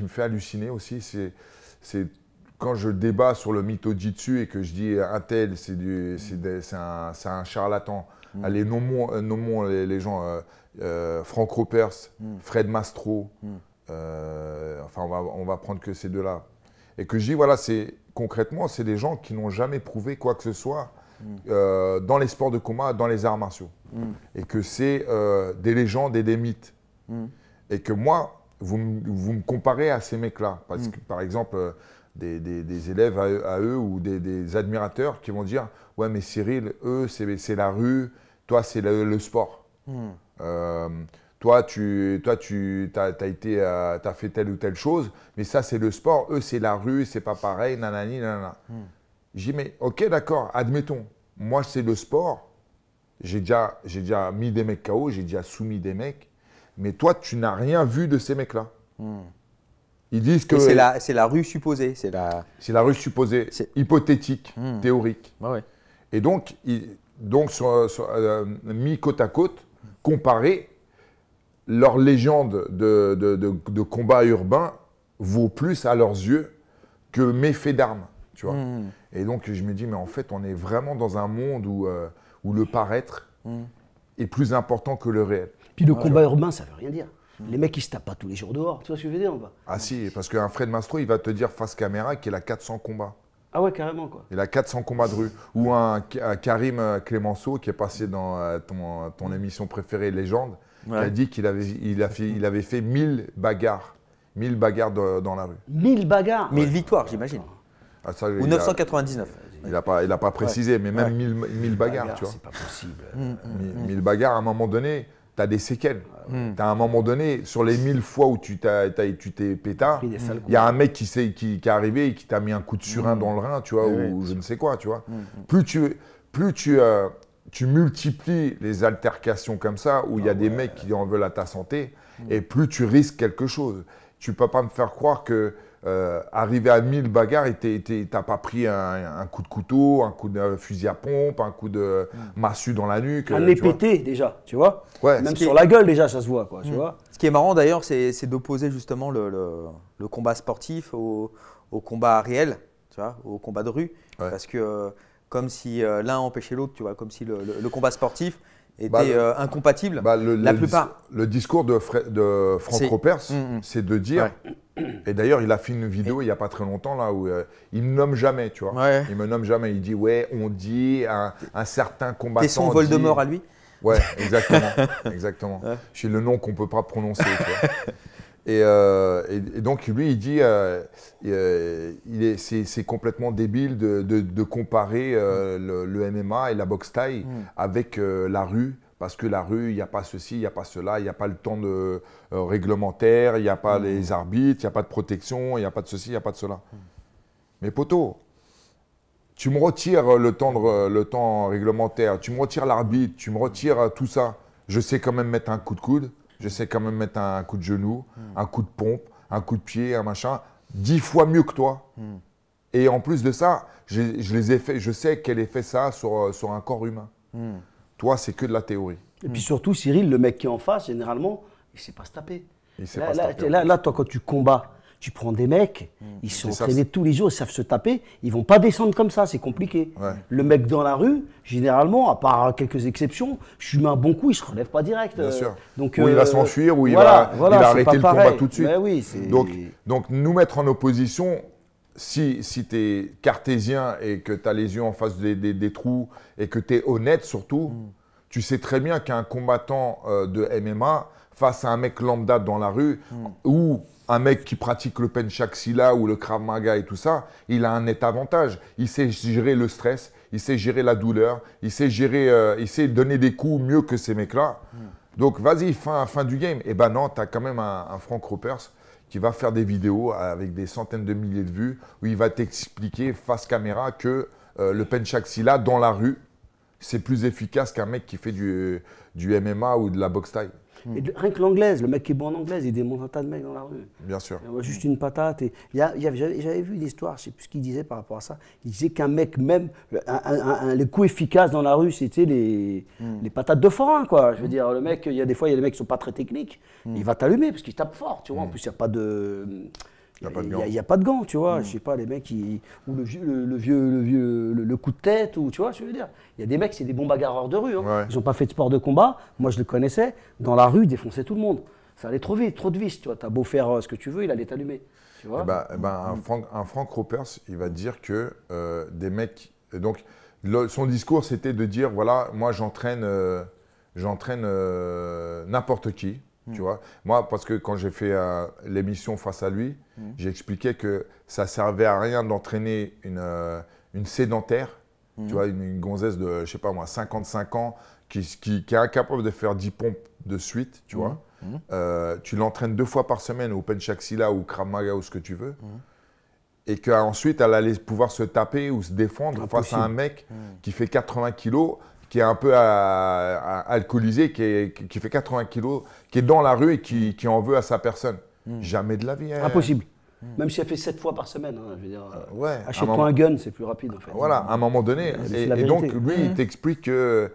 fait halluciner aussi, c'est quand je débat sur le mytho jitsu et que je dis un tel, c'est un, charlatan. Mm. Allez, euh, nommons, les, les, gens euh, euh Frank Ropers, mm. Fred Mastro. Mm. Euh, enfin, on va, on va, prendre que ces deux-là. Et que je dis, voilà, c'est concrètement, c'est des gens qui n'ont jamais prouvé quoi que ce soit dans les sports de combat, dans les arts martiaux. Et que c'est des légendes et des mythes et que moi, vous, me comparez à ces mecs-là. Parce mm. que, par exemple, euh, des, élèves à eux, ou des, admirateurs qui vont dire Ouais, mais Cyril, eux, c'est la rue, toi, c'est le, sport. Mm. Euh, toi, tu, toi, tu as, été, as fait telle ou telle chose, mais ça, c'est le sport. Eux, c'est la rue, c'est pas pareil, nanani, nanana. Mm. J'ai dit, mais ok, d'accord, admettons. Moi, c'est le sport. J'ai déjà, déjà mis des mecs KO, j'ai déjà soumis des mecs. Mais toi, tu n'as rien vu de ces mecs-là. Hmm. Ils disent que. C'est la, la, rue supposée. C'est la... la rue supposée, hypothétique, hmm. théorique. Bah Et donc, donc euh, mis côte à côte, comparé, leur légende de, combat urbain vaut plus à leurs yeux que mes faits d'armes. Tu vois hmm. Et donc, je me dis, mais en fait, on est vraiment dans un monde où, euh, où le paraître est plus important que le réel le ah, combat urbain, ça veut rien dire. Les mecs, ils se tapent pas tous les jours dehors. Tu vois ce que je veux dire bas. Ah si, parce qu'un Fred Mastro, il va te dire face caméra qu'il a 400 combats. Ah ouais, carrément quoi. Il a 400 combats de rue. Ou un, Karim euh, Clémenceau qui est passé dans euh, ton, émission préférée Légende, qui a dit qu'il avait, il a fait, il avait fait 1000 bagarres. Mille bagarres dans la rue. 1000 bagarres Mille victoires, j'imagine. Ah, ou 999. il n'a pas, il a pas précisé, mais même mille bagarres, tu vois. C'est pas possible. 1000 mm, mm, mm. bagarres, à un moment donné, tu des séquelles. Hmm. Tu as un moment donné, sur les mille fois où tu t'es pétard, il y a un mec qui, est, qui, est arrivé et qui t'a mis un coup de surin hmm. dans le rein, tu vois, eh ou je ne sais quoi, tu vois. Hmm, plus tu, plus tu, euh, tu multiplies les altercations comme ça, où il y a ah des mecs qui en veulent à ta santé, et plus tu risques quelque chose. Tu peux pas me faire croire que euh, Arrivé à 1000 bagarres t'as pas pris un, coup de couteau, un coup de fusil à pompe, un coup de mm. massue dans la nuque. Un les euh, pété déjà, tu vois Même sur la gueule déjà, ça se voit, quoi, tu mm. vois Ce qui est marrant d'ailleurs, c'est d'opposer justement le, combat sportif au, combat réel, tu vois, au combat de rue. Parce que euh, comme si l'un empêchait l'autre, tu vois, comme si le combat sportif bah, était euh, incompatible, bah, le, la plupart. le discours de, de Franck Ropers, mm, mm. c'est de dire. Et d'ailleurs, il a fait une vidéo il n'y a pas très longtemps là où euh, il me nomme jamais, tu vois. Il me nomme jamais. Il dit ouais, on dit un, certain combattant. C'est son vol de mort à lui. Ouais, exactement, exactement. C'est le nom qu'on peut pas prononcer. Tu vois. Euh, et, donc, lui, il dit euh, euh, c'est, complètement débile de, de, comparer le, MMA et la boxe taille mm. avec la rue, parce que la rue, il n'y a pas ceci, il n'y a pas cela, il n'y a pas le temps de, réglementaire, il n'y a pas mm. les arbitres, il n'y a pas de protection, il n'y a pas de ceci, il n'y a pas de cela. Mm. Mais poteau, tu me retires le temps, le temps réglementaire, tu me retires l'arbitre, tu me retires tout ça. Je sais quand même mettre un coup de coude je sais quand même mettre un coup de genou, hmm. un coup de pompe, un coup de pied, un machin, dix fois mieux que toi. Hmm. Et en plus de ça, je, les ai fait, je sais quel effet ça a euh, sur, un corps humain. Hmm. Toi, c'est que de la théorie. Et puis surtout, Cyril, le mec qui est en face, généralement, il ne sait pas se taper. là, toi, quand tu combats, tu prends des mecs, mmh. ils sont entraînés tous les jours, ils savent se taper, ils vont pas descendre comme ça, c'est compliqué. Le mec dans la rue, généralement, à part quelques exceptions, je lui mets un bon coup, il se relève pas direct. Euh, donc, ou il va euh, s'enfuir, ou il, va, arrêter le combat tout de suite. Ben donc, donc nous mettre en opposition, si, si tu es cartésien et que tu as les yeux en face des, trous et que tu es honnête surtout, hmm. tu sais très bien qu'un combattant euh, de MMA face à un mec lambda dans la rue hmm. ou un mec qui pratique le sila ou le krav maga et tout ça, il a un net avantage. Il sait gérer le stress, il sait gérer la douleur, il sait gérer, euh, il sait donner des coups mieux que ces mecs-là. Donc vas-y, fin, fin du game. Et eh ben non, as quand même un, Frank Ropers qui va faire des vidéos avec des centaines de milliers de vues où il va t'expliquer face caméra que euh, le le sila dans la rue, c'est plus efficace qu'un mec qui fait du, du MMA ou de la boxe taille. Et rien que l'anglaise, le mec qui est bon en anglaise, il démonte un tas de mecs dans la rue. Bien sûr. juste une patate. Et J'avais vu l'histoire, je ne sais plus ce qu'il disait par rapport à ça. Il disait qu'un mec, même, les coups efficaces dans la rue, c'était hmm. les, patates de forain, quoi. Je veux dire, le mec, il y a des fois, il y a des mecs qui ne sont pas très techniques. Hmm. Il va t'allumer parce qu'il tape fort, tu vois. En hmm. plus, il n'y a pas de. Il n'y a, pas de gants, tu vois. je Je sais pas, les mecs, ou le, vieux, le, vieux le, coup de tête, ou tu vois, je veux dire. Il y a des mecs, c'est des bons bagarreurs de rue. Hein. Ils n'ont pas fait de sport de combat. Moi, je le connaissais. Dans la rue, ils défonçaient tout le monde. Ça allait trop vite, trop de vis, tu vois. as beau faire euh, ce que tu veux, il allait t'allumer. Tu eh ben, eh ben, mm. un, Frank, un il va dire que euh, des mecs. Donc, son discours, c'était de dire voilà, moi, j'entraîne euh, j'entraîne n'importe qui. Hmm. Moi, parce que quand j'ai fait euh, l'émission face à lui, hmm. j'ai expliqué que ça servait à rien d'entraîner une, euh, une sédentaire, hmm. tu vois, une, gonzesse de, je sais pas moi, 55 ans, qui, est incapable de faire 10 pompes de suite, tu vois. Euh, tu l'entraînes deux fois par semaine au Penchaxila ou Krav ou ce que tu veux. Et qu'ensuite, elle allait pouvoir se taper ou se défendre face à un mec qui fait 80 kilos qui est un peu alcoolisé, qui, fait 80 kilos, qui est dans la rue et qui, en veut à sa personne. Hmm. Jamais de la vie. Hein. Impossible. Hmm. Même si elle fait 7 fois par semaine, hein, je veux dire, euh, achète-toi un, gun, c'est plus rapide Voilà, à un moment donné. Et, donc lui, il hmm. t'explique que.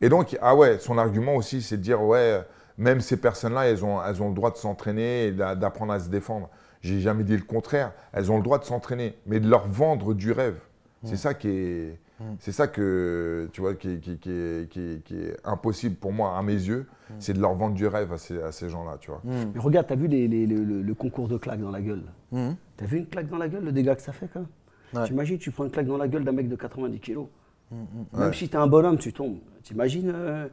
Et donc, ah ouais, son argument aussi, c'est de dire, ouais, même ces personnes-là, elles ont, elles ont le droit de s'entraîner et d'apprendre à se défendre. J'ai jamais dit le contraire. Elles ont le droit de s'entraîner, mais de leur vendre du rêve. C'est ça qui est. Mm. C'est ça que, tu vois, qui, est, impossible pour moi, à mes yeux, mm. c'est de leur vendre du rêve à ces, gens-là, tu vois. Mm. regarde, t'as vu le, concours de claques dans la gueule T'as vu une claque dans la gueule, le dégât que ça fait, quand ouais. T'imagines, tu prends une claque dans la gueule d'un mec de 90 kilos. Même si t'es un bonhomme, tu tombes. T'imagines euh,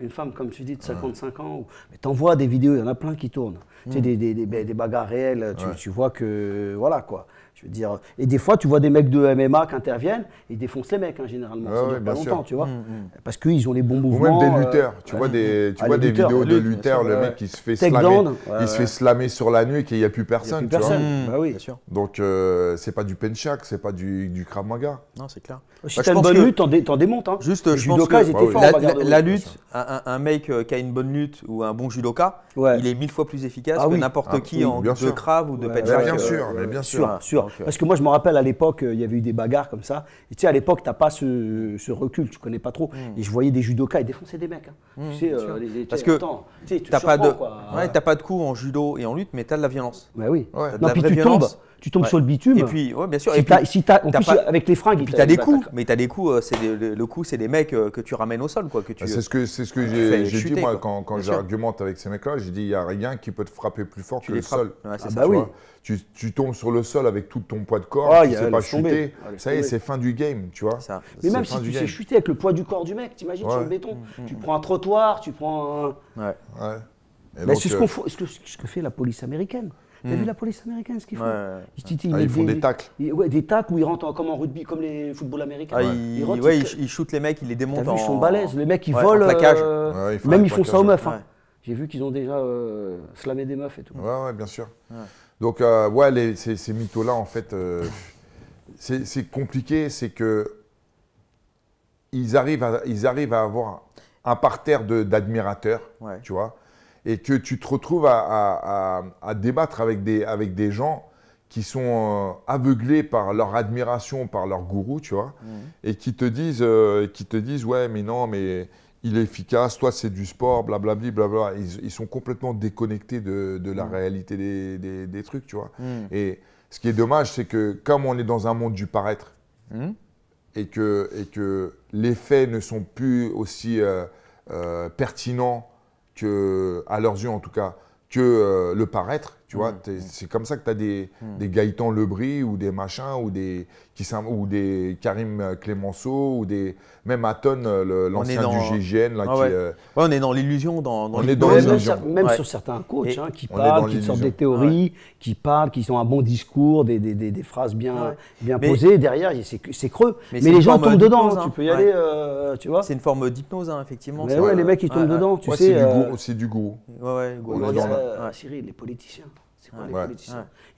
une femme, comme tu dis, de 55 ans. Ou... Mais t'envoies des vidéos, il y en a plein qui tournent. Tu sais, des, bagarres réelles, tu vois que, voilà, quoi. Je veux dire, et des fois, tu vois des mecs de MMA qui interviennent, ils défoncent les mecs hein, généralement. Ah ça dure pas longtemps, tu vois. Mm, mm. Parce qu'ils ont les bons mouvements. Ou même des euh, lutteurs. tu vois des, tu ah, vois des vidéos de lutteurs, le mec qui se fait slammer, il se fait slammer sur la nuque et il n'y a plus personne. personne. Mm, bah oui. Bien sûr. Donc, euh, c'est pas du penchak, c'est pas du, du krav maga. Non, c'est clair. Bah, si bah, t'as une bonne lutte, t'en en démontes. Hein. Juste, je pense La, lutte, un, mec euh, qui a une bonne lutte ou un bon judoka, il est mille fois plus efficace ah que n'importe qui en de krav ou de penchak. Bien sûr, bien sûr. Parce que moi, je me rappelle à l'époque, euh, il y avait eu des bagarres comme ça. Et tu sais, à l'époque, t'as pas ce, recul, tu connais pas trop. Hmm. Et je voyais des judokas, ils défonçaient des mecs. Hein. Hmm. Tu sais, Parce que t'as pas, de, coups pas de en judo et en lutte, mais t'as de la violence. Bah oui. Ouais. Non, puis tu tombes, tu tombes sur le bitume. Et puis, bien sûr. et puis, si avec les fringues. Et puis t'as des coups, mais t'as des coups. Euh, c'est le coup, c'est des mecs euh, que tu ramènes au sol, quoi. Que tu. Bah, c'est ce que c'est ce que ah, j'ai dit moi quand j'argumente avec ces mecs-là. J'ai dit, il y a rien qui peut te frapper plus fort que le sol. Ah bah oui tu, tombes sur le sol avec tout ton poids de corps, ah, tu ne sais pas chuter. Ah, ça y est, c'est fin du game, tu vois. Mais même si tu sais chuter avec le poids du corps du mec, t'imagines sur le béton. Mm, mm, tu mm. prends un trottoir, tu prends Ouais. Mais c'est ce, qu euh, ce, que fait la police américaine. T'as vu la police américaine, ce qu'ils font ah, ils, font des, tacles. ouais, des tacles où ils rentrent comme en rugby, comme les football américains. ils, ouais, ils, shootent les mecs, ils les démontent. vu, ils sont balèzes. Les mecs, ils volent. même euh, ils font ça aux meufs. Hein. J'ai vu qu'ils ont déjà euh, slamé des meufs et tout. Ouais, ouais, bien sûr. Donc, euh, ouais, ces, mythos-là, en fait, euh, c'est compliqué. C'est que ils arrivent, à, ils arrivent à avoir un parterre d'admirateurs, tu vois, et que tu te retrouves à, débattre avec des, avec des gens qui sont euh, aveuglés par leur admiration, par leur gourou, tu vois, mmh. et qui te disent, qui te disent, ouais, mais non, mais il est efficace, toi c'est du sport, blablabli, blablabla. Ils, ils sont complètement déconnectés de, la mm. réalité des, trucs, tu vois. Mm. Et ce qui est dommage, c'est que comme on est dans un monde du paraître, mm. et, que, et que les faits ne sont plus aussi euh, euh, pertinents que, à leurs yeux en tout cas, que euh, le paraître, tu vois. c'est comme ça que tu as des, des Gaëtan Lebris ou des machins ou des ou des Karim euh, Clémenceau ou des même Aton euh, l'ancien du GGN. Euh, on est dans l'illusion dans, on est dans même, sur, certains coachs hein, qui parlent qui sortent des théories qui parlent qui ont un bon discours des, phrases bien bien posées derrière c'est creux mais, les gens tombent dedans tu hein. peux y aller tu vois c'est une forme d'hypnose hein, effectivement les mecs ils tombent dedans tu sais c'est du goût. c'est Cyril les politiciens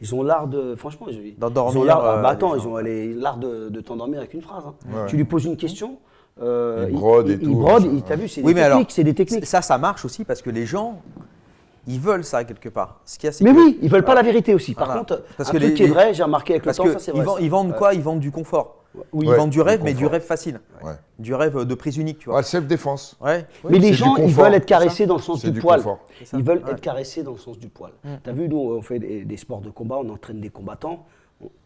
ils ont l'art de. Franchement, ils, ont l'art. Euh, bah, attends, ils ont l'art de, t'endormir avec une phrase. Hein. Tu lui poses une question. Euh, il brode et tout. Il brode, t'as vu, c'est des techniques. Ça, ça marche aussi parce que les gens, ils veulent ça quelque part. Ce qui Mais oui, ils veulent pas la vérité aussi. Par contre, parce que qui est vrai, j'ai remarqué avec le temps, ça c'est vrai. Ils, vendent quoi Ils vendent du confort. ils vendent du rêve, mais du rêve facile. Du rêve euh, de prise unique, tu vois. Ouais, self-défense. Mais les gens, ils veulent être caressés dans le sens du, poil. Ils veulent être caressés mm. dans le sens du poil. Tu as vu, nous, on fait des, sports de combat, on entraîne des combattants,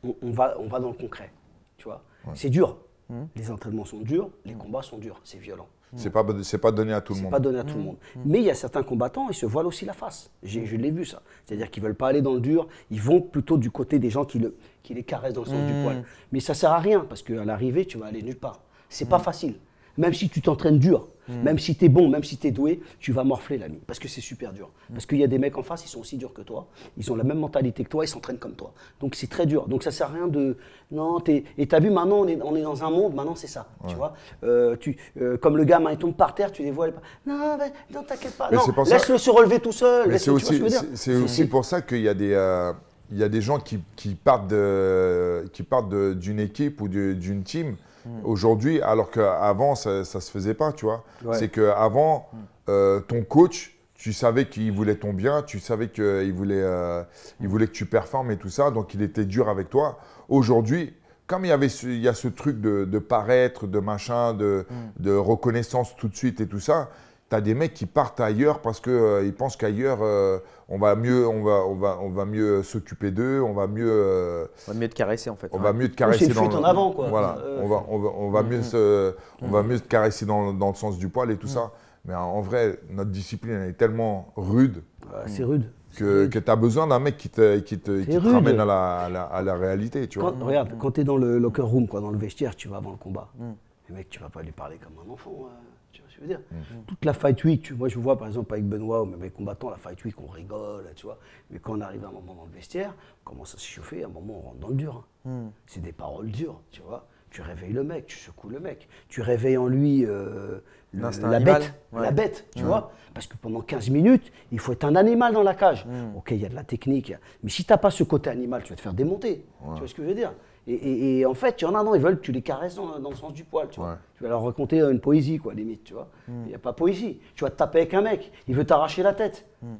on, va, on va dans le concret, tu vois. C'est dur. Mm. Les entraînements sont durs, les mm. combats sont durs, c'est violent. Hmm. C'est pas pas donné à tout le monde. Pas donné à tout le hmm. monde. Hmm. Mais il y a certains combattants, ils se voilent aussi la face. Je l'ai vu ça. C'est-à-dire qu'ils veulent pas aller dans le dur. Ils vont plutôt du côté des gens qui le qui les caressent dans le sens du poil. Mais ça sert à rien parce qu'à l'arrivée, tu vas aller nulle part. C'est pas facile. Même si tu t'entraînes dur, Hmm. Même si tu es bon, même si tu es doué, tu vas morfler la nuit parce que c'est super dur. Hmm. Parce qu'il y a des mecs en face, ils sont aussi durs que toi, ils ont la même mentalité que toi, ils s'entraînent comme toi. Donc c'est très dur. Donc ça sert à rien de. Non, Et t'as vu, maintenant on est, dans un monde, maintenant c'est ça. Tu vois euh, euh, Comme le gamin, il tombe par terre, tu les vois, Non, ben, non, t'inquiète pas. laisse-le se relever tout seul. C'est aussi, pour ça qu'il y a des. Euh, il y a des gens qui, qui partent d'une équipe ou d'une team Hmm. Aujourd'hui, alors qu'avant, ça ne se faisait pas, tu vois. C'est qu'avant, hmm. euh, ton coach, tu savais qu'il voulait ton bien, tu savais qu'il euh, voulait, euh, hmm. voulait que tu performes et tout ça, donc il était dur avec toi. Aujourd'hui, comme il y a ce truc de, paraître, de machin, de, reconnaissance tout de suite et tout ça, t'as des mecs qui partent ailleurs parce qu'ils euh, pensent qu'ailleurs, euh, on va mieux, on va, on va, on va mieux s'occuper d'eux, on va mieux. Euh, on va mieux te caresser en fait. On va mieux te caresser. le, en avant quoi. Voilà, on va, on va, on va mieux mm-hmm. on va mm-hmm. mieux te caresser dans, le sens du poil et tout ça. Mm-hmm. Mais en vrai, notre discipline est tellement rude. Ah, c'est rude que, que tu as besoin d'un mec qui te, qui ramène à la, réalité. Tu vois. Quand, regarde, quand tu es dans le locker room, quoi, dans le vestiaire, tu vas avant le combat. Mm. Le mec, tu vas pas lui parler comme un enfant. Hein veux mhm. Toute la fight week, tu, moi je vois par exemple avec Benoît ou même combattants, la fight week, on rigole, tu vois. Mais quand on arrive à un moment dans le vestiaire, on commence à se chauffer, à un moment on rentre dans le dur. Hein. Hmm. C'est des paroles dures, tu vois. Tu réveilles le mec, tu secoues le mec, tu réveilles en lui euh, la, bête, la bête, tu hmm. vois. Parce que pendant 15 minutes, il faut être un animal dans la cage. Hmm. Ok, il y a de la technique, mais si tu pas ce côté animal, tu vas te faire démonter. Tu vois ce que je veux dire et, en fait, tu y en a, non, ils veulent que tu les caresses dans, le sens du poil, tu vois. Tu vas leur raconter euh, une poésie, quoi, limite, tu vois. Hmm. Il n'y a pas poésie. Tu vas te taper avec un mec, il veut t'arracher la tête. Hmm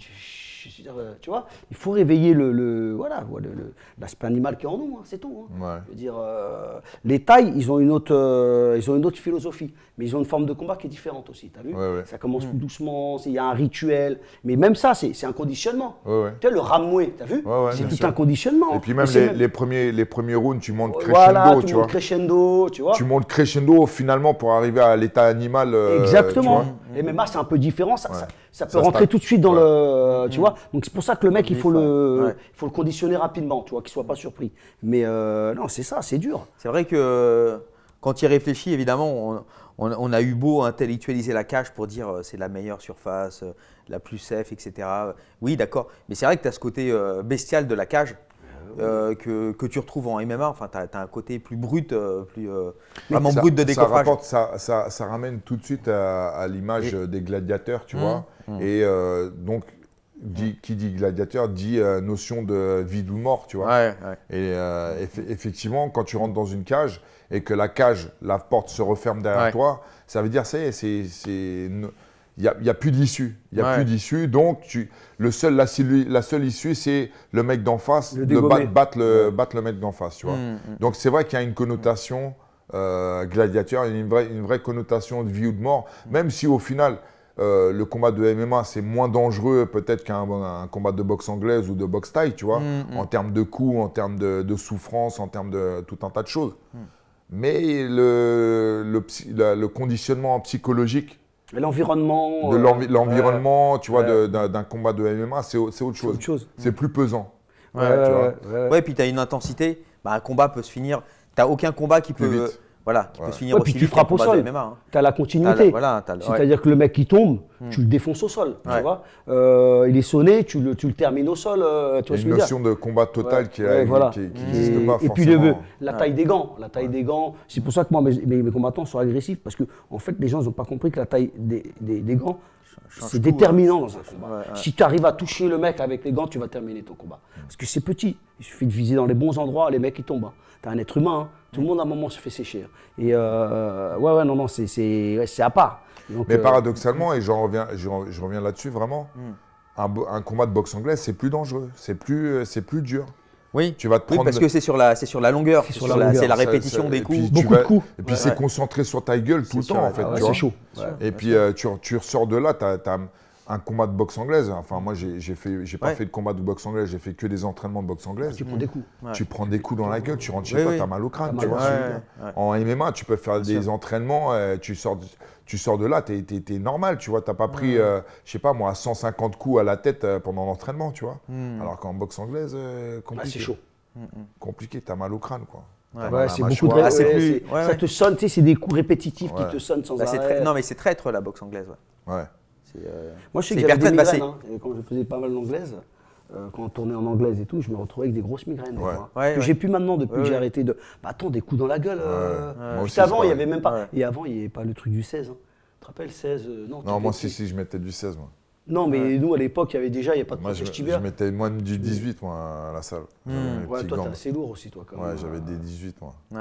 je euh, tu vois, il faut réveiller le, le l'aspect animal qui est en nous, hein, c'est tout. Hein. Je veux dire, euh, les tailles, ils ont une autre, euh, ils ont une autre philosophie, mais ils ont une forme de combat qui est différente aussi. T'as vu Ça commence tout hmm. doucement, il y a un rituel, mais même ça, c'est un conditionnement. Tu vois le ramoué, t'as vu C'est tout un conditionnement. Et puis même les, premiers, les premiers rounds, tu montes crescendo, voilà, tu, tu Crescendo, tu vois. Tu montes crescendo finalement pour arriver à l'état animal. Exactement. Et même là, c'est un peu différent. ça ça peut rentrer tout de suite dans le, mm. tu vois. Donc c'est pour ça que le mec, il faut le, faut le conditionner rapidement, tu vois, qu'il soit pas surpris. Mais euh, non, c'est ça, c'est dur. C'est vrai que euh, quand il réfléchit, évidemment, on, a eu beau intellectualiser la cage pour dire euh, c'est la meilleure surface, la plus safe, etc. Oui, d'accord. Mais c'est vrai que tu as ce côté bestial de la cage euh, que, tu retrouves en MMA. Enfin, tu as, un côté plus brut, euh, plus euh, vraiment brut de décoffrage. Ça, ça, ramène tout de suite à, l'image des gladiateurs, tu mmh. vois. Mmh. Et donc, dit, mmh. qui dit gladiateur dit notion de vie ou mort, tu vois. Et effectivement, quand tu rentres dans une cage et que la cage, la porte se referme derrière toi, ça veut dire, c'est il n'y a, plus d'issue. Il a plus d'issue. Donc, tu, le seul, la, seule issue, c'est le mec d'en face, de battre, le, battre, le, mec d'en face. Tu vois. Mm, mm. Donc, c'est vrai qu'il y a une connotation euh, gladiateur, une vraie, une vraie connotation de vie ou de mort, mm. même si au final, euh, le combat de MMA, c'est moins dangereux peut-être qu'un combat de boxe anglaise ou de boxe thaï, tu vois, en termes de coups, en termes de, souffrance, en termes de tout un tas de choses. Mais le, le, le conditionnement psychologique L'environnement. Euh, l'environnement, tu vois, d'un combat de MMA, c'est autre chose. C'est plus pesant. Ouais, tu vois. ouais, puis tu as une intensité. Bah, un combat peut se finir. Tu aucun combat qui peut. Voilà, finir puis tu frappes au sol. Hein. Tu as la continuité. C'est-à-dire que le mec qui tombe, hmm. tu le défonces au sol. Tu vois euh, il est sonné, tu le, tu le termines au sol. Euh, tu vois une notion de combat total qui n'existe qui, et, pas. Et puis le, la taille des gants. La taille des gants. C'est pour ça que moi, mes, combattants sont agressifs parce que fait, les gens n'ont pas compris que la taille des, des gants, c'est hein. déterminant dans un combat. Si tu arrives à toucher le mec avec les gants, tu vas terminer ton combat. Hmm. Parce que c'est petit. Il suffit de viser dans les bons endroits, les mecs ils tombent. Hein un être humain. Hein. Tout le monde à un moment se fait sécher. Et euh, ouais, ouais, non, non, c'est à part. mais euh, paradoxalement, et j'en reviens, je reviens là-dessus vraiment, hmm. un, combat de boxe anglaise, c'est plus dangereux, c'est plus, euh, c'est plus dur. Oui. Tu vas te prendre. parce que c'est sur la, c'est sur la longueur, c'est sur, la, répétition des coups, beaucoup de coups. Et puis c'est concentré sur ta gueule tout le temps en fait. c'est chaud. Et puis tu, tu, ressors de là, un combat de boxe anglaise. Enfin, moi, j'ai j'ai pas fait de combat de boxe anglaise, j'ai fait que des entraînements de boxe anglaise. Tu prends des coups. Tu prends des coups dans la gueule, tu rentres chez toi, t'as mal au crâne. en MMA, tu peux faire des entraînements, euh, tu, sors, tu sors de là, t'es es, normal, tu vois. T'as pas pris, euh, je sais pas moi, 150 coups à la tête euh, pendant l'entraînement, tu vois. Hmm. Alors qu'en boxe anglaise, ah, compliqué. c'est chaud. Hmm, hmm. Compliqué, t'as mal au crâne, quoi. Ouais, c'est beaucoup de... Ah, plus... Ça te sonne, tu sais, c'est des coups répétitifs qui te sonnent sans bah, arrêt. Non, mais c'est traître la boxe anglaise. Ouais. Euh, moi, je sais que j'avais des migraines. Hein. Hein. quand je faisais pas mal d'anglaise, euh, quand on tournait en anglaise et tout, je me retrouvais avec des grosses migraines. Hein. que j'ai plus maintenant depuis que j'ai arrêté de. Bah, attends, des coups dans la gueule. Euh. avant, il n'y avait même pas. Et avant, il n'y avait pas le truc du 16. Tu te rappelles 16 Non, non moi, si, si, je mettais du 16, moi. Non, mais nous, à l'époque, il y avait déjà, il n'y a pas de moi, je, je mettais moins du 18, moi, à la salle. Hmm. Ouais, toi, t'es assez lourd aussi, toi, quand même. Ouais, j'avais des 18, moi. Ouais.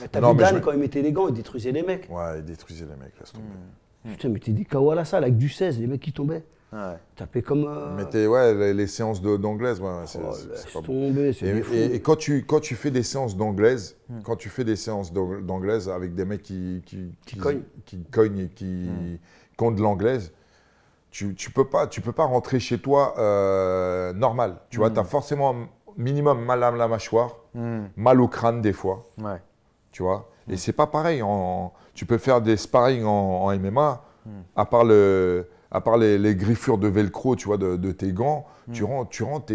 ouais. T'as vu Dan, quand il mettait les gants, il détruisait les mecs. Ouais, il détruisait les mecs, laisse tomber. Hmm. Putain, mais t'es des KO à avec du 16, les mecs qui tombaient. Ouais. comme. Euh... ouais, les, séances d'anglaise, ouais, oh, c'est pas Et, quand, tu, quand tu fais des séances d'anglaise, hmm. quand tu fais des séances d'anglaise avec des mecs qui. qui, cognent. Qui cognent et qui, hmm. de l'anglaise, tu, tu peux pas tu peux pas rentrer chez toi euh, normal. Tu vois, hmm. tu as forcément minimum mal à la mâchoire, mal au crâne des fois. Ouais. Tu vois et c'est pas pareil. En, tu peux faire des sparring en, MMA, à part à part les, griffures de velcro, tu vois, de, tes gants, hmm. tu rentres, tu rentres,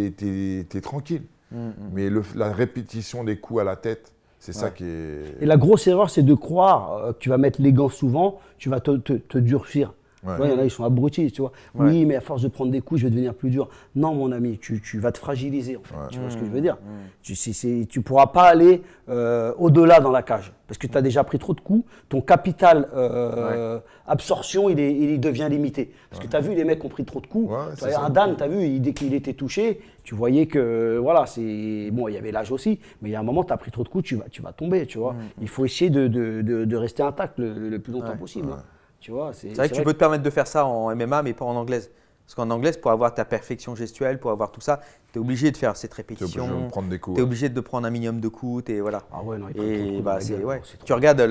tranquille. Hmm, hmm. Mais la répétition des coups à la tête, c'est ça qui est. Et la grosse erreur, c'est de croire euh, que tu vas mettre les gants souvent, tu vas te, te durcir. Ouais. il y en a, ils sont abrutis, tu vois. Oui, mais à force de prendre des coups, je vais devenir plus dur. Non, mon ami, tu, vas te fragiliser, en fait. Tu vois ce que je veux dire mmh. Tu ne tu pourras pas aller euh, au-delà dans la cage, parce que tu as déjà pris trop de coups. Ton capital euh, absorption, il, devient limité. Parce que tu as vu, les mecs ont pris trop de coups. un Dan, tu as vu, dès qu'il était touché, tu voyais que, voilà, c'est. Bon, il y avait l'âge aussi, mais il y a un moment, tu as pris trop de coups, tu vas, tu vas tomber, tu vois. Mmh. Il faut essayer de, rester intact le, plus longtemps possible c'est vrai que tu peux te permettre de faire ça en MMA, mais pas en anglaise. Parce qu'en anglaise, pour avoir ta perfection gestuelle, pour avoir tout ça, tu es obligé de faire cette répétition. Tu es obligé de prendre un minimum de coups. voilà. Ah ouais, Et Tu regardes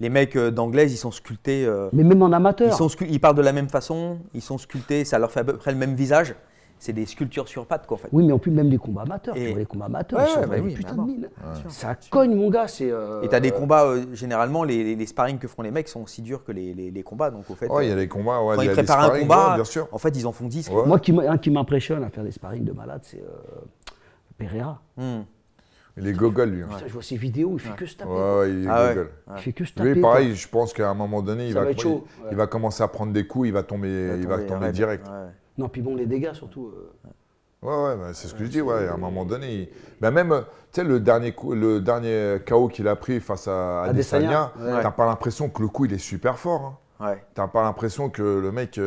les mecs euh, d'anglaise, ils sont sculptés. Euh, mais même en amateur. Ils, sont, ils parlent de la même façon, ils sont sculptés, ça leur fait à peu près le même visage c'est des sculptures sur pattes, quoi, en fait. Oui, mais en plus, même des combats amateurs, tu vois, les combats amateurs, Ça cogne, mon gars, c'est... Euh... Et t'as des euh, combats, euh, généralement, les, les, sparring que font les mecs sont aussi durs que les, les combats, donc au fait... il y a des euh, combats, ouais, quand y ils préparent sparring, un combat, bien sûr. en fait, ils en font 10. Moi, un qui m'impressionne à faire des sparring de malade, c'est Pereira. Les hmm. Il est gogol, lui. Hein. je vois ses vidéos, il fait que se taper. Ouais, il est ah gogol. Il fait que se taper. Lui, pareil, je pense qu'à un moment donné, il va, commencer à prendre des coups, il va tomber, il va tomber direct. Non, puis bon, les dégâts surtout. Euh. Ouais, ouais, bah, c'est ce que je euh, dis, ouais, à un moment donné. Bah, même, euh, tu sais, le dernier, le dernier KO qu'il a pris face à Adesanya, tu t'as pas l'impression que le coup, il est super fort. Hein. Ouais. T'as pas l'impression que le mec.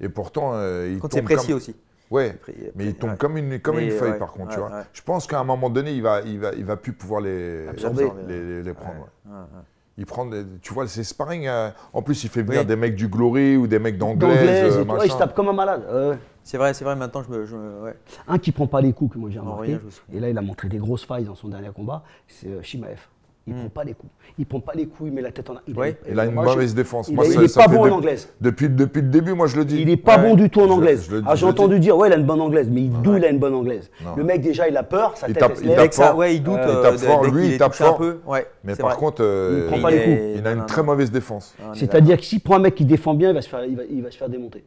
Et pourtant, il Quand tombe. précis comme... aussi. Ouais, mais il tombe comme une, feuille, par contre, tu vois. Je pense qu'à un moment donné, il va, il va, plus pouvoir les, Absorber. les prendre. Il prend tu vois, c'est sparring. Hein. en plus, il fait venir des mecs du Glory ou des mecs d'anglais. il tape comme un malade. c'est vrai, c'est vrai. Maintenant, je me. Un qui prend pas les coups, que moi j'ai remarqué. et là, il a montré des grosses failles dans son dernier combat, c'est Shimaev. Euh, il hmm. prend pas les coups. Il prend pas les coups, il met la tête en arrière. Il, a une mauvaise défense. Il n'est pas bon en anglaise. Depuis, le début, moi je le dis. Il est pas bon du tout en anglaise. Ah, j'ai entendu dire, ouais, il a une bonne anglaise, mais il doute. d'où il a une bonne anglaise Le mec, déjà, il a peur, sa tête il tape fort. Ça, il doute. il tape euh, fort, lui, il, tape fort. Mais par contre, euh, il Il a une très mauvaise défense. C'est-à-dire que s'il prend un mec qui défend bien, il va se faire démonter.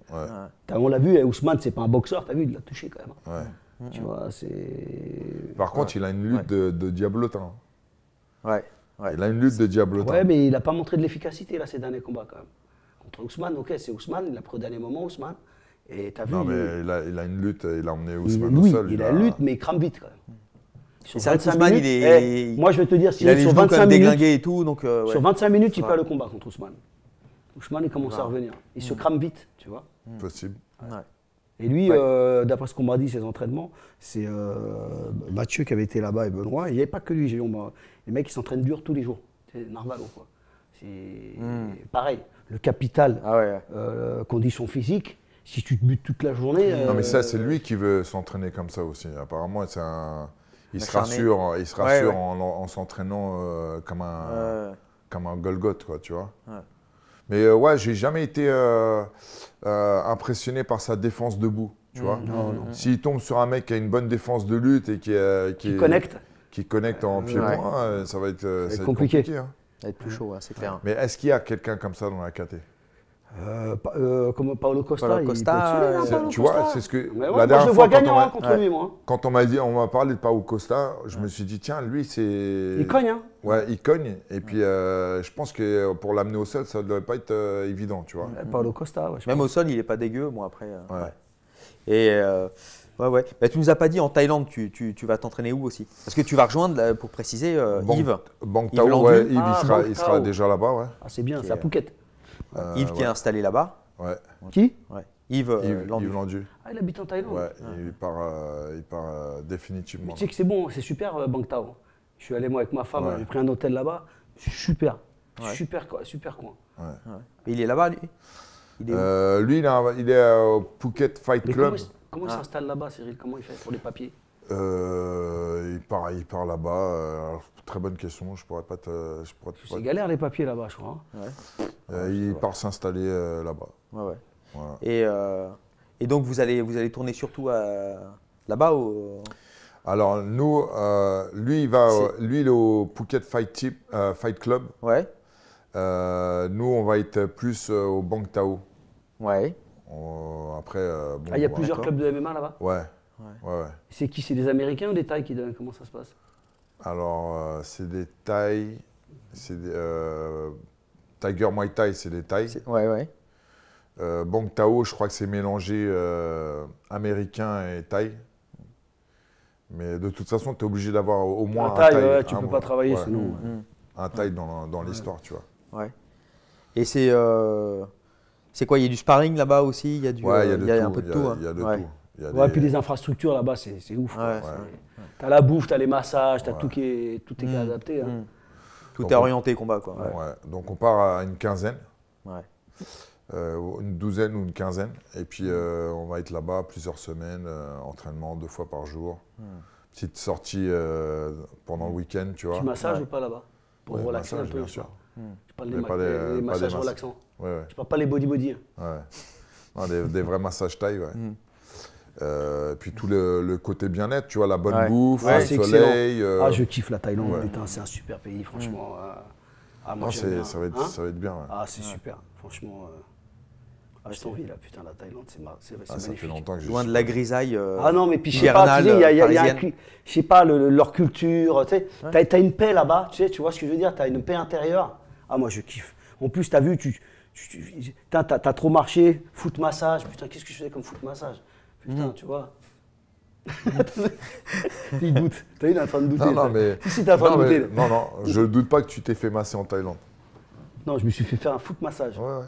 On l'a vu, eh, Ousmane, c'est pas un boxeur, t'as vu, il l'a touché quand même. Tu vois, c'est. Par contre, il a une lutte de diablotin. Ouais, ouais. Il a une lutte de diablotin. Ouais, mais il n'a pas montré de l'efficacité là ces derniers combats quand même. Contre Ousmane, ok, c'est Ousmane, il a pris au dernier moment Ousmane. Et t'as vu, non, mais il... a, une lutte, il a emmené Ousmane tout seul. sol. Il, il a une lutte, mais il crame vite quand même. Sur 25 minutes, il est... Eh, moi je vais te dire, il sur 25 minutes, et tout, donc euh, ouais. sur 25 minutes, il perd le combat contre Ousmane. Ousmane, il commence à revenir. Il se mm. crame vite, tu vois. Possible. Ouais. Et lui, euh, d'après ce qu'on m'a dit, ses entraînements, c'est euh, Mathieu qui avait été là-bas et Benoît. Il n'y avait pas que lui, Les mecs, ils s'entraînent dur tous les jours. C'est narvalo, quoi. C'est hmm. pareil. Le capital, ah euh, condition physique, si tu te butes toute la journée. Non, mais ça, c'est lui qui veut s'entraîner comme ça aussi. Apparemment, c'est un. Il se, rassure, il en, s'entraînant comme un comme un Golgoth, quoi, tu vois. Mais euh, ouais, j'ai jamais été euh, euh, impressionné par sa défense debout. Tu vois mmh. S'il tombe sur un mec qui a une bonne défense de lutte et qui, connecte, qui connecte en pied ça va être, compliqué. Hein. Ça va être plus chaud, c'est clair. Mais est-ce qu'il y a quelqu'un comme ça dans la KT euh, euh, comme Paolo Costa, hein, tu vois, c'est ce que la dernière je vois gagnant, hein. quand on m'a dit, on m'a parlé de Paolo Costa, je me suis dit tiens, lui c'est il cogne, hein Ouais, il cogne. Et puis euh, je pense que pour l'amener au sol, ça ne devrait pas être évident, tu vois. Paolo Costa, je même au sol, il est pas dégueu, moi bon, après. Et ouais, ouais. Mais tu nous as pas dit en Thaïlande, tu, tu, tu vas t'entraîner où aussi Parce que tu vas rejoindre, pour préciser, Yves. Bang Yves, il, ah, sera, déjà là-bas, ouais. Ah, c'est bien, c'est à Phuket. Euh, Yves qui est installé là-bas. Qui euh, Yves, Landu. Ah, il habite en Thaïlande. il part, euh, il part définitivement. tu sais que c'est bon, c'est super, Bang Tao. Je suis allé moi avec ma femme, j'ai pris un hôtel là-bas. Super. super Super, super coin. il est là-bas, lui Lui, il, est au Phuket Fight Club. Comment, il ah. s'installe là-bas, Cyril Comment il fait pour les papiers euh, il part, il là-bas. Euh, très bonne question. Je pourrais pas te. Je pourrais galère les papiers là-bas, je crois. Hein. Euh, il part s'installer là-bas. Et, et, donc vous allez, vous allez tourner surtout là-bas Alors nous, lui il va, lui est au Phuket Fight, Fight Club. Ouais. nous on va être plus au Bang Tao. Ouais. après. Ah, il y a plusieurs clubs de MMA là-bas. Ouais. C'est qui C'est des Américains ou des Thaïs qui donnent Comment ça se passe Alors, euh, c'est des Thaïs. C'est euh, Tiger Muay Thai, c'est des Thaïs. Ouais, ouais. Euh, Bang Tao, je crois que c'est mélangé américain et Thaï. Mais de toute façon, tu es obligé d'avoir au moins un Thaï. tu peux pas travailler sinon. Mm, mm. Un Thaï dans, l'histoire, tu vois. Ouais. Et c'est. C'est quoi Il y a du sparring là-bas aussi Il y a, du, y un peu de tout. Ouais, puis les infrastructures là-bas, c'est ouf. t'as la bouffe, t'as les massages, t'as tout qui est, tout est mmh. adapté. Hein. Mmh. Mmh. Tout est orienté combat, quoi. Donc on part à une quinzaine. Euh, une douzaine ou une quinzaine. Et puis euh, on va être là-bas plusieurs semaines, euh, entraînement deux fois par jour. Petite sortie pendant le week-end, tu vois. Tu massages ou pas là-bas Pour relaxer un peu. Bien sûr. des, massages relaxants. Je parle pas les body body. Hein. Non, des, vrais massages taille, ouais. Euh, puis tout le, côté bien-être, tu vois, la bonne bouffe, le soleil. Euh, ah, je kiffe la Thaïlande, putain, c'est un super pays, franchement. Mm. Euh, ah, ah ça, va être, hein. ça va être bien. Ah, c'est super, franchement. Euh, ah, je t'envie là, putain, la Thaïlande, c'est mar... ah, magnifique. Ça fait longtemps que Loin de la grisaille. ah non, mais puis je sais pas, sais, il y a, je sais pas, leur culture, tu sais. T'as as une paix là-bas, tu sais, tu vois ce que je veux dire, t'as une paix intérieure. Ah, moi, je kiffe. En plus, t'as vu, tu. T'as trop marché, foot massage, putain, qu'est-ce que je faisais comme foot massage Putain, mmh. tu vois. il doute. T'as vu, il est en train de douter. Non, non, mais... Si, si, t'es en train non, de douter. Non, non, je doute pas que tu t'es fait masser en Thaïlande. Non, je me suis fait faire un foot massage. Ouais, ouais.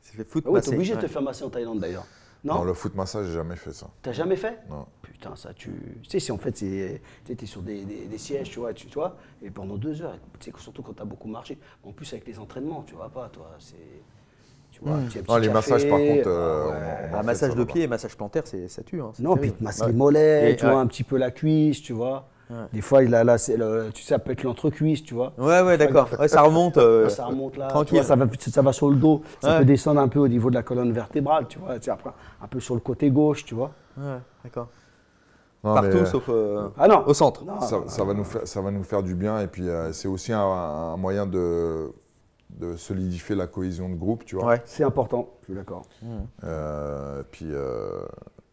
C'est fait foot ah ouais, obligé de te faire masser en Thaïlande d'ailleurs. Non, non, le foot massage, j'ai jamais fait ça. T'as jamais fait Non. Putain, ça, tu. Tu sais, si en fait, tu étais sur des, sièges, tu vois, tu, vois, et pendant deux heures, C'est surtout quand t'as beaucoup marché. En plus, avec les entraînements, tu vois pas, toi. C'est. Mmh. les massages, par euh, contre. Euh, un massage de pied et massage plantaire, ça tue. Hein, non, puis te les mollets, tu vois, un petit peu la cuisse, tu vois. Des fois, il a, tu sais, ça peut être l'entrecuisse, tu vois. Ouais, ouais, d'accord. ça remonte. Euh, ça remonte là. Tranquille. ça, va, sur le dos. Ça peut descendre un peu au niveau de la colonne vertébrale, tu vois. après, un peu sur le côté gauche, tu vois. Ouais, d'accord. Partout sauf ah non, au centre. Non, ça, va nous faire, ça va nous faire du bien. Et puis, c'est aussi un, moyen de de solidifier la cohésion de groupe, tu vois. Ouais, c'est important, je suis d'accord. Hmm. Euh, puis, euh,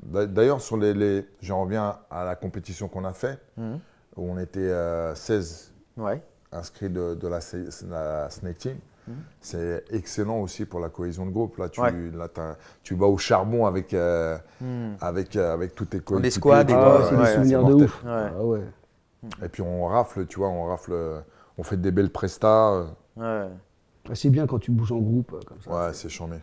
d'ailleurs, sur les, j'en reviens à la compétition qu'on a fait, hmm. où on était 16 euh, inscrits de, la, Snake Team. Hmm. C'est excellent aussi pour la cohésion de groupe. Là, tu, tu vas au charbon avec, avec, avec tous tes collègues. Des squads, des des souvenirs de ouf. Ah Et puis on rafle, tu vois, on rafle, on fait des belles prestas. C'est bien quand tu bouges en groupe euh, comme ça. Ouais, c'est charmé.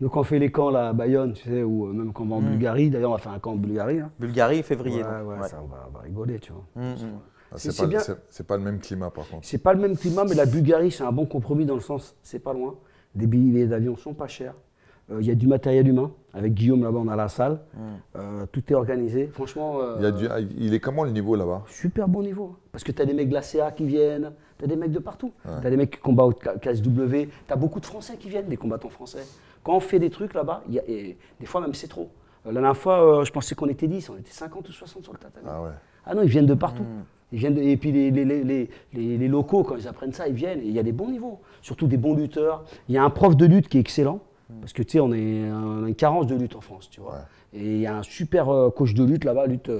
Donc on fait les camps là, à Bayonne, tu sais, ou euh, même quand on va en mm. Bulgarie. D'ailleurs, on va faire un camp en Bulgarie. Hein. Bulgarie, février. ouais, ça, on va, rigoler, tu vois. Mm, mm. Ah, c'est pas, le même climat, par contre. C'est pas le même climat, mais la Bulgarie, c'est un bon compromis dans le sens, c'est pas loin. des billets d'avion sont pas chers. Euh, il y a du matériel humain. Avec Guillaume, là-bas, on a la salle. tout est organisé. Franchement. Ah, il, est comment le niveau là-bas Super bon niveau. Hein. Parce que t'as as des mecs glaciaires qui viennent, T'as des mecs de partout. T'as des mecs qui combattent au KSW. T'as beaucoup de Français qui viennent, des combattants français. Quand on fait des trucs là-bas, des fois même c'est trop. Euh, la dernière fois, euh, je pensais qu'on était 10, on était 50 ou 60 sur le tatami. Ah, ah, non, ils viennent de partout. Hmm. Ils viennent et puis les, locaux, quand ils apprennent ça, ils viennent. Il y a des bons niveaux, surtout des bons lutteurs. Il y a un prof de lutte qui est excellent, hmm. parce que tu sais, on, a une carence de lutte en France, tu vois. Et il y a un super euh, coach de lutte là-bas, lutte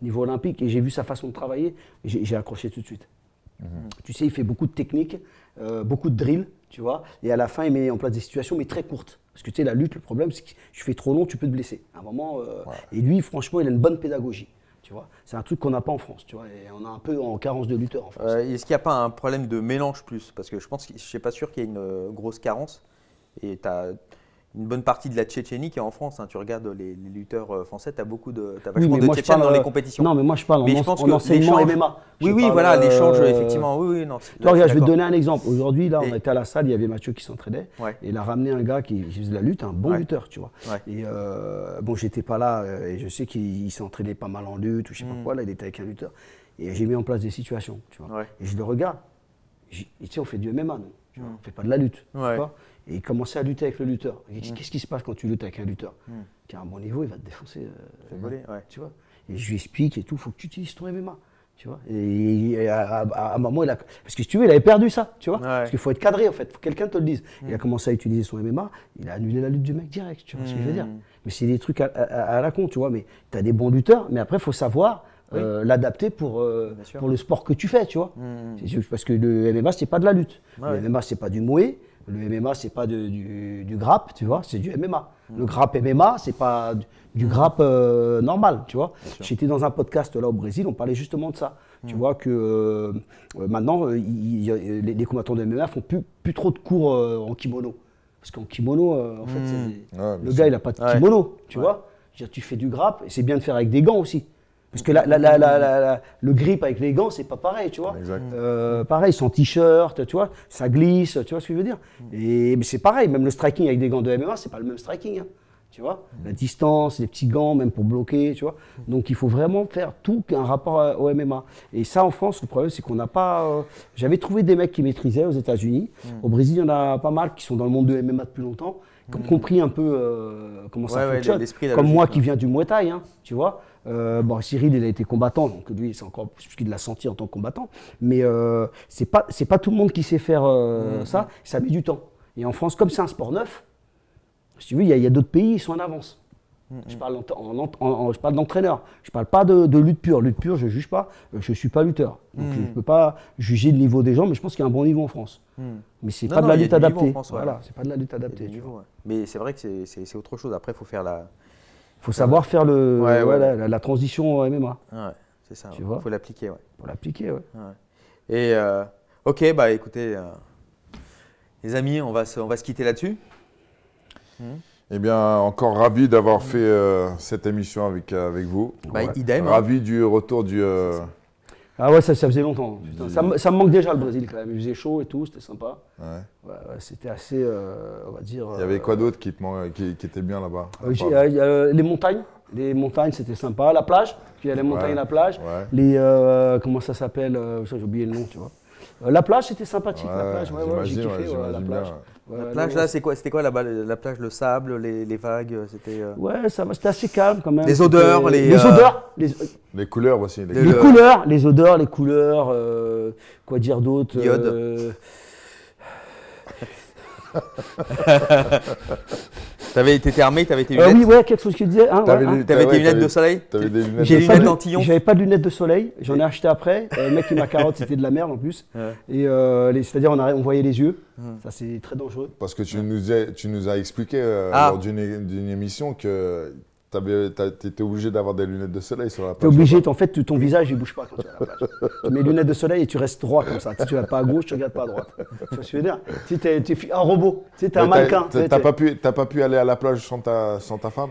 niveau olympique, et j'ai vu sa façon de travailler, j'ai accroché tout de suite. Mhm. Tu sais, il fait beaucoup de techniques, euh, beaucoup de drills, tu vois. Et à la fin, il met en place des situations, mais très courtes. Parce que tu sais, la lutte, le problème, c'est que tu fais trop long, tu peux te blesser. À un moment, euh, Et lui, franchement, il a une bonne pédagogie. Tu vois, c'est un truc qu'on n'a pas en France, tu vois, et on a un peu en carence de lutteurs en France. Euh, est-ce qu'il n'y a pas un problème de mélange plus Parce que je pense, je ne suis pas sûr qu'il y ait une grosse carence. Et tu as une bonne partie de la Tchétchénie qui est en France. Hein. Tu regardes les, lutteurs euh, français, tu as beaucoup de. Tu de Tchétchènes dans les euh, compétitions. Non, mais moi je parle mais en, je pense en enseignement MMA. Oui, oui, voilà, l'échange, euh, effectivement. Oui, oui, non, regarde, je vais te donner un exemple. Aujourd'hui, là, on était à la salle, il y avait Mathieu qui s'entraînait. Et il a ramené un gars qui faisait de la lutte, un bon lutteur, tu vois. Et euh, bon, j'étais pas là, et je sais qu'il s'entraînait pas mal en lutte, ou je sais pas mm. quoi, là, il était avec un lutteur. Et j'ai mis en place des situations, tu vois. Et je le regarde. tu sais, on fait du MMA, non mm. On fait pas de la lutte. Et il commençait à lutter avec le lutteur. Mm. Qu'est-ce qui se passe quand tu luttes avec un lutteur mmh. Qui un bon niveau, il va te défoncer. Euh, voler, Tu vois Et je lui explique et tout, il faut que tu utilises ton MMA. Tu vois et, à, un moment, il a. Parce que si tu veux, il avait perdu ça, tu vois Parce qu'il faut être cadré, en fait, faut que quelqu'un te le dise. Il a mm. commencé à utiliser son MMA, il a annulé la lutte du mec direct, tu vois ce que je veux mm. dire Mais c'est des trucs à, la con, tu vois. Mais tu as des bons lutteurs, mais après, il faut savoir. Euh, l'adapter pour, euh, pour le sport que tu fais, tu vois. Parce que le MMA, c'est pas de la lutte. le MMA, c'est pas du mouet, le MMA, c'est pas du, grappe, tu vois, c'est du MMA. Le grappe MMA, c'est pas du, mhm. grappe euh, normal, tu vois. J'étais dans un podcast là au Brésil, on parlait justement de ça. Tu mhm. vois que euh, euh, maintenant, les, combattants de MMA font plus, trop de cours en kimono. Parce qu'en kimono, en mhm. le gars, il n'a pas de kimono, tu vois. tu fais du grappe, et c'est bien de faire avec des gants aussi. Parce que la, le grip avec les gants, c'est pas pareil, tu vois. Euh, pareil, sans t-shirt, tu vois, ça glisse, tu vois ce que je veux dire. Et c'est pareil, même le striking avec des gants de MMA, c'est pas le même striking. Hein, tu vois, la distance, les petits gants, même pour bloquer, tu vois. Donc il faut vraiment faire tout un rapport au MMA. Et ça, en France, le problème, c'est qu'on n'a pas. Euh, j'avais trouvé des mecs qui maîtrisaient aux États-Unis. Mm. Au Brésil, il y en a pas mal qui sont dans le monde de MMA depuis longtemps qui ont mm. compris un peu euh, comment ça fonctionne. Comme moi qui viens du Muay Thai, hein, tu vois. Euh, bon, Cyril, il a été combattant, donc lui, c'est encore plus qu'il l'a senti en tant que combattant. Mais euh, c'est pas c'est pas tout le monde qui sait faire euh, mmh. ça. Ça met du temps. Et en France, comme c'est un sport neuf, si tu veux, il y a, d'autres pays, qui sont en avance. Mmh, je mmh. parle, en, je parle Je parle pas de, lutte pure. Lutte pure, je juge pas. Euh, je suis pas lutteur, donc je ne peux pas juger le niveau des gens. Mais je pense qu'il y a un bon niveau en France. Mais c'est pas, de la lutte adaptée. Voilà, c'est pas de la lutte adaptée. Mais c'est vrai que c'est autre chose. Après, il faut faire la faut savoir faire le, la, transition MMA. c'est ça. Il faut l'appliquer, ouais. Faut l'appliquer, ouais. Et euh, ok, bah écoutez, euh, les amis, on va se, on va se quitter là-dessus. Hmm. Eh bien, encore ravi d'avoir fait euh, cette émission avec, avec vous. Bah, idem. Hein. Ravi du retour du. Ah ouais, ça, faisait longtemps. ça, me- manque déjà le Brésil quand même. Il faisait chaud et tout, c'était sympa. Ouais. c'était assez, euh, on va dire. Il y avait quoi euh, d'autre qui, était bien là-bas euh, Les montagnes. Les montagnes, c'était sympa. La plage, il y a les montagnes et la plage. Les. comment ça s'appelle J'ai oublié le nom, tu vois. la plage, c'était sympathique. la plage, j'ai kiffé la plage. La plage, là, c'est quoi C'était quoi là-bas La plage, le sable, les, vagues euh, C'était. Euh ouais, ça, c'était assez calme quand même. Les odeurs, les. Euh odeurs. Les, les couleurs aussi. Les, couleurs, les odeurs, les couleurs. quoi dire d'autre T'avais été armé, t'avais tes lunettes. Euh, ah oui, ouais, quelque chose que tu disais. Hein, t'avais tes des, lunettes de soleil. J'ai des lunettes J'avais pas de lunettes de soleil. J'en ai acheté après. Euh, le mec qui m'a carotte, c'était de la merde en plus. Et euh, c'est-à-dire on, voyait les yeux. Ça c'est très dangereux. Parce que tu nous as, tu nous as expliqué ah. lors d'une émission que T'es obligé d'avoir des lunettes de soleil sur la plage. T'es obligé, en fait, ton visage, il bouge pas quand tu es à la plage. tu mets lunettes de soleil et tu restes droit comme ça. Si tu vas pas à gauche, tu regardes pas à droite. Tu vois ce que je veux dire Tu es un robot, tu es un mannequin. T'as pas, pu, pas pu aller à la plage sans ta, sans ta femme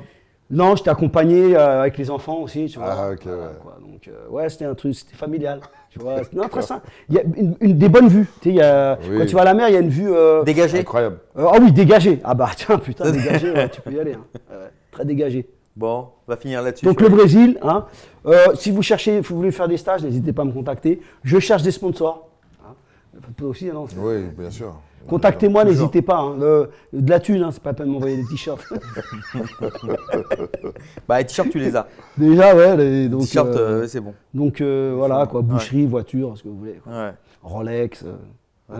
Non, je t'ai accompagné euh, avec les enfants aussi, tu vois. Ah, ok, ouais. Donc, euh, ouais, c'était un truc, c'était familial. Tu vois, non, très simple. Il y a une, des bonnes vues. Tu sais, il y a, Quand tu vas à la mer, il y a une vue. Euh, dégagée Incroyable. Ah oui, dégagée. Ah bah tiens, putain, dégagée, tu peux y aller. Hein. très dégagée. Bon, on va finir là-dessus. Donc le Brésil, hein, euh, si vous cherchez, vous voulez faire des stages, n'hésitez pas à me contacter. Je cherche des sponsors. Vous hein. pouvez aussi, hein, non Oui, bien sûr. Contactez-moi, n'hésitez pas. Hein. de la thune, c'est pas la peine de m'envoyer des t-shirts. bah, les t-shirts, tu les as. Déjà, ouais. Les, donc, t-shirts, euh, euh, c'est bon. Donc voilà, quoi, boucherie, voiture, ce que vous voulez. Quoi. Rolex.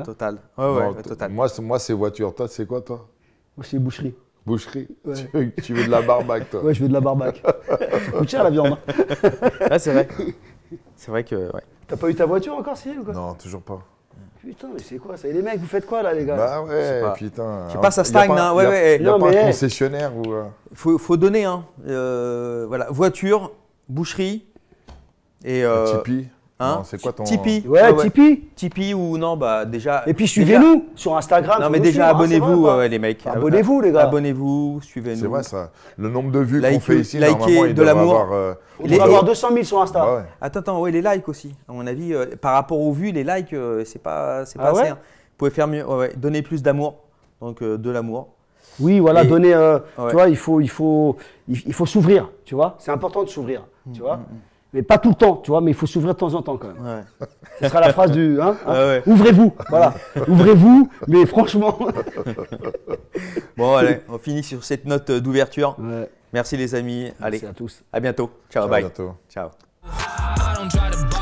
Total. Ouais, total. Moi, moi c'est voiture. Toi, c'est quoi, toi Moi, c'est boucherie. Boucherie tu, veux, de la barbac, toi Ouais, je veux de la barbac. ça coûte la viande. Hein. ah, c'est vrai. C'est vrai que. T'as pas eu ta voiture encore, Cyril ou quoi Non, toujours pas. Putain, mais c'est quoi ça Et les mecs, vous faites quoi là, les gars Bah ouais, putain. Je sais à stagne, hein. Ouais, ouais. Il y a, pas un concessionnaire ou. Euh, faut, faut, donner, hein. Euh, voilà, voiture, boucherie et. Euh, Tipeee. Hein c'est quoi ton Tipeee ah Ouais, Tipeee. Tipeee ou non bah déjà Et puis suivez-nous sur Instagram. Non mais déjà ah, abonnez-vous euh, les mecs. Abonnez-vous les gars. Abonnez-vous, suivez-nous. C'est vrai ça. Le nombre de vues qu'on fait ici normalement il de l'amour. Avoir, euh, avoir 200 000 sur Insta. Bah attends attends, ouais, les likes aussi. À mon avis euh, par rapport aux vues, les likes c'est pas c'est pas ah assez. Hein. Vous pouvez faire mieux, donner plus d'amour. Donc de l'amour. Oui, voilà, donner tu vois, il faut il faut il, faut s'ouvrir, tu vois. C'est important de s'ouvrir, tu mmh, vois. Mmh, mmh mais pas tout le temps, tu vois, mais il faut s'ouvrir de temps en temps quand même. Ce sera la phrase du hein, hein. Ouvrez-vous, voilà. Ouvrez-vous, mais franchement. bon, allez, on finit sur cette note d'ouverture. Merci les amis. Merci allez. à tous. À bientôt. Ciao, bye. À bientôt. Ciao.